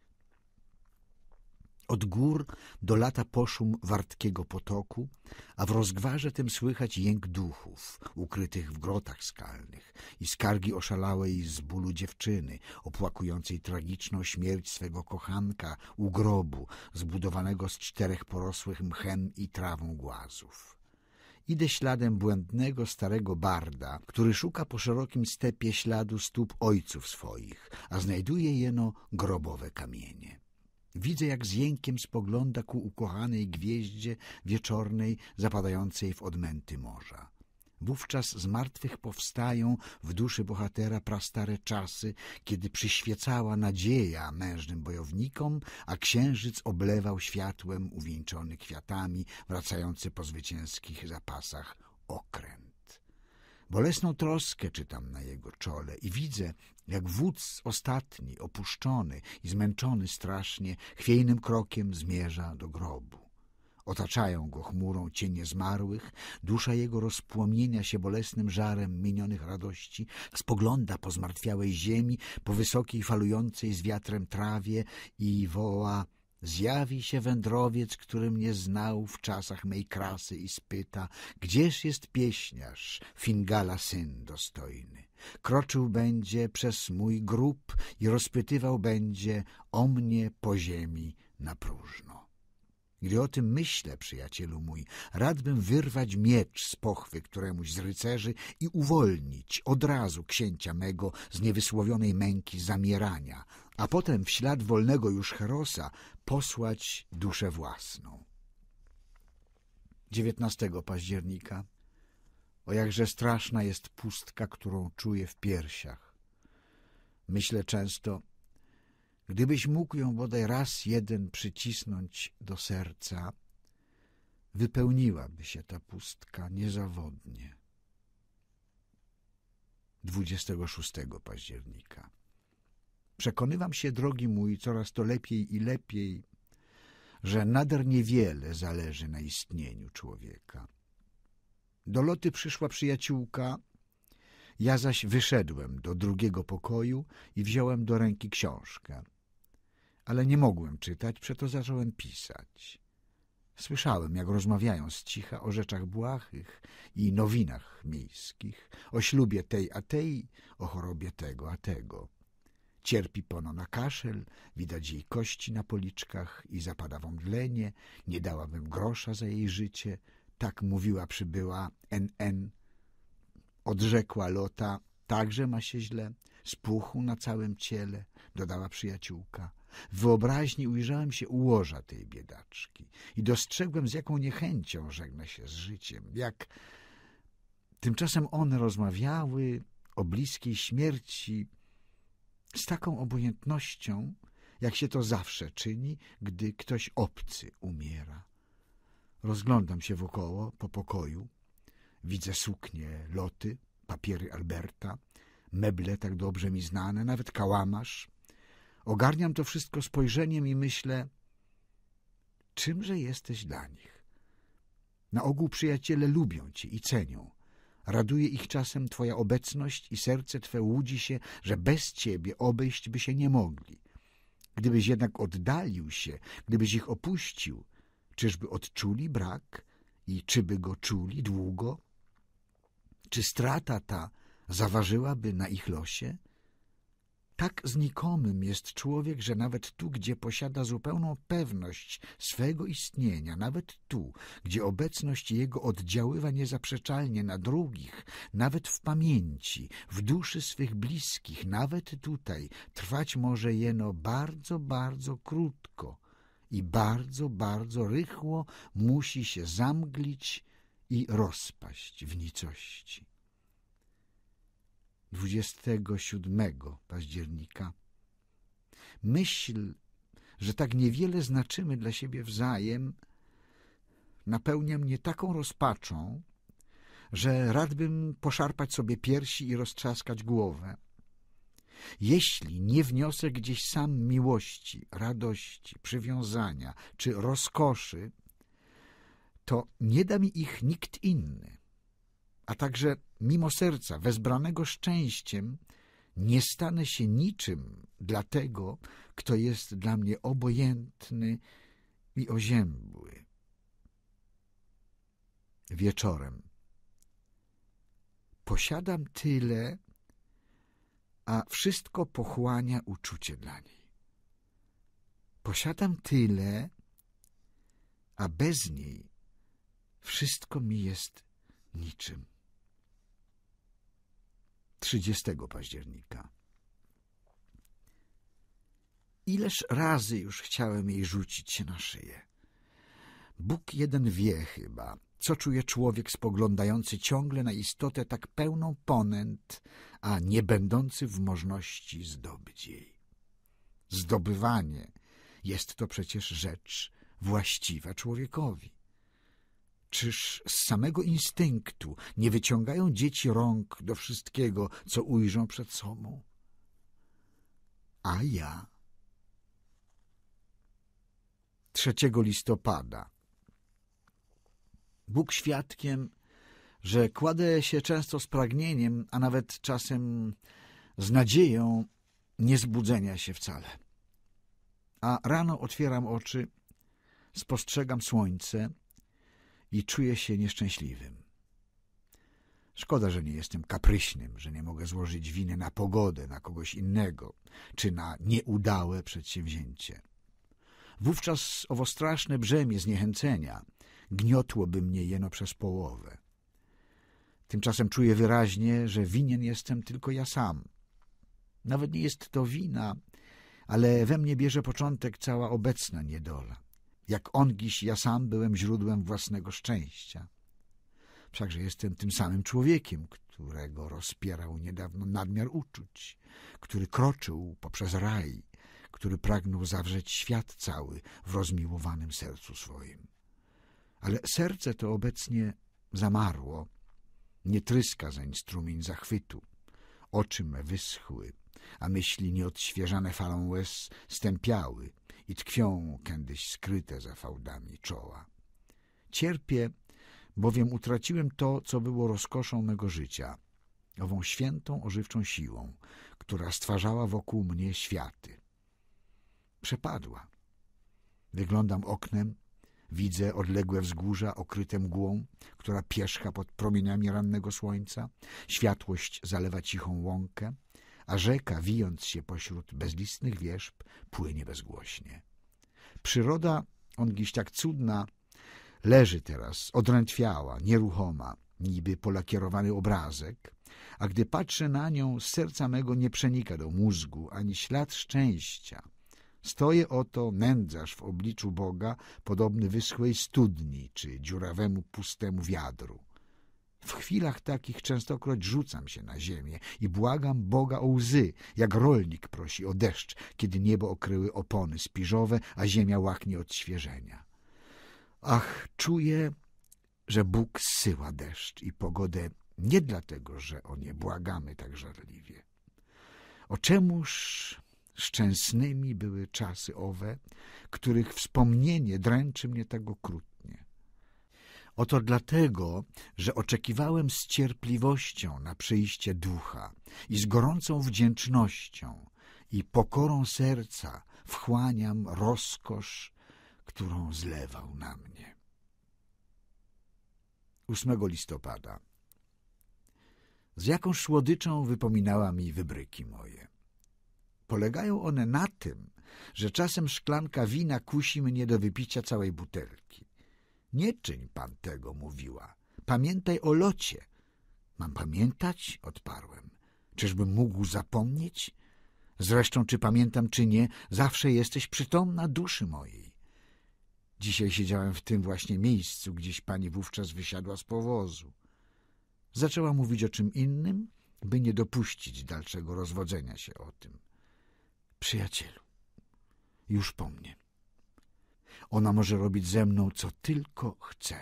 Od gór do lata poszum wartkiego potoku, a w rozgwarze tym słychać jęk duchów ukrytych w grotach skalnych i skargi oszalałej z bólu dziewczyny, opłakującej tragiczną śmierć swego kochanka u grobu zbudowanego z czterech porosłych mchem i trawą głazów. Idę śladem błędnego starego barda, który szuka po szerokim stepie śladu stóp ojców swoich, a znajduje jeno grobowe kamienie. Widzę, jak z jękiem spogląda ku ukochanej gwieździe wieczornej zapadającej w odmęty morza. Wówczas z martwych powstają w duszy bohatera prastare czasy, kiedy przyświecała nadzieja mężnym bojownikom, a księżyc oblewał światłem uwieńczony kwiatami wracający po zwycięskich zapasach okręt. Bolesną troskę czytam na jego czole i widzę, jak wódz ostatni, opuszczony i zmęczony strasznie, chwiejnym krokiem zmierza do grobu. Otaczają go chmurą cienie zmarłych, dusza jego rozpłomienia się bolesnym żarem minionych radości, spogląda po zmartwiałej ziemi, po wysokiej falującej z wiatrem trawie i woła Zjawi się wędrowiec, który mnie znał w czasach mej krasy i spyta, gdzież jest pieśniarz, Fingala syn dostojny. Kroczył będzie przez mój grób i rozpytywał będzie o mnie po ziemi na próżno. Gdy o tym myślę, przyjacielu mój, radbym wyrwać miecz z pochwy któremuś z rycerzy i uwolnić od razu księcia mego z niewysłowionej męki zamierania, a potem w ślad wolnego już Herosa posłać duszę własną. 19 października o jakże straszna jest pustka, którą czuję w piersiach. Myślę często, gdybyś mógł ją bodaj raz jeden przycisnąć do serca, wypełniłaby się ta pustka niezawodnie. 26 października Przekonywam się, drogi mój, coraz to lepiej i lepiej, że nader niewiele zależy na istnieniu człowieka. Do loty przyszła przyjaciółka, ja zaś wyszedłem do drugiego pokoju i wziąłem do ręki książkę. Ale nie mogłem czytać, przeto zacząłem pisać. Słyszałem, jak rozmawiają z cicha o rzeczach błahych i nowinach miejskich, o ślubie tej a tej, o chorobie tego a tego. Cierpi pono na kaszel, widać jej kości na policzkach i zapada wądlenie, nie dałabym grosza za jej życie. Tak mówiła przybyła NN. Odrzekła Lota, także ma się źle, spuchu na całym ciele, dodała przyjaciółka. W wyobraźni ujrzałem się u łoża tej biedaczki i dostrzegłem, z jaką niechęcią żegna się z życiem, jak... Tymczasem one rozmawiały o bliskiej śmierci, z taką obojętnością, jak się to zawsze czyni, gdy ktoś obcy umiera. Rozglądam się wokoło po pokoju. Widzę suknie, loty, papiery Alberta, meble tak dobrze mi znane, nawet kałamarz. Ogarniam to wszystko spojrzeniem i myślę, czymże jesteś dla nich. Na ogół przyjaciele lubią cię i cenią, Raduje ich czasem Twoja obecność i serce Twe łudzi się, że bez Ciebie obejść by się nie mogli. Gdybyś jednak oddalił się, gdybyś ich opuścił, czyżby odczuli brak i czyby go czuli długo? Czy strata ta zaważyłaby na ich losie? Tak znikomym jest człowiek, że nawet tu, gdzie posiada zupełną pewność swego istnienia, nawet tu, gdzie obecność jego oddziaływa niezaprzeczalnie na drugich, nawet w pamięci, w duszy swych bliskich, nawet tutaj, trwać może jeno bardzo, bardzo krótko i bardzo, bardzo rychło musi się zamglić i rozpaść w nicości. 27 października. Myśl, że tak niewiele znaczymy dla siebie wzajem, napełnia mnie taką rozpaczą, że radbym poszarpać sobie piersi i roztrzaskać głowę. Jeśli nie wniosę gdzieś sam miłości, radości, przywiązania czy rozkoszy, to nie da mi ich nikt inny, a także mimo serca, wezbranego szczęściem, nie stanę się niczym dla tego, kto jest dla mnie obojętny i oziębły. Wieczorem. Posiadam tyle, a wszystko pochłania uczucie dla niej. Posiadam tyle, a bez niej wszystko mi jest niczym. 30 października. Ileż razy już chciałem jej rzucić się na szyję. Bóg jeden wie chyba, co czuje człowiek spoglądający ciągle na istotę tak pełną ponęt, a nie będący w możności zdobyć jej. Zdobywanie jest to przecież rzecz właściwa człowiekowi. Czyż z samego instynktu nie wyciągają dzieci rąk do wszystkiego, co ujrzą przed sobą? A ja... 3 listopada. Bóg świadkiem, że kładę się często z pragnieniem, a nawet czasem z nadzieją niezbudzenia się wcale. A rano otwieram oczy, spostrzegam słońce, i czuję się nieszczęśliwym. Szkoda, że nie jestem kapryśnym, że nie mogę złożyć winy na pogodę, na kogoś innego, czy na nieudałe przedsięwzięcie. Wówczas owo straszne brzemię zniechęcenia gniotłoby mnie jeno przez połowę. Tymczasem czuję wyraźnie, że winien jestem tylko ja sam. Nawet nie jest to wina, ale we mnie bierze początek cała obecna niedola. Jak ongiś ja sam byłem źródłem własnego szczęścia. Wszakże jestem tym samym człowiekiem, którego rozpierał niedawno nadmiar uczuć, który kroczył poprzez raj, który pragnął zawrzeć świat cały w rozmiłowanym sercu swoim. Ale serce to obecnie zamarło, nie tryska zeń strumień zachwytu, oczy me wyschły, a myśli nieodświeżane falą łez stępiały i tkwią kiedyś skryte za fałdami czoła. Cierpię, bowiem utraciłem to, co było rozkoszą mego życia, ową świętą ożywczą siłą, która stwarzała wokół mnie światy. Przepadła. Wyglądam oknem, Widzę odległe wzgórza okryte mgłą, która pierzcha pod promieniami rannego słońca. Światłość zalewa cichą łąkę a rzeka, wijąc się pośród bezlistnych wierzb, płynie bezgłośnie. Przyroda, on gdzieś tak cudna, leży teraz, odrętwiała, nieruchoma, niby polakierowany obrazek, a gdy patrzę na nią, z serca mego nie przenika do mózgu ani ślad szczęścia. Stoję oto, nędzarz w obliczu Boga, podobny wyschłej studni czy dziurawemu pustemu wiadru. W chwilach takich częstokroć rzucam się na ziemię i błagam Boga o łzy, jak rolnik prosi o deszcz, kiedy niebo okryły opony spiżowe, a ziemia łaknie od świeżenia. Ach, czuję, że Bóg syła deszcz i pogodę nie dlatego, że o nie błagamy tak żarliwie. O czemuż szczęsnymi były czasy owe, których wspomnienie dręczy mnie tak okrutnie. Oto dlatego, że oczekiwałem z cierpliwością na przyjście ducha i z gorącą wdzięcznością i pokorą serca wchłaniam rozkosz, którą zlewał na mnie. 8 listopada Z jakąż słodyczą wypominała mi wybryki moje. Polegają one na tym, że czasem szklanka wina kusi mnie do wypicia całej butelki. Nie czyń pan tego, mówiła. Pamiętaj o locie. Mam pamiętać? Odparłem. Czyżbym mógł zapomnieć? Zresztą, czy pamiętam, czy nie, zawsze jesteś przytomna duszy mojej. Dzisiaj siedziałem w tym właśnie miejscu, gdzieś pani wówczas wysiadła z powozu. Zaczęła mówić o czym innym, by nie dopuścić dalszego rozwodzenia się o tym. Przyjacielu, już po mnie. Ona może robić ze mną, co tylko chce.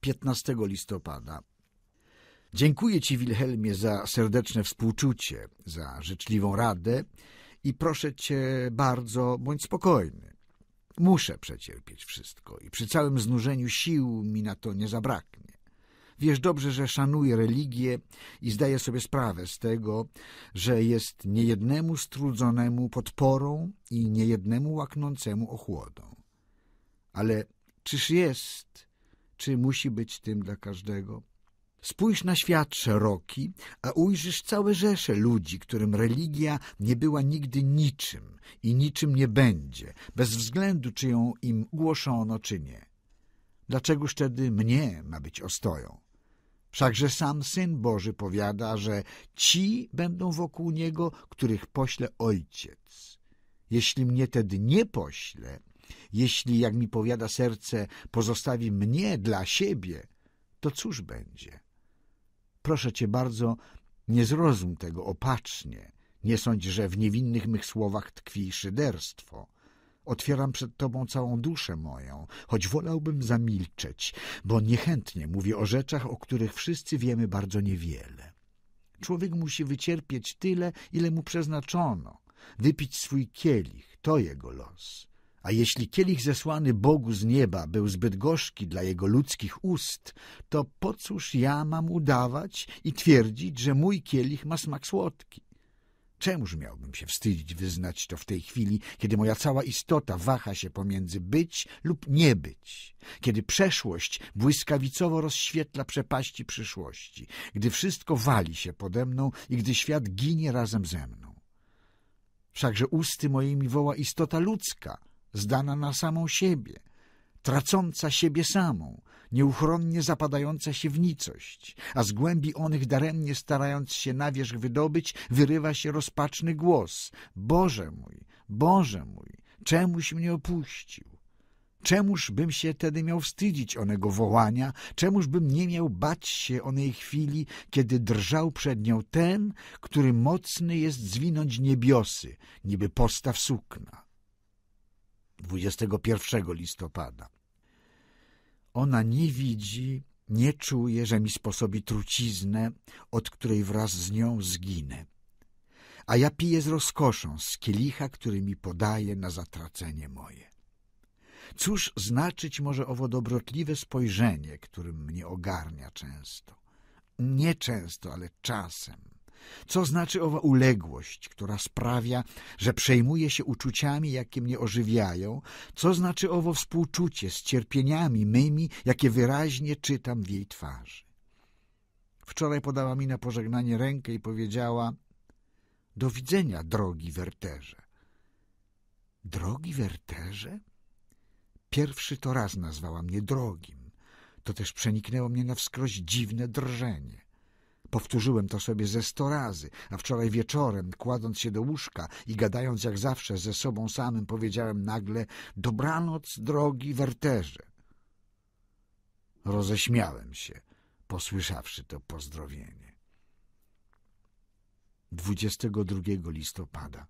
15 listopada. Dziękuję Ci, Wilhelmie, za serdeczne współczucie, za życzliwą radę i proszę Cię bardzo, bądź spokojny. Muszę przecierpieć wszystko i przy całym znużeniu sił mi na to nie zabraknie. Wiesz dobrze, że szanuję religię i zdaję sobie sprawę z tego, że jest niejednemu strudzonemu podporą i niejednemu łaknącemu ochłodą. Ale czyż jest, czy musi być tym dla każdego? Spójrz na świat szeroki, a ujrzysz całe rzesze ludzi, którym religia nie była nigdy niczym i niczym nie będzie, bez względu czy ją im głoszono, czy nie. Dlaczegoż tedy mnie ma być ostoją? Wszakże sam Syn Boży powiada, że ci będą wokół Niego, których pośle Ojciec. Jeśli mnie tedy nie pośle, jeśli, jak mi powiada serce, pozostawi mnie dla siebie, to cóż będzie? Proszę Cię bardzo, nie zrozum tego opacznie. Nie sądź, że w niewinnych mych słowach tkwi szyderstwo – Otwieram przed Tobą całą duszę moją, choć wolałbym zamilczeć, bo niechętnie mówię o rzeczach, o których wszyscy wiemy bardzo niewiele. Człowiek musi wycierpieć tyle, ile mu przeznaczono, wypić swój kielich, to jego los. A jeśli kielich zesłany Bogu z nieba był zbyt gorzki dla jego ludzkich ust, to po cóż ja mam udawać i twierdzić, że mój kielich ma smak słodki? Czemuż miałbym się wstydzić wyznać to w tej chwili, kiedy moja cała istota waha się pomiędzy być lub nie być, kiedy przeszłość błyskawicowo rozświetla przepaści przyszłości, gdy wszystko wali się pode mną i gdy świat ginie razem ze mną? Wszakże usty moimi woła istota ludzka, zdana na samą siebie, tracąca siebie samą, nieuchronnie zapadająca się w nicość, a z głębi onych daremnie starając się na wierzch wydobyć, wyrywa się rozpaczny głos. Boże mój, Boże mój, czemuś mnie opuścił? Czemuż bym się tedy miał wstydzić onego wołania? Czemuż bym nie miał bać się onej chwili, kiedy drżał przed nią ten, który mocny jest zwinąć niebiosy, niby postaw sukna? 21 listopada ona nie widzi, nie czuje, że mi sposobi truciznę, od której wraz z nią zginę. A ja piję z rozkoszą z kielicha, który mi podaje na zatracenie moje. Cóż znaczyć może owo dobrotliwe spojrzenie, którym mnie ogarnia często? Nie często, ale czasem co znaczy owa uległość, która sprawia, że przejmuje się uczuciami, jakie mnie ożywiają? Co znaczy owo współczucie z cierpieniami mymi, jakie wyraźnie czytam w jej twarzy? Wczoraj podała mi na pożegnanie rękę i powiedziała — Do widzenia, drogi Werterze. — Drogi Werterze? Pierwszy to raz nazwała mnie drogim. To też przeniknęło mnie na wskroś dziwne drżenie. Powtórzyłem to sobie ze sto razy, a wczoraj wieczorem, kładąc się do łóżka i gadając jak zawsze ze sobą samym, powiedziałem nagle — dobranoc, drogi Werterze. Roześmiałem się, posłyszawszy to pozdrowienie. 22 listopada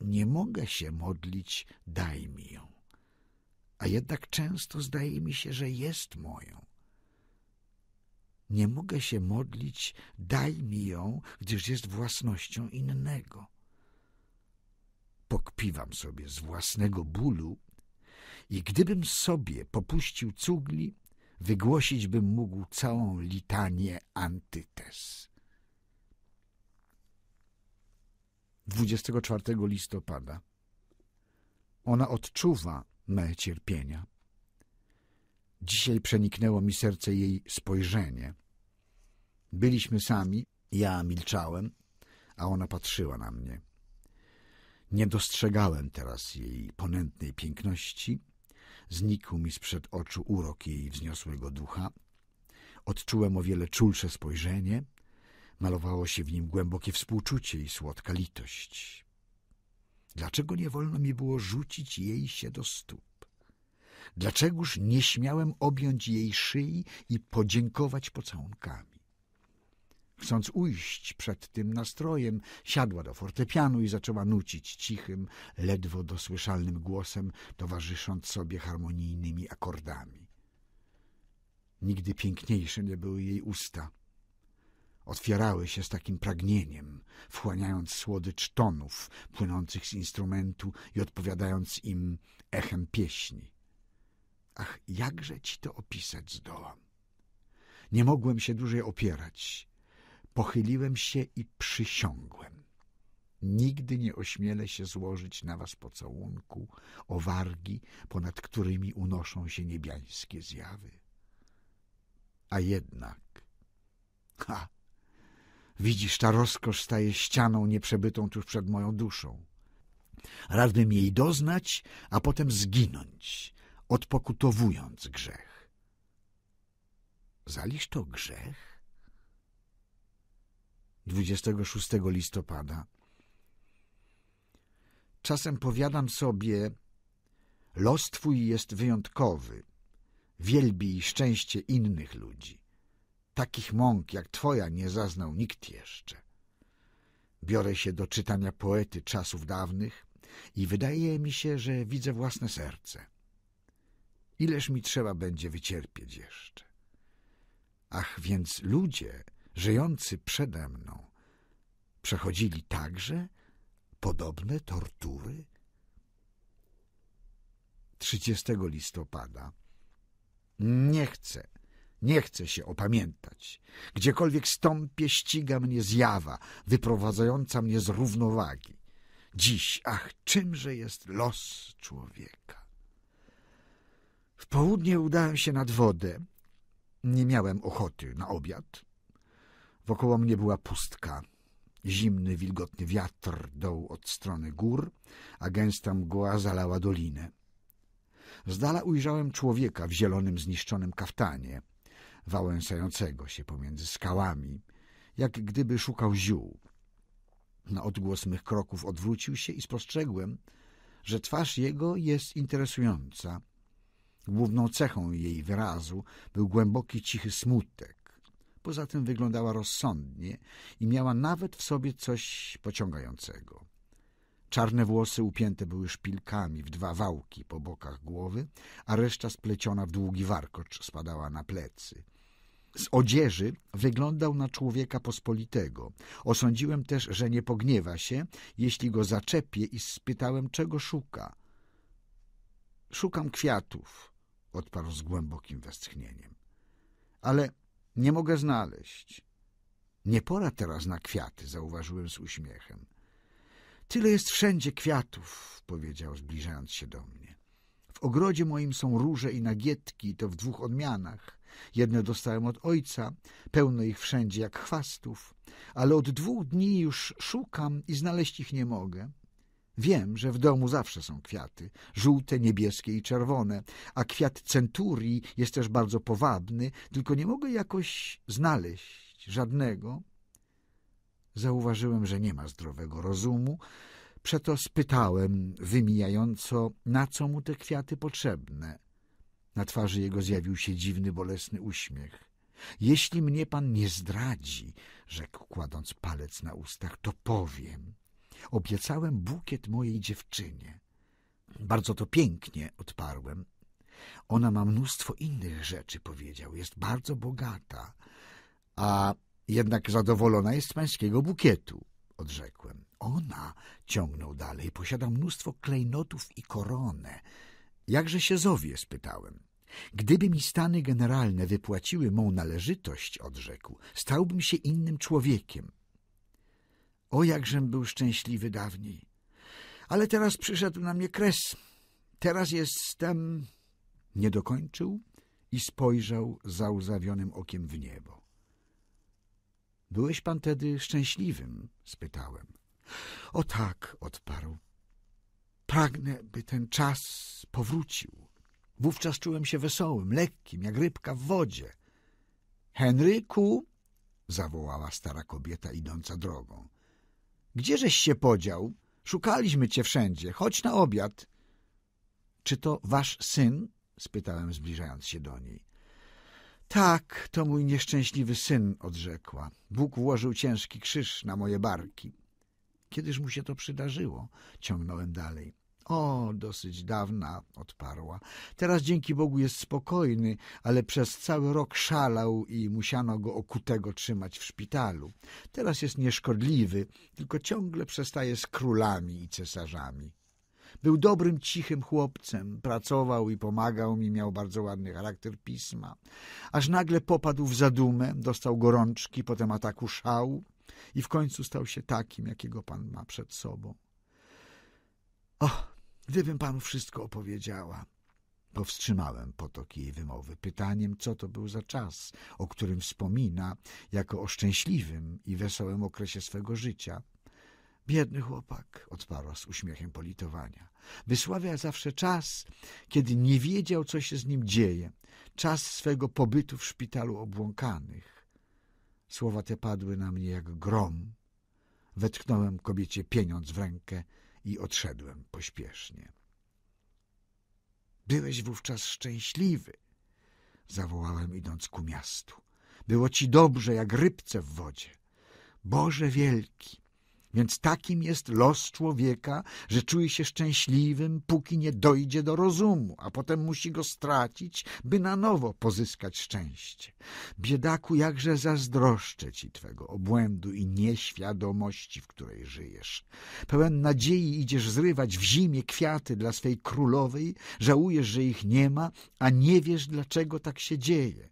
Nie mogę się modlić, daj mi ją. A jednak często zdaje mi się, że jest moją. Nie mogę się modlić, daj mi ją, gdyż jest własnością innego. Pokpiwam sobie z własnego bólu i gdybym sobie popuścił cugli, wygłosić bym mógł całą litanię antytez. 24 listopada. Ona odczuwa me cierpienia. Dzisiaj przeniknęło mi serce jej spojrzenie. Byliśmy sami, ja milczałem, a ona patrzyła na mnie. Nie dostrzegałem teraz jej ponętnej piękności. Znikł mi sprzed oczu urok jej wzniosłego ducha. Odczułem o wiele czulsze spojrzenie. Malowało się w nim głębokie współczucie i słodka litość. Dlaczego nie wolno mi było rzucić jej się do stóp? Dlaczegoż nie śmiałem objąć jej szyi i podziękować pocałunkami? Chcąc ujść przed tym nastrojem, siadła do fortepianu i zaczęła nucić cichym, ledwo dosłyszalnym głosem, towarzysząc sobie harmonijnymi akordami. Nigdy piękniejsze nie były jej usta. Otwierały się z takim pragnieniem, wchłaniając słodycz tonów płynących z instrumentu i odpowiadając im echem pieśni. Ach, jakże ci to opisać zdołam. Nie mogłem się dłużej opierać. Pochyliłem się i przysiągłem. Nigdy nie ośmielę się złożyć na was pocałunku o wargi, ponad którymi unoszą się niebiańskie zjawy. A jednak... Ha! Widzisz, ta rozkosz staje ścianą nieprzebytą tuż przed moją duszą. Radbym jej doznać, a potem zginąć, odpokutowując grzech. Zaliż to grzech? 26 listopada Czasem powiadam sobie, los twój jest wyjątkowy, wielbi szczęście innych ludzi. Takich mąk jak twoja nie zaznał nikt jeszcze. Biorę się do czytania poety czasów dawnych i wydaje mi się, że widzę własne serce – Ileż mi trzeba będzie wycierpieć jeszcze? Ach, więc ludzie żyjący przede mną przechodzili także podobne tortury? 30 listopada. Nie chcę, nie chcę się opamiętać. Gdziekolwiek stąpię, ściga mnie zjawa, wyprowadzająca mnie z równowagi. Dziś, ach, czymże jest los człowieka? W południe udałem się nad wodę. Nie miałem ochoty na obiad. Wokoło mnie była pustka. Zimny, wilgotny wiatr dął od strony gór, a gęsta mgła zalała dolinę. Z dala ujrzałem człowieka w zielonym, zniszczonym kaftanie, wałęsającego się pomiędzy skałami, jak gdyby szukał ziół. Na odgłos mych kroków odwrócił się i spostrzegłem, że twarz jego jest interesująca, Główną cechą jej wyrazu był głęboki, cichy smutek. Poza tym wyglądała rozsądnie i miała nawet w sobie coś pociągającego. Czarne włosy upięte były szpilkami w dwa wałki po bokach głowy, a reszta spleciona w długi warkocz spadała na plecy. Z odzieży wyglądał na człowieka pospolitego. Osądziłem też, że nie pogniewa się, jeśli go zaczepię i spytałem, czego szuka. Szukam kwiatów, odparł z głębokim westchnieniem. Ale nie mogę znaleźć. Nie pora teraz na kwiaty, zauważyłem z uśmiechem. Tyle jest wszędzie kwiatów, powiedział, zbliżając się do mnie. W ogrodzie moim są róże i nagietki, to w dwóch odmianach. Jedne dostałem od ojca, pełno ich wszędzie jak chwastów, ale od dwóch dni już szukam i znaleźć ich nie mogę. Wiem, że w domu zawsze są kwiaty, żółte, niebieskie i czerwone, a kwiat centurii jest też bardzo powabny, tylko nie mogę jakoś znaleźć żadnego. Zauważyłem, że nie ma zdrowego rozumu, przeto spytałem wymijająco, na co mu te kwiaty potrzebne. Na twarzy jego zjawił się dziwny, bolesny uśmiech. Jeśli mnie pan nie zdradzi, rzekł, kładąc palec na ustach, to powiem, Obiecałem bukiet mojej dziewczynie. Bardzo to pięknie, odparłem. Ona ma mnóstwo innych rzeczy, powiedział. Jest bardzo bogata, a jednak zadowolona jest z pańskiego bukietu, odrzekłem. Ona, ciągnął dalej, posiada mnóstwo klejnotów i koronę. Jakże się zowie? spytałem. Gdyby mi stany generalne wypłaciły mą należytość, odrzekł, stałbym się innym człowiekiem. O, jakżem był szczęśliwy dawniej. Ale teraz przyszedł na mnie kres. Teraz jestem... Nie dokończył i spojrzał zauzawionym okiem w niebo. Byłeś pan tedy szczęśliwym? spytałem. O tak, odparł. Pragnę, by ten czas powrócił. Wówczas czułem się wesołym, lekkim, jak rybka w wodzie. Henryku! zawołała stara kobieta idąca drogą. Gdzieżeś się podział? Szukaliśmy cię wszędzie. Chodź na obiad. Czy to wasz syn? spytałem, zbliżając się do niej. Tak, to mój nieszczęśliwy syn, odrzekła. Bóg włożył ciężki krzyż na moje barki. Kiedyż mu się to przydarzyło? Ciągnąłem dalej. O, dosyć dawna, odparła. Teraz dzięki Bogu jest spokojny, ale przez cały rok szalał i musiano go okutego trzymać w szpitalu. Teraz jest nieszkodliwy, tylko ciągle przestaje z królami i cesarzami. Był dobrym, cichym chłopcem, pracował i pomagał mi, miał bardzo ładny charakter pisma. Aż nagle popadł w zadumę, dostał gorączki, potem ataku szału i w końcu stał się takim, jakiego pan ma przed sobą. Och. Gdybym panu wszystko opowiedziała. Powstrzymałem potok jej wymowy pytaniem, co to był za czas, o którym wspomina jako o szczęśliwym i wesołym okresie swego życia. Biedny chłopak, odparła z uśmiechem politowania. Wysławia zawsze czas, kiedy nie wiedział, co się z nim dzieje, czas swego pobytu w szpitalu obłąkanych. Słowa te padły na mnie jak grom. Wetknąłem kobiecie pieniądz w rękę i odszedłem pośpiesznie. Byłeś wówczas szczęśliwy, zawołałem idąc ku miastu. Było ci dobrze jak rybce w wodzie. Boże wielki, więc takim jest los człowieka, że czuje się szczęśliwym, póki nie dojdzie do rozumu, a potem musi go stracić, by na nowo pozyskać szczęście. Biedaku, jakże zazdroszczę ci twego obłędu i nieświadomości, w której żyjesz. Pełen nadziei idziesz zrywać w zimie kwiaty dla swej królowej, żałujesz, że ich nie ma, a nie wiesz, dlaczego tak się dzieje.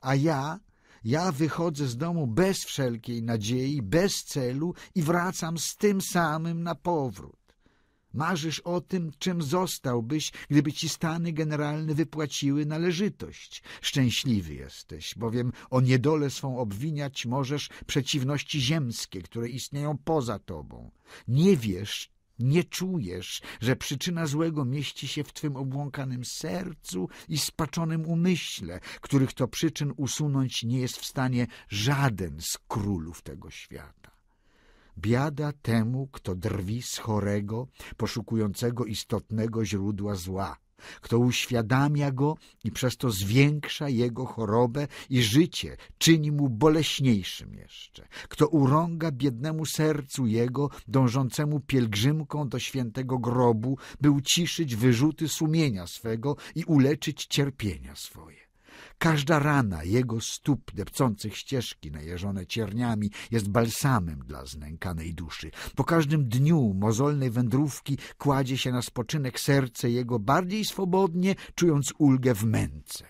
A ja ja wychodzę z domu bez wszelkiej nadziei, bez celu i wracam z tym samym na powrót. Marzysz o tym, czym zostałbyś, gdyby ci Stany Generalne wypłaciły należytość. Szczęśliwy jesteś, bowiem o niedolę swą obwiniać możesz przeciwności ziemskie, które istnieją poza tobą. Nie wiesz, nie czujesz, że przyczyna złego mieści się w twym obłąkanym sercu i spaczonym umyśle, których to przyczyn usunąć nie jest w stanie żaden z królów tego świata. Biada temu, kto drwi z chorego, poszukującego istotnego źródła zła kto uświadamia go i przez to zwiększa jego chorobę i życie, czyni mu boleśniejszym jeszcze, kto urąga biednemu sercu jego, dążącemu pielgrzymką do świętego grobu, by uciszyć wyrzuty sumienia swego i uleczyć cierpienia swoje. Każda rana jego stóp depcących ścieżki najeżone cierniami jest balsamem dla znękanej duszy. Po każdym dniu mozolnej wędrówki kładzie się na spoczynek serce jego bardziej swobodnie, czując ulgę w męce.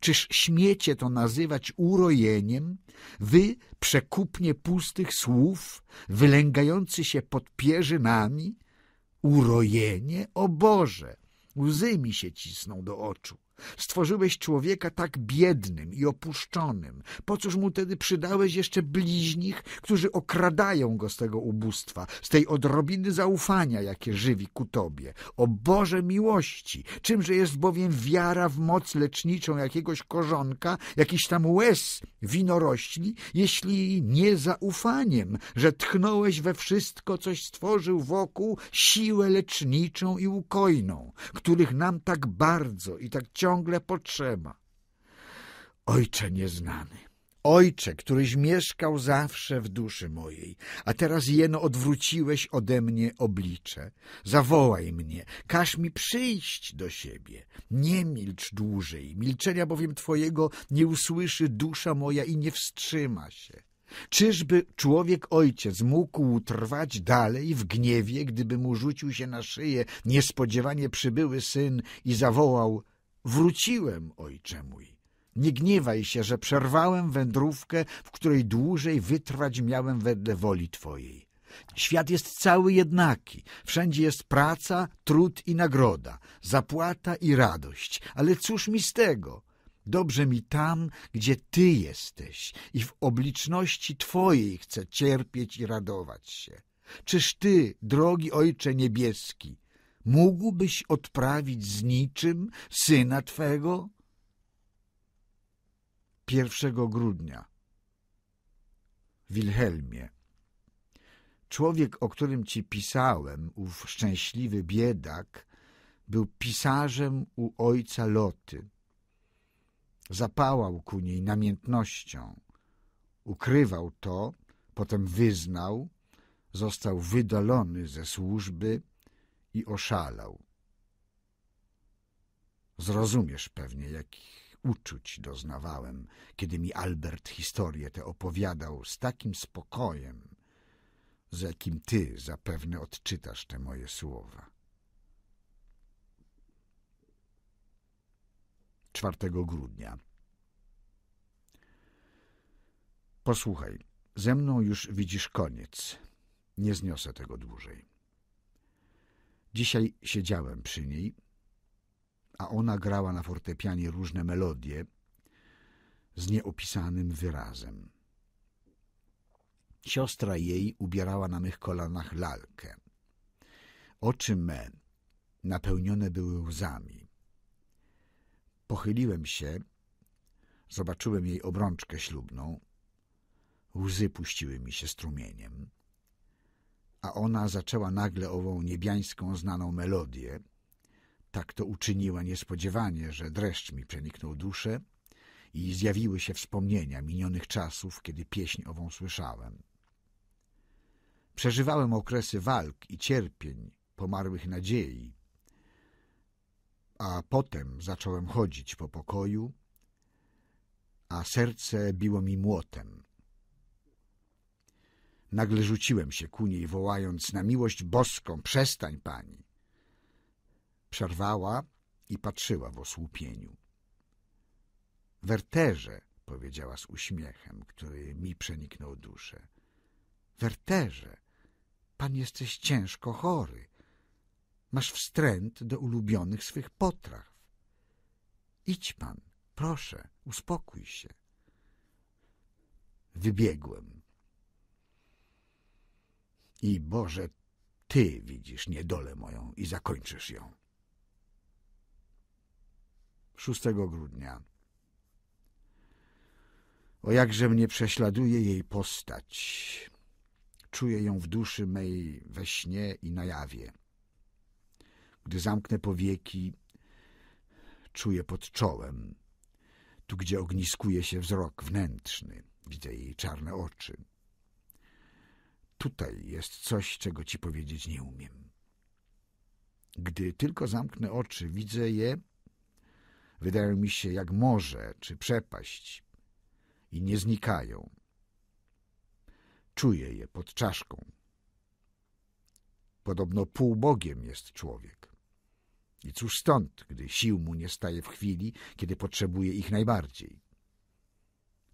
Czyż śmiecie to nazywać urojeniem? Wy, przekupnie pustych słów, wylęgający się pod pierzynami? Urojenie? O Boże! Łzy mi się cisną do oczu. Stworzyłeś człowieka tak biednym i opuszczonym. Po cóż mu tedy przydałeś jeszcze bliźnich, którzy okradają go z tego ubóstwa, z tej odrobiny zaufania, jakie żywi ku Tobie? O Boże miłości! Czymże jest bowiem wiara w moc leczniczą jakiegoś korzonka, jakiś tam łez winorośli, jeśli nie zaufaniem, że tchnąłeś we wszystko, coś stworzył wokół, siłę leczniczą i ukojną, których nam tak bardzo i tak ciągle ciągle potrzeba. Ojcze nieznany, Ojcze, któryś mieszkał zawsze w duszy mojej, a teraz jeno odwróciłeś ode mnie oblicze. Zawołaj mnie, każ mi przyjść do siebie. Nie milcz dłużej, milczenia bowiem Twojego nie usłyszy dusza moja i nie wstrzyma się. Czyżby człowiek ojciec mógł trwać dalej w gniewie, gdyby mu rzucił się na szyję niespodziewanie przybyły syn i zawołał – Wróciłem, ojcze mój. Nie gniewaj się, że przerwałem wędrówkę, w której dłużej wytrwać miałem wedle woli Twojej. Świat jest cały jednaki, wszędzie jest praca, trud i nagroda, zapłata i radość, ale cóż mi z tego? Dobrze mi tam, gdzie Ty jesteś i w obliczności Twojej chcę cierpieć i radować się. Czyż Ty, drogi Ojcze Niebieski, mógłbyś odprawić z niczym syna Twego? 1 grudnia Wilhelmie Człowiek, o którym ci pisałem, ów szczęśliwy biedak, był pisarzem u ojca Loty. Zapałał ku niej namiętnością. Ukrywał to, potem wyznał, został wydalony ze służby – i oszalał. Zrozumiesz pewnie, jakich uczuć doznawałem, kiedy mi Albert historię tę opowiadał z takim spokojem, z jakim ty zapewne odczytasz te moje słowa. 4 grudnia Posłuchaj, ze mną już widzisz koniec. Nie zniosę tego dłużej. Dzisiaj siedziałem przy niej, a ona grała na fortepianie różne melodie z nieopisanym wyrazem. Siostra jej ubierała na mych kolanach lalkę. Oczy me napełnione były łzami. Pochyliłem się, zobaczyłem jej obrączkę ślubną. Łzy puściły mi się strumieniem a ona zaczęła nagle ową niebiańską znaną melodię. Tak to uczyniła niespodziewanie, że dreszcz mi przeniknął duszę i zjawiły się wspomnienia minionych czasów, kiedy pieśń ową słyszałem. Przeżywałem okresy walk i cierpień, pomarłych nadziei, a potem zacząłem chodzić po pokoju, a serce biło mi młotem. Nagle rzuciłem się ku niej, wołając na miłość boską, przestań pani. Przerwała i patrzyła w osłupieniu. Werterze, powiedziała z uśmiechem, który mi przeniknął duszę. Werterze, pan jesteś ciężko chory. Masz wstręt do ulubionych swych potraw. Idź pan, proszę, uspokój się. Wybiegłem i Boże, Ty widzisz niedolę moją i zakończysz ją. 6 grudnia. O jakże mnie prześladuje jej postać. Czuję ją w duszy mej we śnie i na jawie. Gdy zamknę powieki, czuję pod czołem, tu gdzie ogniskuje się wzrok wnętrzny. Widzę jej czarne oczy tutaj jest coś, czego ci powiedzieć nie umiem. Gdy tylko zamknę oczy, widzę je, wydają mi się jak morze czy przepaść i nie znikają. Czuję je pod czaszką. Podobno półbogiem jest człowiek. I cóż stąd, gdy sił mu nie staje w chwili, kiedy potrzebuje ich najbardziej?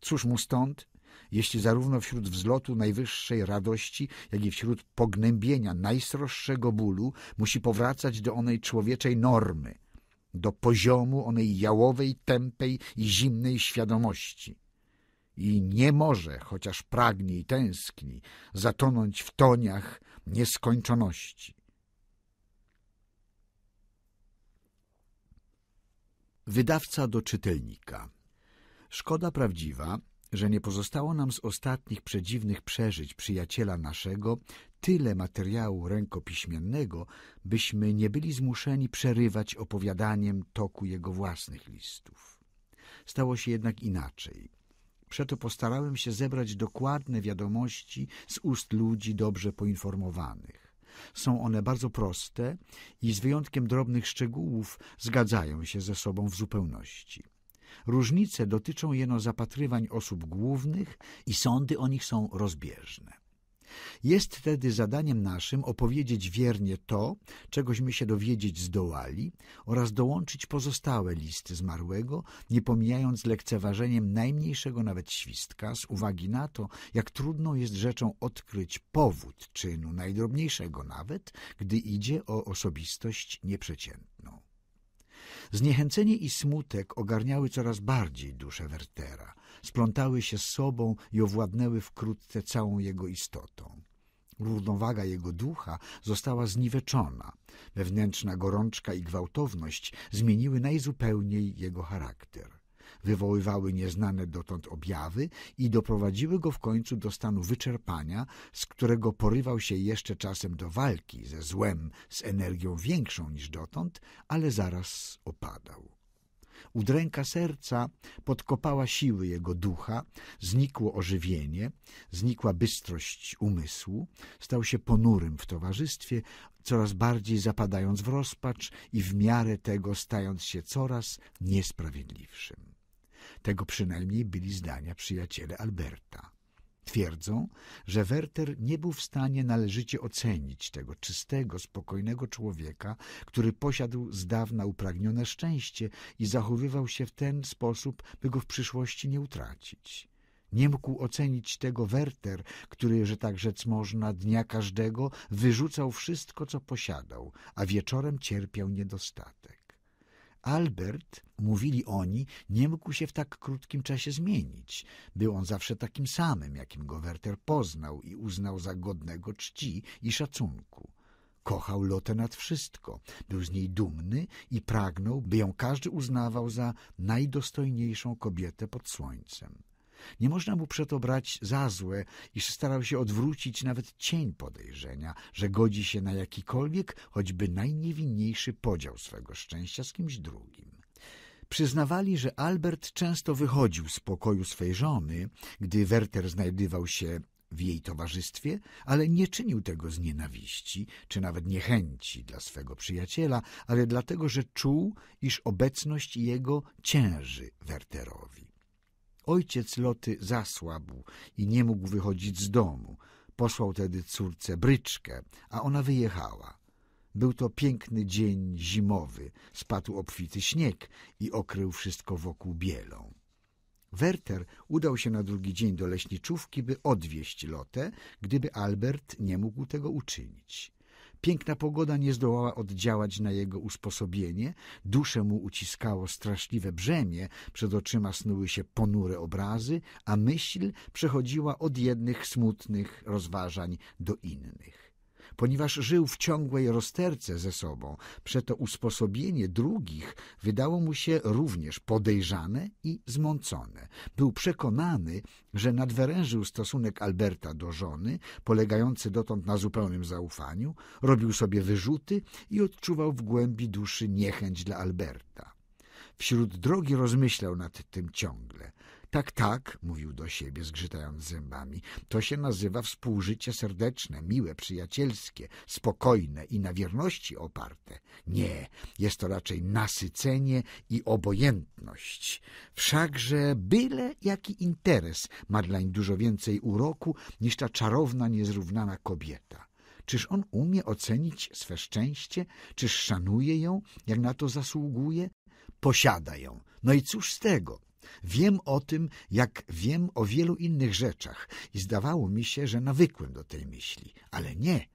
Cóż mu stąd, jeśli zarówno wśród wzlotu najwyższej radości, jak i wśród pognębienia najsroższego bólu musi powracać do onej człowieczej normy, do poziomu onej jałowej, tępej i zimnej świadomości. I nie może, chociaż pragnie i tęskni, zatonąć w toniach nieskończoności. Wydawca do czytelnika Szkoda prawdziwa że nie pozostało nam z ostatnich przedziwnych przeżyć przyjaciela naszego tyle materiału rękopiśmiennego, byśmy nie byli zmuszeni przerywać opowiadaniem toku jego własnych listów. Stało się jednak inaczej. Przeto postarałem się zebrać dokładne wiadomości z ust ludzi dobrze poinformowanych. Są one bardzo proste i z wyjątkiem drobnych szczegółów zgadzają się ze sobą w zupełności. Różnice dotyczą jeno zapatrywań osób głównych i sądy o nich są rozbieżne. Jest tedy zadaniem naszym opowiedzieć wiernie to, czegośmy się dowiedzieć zdołali oraz dołączyć pozostałe listy zmarłego, nie pomijając lekceważeniem najmniejszego nawet świstka z uwagi na to, jak trudną jest rzeczą odkryć powód czynu, najdrobniejszego nawet, gdy idzie o osobistość nieprzeciętną. Zniechęcenie i smutek ogarniały coraz bardziej duszę Wertera, splątały się z sobą i owładnęły wkrótce całą jego istotą. Równowaga jego ducha została zniweczona, wewnętrzna gorączka i gwałtowność zmieniły najzupełniej jego charakter wywoływały nieznane dotąd objawy i doprowadziły go w końcu do stanu wyczerpania, z którego porywał się jeszcze czasem do walki ze złem z energią większą niż dotąd, ale zaraz opadał. Udręka serca podkopała siły jego ducha, znikło ożywienie, znikła bystrość umysłu, stał się ponurym w towarzystwie, coraz bardziej zapadając w rozpacz i w miarę tego stając się coraz niesprawiedliwszym. Tego przynajmniej byli zdania przyjaciele Alberta. Twierdzą, że Werter nie był w stanie należycie ocenić tego czystego, spokojnego człowieka, który posiadł z dawna upragnione szczęście i zachowywał się w ten sposób, by go w przyszłości nie utracić. Nie mógł ocenić tego Werter, który, że tak rzec można, dnia każdego wyrzucał wszystko, co posiadał, a wieczorem cierpiał niedostatek. Albert, mówili oni, nie mógł się w tak krótkim czasie zmienić. Był on zawsze takim samym, jakim go Werter poznał i uznał za godnego czci i szacunku. Kochał Lotę nad wszystko, był z niej dumny i pragnął, by ją każdy uznawał za najdostojniejszą kobietę pod słońcem. Nie można mu przeto brać za złe, iż starał się odwrócić nawet cień podejrzenia, że godzi się na jakikolwiek, choćby najniewinniejszy podział swego szczęścia z kimś drugim przyznawali, że Albert często wychodził z pokoju swej żony, gdy Werter znajdywał się w jej towarzystwie, ale nie czynił tego z nienawiści czy nawet niechęci dla swego przyjaciela, ale dlatego, że czuł, iż obecność jego cięży Werterowi. Ojciec Loty zasłabł i nie mógł wychodzić z domu. Posłał tedy córce bryczkę, a ona wyjechała. Był to piękny dzień zimowy, spadł obfity śnieg i okrył wszystko wokół bielą. Werter udał się na drugi dzień do leśniczówki, by odwieźć Lotę, gdyby Albert nie mógł tego uczynić. Piękna pogoda nie zdołała oddziałać na jego usposobienie, duszę mu uciskało straszliwe brzemię, przed oczyma snuły się ponure obrazy, a myśl przechodziła od jednych smutnych rozważań do innych ponieważ żył w ciągłej rozterce ze sobą, przeto usposobienie drugich wydało mu się również podejrzane i zmącone. Był przekonany, że nadwerężył stosunek Alberta do żony, polegający dotąd na zupełnym zaufaniu, robił sobie wyrzuty i odczuwał w głębi duszy niechęć dla Alberta. Wśród drogi rozmyślał nad tym ciągle – tak, tak, mówił do siebie, zgrzytając zębami. To się nazywa współżycie serdeczne, miłe, przyjacielskie, spokojne i na wierności oparte. Nie, jest to raczej nasycenie i obojętność. Wszakże byle jaki interes ma dlań dużo więcej uroku niż ta czarowna, niezrównana kobieta. Czyż on umie ocenić swe szczęście? Czyż szanuje ją, jak na to zasługuje? Posiada ją. No i cóż z tego? Wiem o tym, jak wiem o wielu innych rzeczach i zdawało mi się, że nawykłem do tej myśli, ale nie.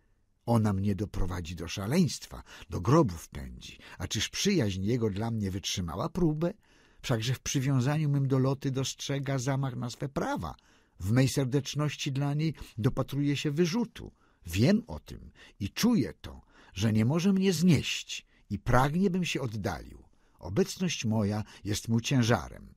Ona mnie doprowadzi do szaleństwa, do grobów pędzi. A czyż przyjaźń jego dla mnie wytrzymała próbę? Wszakże w przywiązaniu mym do loty dostrzega zamach na swe prawa. W mej serdeczności dla niej dopatruje się wyrzutu. Wiem o tym i czuję to, że nie może mnie znieść i pragnie, bym się oddalił. Obecność moja jest mu ciężarem,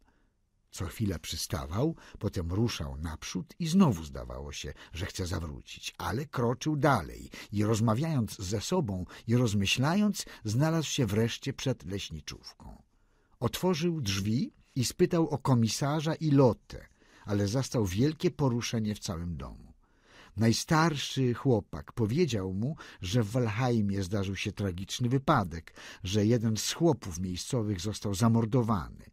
co chwila przystawał, potem ruszał naprzód i znowu zdawało się, że chce zawrócić, ale kroczył dalej i rozmawiając ze sobą i rozmyślając, znalazł się wreszcie przed leśniczówką. Otworzył drzwi i spytał o komisarza i lotę, ale zastał wielkie poruszenie w całym domu. Najstarszy chłopak powiedział mu, że w Walheimie zdarzył się tragiczny wypadek, że jeden z chłopów miejscowych został zamordowany –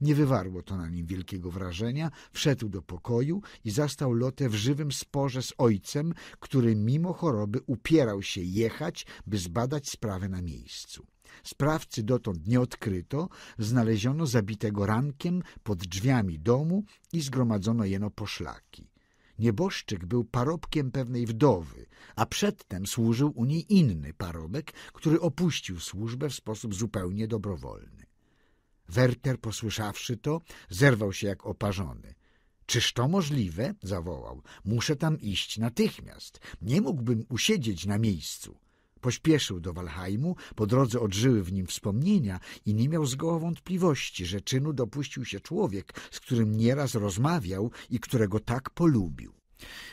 nie wywarło to na nim wielkiego wrażenia. Wszedł do pokoju i zastał Lotę w żywym sporze z ojcem, który mimo choroby upierał się jechać, by zbadać sprawę na miejscu. Sprawcy dotąd nie odkryto, znaleziono zabitego rankiem pod drzwiami domu i zgromadzono jeno poszlaki. Nieboszczyk był parobkiem pewnej wdowy, a przedtem służył u niej inny parobek, który opuścił służbę w sposób zupełnie dobrowolny. Werter, posłyszawszy to, zerwał się jak oparzony. Czyż to możliwe? zawołał. Muszę tam iść natychmiast. Nie mógłbym usiedzieć na miejscu. Pośpieszył do Walheimu, po drodze odżyły w nim wspomnienia i nie miał zgoła wątpliwości, że czynu dopuścił się człowiek, z którym nieraz rozmawiał i którego tak polubił.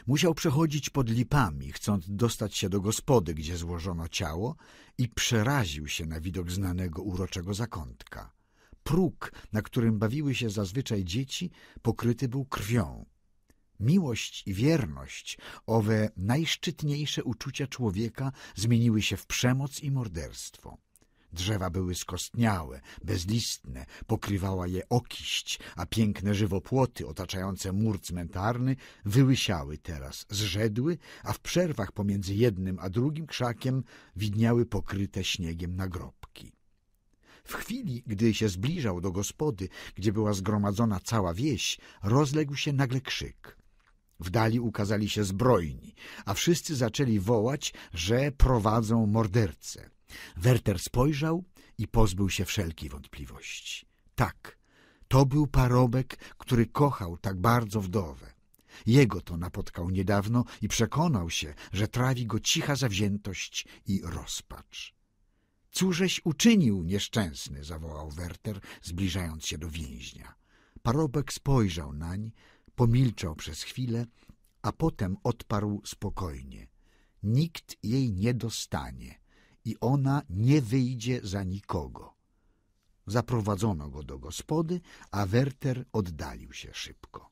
Musiał przechodzić pod lipami, chcąc dostać się do gospody, gdzie złożono ciało i przeraził się na widok znanego uroczego zakątka. Próg, na którym bawiły się zazwyczaj dzieci, pokryty był krwią. Miłość i wierność, owe najszczytniejsze uczucia człowieka, zmieniły się w przemoc i morderstwo. Drzewa były skostniałe, bezlistne, pokrywała je okiść, a piękne żywopłoty otaczające mur cmentarny wyłysiały teraz, zrzedły, a w przerwach pomiędzy jednym a drugim krzakiem widniały pokryte śniegiem nagrobki. W chwili, gdy się zbliżał do gospody, gdzie była zgromadzona cała wieś, rozległ się nagle krzyk. W dali ukazali się zbrojni, a wszyscy zaczęli wołać, że prowadzą mordercę. Werter spojrzał i pozbył się wszelkiej wątpliwości. Tak, to był parobek, który kochał tak bardzo wdowę. Jego to napotkał niedawno i przekonał się, że trawi go cicha zawziętość i rozpacz. Cóżeś uczynił, nieszczęsny? zawołał Werter, zbliżając się do więźnia. Parobek spojrzał nań, pomilczał przez chwilę, a potem odparł spokojnie. Nikt jej nie dostanie i ona nie wyjdzie za nikogo. Zaprowadzono go do gospody, a Werter oddalił się szybko.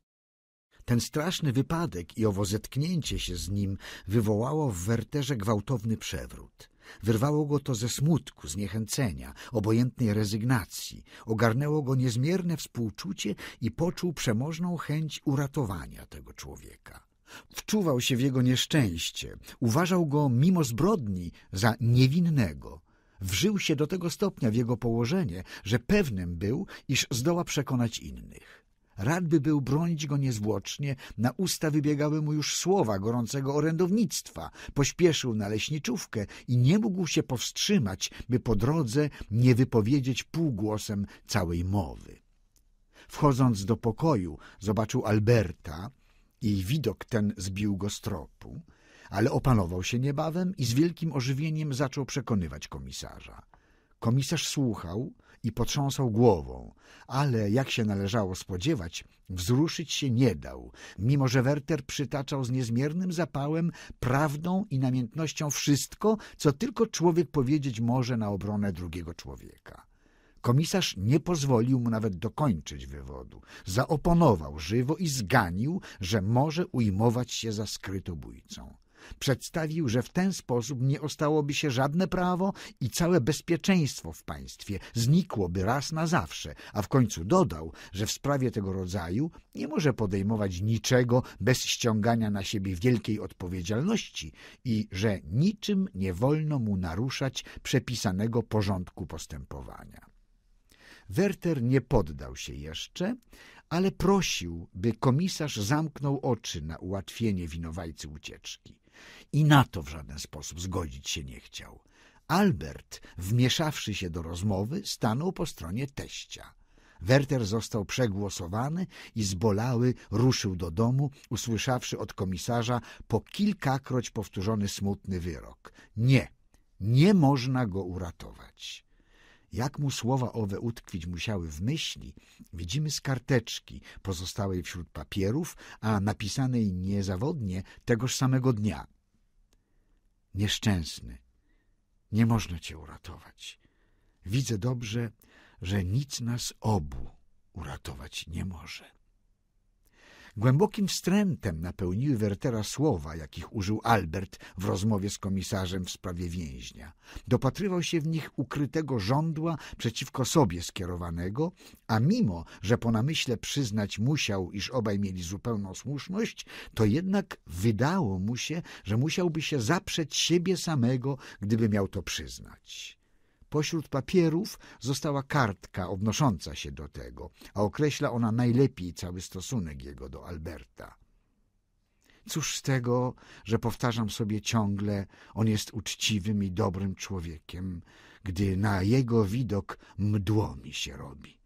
Ten straszny wypadek i owo zetknięcie się z nim wywołało w Werterze gwałtowny przewrót. Wyrwało go to ze smutku, zniechęcenia, obojętnej rezygnacji. Ogarnęło go niezmierne współczucie i poczuł przemożną chęć uratowania tego człowieka. Wczuwał się w jego nieszczęście, uważał go mimo zbrodni za niewinnego. Wżył się do tego stopnia w jego położenie, że pewnym był, iż zdoła przekonać innych. Radby był bronić go niezwłocznie, na usta wybiegały mu już słowa gorącego orędownictwa. Pośpieszył na leśniczówkę i nie mógł się powstrzymać, by po drodze nie wypowiedzieć półgłosem całej mowy. Wchodząc do pokoju, zobaczył Alberta i widok ten zbił go z tropu, ale opanował się niebawem i z wielkim ożywieniem zaczął przekonywać komisarza. Komisarz słuchał, i potrząsał głową, ale jak się należało spodziewać, wzruszyć się nie dał, mimo że Werter przytaczał z niezmiernym zapałem, prawdą i namiętnością wszystko, co tylko człowiek powiedzieć może na obronę drugiego człowieka. Komisarz nie pozwolił mu nawet dokończyć wywodu. Zaoponował żywo i zganił, że może ujmować się za skrytobójcą. Przedstawił, że w ten sposób nie ostałoby się żadne prawo i całe bezpieczeństwo w państwie znikłoby raz na zawsze, a w końcu dodał, że w sprawie tego rodzaju nie może podejmować niczego bez ściągania na siebie wielkiej odpowiedzialności i że niczym nie wolno mu naruszać przepisanego porządku postępowania. Werter nie poddał się jeszcze, ale prosił, by komisarz zamknął oczy na ułatwienie winowajcy ucieczki i na to w żaden sposób zgodzić się nie chciał. Albert, wmieszawszy się do rozmowy, stanął po stronie teścia. Werter został przegłosowany i zbolały ruszył do domu, usłyszawszy od komisarza po kilkakroć powtórzony smutny wyrok. Nie, nie można go uratować. Jak mu słowa owe utkwić musiały w myśli, widzimy z karteczki pozostałej wśród papierów, a napisanej niezawodnie tegoż samego dnia – nieszczęsny. Nie można cię uratować. Widzę dobrze, że nic nas obu uratować nie może. Głębokim wstrętem napełniły Wertera słowa, jakich użył Albert w rozmowie z komisarzem w sprawie więźnia. Dopatrywał się w nich ukrytego żądła przeciwko sobie skierowanego, a mimo, że po namyśle przyznać musiał, iż obaj mieli zupełną słuszność, to jednak wydało mu się, że musiałby się zaprzeć siebie samego, gdyby miał to przyznać. Pośród papierów została kartka odnosząca się do tego, a określa ona najlepiej cały stosunek jego do Alberta. Cóż z tego, że powtarzam sobie ciągle, on jest uczciwym i dobrym człowiekiem, gdy na jego widok mdło mi się robi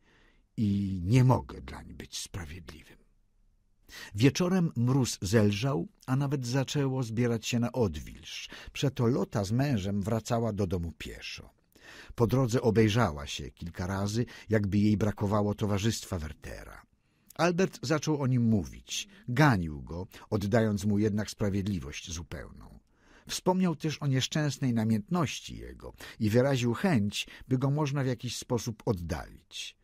i nie mogę dlań być sprawiedliwym. Wieczorem mróz zelżał, a nawet zaczęło zbierać się na odwilż. Przeto Lota z mężem wracała do domu pieszo. Po drodze obejrzała się kilka razy, jakby jej brakowało towarzystwa Wertera. Albert zaczął o nim mówić, ganił go, oddając mu jednak sprawiedliwość zupełną. Wspomniał też o nieszczęsnej namiętności jego i wyraził chęć, by go można w jakiś sposób oddalić.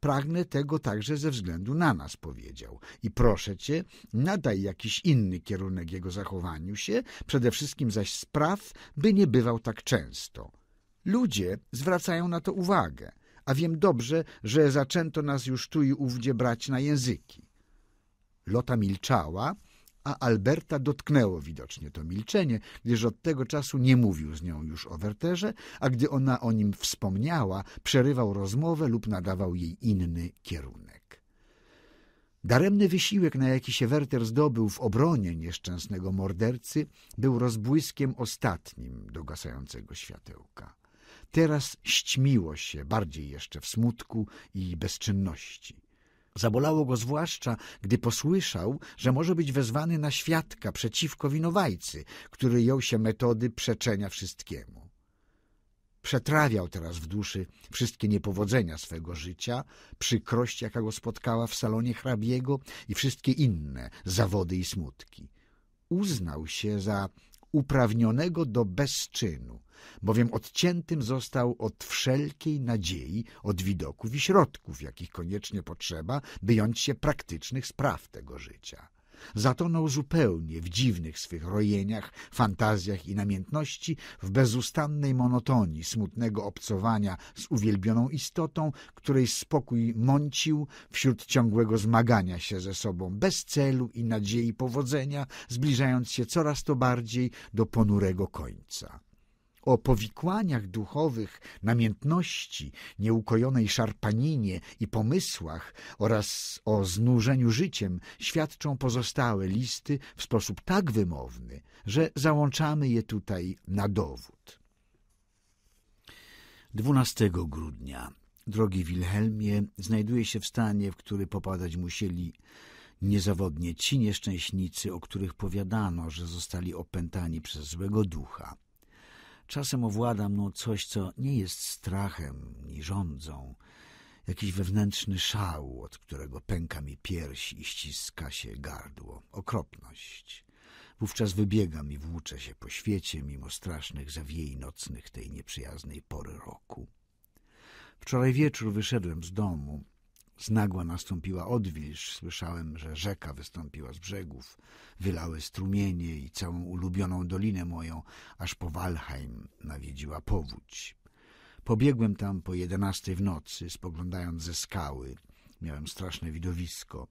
Pragnę tego także ze względu na nas, powiedział. I proszę cię, nadaj jakiś inny kierunek jego zachowaniu się, przede wszystkim zaś spraw, by nie bywał tak często. Ludzie zwracają na to uwagę, a wiem dobrze, że zaczęto nas już tu i ówdzie brać na języki. Lota milczała, a Alberta dotknęło widocznie to milczenie, gdyż od tego czasu nie mówił z nią już o Werterze, a gdy ona o nim wspomniała, przerywał rozmowę lub nadawał jej inny kierunek. Daremny wysiłek, na jaki się Werter zdobył w obronie nieszczęsnego mordercy, był rozbłyskiem ostatnim dogasającego światełka. Teraz ścimiło się, bardziej jeszcze w smutku i bezczynności. Zabolało go zwłaszcza, gdy posłyszał, że może być wezwany na świadka przeciwko winowajcy, który jął się metody przeczenia wszystkiemu. Przetrawiał teraz w duszy wszystkie niepowodzenia swego życia, przykrość, jaka go spotkała w salonie hrabiego i wszystkie inne zawody i smutki. Uznał się za uprawnionego do bezczynu, bowiem odciętym został od wszelkiej nadziei, od widoków i środków, jakich koniecznie potrzeba, by jąć się praktycznych spraw tego życia. Zatonął zupełnie w dziwnych swych rojeniach, fantazjach i namiętności, w bezustannej monotonii smutnego obcowania z uwielbioną istotą, której spokój mącił wśród ciągłego zmagania się ze sobą, bez celu i nadziei powodzenia, zbliżając się coraz to bardziej do ponurego końca o powikłaniach duchowych, namiętności, nieukojonej szarpaninie i pomysłach oraz o znużeniu życiem świadczą pozostałe listy w sposób tak wymowny, że załączamy je tutaj na dowód. 12 grudnia drogi Wilhelmie, znajduje się w stanie, w który popadać musieli niezawodnie ci nieszczęśnicy, o których powiadano, że zostali opętani przez złego ducha. Czasem owłada mną no, coś, co nie jest strachem ni rządzą, jakiś wewnętrzny szał, od którego pęka mi pierś i ściska się gardło, okropność. Wówczas wybiegam i włóczę się po świecie, mimo strasznych zawiej nocnych tej nieprzyjaznej pory roku. Wczoraj wieczór wyszedłem z domu, z nagła nastąpiła odwilż, słyszałem, że rzeka wystąpiła z brzegów, wylały strumienie i całą ulubioną dolinę moją, aż po Walheim nawiedziła powódź. Pobiegłem tam po jedenastej w nocy, spoglądając ze skały. Miałem straszne widowisko.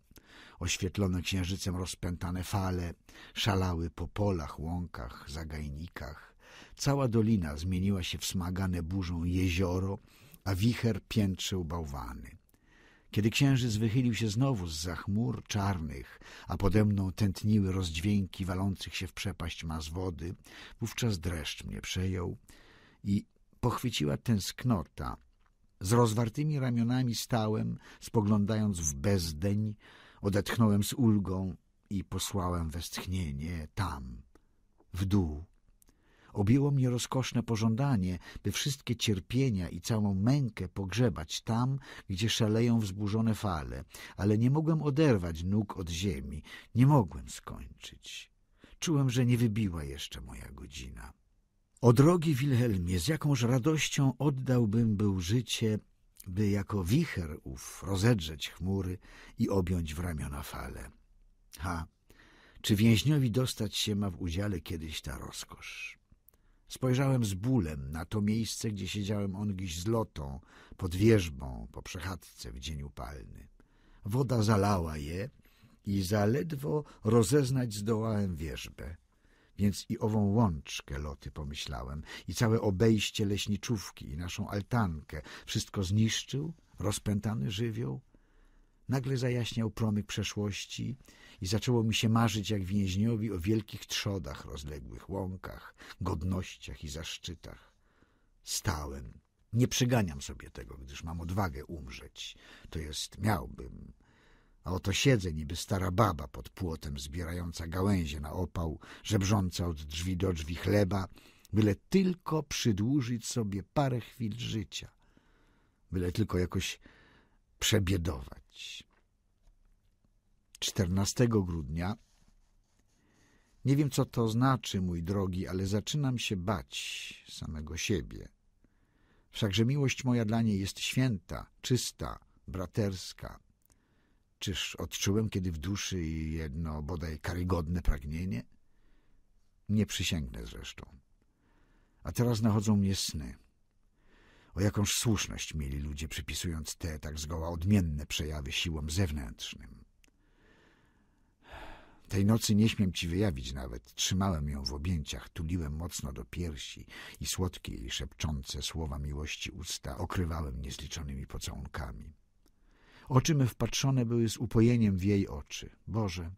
Oświetlone księżycem rozpętane fale szalały po polach, łąkach, zagajnikach. Cała dolina zmieniła się w smagane burzą jezioro, a wicher piętrzył bałwany. Kiedy księżyc wychylił się znowu z za chmur czarnych, a pode mną tętniły rozdźwięki walących się w przepaść mas wody, wówczas dreszcz mnie przejął i pochwyciła tęsknota. Z rozwartymi ramionami stałem, spoglądając w bezdeń, odetchnąłem z ulgą i posłałem westchnienie tam, w dół, Objęło mnie rozkoszne pożądanie, by wszystkie cierpienia i całą mękę pogrzebać tam, gdzie szaleją wzburzone fale, ale nie mogłem oderwać nóg od ziemi, nie mogłem skończyć. Czułem, że nie wybiła jeszcze moja godzina. O drogi Wilhelmie, z jakąż radością oddałbym był życie, by jako wicher ów rozedrzeć chmury i objąć w ramiona fale. Ha! Czy więźniowi dostać się ma w udziale kiedyś ta rozkosz? Spojrzałem z bólem na to miejsce, gdzie siedziałem ongiś z lotą, pod wierzbą, po przechadzce w dzień upalny. Woda zalała je i zaledwo rozeznać zdołałem wierzbę. Więc i ową łączkę loty pomyślałem, i całe obejście leśniczówki, i naszą altankę. Wszystko zniszczył rozpętany żywioł. Nagle zajaśniał promyk przeszłości i zaczęło mi się marzyć jak więźniowi o wielkich trzodach, rozległych łąkach, godnościach i zaszczytach. Stałem. Nie przyganiam sobie tego, gdyż mam odwagę umrzeć. To jest, miałbym. A oto siedzę niby stara baba pod płotem, zbierająca gałęzie na opał, żebrząca od drzwi do drzwi chleba, byle tylko przydłużyć sobie parę chwil życia, byle tylko jakoś przebiedować. 14 grudnia. Nie wiem, co to znaczy, mój drogi, ale zaczynam się bać samego siebie. Wszakże miłość moja dla niej jest święta, czysta, braterska. Czyż odczułem kiedy w duszy jedno bodaj karygodne pragnienie? Nie przysięgnę zresztą. A teraz nachodzą mnie sny. O jakąż słuszność mieli ludzie, przypisując te tak zgoła odmienne przejawy siłom zewnętrznym. Tej nocy nie śmiem ci wyjawić nawet. Trzymałem ją w objęciach, tuliłem mocno do piersi i słodkie jej szepczące słowa miłości usta okrywałem niezliczonymi pocałunkami. Oczy me wpatrzone były z upojeniem w jej oczy. Boże,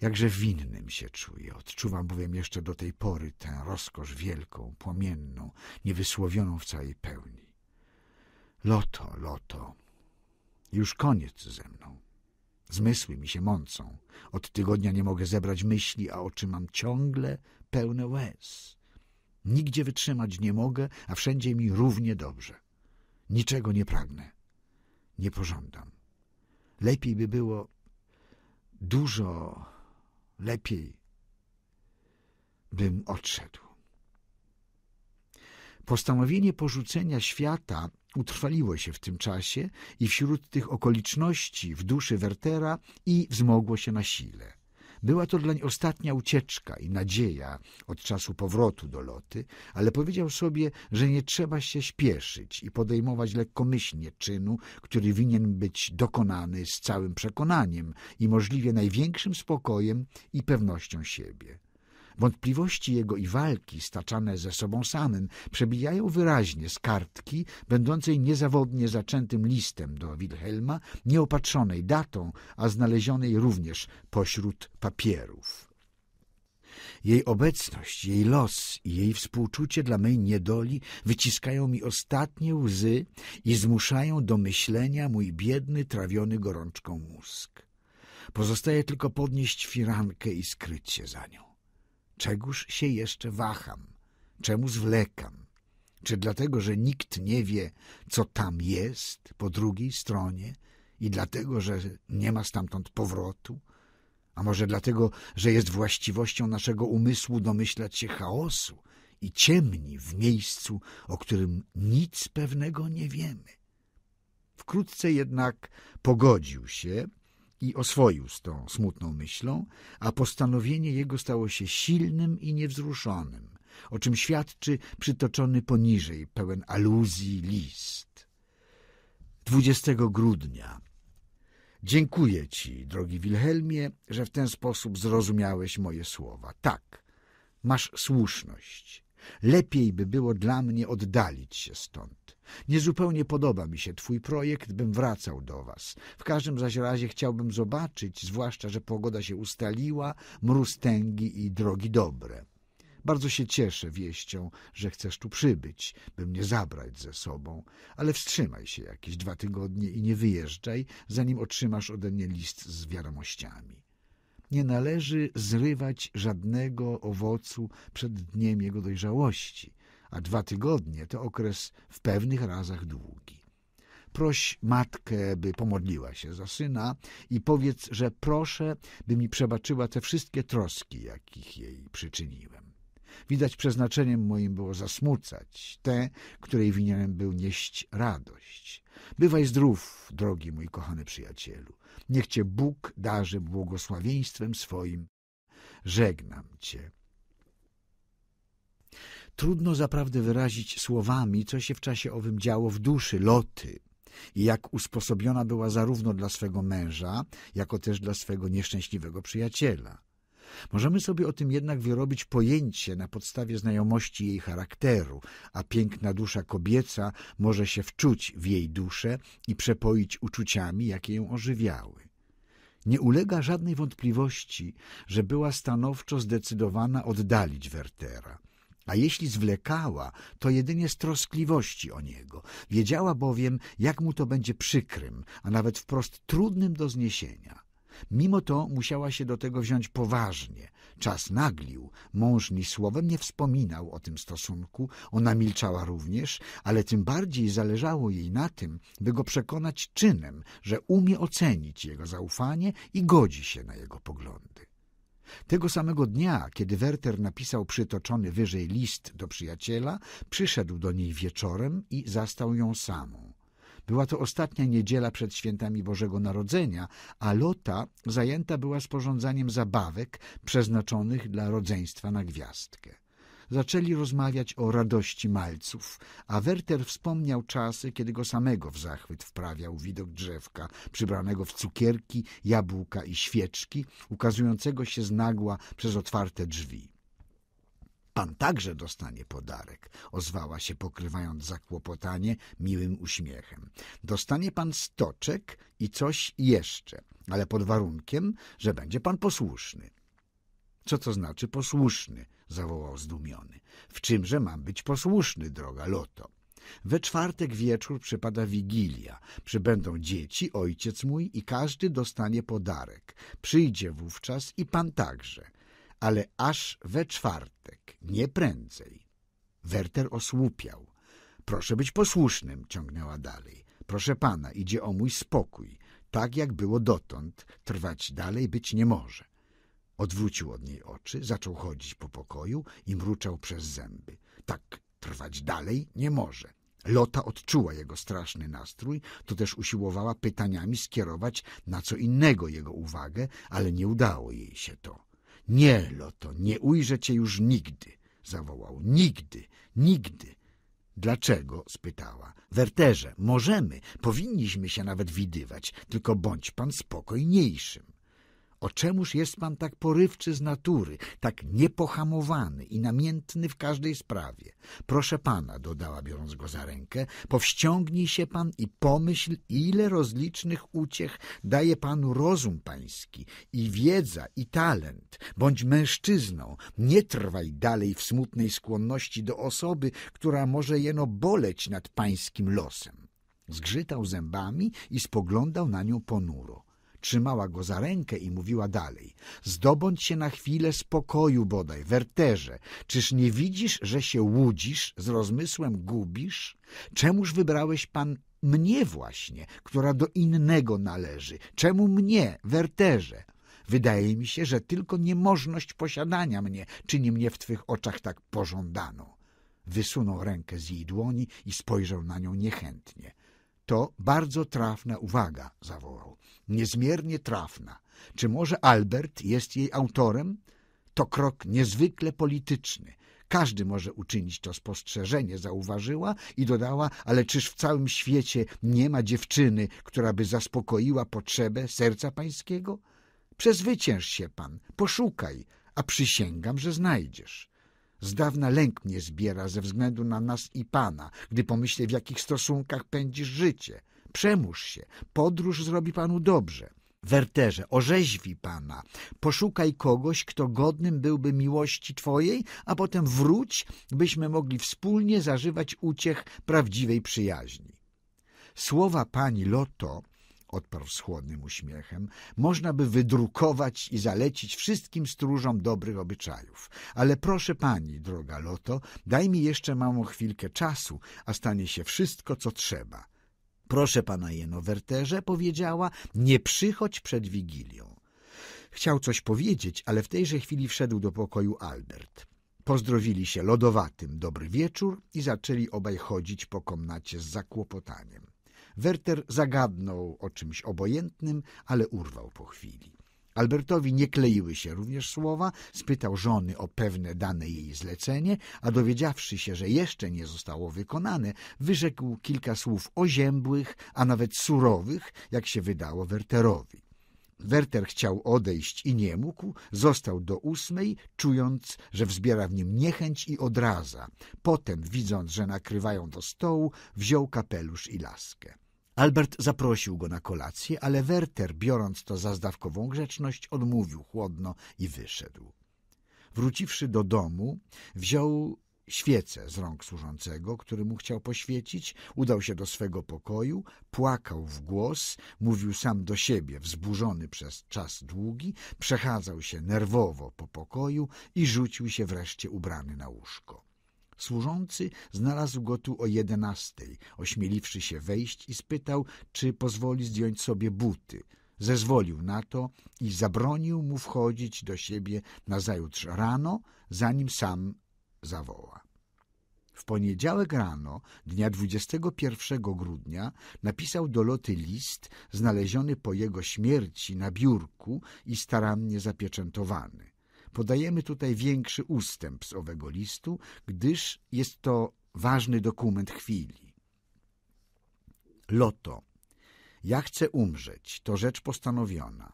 jakże winnym się czuję. Odczuwam bowiem jeszcze do tej pory tę rozkosz wielką, płomienną, niewysłowioną w całej pełni. Loto, loto, już koniec ze mną. Zmysły mi się mącą. Od tygodnia nie mogę zebrać myśli, a oczy mam ciągle pełne łez. Nigdzie wytrzymać nie mogę, a wszędzie mi równie dobrze. Niczego nie pragnę. Nie pożądam. Lepiej by było dużo lepiej bym odszedł. Postanowienie porzucenia świata utrwaliło się w tym czasie i wśród tych okoliczności w duszy Wertera i wzmogło się na sile. Była to dlań ostatnia ucieczka i nadzieja od czasu powrotu do loty, ale powiedział sobie, że nie trzeba się śpieszyć i podejmować lekkomyślnie czynu, który winien być dokonany z całym przekonaniem i możliwie największym spokojem i pewnością siebie. Wątpliwości jego i walki staczane ze sobą samym przebijają wyraźnie z kartki będącej niezawodnie zaczętym listem do Wilhelma, nieopatrzonej datą, a znalezionej również pośród papierów. Jej obecność, jej los i jej współczucie dla mej niedoli wyciskają mi ostatnie łzy i zmuszają do myślenia mój biedny, trawiony gorączką mózg. Pozostaje tylko podnieść firankę i skryć się za nią. Czegóż się jeszcze waham? Czemu zwlekam? Czy dlatego, że nikt nie wie, co tam jest po drugiej stronie i dlatego, że nie ma stamtąd powrotu? A może dlatego, że jest właściwością naszego umysłu domyślać się chaosu i ciemni w miejscu, o którym nic pewnego nie wiemy? Wkrótce jednak pogodził się, i oswoił z tą smutną myślą, a postanowienie jego stało się silnym i niewzruszonym, o czym świadczy przytoczony poniżej, pełen aluzji list. 20 grudnia Dziękuję ci, drogi Wilhelmie, że w ten sposób zrozumiałeś moje słowa. Tak, masz słuszność. Lepiej by było dla mnie oddalić się stąd. Niezupełnie podoba mi się twój projekt, bym wracał do was. W każdym zaś razie chciałbym zobaczyć, zwłaszcza, że pogoda się ustaliła, mróz tęgi i drogi dobre. Bardzo się cieszę wieścią, że chcesz tu przybyć, by mnie zabrać ze sobą, ale wstrzymaj się jakieś dwa tygodnie i nie wyjeżdżaj, zanim otrzymasz ode mnie list z wiadomościami. Nie należy zrywać żadnego owocu przed dniem jego dojrzałości – a dwa tygodnie to okres w pewnych razach długi. Proś matkę, by pomodliła się za syna i powiedz, że proszę, by mi przebaczyła te wszystkie troski, jakich jej przyczyniłem. Widać przeznaczeniem moim było zasmucać te, której winienem był nieść radość. Bywaj zdrów, drogi mój kochany przyjacielu. Niech cię Bóg darzy błogosławieństwem swoim. Żegnam cię. Trudno zaprawdę wyrazić słowami, co się w czasie owym działo w duszy Loty i jak usposobiona była zarówno dla swego męża, jako też dla swego nieszczęśliwego przyjaciela. Możemy sobie o tym jednak wyrobić pojęcie na podstawie znajomości jej charakteru, a piękna dusza kobieca może się wczuć w jej duszę i przepoić uczuciami, jakie ją ożywiały. Nie ulega żadnej wątpliwości, że była stanowczo zdecydowana oddalić Wertera – a jeśli zwlekała, to jedynie z troskliwości o niego. Wiedziała bowiem, jak mu to będzie przykrym, a nawet wprost trudnym do zniesienia. Mimo to musiała się do tego wziąć poważnie. Czas naglił, mąż ni słowem nie wspominał o tym stosunku, ona milczała również, ale tym bardziej zależało jej na tym, by go przekonać czynem, że umie ocenić jego zaufanie i godzi się na jego poglądy. Tego samego dnia, kiedy Werter napisał przytoczony wyżej list do przyjaciela, przyszedł do niej wieczorem i zastał ją samą. Była to ostatnia niedziela przed świętami Bożego Narodzenia, a Lota zajęta była sporządzaniem zabawek przeznaczonych dla rodzeństwa na gwiazdkę zaczęli rozmawiać o radości malców, a Werter wspomniał czasy, kiedy go samego w zachwyt wprawiał widok drzewka, przybranego w cukierki, jabłka i świeczki, ukazującego się z nagła przez otwarte drzwi. Pan także dostanie podarek, ozwała się pokrywając zakłopotanie miłym uśmiechem. Dostanie pan stoczek i coś jeszcze, ale pod warunkiem, że będzie pan posłuszny. Co to znaczy posłuszny? zawołał zdumiony. W czymże mam być posłuszny, droga Loto? We czwartek wieczór przypada wigilia. Przybędą dzieci, ojciec mój i każdy dostanie podarek. Przyjdzie wówczas i pan także. Ale aż we czwartek, nie prędzej. Werter osłupiał. Proszę być posłusznym, ciągnęła dalej. Proszę pana, idzie o mój spokój. Tak jak było dotąd, trwać dalej być nie może. Odwrócił od niej oczy, zaczął chodzić po pokoju i mruczał przez zęby. Tak trwać dalej nie może. Lota odczuła jego straszny nastrój, to też usiłowała pytaniami skierować na co innego jego uwagę, ale nie udało jej się to. Nie, Loto, nie ujrzę cię już nigdy, zawołał. Nigdy, nigdy. Dlaczego? spytała. Werterze, możemy, powinniśmy się nawet widywać, tylko bądź pan spokojniejszym. O czemuż jest pan tak porywczy z natury, tak niepohamowany i namiętny w każdej sprawie? Proszę pana, dodała, biorąc go za rękę, powściągnij się pan i pomyśl, ile rozlicznych uciech daje panu rozum pański i wiedza i talent. Bądź mężczyzną, nie trwaj dalej w smutnej skłonności do osoby, która może jeno boleć nad pańskim losem. Zgrzytał zębami i spoglądał na nią ponuro trzymała go za rękę i mówiła dalej. Zdobądź się na chwilę spokoju bodaj, werterze. Czyż nie widzisz, że się łudzisz, z rozmysłem gubisz? Czemuż wybrałeś pan mnie właśnie, która do innego należy? Czemu mnie, werterze? Wydaje mi się, że tylko niemożność posiadania mnie czyni mnie w twych oczach tak pożądaną. Wysunął rękę z jej dłoni i spojrzał na nią niechętnie – to bardzo trafna uwaga, zawołał. Niezmiernie trafna. Czy może Albert jest jej autorem? To krok niezwykle polityczny. Każdy może uczynić to spostrzeżenie, zauważyła i dodała, ale czyż w całym świecie nie ma dziewczyny, która by zaspokoiła potrzebę serca pańskiego? Przezwycięż się pan, poszukaj, a przysięgam, że znajdziesz. Z dawna lęk mnie zbiera ze względu na nas i Pana, gdy pomyślę, w jakich stosunkach pędzisz życie. Przemóż się, podróż zrobi Panu dobrze. Werterze, orzeźwi Pana, poszukaj kogoś, kto godnym byłby miłości Twojej, a potem wróć, byśmy mogli wspólnie zażywać uciech prawdziwej przyjaźni. Słowa Pani Loto odparł z chłodnym uśmiechem, można by wydrukować i zalecić wszystkim stróżom dobrych obyczajów. Ale proszę pani, droga Loto, daj mi jeszcze małą chwilkę czasu, a stanie się wszystko, co trzeba. Proszę pana werterze, powiedziała, nie przychodź przed Wigilią. Chciał coś powiedzieć, ale w tejże chwili wszedł do pokoju Albert. Pozdrowili się lodowatym dobry wieczór i zaczęli obaj chodzić po komnacie z zakłopotaniem. Werter zagadnął o czymś obojętnym, ale urwał po chwili. Albertowi nie kleiły się również słowa, spytał żony o pewne dane jej zlecenie, a dowiedziawszy się, że jeszcze nie zostało wykonane, wyrzekł kilka słów oziębłych, a nawet surowych, jak się wydało Werterowi. Werter chciał odejść i nie mógł, został do ósmej, czując, że wzbiera w nim niechęć i odraza. Potem, widząc, że nakrywają do stołu, wziął kapelusz i laskę. Albert zaprosił go na kolację, ale Werter, biorąc to za zdawkową grzeczność, odmówił chłodno i wyszedł. Wróciwszy do domu, wziął świecę z rąk służącego, który mu chciał poświecić, udał się do swego pokoju, płakał w głos, mówił sam do siebie, wzburzony przez czas długi, przechadzał się nerwowo po pokoju i rzucił się wreszcie ubrany na łóżko. Służący znalazł go tu o jedenastej, ośmieliwszy się wejść i spytał, czy pozwoli zdjąć sobie buty. Zezwolił na to i zabronił mu wchodzić do siebie nazajutrz rano, zanim sam zawoła. W poniedziałek rano, dnia 21 grudnia, napisał do Loty list znaleziony po jego śmierci na biurku i starannie zapieczętowany. Podajemy tutaj większy ustęp z owego listu, gdyż jest to ważny dokument chwili. Loto. Ja chcę umrzeć, to rzecz postanowiona.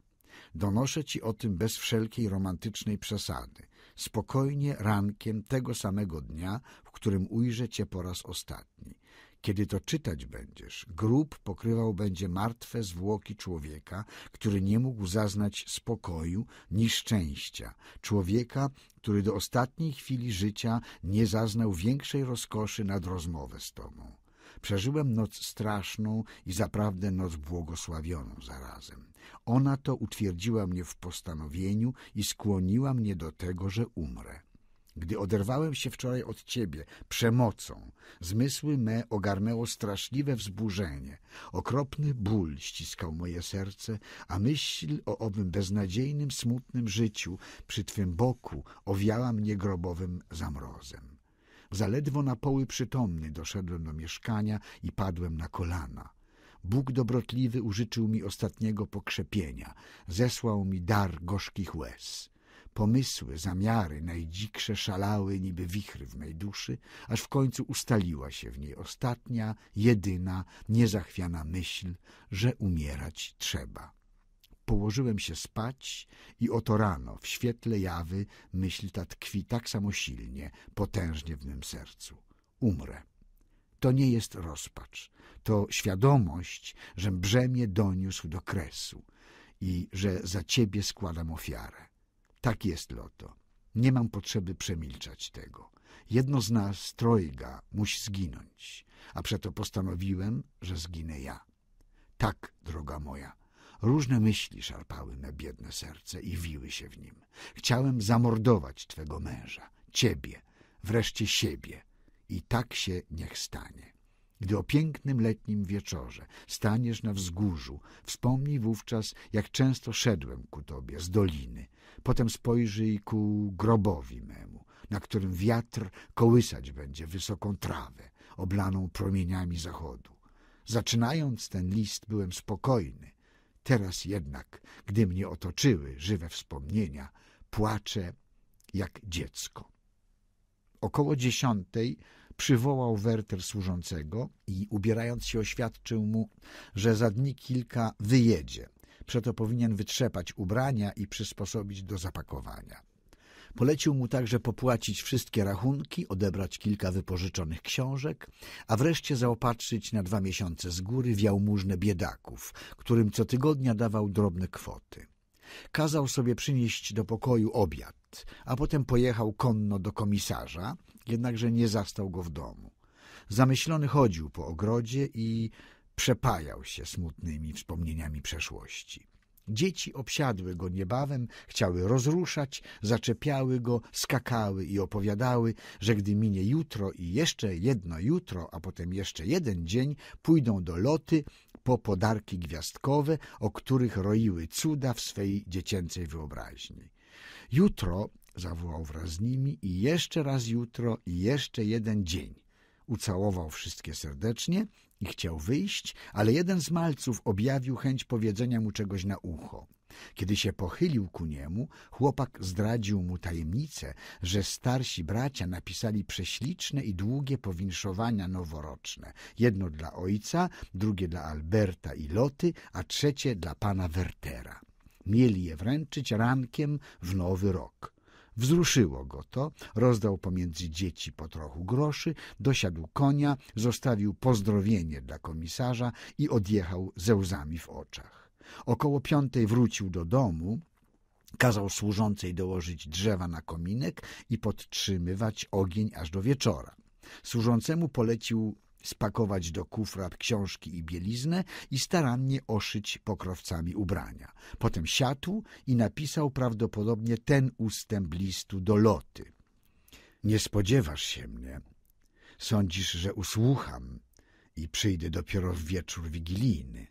Donoszę ci o tym bez wszelkiej romantycznej przesady. Spokojnie rankiem tego samego dnia, w którym ujrzę cię po raz ostatni. Kiedy to czytać będziesz, grób pokrywał będzie martwe zwłoki człowieka, który nie mógł zaznać spokoju ni szczęścia, człowieka, który do ostatniej chwili życia nie zaznał większej rozkoszy nad rozmowę z tobą. Przeżyłem noc straszną i zaprawdę noc błogosławioną zarazem. Ona to utwierdziła mnie w postanowieniu i skłoniła mnie do tego, że umrę. Gdy oderwałem się wczoraj od ciebie przemocą, zmysły me ogarnęło straszliwe wzburzenie. Okropny ból ściskał moje serce, a myśl o owym beznadziejnym, smutnym życiu przy twym boku owiała mnie grobowym zamrozem. Zaledwo na poły przytomny doszedłem do mieszkania i padłem na kolana. Bóg dobrotliwy użyczył mi ostatniego pokrzepienia, zesłał mi dar gorzkich łez. Pomysły, zamiary, najdziksze szalały niby wichry w mej duszy, aż w końcu ustaliła się w niej ostatnia, jedyna, niezachwiana myśl, że umierać trzeba. Położyłem się spać i oto rano, w świetle jawy, myśl ta tkwi tak samo silnie, potężnie w mym sercu. Umrę to nie jest rozpacz. To świadomość, że brzemię doniósł do kresu i że za ciebie składam ofiarę. Tak jest, Loto. Nie mam potrzeby przemilczać tego. Jedno z nas, trojga, musi zginąć, a przeto postanowiłem, że zginę ja. Tak, droga moja. Różne myśli szarpały me biedne serce i wiły się w nim. Chciałem zamordować twego męża, ciebie, wreszcie siebie. I tak się niech stanie. Gdy o pięknym letnim wieczorze staniesz na wzgórzu, wspomnij wówczas, jak często szedłem ku tobie z doliny. Potem spojrzyj ku grobowi memu, na którym wiatr kołysać będzie wysoką trawę, oblaną promieniami zachodu. Zaczynając ten list byłem spokojny. Teraz jednak, gdy mnie otoczyły żywe wspomnienia, płaczę jak dziecko. Około dziesiątej przywołał Werter służącego i ubierając się oświadczył mu, że za dni kilka wyjedzie. Przeto powinien wytrzepać ubrania i przysposobić do zapakowania. Polecił mu także popłacić wszystkie rachunki, odebrać kilka wypożyczonych książek, a wreszcie zaopatrzyć na dwa miesiące z góry w jałmużnę biedaków, którym co tygodnia dawał drobne kwoty. Kazał sobie przynieść do pokoju obiad a potem pojechał konno do komisarza, jednakże nie zastał go w domu. Zamyślony chodził po ogrodzie i przepajał się smutnymi wspomnieniami przeszłości. Dzieci obsiadły go niebawem, chciały rozruszać, zaczepiały go, skakały i opowiadały, że gdy minie jutro i jeszcze jedno jutro, a potem jeszcze jeden dzień, pójdą do loty po podarki gwiazdkowe, o których roiły cuda w swej dziecięcej wyobraźni. Jutro, zawołał wraz z nimi, i jeszcze raz jutro, i jeszcze jeden dzień. Ucałował wszystkie serdecznie i chciał wyjść, ale jeden z malców objawił chęć powiedzenia mu czegoś na ucho. Kiedy się pochylił ku niemu, chłopak zdradził mu tajemnicę, że starsi bracia napisali prześliczne i długie powinszowania noworoczne. Jedno dla ojca, drugie dla Alberta i Loty, a trzecie dla pana Wertera. Mieli je wręczyć rankiem w nowy rok. Wzruszyło go to, rozdał pomiędzy dzieci po trochu groszy, dosiadł konia, zostawił pozdrowienie dla komisarza i odjechał ze łzami w oczach. Około piątej wrócił do domu, kazał służącej dołożyć drzewa na kominek i podtrzymywać ogień aż do wieczora. Służącemu polecił spakować do kufra książki i bieliznę i starannie oszyć pokrowcami ubrania. Potem siadł i napisał prawdopodobnie ten ustęp listu do Loty. Nie spodziewasz się mnie. Sądzisz, że usłucham i przyjdę dopiero w wieczór wigilijny.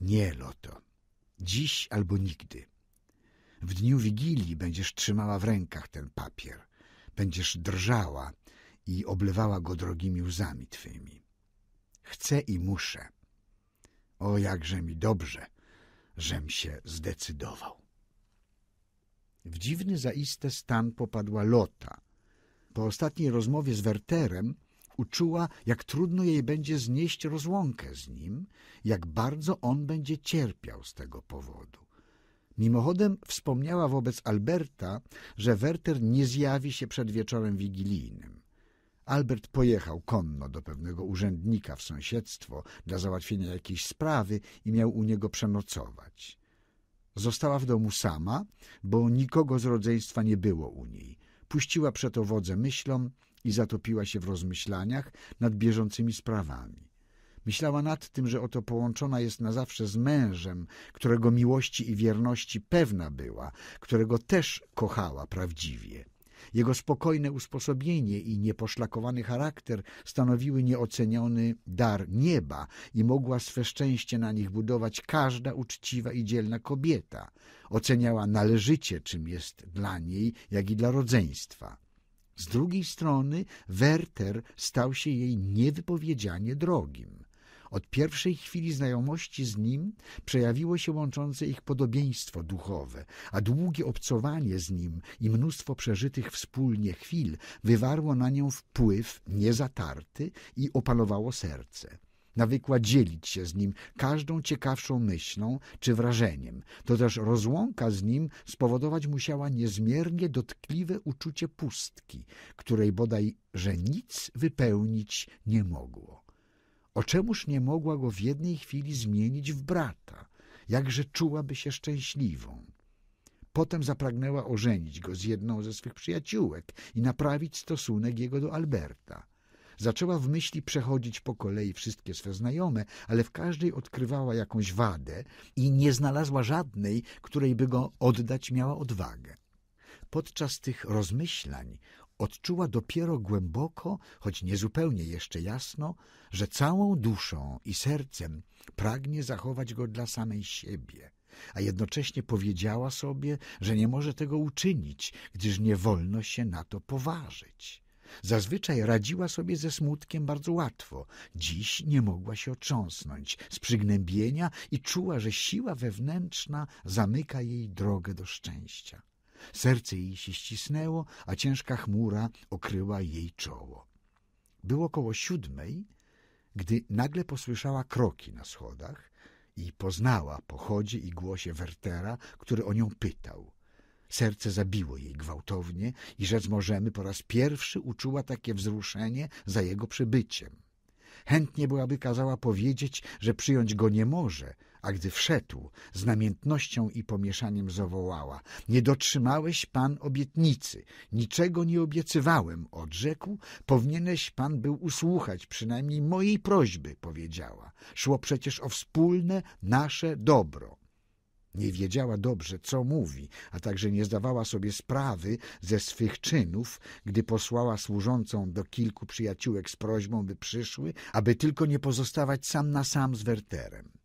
Nie, Loto. Dziś albo nigdy. W dniu Wigilii będziesz trzymała w rękach ten papier. Będziesz drżała i oblewała go drogimi łzami twymi. Chcę i muszę. O, jakże mi dobrze, żem się zdecydował. W dziwny zaiste stan popadła Lota. Po ostatniej rozmowie z Werterem uczuła, jak trudno jej będzie znieść rozłąkę z nim, jak bardzo on będzie cierpiał z tego powodu. Mimochodem wspomniała wobec Alberta, że Werter nie zjawi się przed wieczorem wigilijnym. Albert pojechał konno do pewnego urzędnika w sąsiedztwo dla załatwienia jakiejś sprawy i miał u niego przenocować. Została w domu sama, bo nikogo z rodzeństwa nie było u niej. Puściła przeto wodze myślom i zatopiła się w rozmyślaniach nad bieżącymi sprawami. Myślała nad tym, że oto połączona jest na zawsze z mężem, którego miłości i wierności pewna była, którego też kochała prawdziwie. Jego spokojne usposobienie i nieposzlakowany charakter stanowiły nieoceniony dar nieba i mogła swe szczęście na nich budować każda uczciwa i dzielna kobieta. Oceniała należycie, czym jest dla niej, jak i dla rodzeństwa. Z drugiej strony Werter stał się jej niewypowiedzianie drogim. Od pierwszej chwili znajomości z nim przejawiło się łączące ich podobieństwo duchowe, a długie obcowanie z nim i mnóstwo przeżytych wspólnie chwil wywarło na nią wpływ niezatarty i opanowało serce nawykła dzielić się z nim każdą ciekawszą myślą czy wrażeniem. To też rozłąka z nim spowodować musiała niezmiernie dotkliwe uczucie pustki, której bodaj, że nic wypełnić nie mogło. O czemuż nie mogła go w jednej chwili zmienić w brata? Jakże czułaby się szczęśliwą. Potem zapragnęła ożenić go z jedną ze swych przyjaciółek i naprawić stosunek jego do Alberta. Zaczęła w myśli przechodzić po kolei wszystkie swe znajome, ale w każdej odkrywała jakąś wadę i nie znalazła żadnej, której by go oddać miała odwagę. Podczas tych rozmyślań odczuła dopiero głęboko, choć niezupełnie jeszcze jasno, że całą duszą i sercem pragnie zachować go dla samej siebie, a jednocześnie powiedziała sobie, że nie może tego uczynić, gdyż nie wolno się na to poważyć. Zazwyczaj radziła sobie ze smutkiem bardzo łatwo. Dziś nie mogła się otrząsnąć z przygnębienia i czuła, że siła wewnętrzna zamyka jej drogę do szczęścia. Serce jej się ścisnęło, a ciężka chmura okryła jej czoło. Było około siódmej, gdy nagle posłyszała kroki na schodach i poznała pochodzie i głosie Wertera, który o nią pytał. Serce zabiło jej gwałtownie i rzecz możemy po raz pierwszy uczuła takie wzruszenie za jego przybyciem. Chętnie byłaby kazała powiedzieć, że przyjąć go nie może, a gdy wszedł, z namiętnością i pomieszaniem zawołała – nie dotrzymałeś pan obietnicy, niczego nie obiecywałem, odrzekł, powinieneś pan był usłuchać przynajmniej mojej prośby, powiedziała. Szło przecież o wspólne nasze dobro. Nie wiedziała dobrze, co mówi, a także nie zdawała sobie sprawy ze swych czynów, gdy posłała służącą do kilku przyjaciółek z prośbą, by przyszły, aby tylko nie pozostawać sam na sam z Werterem.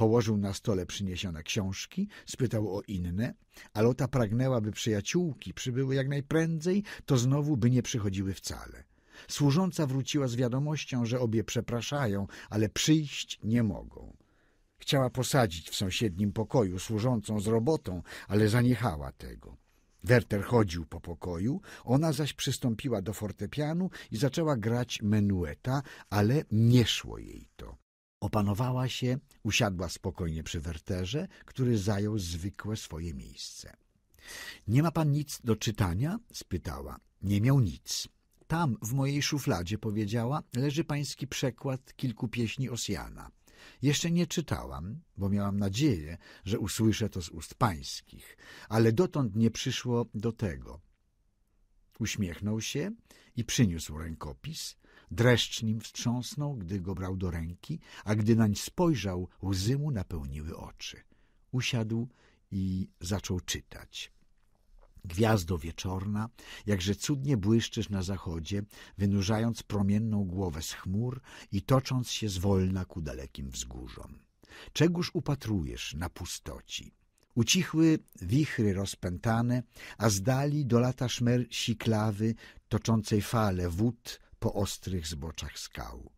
Położył na stole przyniesione książki, spytał o inne, a Lota pragnęła, by przyjaciółki przybyły jak najprędzej, to znowu by nie przychodziły wcale. Służąca wróciła z wiadomością, że obie przepraszają, ale przyjść nie mogą. Chciała posadzić w sąsiednim pokoju służącą z robotą, ale zaniechała tego. Werter chodził po pokoju, ona zaś przystąpiła do fortepianu i zaczęła grać menueta, ale nie szło jej to. Opanowała się, usiadła spokojnie przy werterze, który zajął zwykłe swoje miejsce. — Nie ma pan nic do czytania? — spytała. — Nie miał nic. — Tam, w mojej szufladzie — powiedziała — leży pański przekład kilku pieśni Osjana. Jeszcze nie czytałam, bo miałam nadzieję, że usłyszę to z ust pańskich, ale dotąd nie przyszło do tego. Uśmiechnął się i przyniósł rękopis, Dreszcz nim wstrząsnął, gdy go brał do ręki, a gdy nań spojrzał, łzy mu napełniły oczy. Usiadł i zaczął czytać. Gwiazdo wieczorna, jakże cudnie błyszczysz na zachodzie, wynurzając promienną głowę z chmur i tocząc się zwolna ku dalekim wzgórzom. Czegóż upatrujesz na pustoci? Ucichły wichry rozpętane, a z dali dolata szmer siklawy, toczącej fale wód, po ostrych zboczach skał.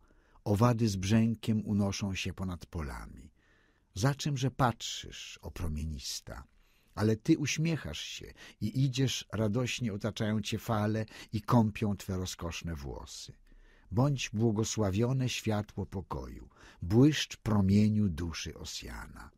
Owady z brzękiem unoszą się ponad polami. Za czymże patrzysz, o promienista? Ale ty uśmiechasz się i idziesz, radośnie otaczają cię fale i kąpią twe rozkoszne włosy. Bądź błogosławione światło pokoju, błyszcz promieniu duszy Osjana.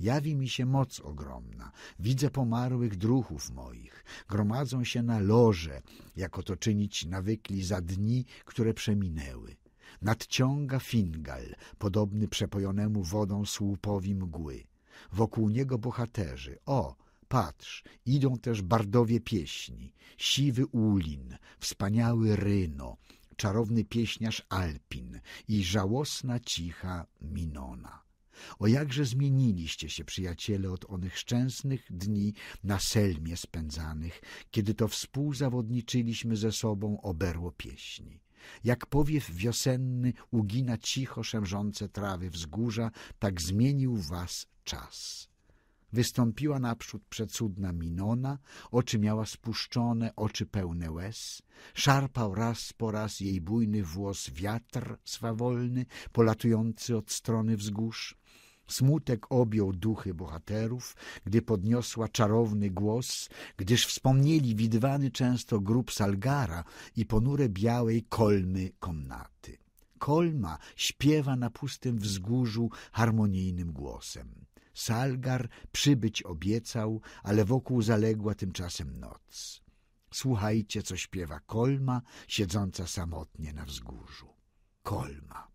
Jawi mi się moc ogromna. Widzę pomarłych druhów moich. Gromadzą się na loże, jako to czynić nawykli za dni, które przeminęły. Nadciąga fingal, podobny przepojonemu wodą słupowi mgły. Wokół niego bohaterzy. O, patrz, idą też bardowie pieśni. Siwy ulin, wspaniały ryno, czarowny pieśniarz Alpin i żałosna cicha Minona. O jakże zmieniliście się, przyjaciele, od onych szczęsnych dni na selmie spędzanych, kiedy to współzawodniczyliśmy ze sobą oberło pieśni. Jak powiew wiosenny ugina cicho szemrzące trawy wzgórza, tak zmienił was czas. Wystąpiła naprzód przecudna Minona, oczy miała spuszczone, oczy pełne łez. Szarpał raz po raz jej bujny włos wiatr swawolny, polatujący od strony wzgórz. Smutek objął duchy bohaterów, gdy podniosła czarowny głos, gdyż wspomnieli widwany często grób Salgara i ponure białej kolmy komnaty. Kolma śpiewa na pustym wzgórzu harmonijnym głosem. Salgar przybyć obiecał, ale wokół zaległa tymczasem noc. Słuchajcie, co śpiewa kolma, siedząca samotnie na wzgórzu. Kolma.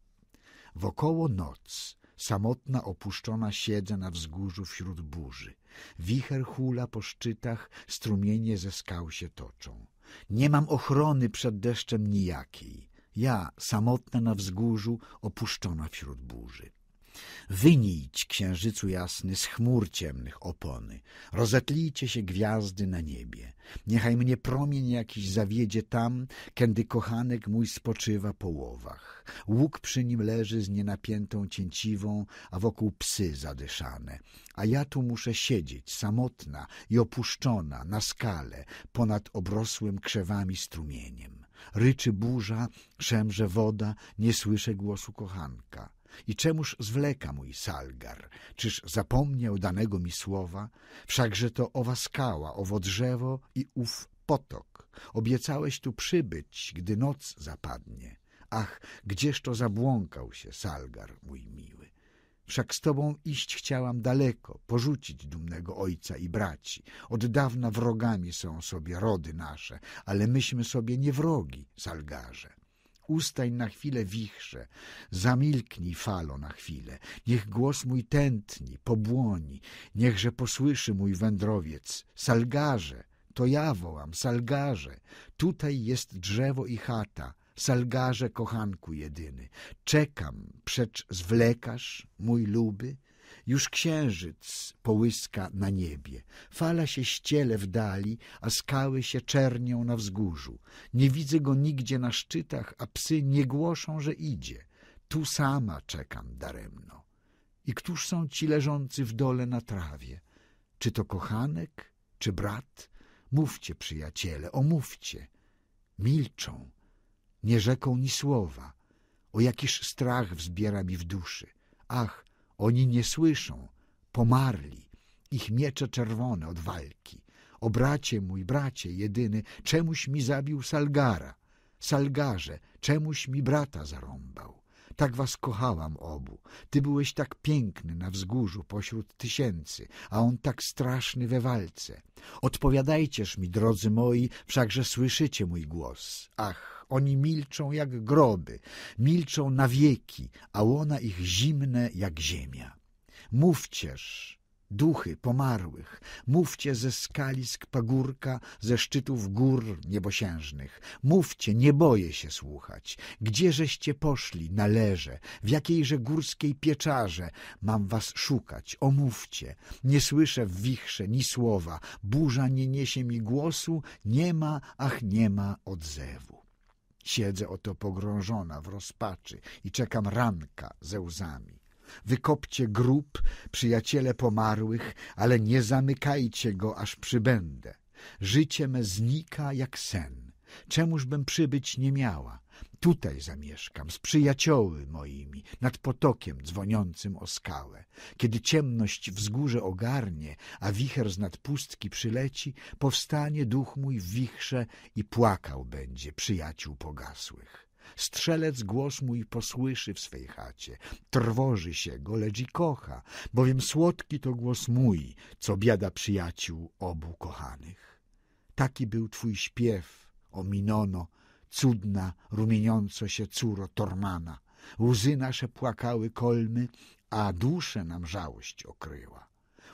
Wokoło noc Samotna, opuszczona siedzę na wzgórzu wśród burzy. Wicher hula po szczytach, strumienie ze skał się toczą. Nie mam ochrony przed deszczem nijakiej. Ja, samotna na wzgórzu, opuszczona wśród burzy. Wynijdź, księżycu jasny, z chmur ciemnych opony. Rozetlijcie się gwiazdy na niebie. Niechaj mnie promień jakiś zawiedzie tam, kiedy kochanek mój spoczywa po łowach. Łuk przy nim leży z nienapiętą cięciwą, a wokół psy zadyszane. A ja tu muszę siedzieć, samotna i opuszczona, na skale, ponad obrosłym krzewami strumieniem. Ryczy burza, szemrze woda, nie słyszę głosu kochanka. I czemuż zwleka mój salgar? Czyż zapomniał danego mi słowa? Wszakże to owa skała, owo drzewo i ów potok. Obiecałeś tu przybyć, gdy noc zapadnie. Ach, gdzież to zabłąkał się salgar, mój miły. Wszak z tobą iść chciałam daleko, porzucić dumnego ojca i braci. Od dawna wrogami są sobie rody nasze, ale myśmy sobie nie wrogi, salgarze ustań na chwilę wichrze, zamilknij falo na chwilę, niech głos mój tętni, pobłoni, niechże posłyszy mój wędrowiec, salgarze, to ja wołam, salgarze, tutaj jest drzewo i chata, salgarze kochanku jedyny, czekam, przecz zwlekasz, mój luby, już księżyc połyska na niebie, fala się ściele w dali, a skały się czernią na wzgórzu. Nie widzę go nigdzie na szczytach, a psy nie głoszą, że idzie. Tu sama czekam daremno. I któż są ci leżący w dole na trawie? Czy to kochanek, czy brat? Mówcie, przyjaciele, omówcie. Milczą, nie rzeką ni słowa. O jakiż strach wzbiera mi w duszy. Ach, oni nie słyszą, pomarli, ich miecze czerwone od walki. O bracie mój, bracie jedyny, czemuś mi zabił Salgara. Salgarze, czemuś mi brata zarąbał. Tak was kochałam obu. Ty byłeś tak piękny na wzgórzu pośród tysięcy, a on tak straszny we walce. Odpowiadajcież mi, drodzy moi, wszakże słyszycie mój głos. Ach, oni milczą jak groby, milczą na wieki, a łona ich zimne jak ziemia. Mówcież, duchy pomarłych, mówcie ze skalisk pagórka, ze szczytów gór niebosiężnych. Mówcie, nie boję się słuchać. Gdzieżeście poszli należe, w jakiejże górskiej pieczarze mam was szukać, omówcie. Nie słyszę w wichrze ni słowa, burza nie niesie mi głosu, nie ma, ach nie ma odzewu. Siedzę oto pogrążona w rozpaczy i czekam ranka ze łzami. Wykopcie grób, przyjaciele pomarłych, ale nie zamykajcie go, aż przybędę. Życie me znika jak sen. Czemuż bym przybyć nie miała? Tutaj zamieszkam, z przyjacioły moimi, nad potokiem dzwoniącym o skałę. Kiedy ciemność wzgórze ogarnie, a wicher z pustki przyleci, powstanie duch mój w wichrze i płakał będzie przyjaciół pogasłych. Strzelec głos mój posłyszy w swej chacie, trwoży się go, lecz i kocha, bowiem słodki to głos mój, co biada przyjaciół obu kochanych. Taki był twój śpiew, o Minono, cudna, rumieniąco się córo Tormana. Łzy nasze płakały kolmy, a duszę nam żałość okryła.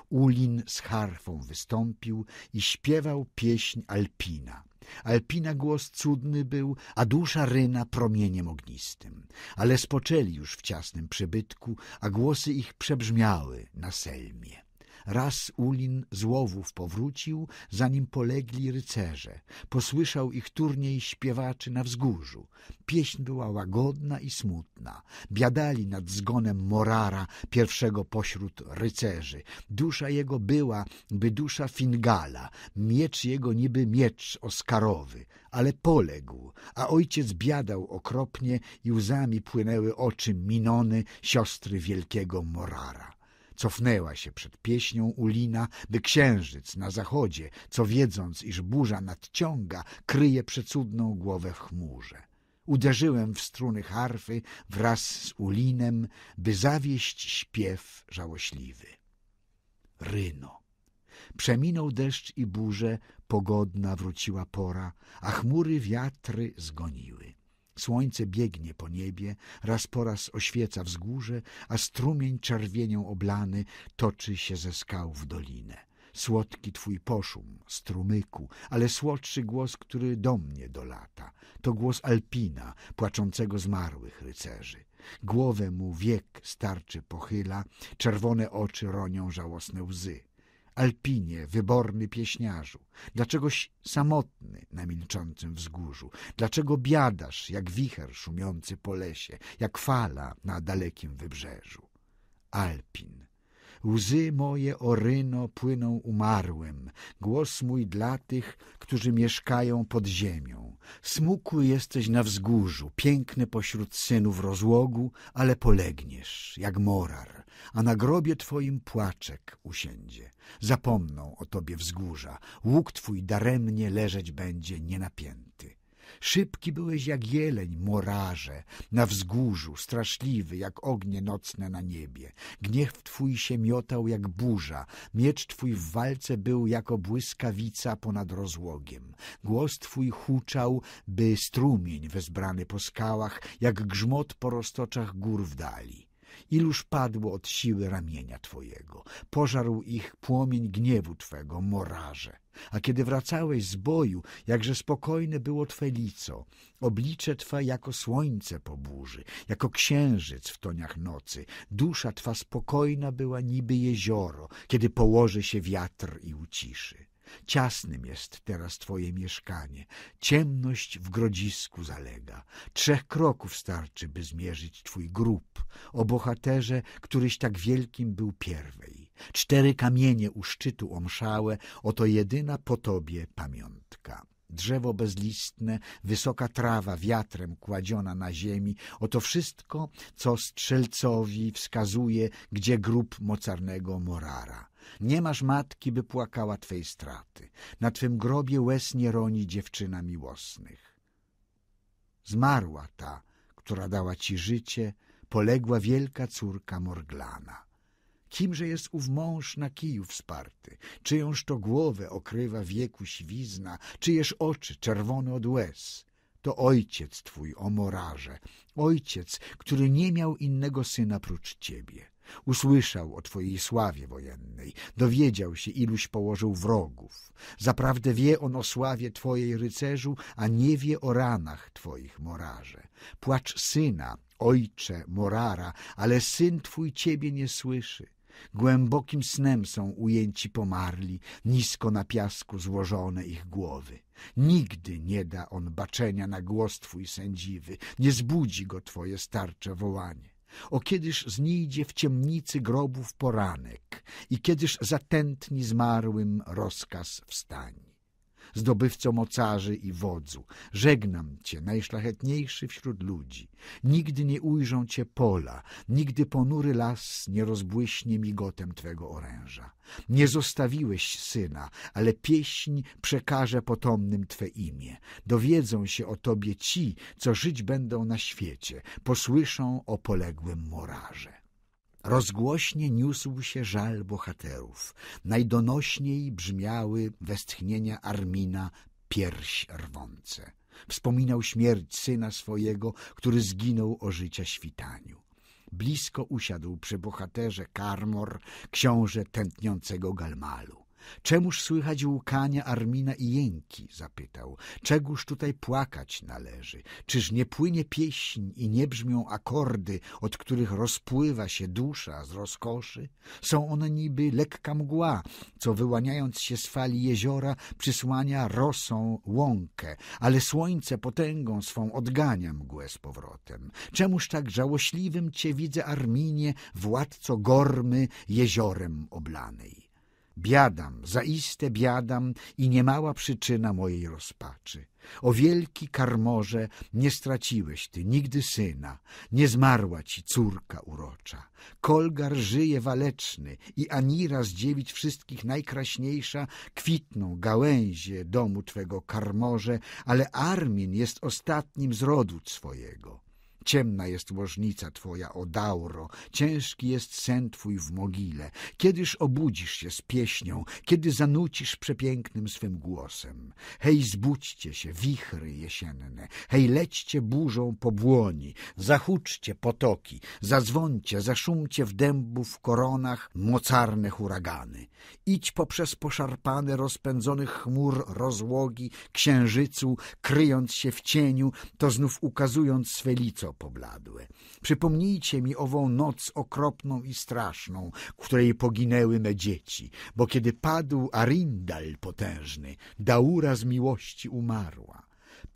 Ulin z harfą wystąpił i śpiewał pieśń Alpina. Alpina głos cudny był, a dusza Ryna promieniem ognistym. Ale spoczęli już w ciasnym przybytku, a głosy ich przebrzmiały na selmie. Raz Ulin z łowów powrócił, zanim polegli rycerze. Posłyszał ich turniej śpiewaczy na wzgórzu. Pieśń była łagodna i smutna. Biadali nad zgonem Morara, pierwszego pośród rycerzy. Dusza jego była, by dusza Fingala, miecz jego niby miecz oskarowy, ale poległ, a ojciec biadał okropnie i łzami płynęły oczy Minony, siostry wielkiego Morara. Cofnęła się przed pieśnią Ulina, by księżyc na zachodzie, co wiedząc, iż burza nadciąga, kryje przecudną głowę w chmurze. Uderzyłem w struny harfy wraz z Ulinem, by zawieść śpiew żałośliwy. Ryno. Przeminął deszcz i burze, pogodna wróciła pora, a chmury wiatry zgoniły. Słońce biegnie po niebie, raz po raz oświeca wzgórze, a strumień czerwienią oblany toczy się ze skał w dolinę. Słodki twój poszum, strumyku, ale słodszy głos, który do mnie dolata. To głos Alpina, płaczącego zmarłych rycerzy. Głowę mu wiek starczy pochyla, czerwone oczy ronią żałosne łzy. Alpinie, wyborny pieśniarzu? Dlaczegoś samotny na milczącym wzgórzu? Dlaczego biadasz jak wicher szumiący po lesie, jak fala na dalekim wybrzeżu? Alpin, Łzy moje oryno płyną umarłym, głos mój dla tych, którzy mieszkają pod ziemią. Smukły jesteś na wzgórzu, piękny pośród synów rozłogu, ale polegniesz, jak morar, a na grobie twoim płaczek usiędzie. Zapomną o tobie wzgórza, łuk twój daremnie leżeć będzie nienapięty. Szybki byłeś jak jeleń, morarze, na wzgórzu, straszliwy jak ognie nocne na niebie. Gniew twój się miotał jak burza, miecz twój w walce był jako błyskawica ponad rozłogiem. Głos twój huczał, by strumień wezbrany po skałach, jak grzmot po roztoczach gór w dali iluż padło od siły ramienia Twojego. Pożarł ich płomień gniewu Twego, moraże. A kiedy wracałeś z boju, jakże spokojne było Twe lico, oblicze Twe jako słońce po burzy, jako księżyc w toniach nocy, dusza Twa spokojna była niby jezioro, kiedy położy się wiatr i uciszy. Ciasnym jest teraz twoje mieszkanie, ciemność w grodzisku zalega. Trzech kroków starczy, by zmierzyć twój grób. O bohaterze, któryś tak wielkim był pierwej. Cztery kamienie u szczytu omszałe, oto jedyna po tobie pamiątka. Drzewo bezlistne, wysoka trawa wiatrem kładziona na ziemi, oto wszystko, co strzelcowi wskazuje, gdzie grób mocarnego Morara. Nie masz matki, by płakała twej straty. Na twym grobie łez nie roni dziewczyna miłosnych. Zmarła ta, która dała ci życie, poległa wielka córka Morglana. Kimże jest ów mąż na kiju wsparty? Czyjąż to głowę okrywa wieku świzna? Czyjeż oczy czerwone od łez? To ojciec twój, o morarze, ojciec, który nie miał innego syna prócz ciebie. Usłyszał o twojej sławie wojennej, dowiedział się, iluś położył wrogów. Zaprawdę wie on o sławie twojej rycerzu, a nie wie o ranach twoich, morarze. Płacz syna, ojcze, morara, ale syn twój ciebie nie słyszy. Głębokim snem są ujęci pomarli, nisko na piasku złożone ich głowy. Nigdy nie da on baczenia na głos twój sędziwy, nie zbudzi go twoje starcze wołanie. O kiedyż znijdzie w ciemnicy grobów poranek i kiedyż zatętni zmarłym rozkaz wstań zdobywco mocarzy i wodzu. Żegnam Cię, najszlachetniejszy wśród ludzi. Nigdy nie ujrzą Cię pola, nigdy ponury las nie rozbłyśnie migotem Twego oręża. Nie zostawiłeś syna, ale pieśń przekaże potomnym Twe imię. Dowiedzą się o Tobie ci, co żyć będą na świecie, posłyszą o poległym moraże. Rozgłośnie niósł się żal bohaterów. Najdonośniej brzmiały westchnienia Armina pierś rwące. Wspominał śmierć syna swojego, który zginął o życia świtaniu. Blisko usiadł przy bohaterze Karmor, książę tętniącego Galmalu. Czemuż słychać łkania Armina i jęki? zapytał. Czegóż tutaj płakać należy? Czyż nie płynie pieśń i nie brzmią akordy, od których rozpływa się dusza z rozkoszy? Są one niby lekka mgła, co wyłaniając się z fali jeziora przysłania rosą łąkę, ale słońce potęgą swą odgania mgłę z powrotem. Czemuż tak żałośliwym cię widzę, Arminie, władco Gormy, jeziorem oblanej? Biadam, zaiste biadam i niemała przyczyna mojej rozpaczy. O wielki karmorze, nie straciłeś ty nigdy syna, nie zmarła ci córka urocza. Kolgar żyje waleczny i Anira z wszystkich najkraśniejsza, kwitną gałęzie domu twego karmorze, ale Armin jest ostatnim z rodu twojego. Ciemna jest łożnica twoja, o Dauro, ciężki jest sen twój w mogile. Kiedyż obudzisz się z pieśnią, kiedy zanucisz przepięknym swym głosem. Hej, zbudźcie się, wichry jesienne, hej, lećcie burzą po błoni, zahuczcie potoki, zadzwońcie, zaszumcie w dębu w koronach mocarne huragany. Idź poprzez poszarpane, rozpędzonych chmur rozłogi, księżycu, kryjąc się w cieniu, to znów ukazując swe lico pobladłe. Przypomnijcie mi ową noc okropną i straszną, w której poginęły me dzieci, bo kiedy padł Arindal potężny, Daura z miłości umarła.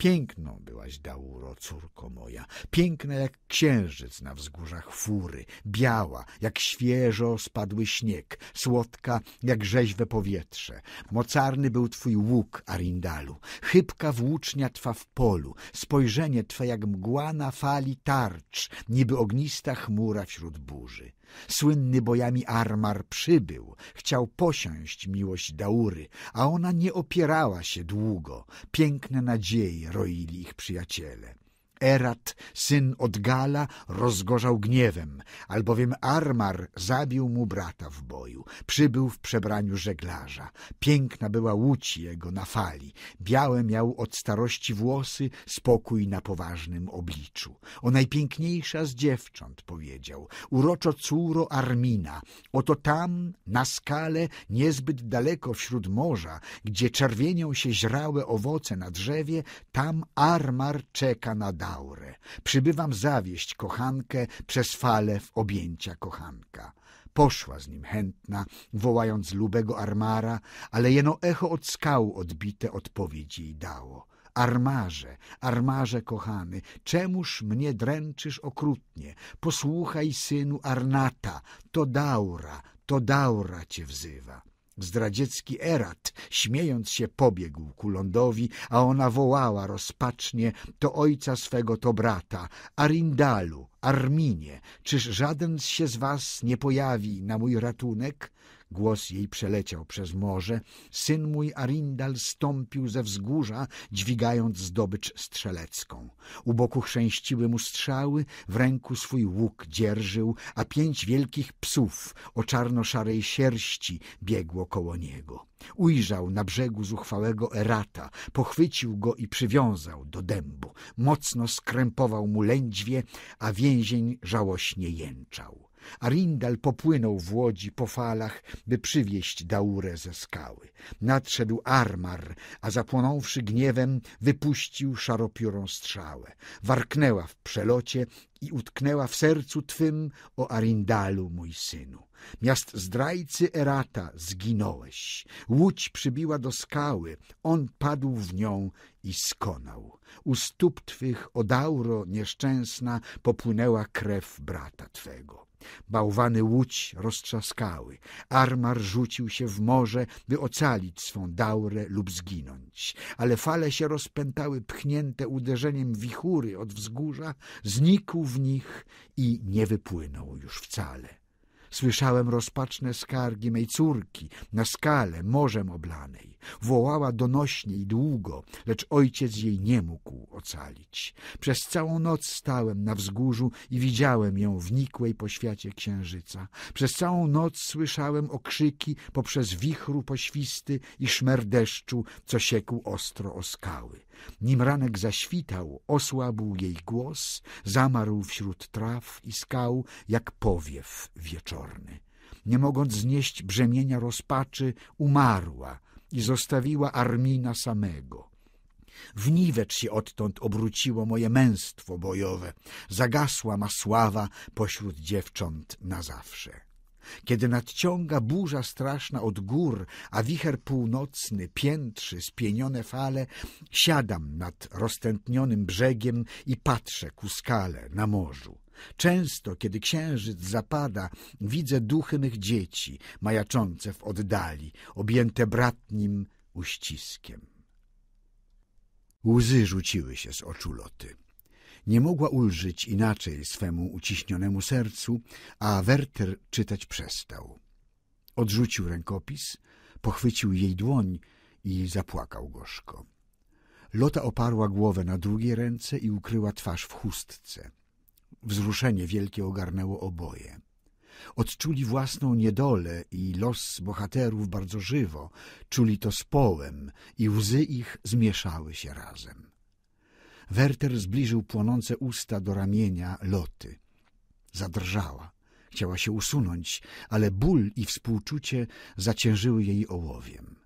Piękną byłaś, Dauro, córko moja, piękna jak księżyc na wzgórzach fury, biała, jak świeżo spadły śnieg, słodka jak rzeźwe powietrze. Mocarny był twój łuk, Arindalu, chybka włócznia twa w polu, spojrzenie twe jak mgła na fali tarcz, niby ognista chmura wśród burzy. Słynny bojami Armar przybył, chciał posiąść miłość Daury, a ona nie opierała się długo. Piękne nadzieje roili ich przyjaciele. Erat, syn Odgala, rozgorzał gniewem, albowiem Armar zabił mu brata w boju. Przybył w przebraniu żeglarza. Piękna była łódź jego na fali. Białe miał od starości włosy, spokój na poważnym obliczu. O najpiękniejsza z dziewcząt, powiedział, uroczo córo Armina. Oto tam, na skale, niezbyt daleko wśród morza, gdzie czerwienią się źrały owoce na drzewie, tam Armar czeka na dal aurę. Przybywam zawieść kochankę przez fale w objęcia kochanka. Poszła z nim chętna, wołając lubego armara, ale jeno echo od skał odbite odpowiedzi jej dało. Armarze, armarze kochany, czemuż mnie dręczysz okrutnie? Posłuchaj synu Arnata, to Daura, to Daura cię wzywa. Zdradziecki erat, śmiejąc się, pobiegł ku lądowi, a ona wołała rozpacznie to ojca swego, to brata, Arindalu, Arminie, czyż żaden się z was nie pojawi na mój ratunek? Głos jej przeleciał przez morze. Syn mój Arindal stąpił ze wzgórza, dźwigając zdobycz strzelecką. U boku chrzęściły mu strzały, w ręku swój łuk dzierżył, a pięć wielkich psów o czarno-szarej sierści biegło koło niego. Ujrzał na brzegu zuchwałego erata, pochwycił go i przywiązał do dębu. Mocno skrępował mu lędźwie, a więzień żałośnie jęczał. Arindal popłynął w łodzi po falach, by przywieść Daurę ze skały. Nadszedł Armar, a zapłonąwszy gniewem, wypuścił szaropiórą strzałę. Warknęła w przelocie i utknęła w sercu twym, o Arindalu, mój synu. Miast zdrajcy Erata zginąłeś. Łódź przybiła do skały, on padł w nią i skonał. U stóp twych, odauro nieszczęsna, popłynęła krew brata twego. Bałwany łódź roztrzaskały. Armar rzucił się w morze, by ocalić swą daurę lub zginąć. Ale fale się rozpętały, pchnięte uderzeniem wichury od wzgórza, znikł w nich i nie wypłynął już wcale. Słyszałem rozpaczne skargi mej córki na skalę morzem oblanej. Wołała donośnie i długo, lecz ojciec jej nie mógł ocalić. Przez całą noc stałem na wzgórzu i widziałem ją w nikłej poświacie księżyca. Przez całą noc słyszałem okrzyki poprzez wichru poświsty i szmer deszczu, co siekł ostro o skały. Nim ranek zaświtał, osłabł jej głos, zamarł wśród traw i skał jak powiew wieczorny. Nie mogąc znieść brzemienia rozpaczy, umarła i zostawiła Armina samego. W niwecz się odtąd obróciło moje męstwo bojowe. Zagasła ma sława pośród dziewcząt na zawsze. Kiedy nadciąga burza straszna od gór, a wicher północny piętrzy spienione fale, siadam nad roztętnionym brzegiem i patrzę ku skale na morzu. Często, kiedy księżyc zapada, widzę duchy mych dzieci, majaczące w oddali, objęte bratnim uściskiem. Łzy rzuciły się z oczu Loty. Nie mogła ulżyć inaczej swemu uciśnionemu sercu, a Werter czytać przestał. Odrzucił rękopis, pochwycił jej dłoń i zapłakał gorzko. Lota oparła głowę na drugie ręce i ukryła twarz w chustce. Wzruszenie wielkie ogarnęło oboje. Odczuli własną niedolę i los bohaterów bardzo żywo, czuli to z połem i łzy ich zmieszały się razem. Werter zbliżył płonące usta do ramienia Loty. Zadrżała. Chciała się usunąć, ale ból i współczucie zaciężyły jej ołowiem.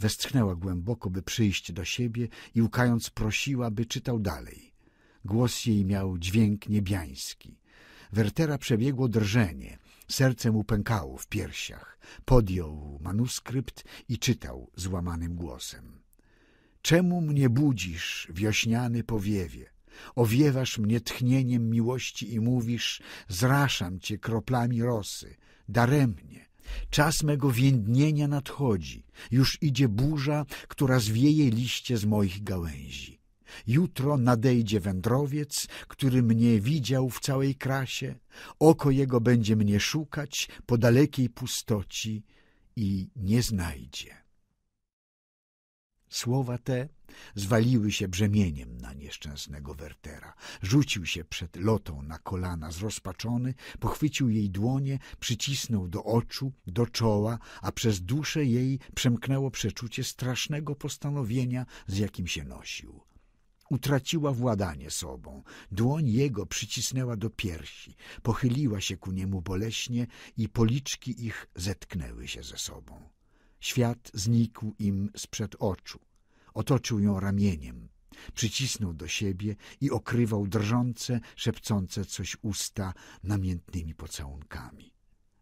Westchnęła głęboko, by przyjść do siebie i łkając prosiła, by czytał dalej. Głos jej miał dźwięk niebiański. Wertera przebiegło drżenie. Serce mu pękało w piersiach. Podjął manuskrypt i czytał złamanym głosem. Czemu mnie budzisz, wiośniany powiewie? Owiewasz mnie tchnieniem miłości i mówisz, zraszam cię kroplami rosy, daremnie. Czas mego więdnienia nadchodzi, już idzie burza, która zwieje liście z moich gałęzi. Jutro nadejdzie wędrowiec, który mnie widział w całej krasie, oko jego będzie mnie szukać po dalekiej pustoci i nie znajdzie. Słowa te zwaliły się brzemieniem na nieszczęsnego Wertera. Rzucił się przed lotą na kolana zrozpaczony, pochwycił jej dłonie, przycisnął do oczu, do czoła, a przez duszę jej przemknęło przeczucie strasznego postanowienia, z jakim się nosił. Utraciła władanie sobą, dłoń jego przycisnęła do piersi, pochyliła się ku niemu boleśnie i policzki ich zetknęły się ze sobą. Świat znikł im sprzed oczu. Otoczył ją ramieniem. Przycisnął do siebie i okrywał drżące, szepcące coś usta namiętnymi pocałunkami.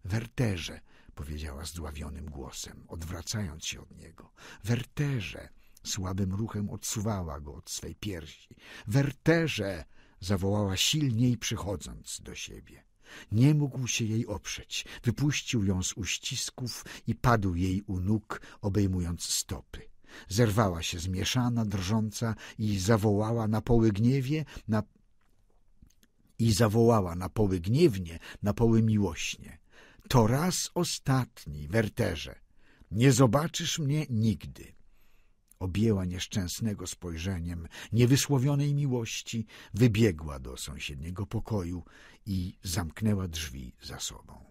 Werterze, powiedziała zdławionym głosem, odwracając się od niego. Werterze! Słabym ruchem odsuwała go od swej piersi. Werterze! zawołała silniej, przychodząc do siebie. Nie mógł się jej oprzeć. Wypuścił ją z uścisków i padł jej u nóg, obejmując stopy. Zerwała się zmieszana, drżąca i zawołała na poły gniewie, na... i zawołała na poły gniewnie, na poły miłośnie. To raz ostatni, Werterze. Nie zobaczysz mnie nigdy objęła nieszczęsnego spojrzeniem niewysłowionej miłości, wybiegła do sąsiedniego pokoju i zamknęła drzwi za sobą.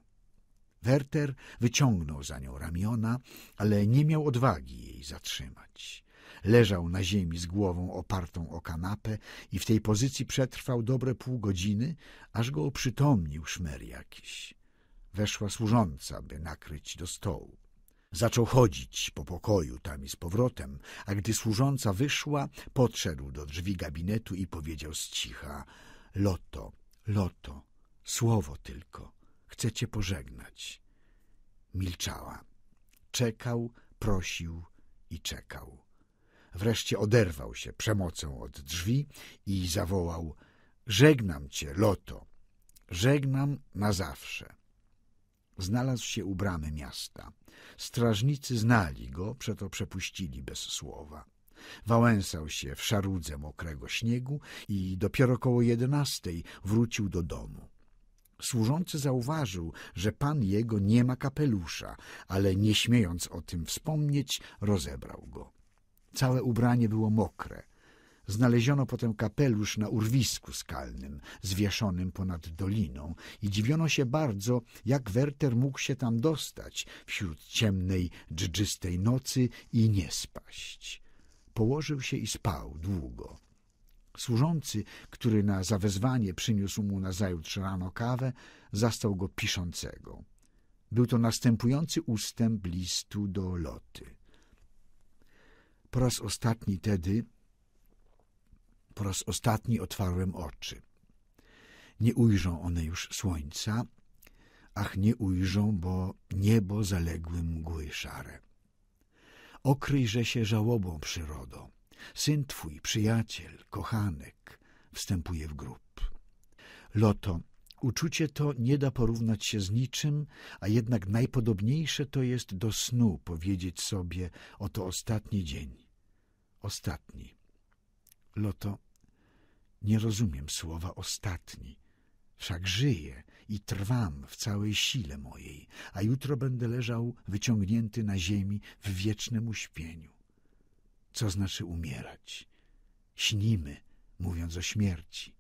Werter wyciągnął za nią ramiona, ale nie miał odwagi jej zatrzymać. Leżał na ziemi z głową opartą o kanapę i w tej pozycji przetrwał dobre pół godziny, aż go oprzytomnił szmer jakiś. Weszła służąca, by nakryć do stołu. Zaczął chodzić po pokoju tam i z powrotem, a gdy służąca wyszła, podszedł do drzwi gabinetu i powiedział z cicha – Loto, loto, słowo tylko, chcę cię pożegnać. Milczała. Czekał, prosił i czekał. Wreszcie oderwał się przemocą od drzwi i zawołał – Żegnam cię, loto, żegnam na zawsze – Znalazł się u bramy miasta. Strażnicy znali go, przeto przepuścili bez słowa. Wałęsał się w szarudze mokrego śniegu i dopiero koło jedenastej wrócił do domu. Służący zauważył, że pan jego nie ma kapelusza, ale nie śmiejąc o tym wspomnieć, rozebrał go. Całe ubranie było mokre, Znaleziono potem kapelusz na urwisku skalnym, zwieszonym ponad doliną i dziwiono się bardzo, jak Werter mógł się tam dostać wśród ciemnej, dżdżystej nocy i nie spaść. Położył się i spał długo. Służący, który na zawezwanie przyniósł mu nazajutrz rano kawę, zastał go piszącego. Był to następujący ustęp listu do Loty. Po raz ostatni tedy po raz ostatni otwarłem oczy. Nie ujrzą one już słońca, ach nie ujrzą, bo niebo zaległy mgły szare. Okryjże się żałobą przyrodą. syn twój, przyjaciel, kochanek, wstępuje w grób. Loto, uczucie to nie da porównać się z niczym, a jednak najpodobniejsze to jest do snu powiedzieć sobie, oto ostatni dzień, ostatni. Loto nie rozumiem słowa ostatni. Wszak żyję i trwam w całej sile mojej, a jutro będę leżał wyciągnięty na ziemi w wiecznym uśpieniu. Co znaczy umierać? Śnimy, mówiąc o śmierci.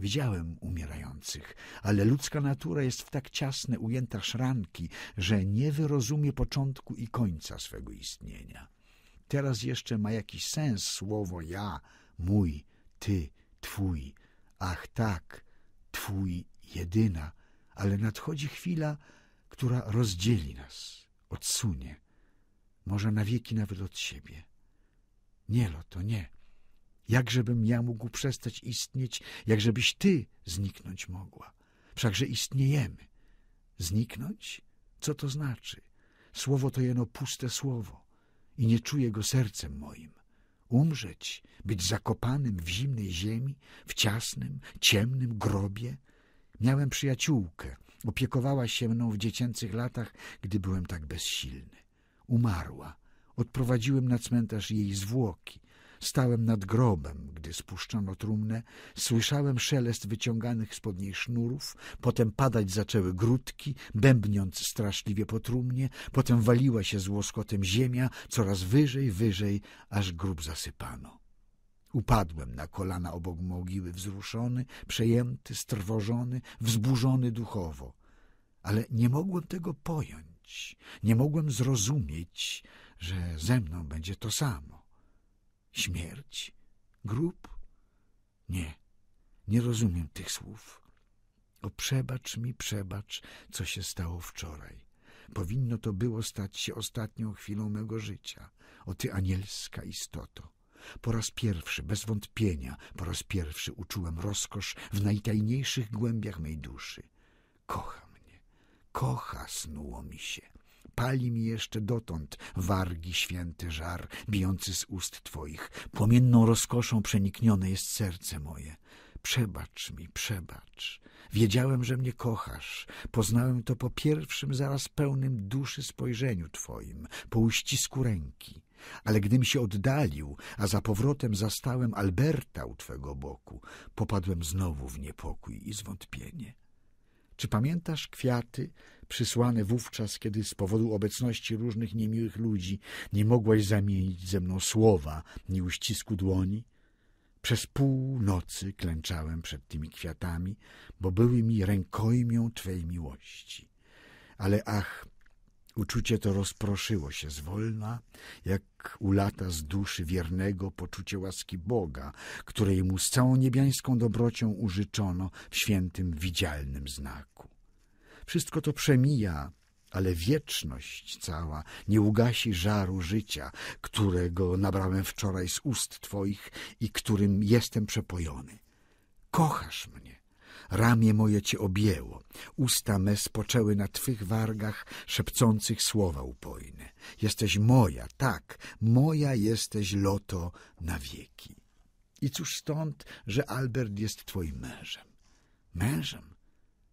Widziałem umierających, ale ludzka natura jest w tak ciasne ujęta szranki, że nie wyrozumie początku i końca swego istnienia. Teraz jeszcze ma jakiś sens słowo ja, mój, ty, Twój, ach tak, Twój jedyna, ale nadchodzi chwila, która rozdzieli nas, odsunie, może na wieki nawet od siebie. Nie, to nie. Jakżebym ja mógł przestać istnieć, jakżebyś ty zniknąć mogła. Wszakże istniejemy. Zniknąć? Co to znaczy? Słowo to jeno puste słowo i nie czuję go sercem moim umrzeć, być zakopanym w zimnej ziemi, w ciasnym, ciemnym grobie. Miałem przyjaciółkę, opiekowała się mną w dziecięcych latach, gdy byłem tak bezsilny. Umarła. Odprowadziłem na cmentarz jej zwłoki. Stałem nad grobem, gdy spuszczano trumnę, słyszałem szelest wyciąganych spod niej sznurów, potem padać zaczęły grudki, bębniąc straszliwie po trumnie, potem waliła się z łoskotem ziemia, coraz wyżej, wyżej, aż grób zasypano. Upadłem na kolana obok mogiły, wzruszony, przejęty, strwożony, wzburzony duchowo. Ale nie mogłem tego pojąć, nie mogłem zrozumieć, że ze mną będzie to samo. Śmierć? Grób? Nie, nie rozumiem tych słów. O przebacz mi, przebacz, co się stało wczoraj. Powinno to było stać się ostatnią chwilą mego życia. O ty anielska istoto. Po raz pierwszy, bez wątpienia, po raz pierwszy uczułem rozkosz w najtajniejszych głębiach mej duszy. Kocha mnie, kocha, snuło mi się. Pali mi jeszcze dotąd wargi święty żar, bijący z ust Twoich. Płomienną rozkoszą przeniknione jest serce moje. Przebacz mi, przebacz. Wiedziałem, że mnie kochasz. Poznałem to po pierwszym, zaraz pełnym duszy spojrzeniu Twoim, po uścisku ręki. Ale gdym się oddalił, a za powrotem zastałem Alberta u Twego boku, popadłem znowu w niepokój i zwątpienie. Czy pamiętasz kwiaty, przysłane wówczas, kiedy z powodu obecności różnych niemiłych ludzi nie mogłaś zamienić ze mną słowa, ni uścisku dłoni? Przez pół nocy klęczałem przed tymi kwiatami, bo były mi rękojmią Twej miłości. Ale ach, uczucie to rozproszyło się zwolna, jak ulata z duszy wiernego poczucie łaski Boga, której mu z całą niebiańską dobrocią użyczono w świętym widzialnym znaku. Wszystko to przemija, ale wieczność cała nie ugasi żaru życia, którego nabrałem wczoraj z ust Twoich i którym jestem przepojony. Kochasz mnie. Ramię moje Cię objęło. Usta me spoczęły na Twych wargach szepcących słowa upojne. Jesteś moja, tak, moja jesteś loto na wieki. I cóż stąd, że Albert jest Twoim mężem? Mężem?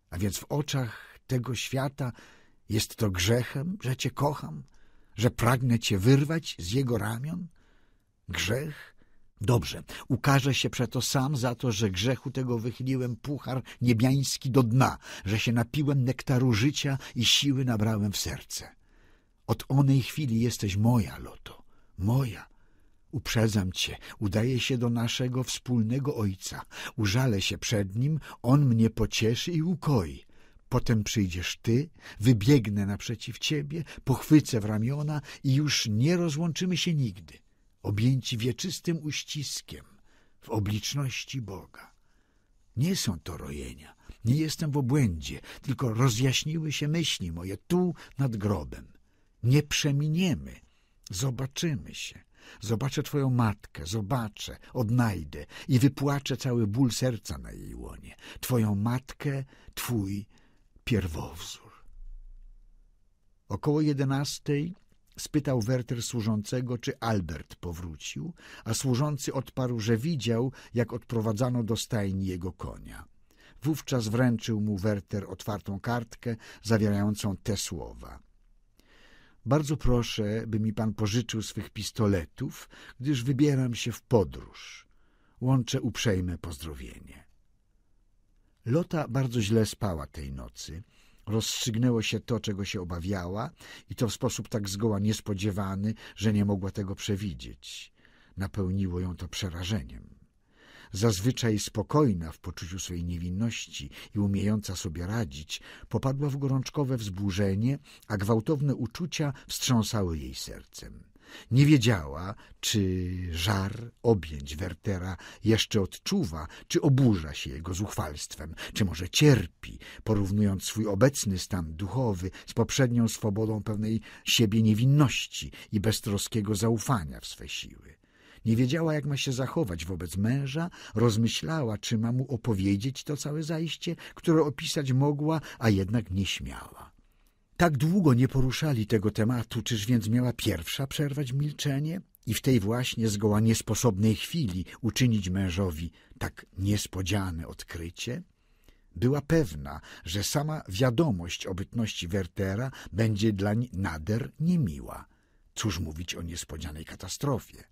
A więc w oczach tego świata, jest to grzechem, że cię kocham, że pragnę cię wyrwać z jego ramion? Grzech? Dobrze, ukaże się przeto sam za to, że grzechu tego wychyliłem puchar niebiański do dna, że się napiłem nektaru życia i siły nabrałem w serce. Od onej chwili jesteś moja, Loto, moja. Uprzedzam cię, udaję się do naszego wspólnego ojca. Użalę się przed nim, on mnie pocieszy i ukoi. Potem przyjdziesz ty, wybiegnę naprzeciw ciebie, pochwycę w ramiona i już nie rozłączymy się nigdy, objęci wieczystym uściskiem w obliczności Boga. Nie są to rojenia, nie jestem w obłędzie, tylko rozjaśniły się myśli moje tu nad grobem. Nie przeminiemy, zobaczymy się. Zobaczę twoją matkę, zobaczę, odnajdę i wypłaczę cały ból serca na jej łonie. Twoją matkę, twój pierwowzór. Około jedenastej spytał Werter służącego, czy Albert powrócił, a służący odparł, że widział, jak odprowadzano do stajni jego konia. Wówczas wręczył mu Werter otwartą kartkę zawierającą te słowa. Bardzo proszę, by mi pan pożyczył swych pistoletów, gdyż wybieram się w podróż. Łączę uprzejme pozdrowienie. Lota bardzo źle spała tej nocy. Rozstrzygnęło się to, czego się obawiała i to w sposób tak zgoła niespodziewany, że nie mogła tego przewidzieć. Napełniło ją to przerażeniem. Zazwyczaj spokojna w poczuciu swojej niewinności i umiejąca sobie radzić, popadła w gorączkowe wzburzenie, a gwałtowne uczucia wstrząsały jej sercem. Nie wiedziała, czy żar objęć Wertera jeszcze odczuwa, czy oburza się jego zuchwalstwem, czy może cierpi, porównując swój obecny stan duchowy z poprzednią swobodą pewnej siebie niewinności i beztroskiego zaufania w swe siły. Nie wiedziała, jak ma się zachować wobec męża, rozmyślała, czy ma mu opowiedzieć to całe zajście, które opisać mogła, a jednak nie śmiała. Tak długo nie poruszali tego tematu, czyż więc miała pierwsza przerwać milczenie i w tej właśnie zgoła niesposobnej chwili uczynić mężowi tak niespodziane odkrycie? Była pewna, że sama wiadomość o bytności Wertera będzie dlań nader niemiła. Cóż mówić o niespodzianej katastrofie?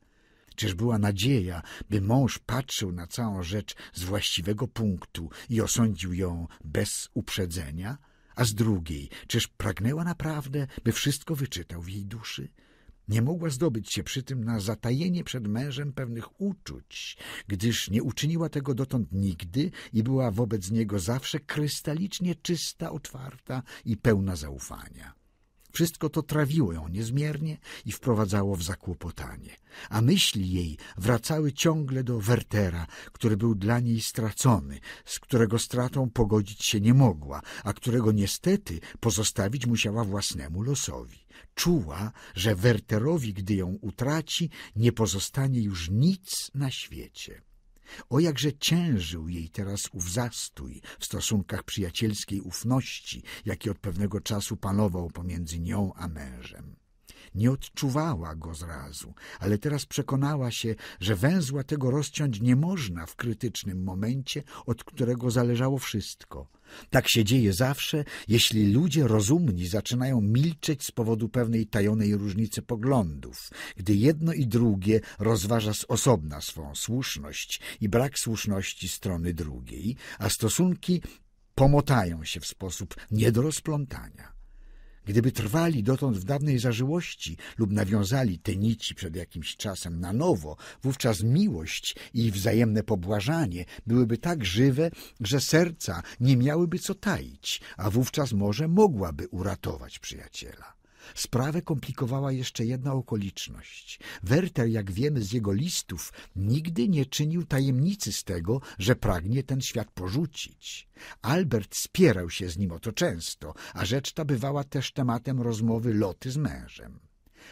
Czyż była nadzieja, by mąż patrzył na całą rzecz z właściwego punktu i osądził ją bez uprzedzenia – a z drugiej, czyż pragnęła naprawdę, by wszystko wyczytał w jej duszy? Nie mogła zdobyć się przy tym na zatajenie przed mężem pewnych uczuć, gdyż nie uczyniła tego dotąd nigdy i była wobec niego zawsze krystalicznie czysta, otwarta i pełna zaufania. Wszystko to trawiło ją niezmiernie i wprowadzało w zakłopotanie, a myśli jej wracały ciągle do Wertera, który był dla niej stracony, z którego stratą pogodzić się nie mogła, a którego niestety pozostawić musiała własnemu losowi. Czuła, że Werterowi, gdy ją utraci, nie pozostanie już nic na świecie. O jakże ciężył jej teraz ów zastój w stosunkach przyjacielskiej ufności, jaki od pewnego czasu panował pomiędzy nią a mężem. Nie odczuwała go zrazu, ale teraz przekonała się, że węzła tego rozciąć nie można w krytycznym momencie, od którego zależało wszystko. Tak się dzieje zawsze, jeśli ludzie rozumni zaczynają milczeć z powodu pewnej tajonej różnicy poglądów, gdy jedno i drugie rozważa z osobna swą słuszność i brak słuszności strony drugiej, a stosunki pomotają się w sposób nie do rozplątania. Gdyby trwali dotąd w dawnej zażyłości lub nawiązali te nici przed jakimś czasem na nowo, wówczas miłość i wzajemne pobłażanie byłyby tak żywe, że serca nie miałyby co taić, a wówczas może mogłaby uratować przyjaciela. Sprawę komplikowała jeszcze jedna okoliczność. Werter, jak wiemy z jego listów, nigdy nie czynił tajemnicy z tego, że pragnie ten świat porzucić. Albert spierał się z nim o to często, a rzecz ta bywała też tematem rozmowy Loty z mężem.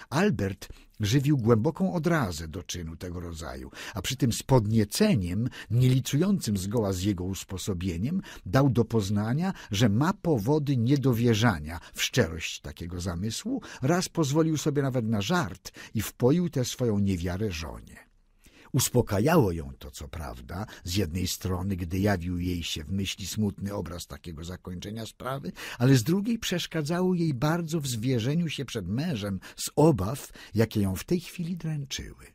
Albert żywił głęboką odrazę do czynu tego rodzaju, a przy tym z podnieceniem, nielicującym zgoła z jego usposobieniem, dał do poznania, że ma powody niedowierzania w szczerość takiego zamysłu, raz pozwolił sobie nawet na żart i wpoił tę swoją niewiarę żonie. Uspokajało ją to, co prawda, z jednej strony, gdy jawił jej się w myśli smutny obraz takiego zakończenia sprawy, ale z drugiej przeszkadzało jej bardzo w zwierzeniu się przed mężem z obaw, jakie ją w tej chwili dręczyły.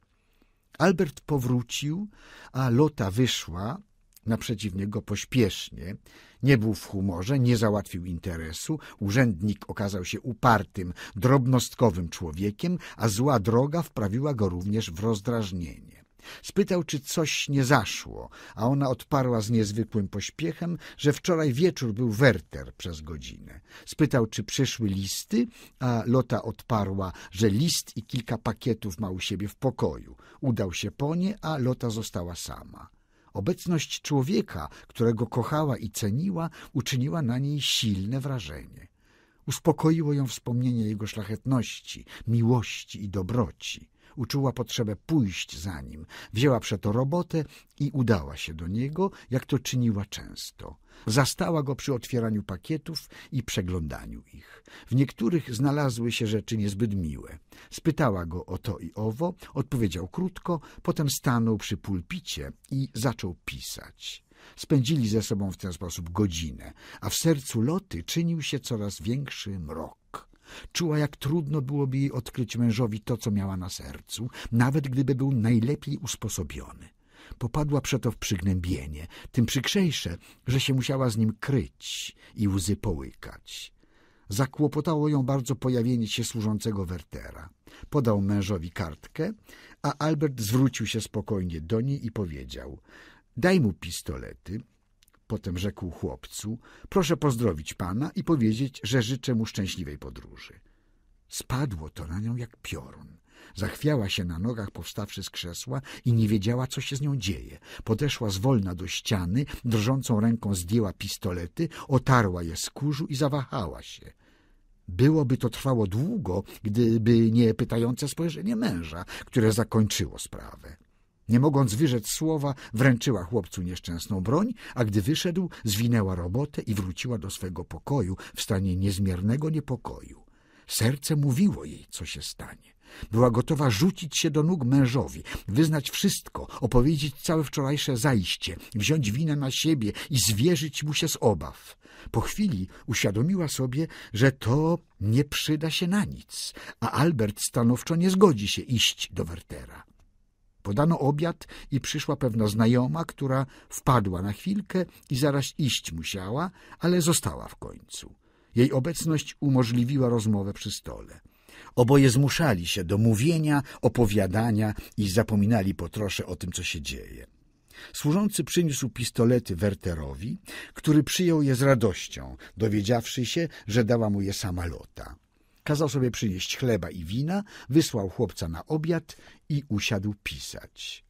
Albert powrócił, a Lota wyszła, naprzeciw niego pośpiesznie. Nie był w humorze, nie załatwił interesu, urzędnik okazał się upartym, drobnostkowym człowiekiem, a zła droga wprawiła go również w rozdrażnienie. Spytał, czy coś nie zaszło, a ona odparła z niezwykłym pośpiechem, że wczoraj wieczór był werter przez godzinę. Spytał, czy przyszły listy, a Lota odparła, że list i kilka pakietów ma u siebie w pokoju. Udał się po nie, a Lota została sama. Obecność człowieka, którego kochała i ceniła, uczyniła na niej silne wrażenie. Uspokoiło ją wspomnienie jego szlachetności, miłości i dobroci. Uczuła potrzebę pójść za nim. Wzięła przeto robotę i udała się do niego, jak to czyniła często. Zastała go przy otwieraniu pakietów i przeglądaniu ich. W niektórych znalazły się rzeczy niezbyt miłe. Spytała go o to i owo, odpowiedział krótko, potem stanął przy pulpicie i zaczął pisać. Spędzili ze sobą w ten sposób godzinę, a w sercu Loty czynił się coraz większy mrok. Czuła, jak trudno byłoby jej odkryć mężowi to, co miała na sercu, nawet gdyby był najlepiej usposobiony. Popadła przeto w przygnębienie, tym przykrzejsze, że się musiała z nim kryć i łzy połykać. Zakłopotało ją bardzo pojawienie się służącego Wertera. Podał mężowi kartkę, a Albert zwrócił się spokojnie do niej i powiedział – daj mu pistolety – Potem rzekł chłopcu, proszę pozdrowić pana i powiedzieć, że życzę mu szczęśliwej podróży. Spadło to na nią jak piorun. Zachwiała się na nogach, powstawszy z krzesła i nie wiedziała, co się z nią dzieje. Podeszła zwolna do ściany, drżącą ręką zdjęła pistolety, otarła je z kurzu i zawahała się. Byłoby to trwało długo, gdyby nie pytające spojrzenie męża, które zakończyło sprawę. Nie mogąc wyrzec słowa, wręczyła chłopcu nieszczęsną broń, a gdy wyszedł, zwinęła robotę i wróciła do swego pokoju w stanie niezmiernego niepokoju. Serce mówiło jej, co się stanie. Była gotowa rzucić się do nóg mężowi, wyznać wszystko, opowiedzieć całe wczorajsze zajście, wziąć winę na siebie i zwierzyć mu się z obaw. Po chwili uświadomiła sobie, że to nie przyda się na nic, a Albert stanowczo nie zgodzi się iść do Wertera. Podano obiad i przyszła pewna znajoma, która wpadła na chwilkę i zaraz iść musiała, ale została w końcu. Jej obecność umożliwiła rozmowę przy stole. Oboje zmuszali się do mówienia, opowiadania i zapominali po trosze o tym, co się dzieje. Służący przyniósł pistolety Werterowi, który przyjął je z radością, dowiedziawszy się, że dała mu je sama samalota. Kazał sobie przynieść chleba i wina, wysłał chłopca na obiad i usiadł pisać.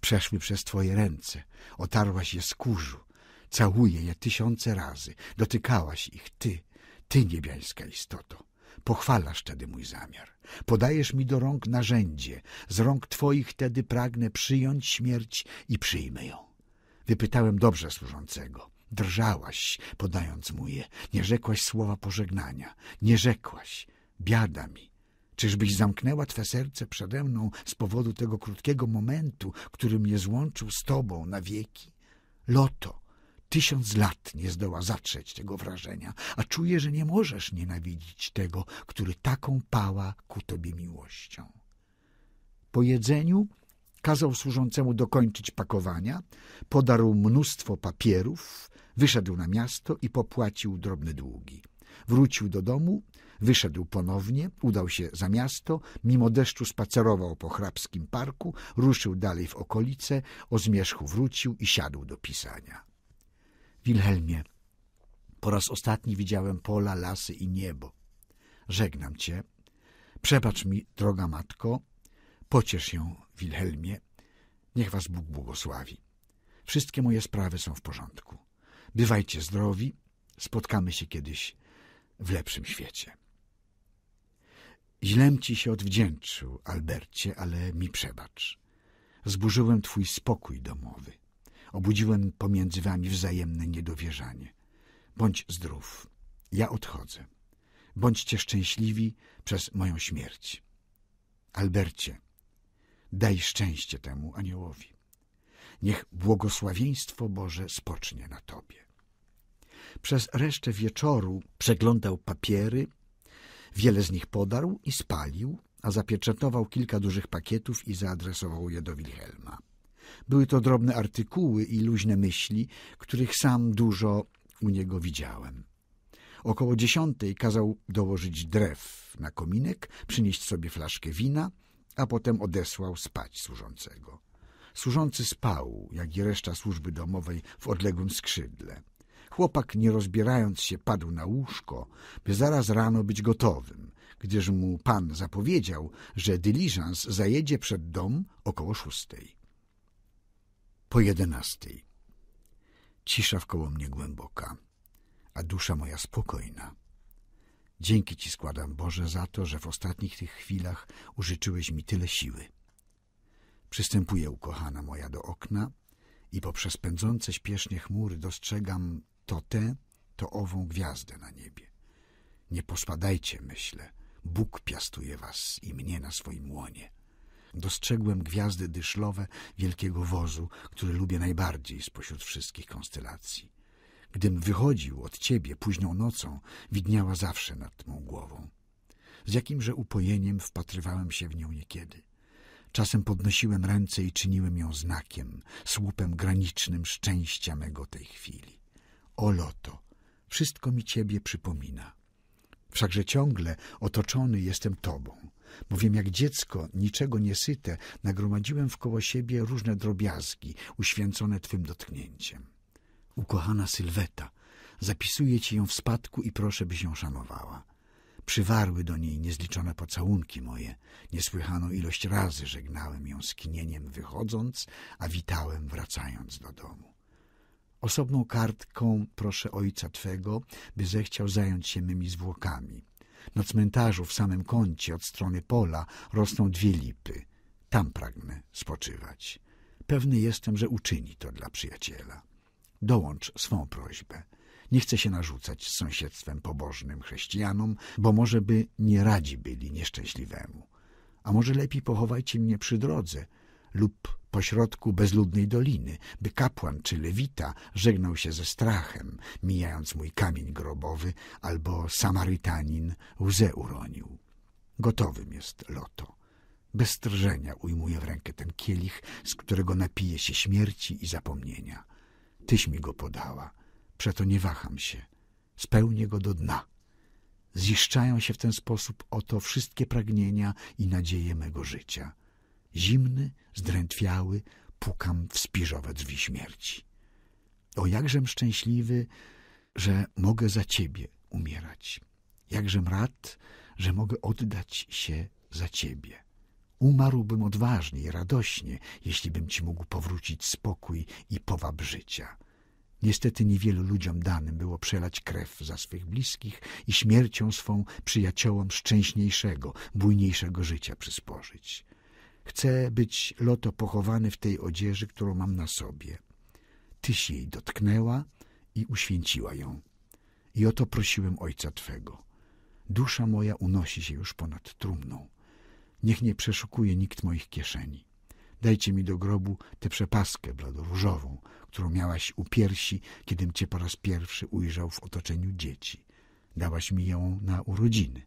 Przeszły przez twoje ręce, otarłaś je z kurzu, całuję je tysiące razy, dotykałaś ich ty, ty niebiańska istoto. Pochwalasz tedy mój zamiar. Podajesz mi do rąk narzędzie. Z rąk twoich tedy pragnę przyjąć śmierć i przyjmę ją. Wypytałem dobrze służącego. Drżałaś, podając mu je. Nie rzekłaś słowa pożegnania. Nie rzekłaś. Biada mi. Czyżbyś zamknęła twe serce przede mną z powodu tego krótkiego momentu, który mnie złączył z tobą na wieki? Loto, tysiąc lat nie zdoła zatrzeć tego wrażenia, a czuję, że nie możesz nienawidzić tego, który taką pała ku tobie miłością. Po jedzeniu kazał służącemu dokończyć pakowania, podarł mnóstwo papierów, wyszedł na miasto i popłacił drobne długi. Wrócił do domu, wyszedł ponownie, udał się za miasto, mimo deszczu spacerował po hrabskim parku, ruszył dalej w okolice, o zmierzchu wrócił i siadł do pisania. Wilhelmie, po raz ostatni widziałem pola, lasy i niebo. Żegnam cię. Przebacz mi, droga matko, Pociesz się, Wilhelmie. Niech was Bóg błogosławi. Wszystkie moje sprawy są w porządku. Bywajcie zdrowi. Spotkamy się kiedyś w lepszym świecie. Źlem ci się odwdzięczył, Albercie, ale mi przebacz. Zburzyłem twój spokój domowy. Obudziłem pomiędzy wami wzajemne niedowierzanie. Bądź zdrów. Ja odchodzę. Bądźcie szczęśliwi przez moją śmierć. Albercie, Daj szczęście temu aniołowi. Niech błogosławieństwo Boże spocznie na tobie. Przez resztę wieczoru przeglądał papiery, wiele z nich podarł i spalił, a zapieczętował kilka dużych pakietów i zaadresował je do Wilhelma. Były to drobne artykuły i luźne myśli, których sam dużo u niego widziałem. Około dziesiątej kazał dołożyć drew na kominek, przynieść sobie flaszkę wina – a potem odesłał spać służącego. Służący spał, jak i reszta służby domowej, w odległym skrzydle. Chłopak, nie rozbierając się, padł na łóżko, by zaraz rano być gotowym, gdyż mu pan zapowiedział, że dyliżans zajedzie przed dom około szóstej. Po jedenastej. Cisza wkoło mnie głęboka, a dusza moja spokojna. Dzięki Ci składam, Boże, za to, że w ostatnich tych chwilach użyczyłeś mi tyle siły. Przystępuję, ukochana moja, do okna i poprzez pędzące śpiesznie chmury dostrzegam to tę, to ową gwiazdę na niebie. Nie pospadajcie, myślę. Bóg piastuje was i mnie na swoim łonie. Dostrzegłem gwiazdy dyszlowe wielkiego wozu, który lubię najbardziej spośród wszystkich konstelacji. Gdym wychodził od ciebie późną nocą, widniała zawsze nad mą głową. Z jakimże upojeniem wpatrywałem się w nią niekiedy. Czasem podnosiłem ręce i czyniłem ją znakiem, słupem granicznym szczęścia mego tej chwili. O loto, wszystko mi ciebie przypomina. Wszakże ciągle otoczony jestem tobą, bowiem jak dziecko, niczego nie syte, nagromadziłem wkoło siebie różne drobiazgi uświęcone twym dotknięciem ukochana Sylweta. Zapisuję ci ją w spadku i proszę, byś ją szanowała. Przywarły do niej niezliczone pocałunki moje. Niesłychaną ilość razy żegnałem ją skinieniem wychodząc, a witałem wracając do domu. Osobną kartką proszę ojca Twego, by zechciał zająć się mymi zwłokami. Na cmentarzu w samym kącie od strony pola rosną dwie lipy. Tam pragnę spoczywać. Pewny jestem, że uczyni to dla przyjaciela dołącz swą prośbę. Nie chce się narzucać z sąsiedztwem pobożnym chrześcijanom, bo może by nie radzi byli nieszczęśliwemu. A może lepiej pochowajcie mnie przy drodze lub pośrodku bezludnej doliny, by kapłan czy lewita żegnał się ze strachem, mijając mój kamień grobowy, albo Samarytanin łzę uronił. Gotowym jest loto. Bez drżenia ujmuje w rękę ten kielich, z którego napije się śmierci i zapomnienia tyś mi go podała. Przeto nie waham się. Spełnię go do dna. Ziszczają się w ten sposób oto wszystkie pragnienia i nadzieje mego życia. Zimny, zdrętwiały, pukam w spiżowe drzwi śmierci. O jakżem szczęśliwy, że mogę za Ciebie umierać. Jakżem rad, że mogę oddać się za Ciebie. Umarłbym odważnie i radośnie, jeśli bym ci mógł powrócić spokój i powab życia. Niestety niewielu ludziom danym było przelać krew za swych bliskich i śmiercią swą przyjaciołom szczęśniejszego, bujniejszego życia przysporzyć. Chcę być loto pochowany w tej odzieży, którą mam na sobie. Tyś jej dotknęła i uświęciła ją. I o to prosiłem Ojca Twego. Dusza moja unosi się już ponad trumną. Niech nie przeszukuje nikt moich kieszeni. Dajcie mi do grobu tę przepaskę bladoróżową, którą miałaś u piersi, kiedym cię po raz pierwszy ujrzał w otoczeniu dzieci. Dałaś mi ją na urodziny.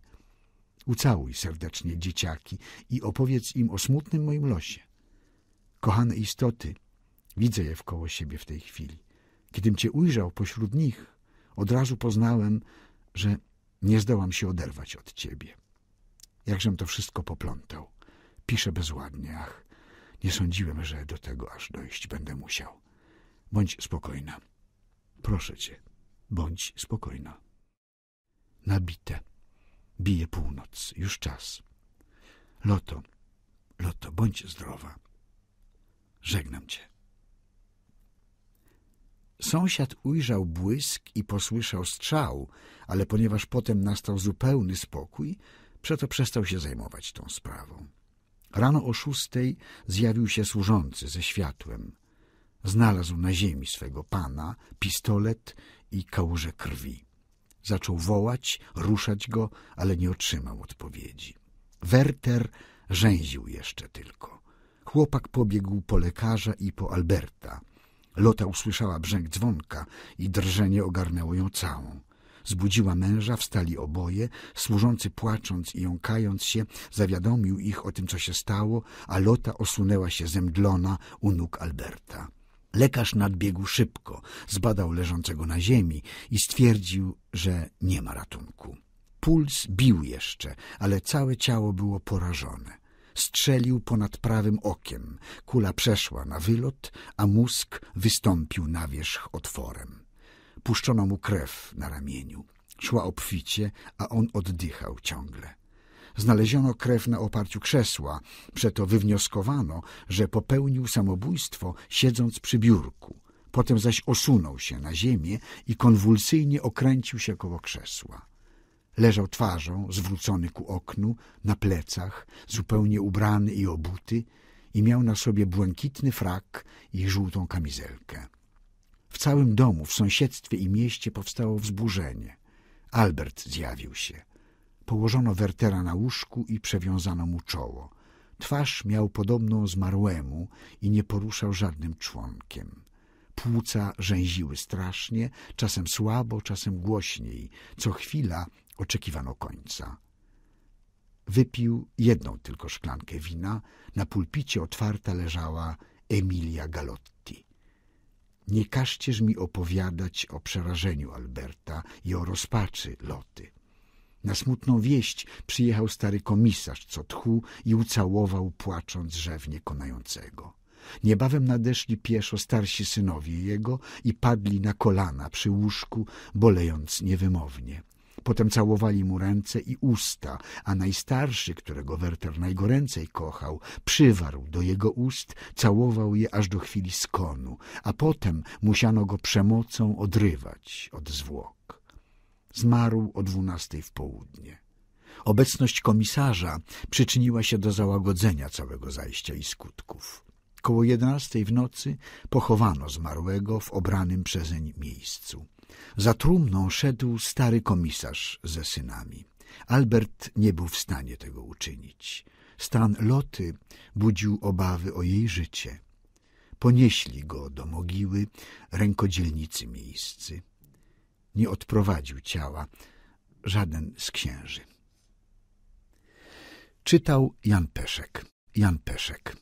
Ucałuj serdecznie dzieciaki i opowiedz im o smutnym moim losie. Kochane istoty, widzę je wkoło siebie w tej chwili. Kiedym cię ujrzał pośród nich, od razu poznałem, że nie zdołam się oderwać od ciebie. Jakżem to wszystko poplątał. Piszę bezładnie, ach, nie sądziłem, że do tego aż dojść będę musiał. Bądź spokojna. Proszę cię, bądź spokojna. Nabite. Bije północ, już czas. Loto, loto, bądź zdrowa. Żegnam cię. Sąsiad ujrzał błysk i posłyszał strzał, ale ponieważ potem nastał zupełny spokój, Przeto przestał się zajmować tą sprawą. Rano o szóstej zjawił się służący ze światłem. Znalazł na ziemi swego pana pistolet i kałużę krwi. Zaczął wołać, ruszać go, ale nie otrzymał odpowiedzi. Werter rzęził jeszcze tylko. Chłopak pobiegł po lekarza i po Alberta. Lota usłyszała brzęk dzwonka i drżenie ogarnęło ją całą. Zbudziła męża, wstali oboje. Służący płacząc i jąkając się, zawiadomił ich o tym, co się stało, a Lota osunęła się zemdlona u nóg Alberta. Lekarz nadbiegł szybko, zbadał leżącego na ziemi i stwierdził, że nie ma ratunku. Puls bił jeszcze, ale całe ciało było porażone. Strzelił ponad prawym okiem. Kula przeszła na wylot, a mózg wystąpił na wierzch otworem. Puszczono mu krew na ramieniu. Szła obficie, a on oddychał ciągle. Znaleziono krew na oparciu krzesła, przeto wywnioskowano, że popełnił samobójstwo siedząc przy biurku. Potem zaś osunął się na ziemię i konwulsyjnie okręcił się koło krzesła. Leżał twarzą, zwrócony ku oknu, na plecach, zupełnie ubrany i obuty i miał na sobie błękitny frak i żółtą kamizelkę. W całym domu, w sąsiedztwie i mieście powstało wzburzenie. Albert zjawił się. Położono Wertera na łóżku i przewiązano mu czoło. Twarz miał podobną zmarłemu i nie poruszał żadnym członkiem. Płuca rzęziły strasznie, czasem słabo, czasem głośniej. Co chwila oczekiwano końca. Wypił jedną tylko szklankę wina. Na pulpicie otwarta leżała Emilia Galotti. Nie każcież mi opowiadać o przerażeniu Alberta i o rozpaczy Loty. Na smutną wieść przyjechał stary komisarz, co tchu i ucałował, płacząc rzewnie konającego. Niebawem nadeszli pieszo starsi synowie jego i padli na kolana przy łóżku, bolejąc niewymownie. Potem całowali mu ręce i usta, a najstarszy, którego Werter najgoręcej kochał, przywarł do jego ust, całował je aż do chwili skonu, a potem musiano go przemocą odrywać od zwłok. Zmarł o dwunastej w południe. Obecność komisarza przyczyniła się do załagodzenia całego zajścia i skutków. Koło jedenastej w nocy pochowano zmarłego w obranym przezeń miejscu. Za trumną szedł stary komisarz ze synami. Albert nie był w stanie tego uczynić. Stan Loty budził obawy o jej życie. Ponieśli go do mogiły rękodzielnicy miejscy. Nie odprowadził ciała żaden z księży. Czytał Jan Peszek. Jan Peszek.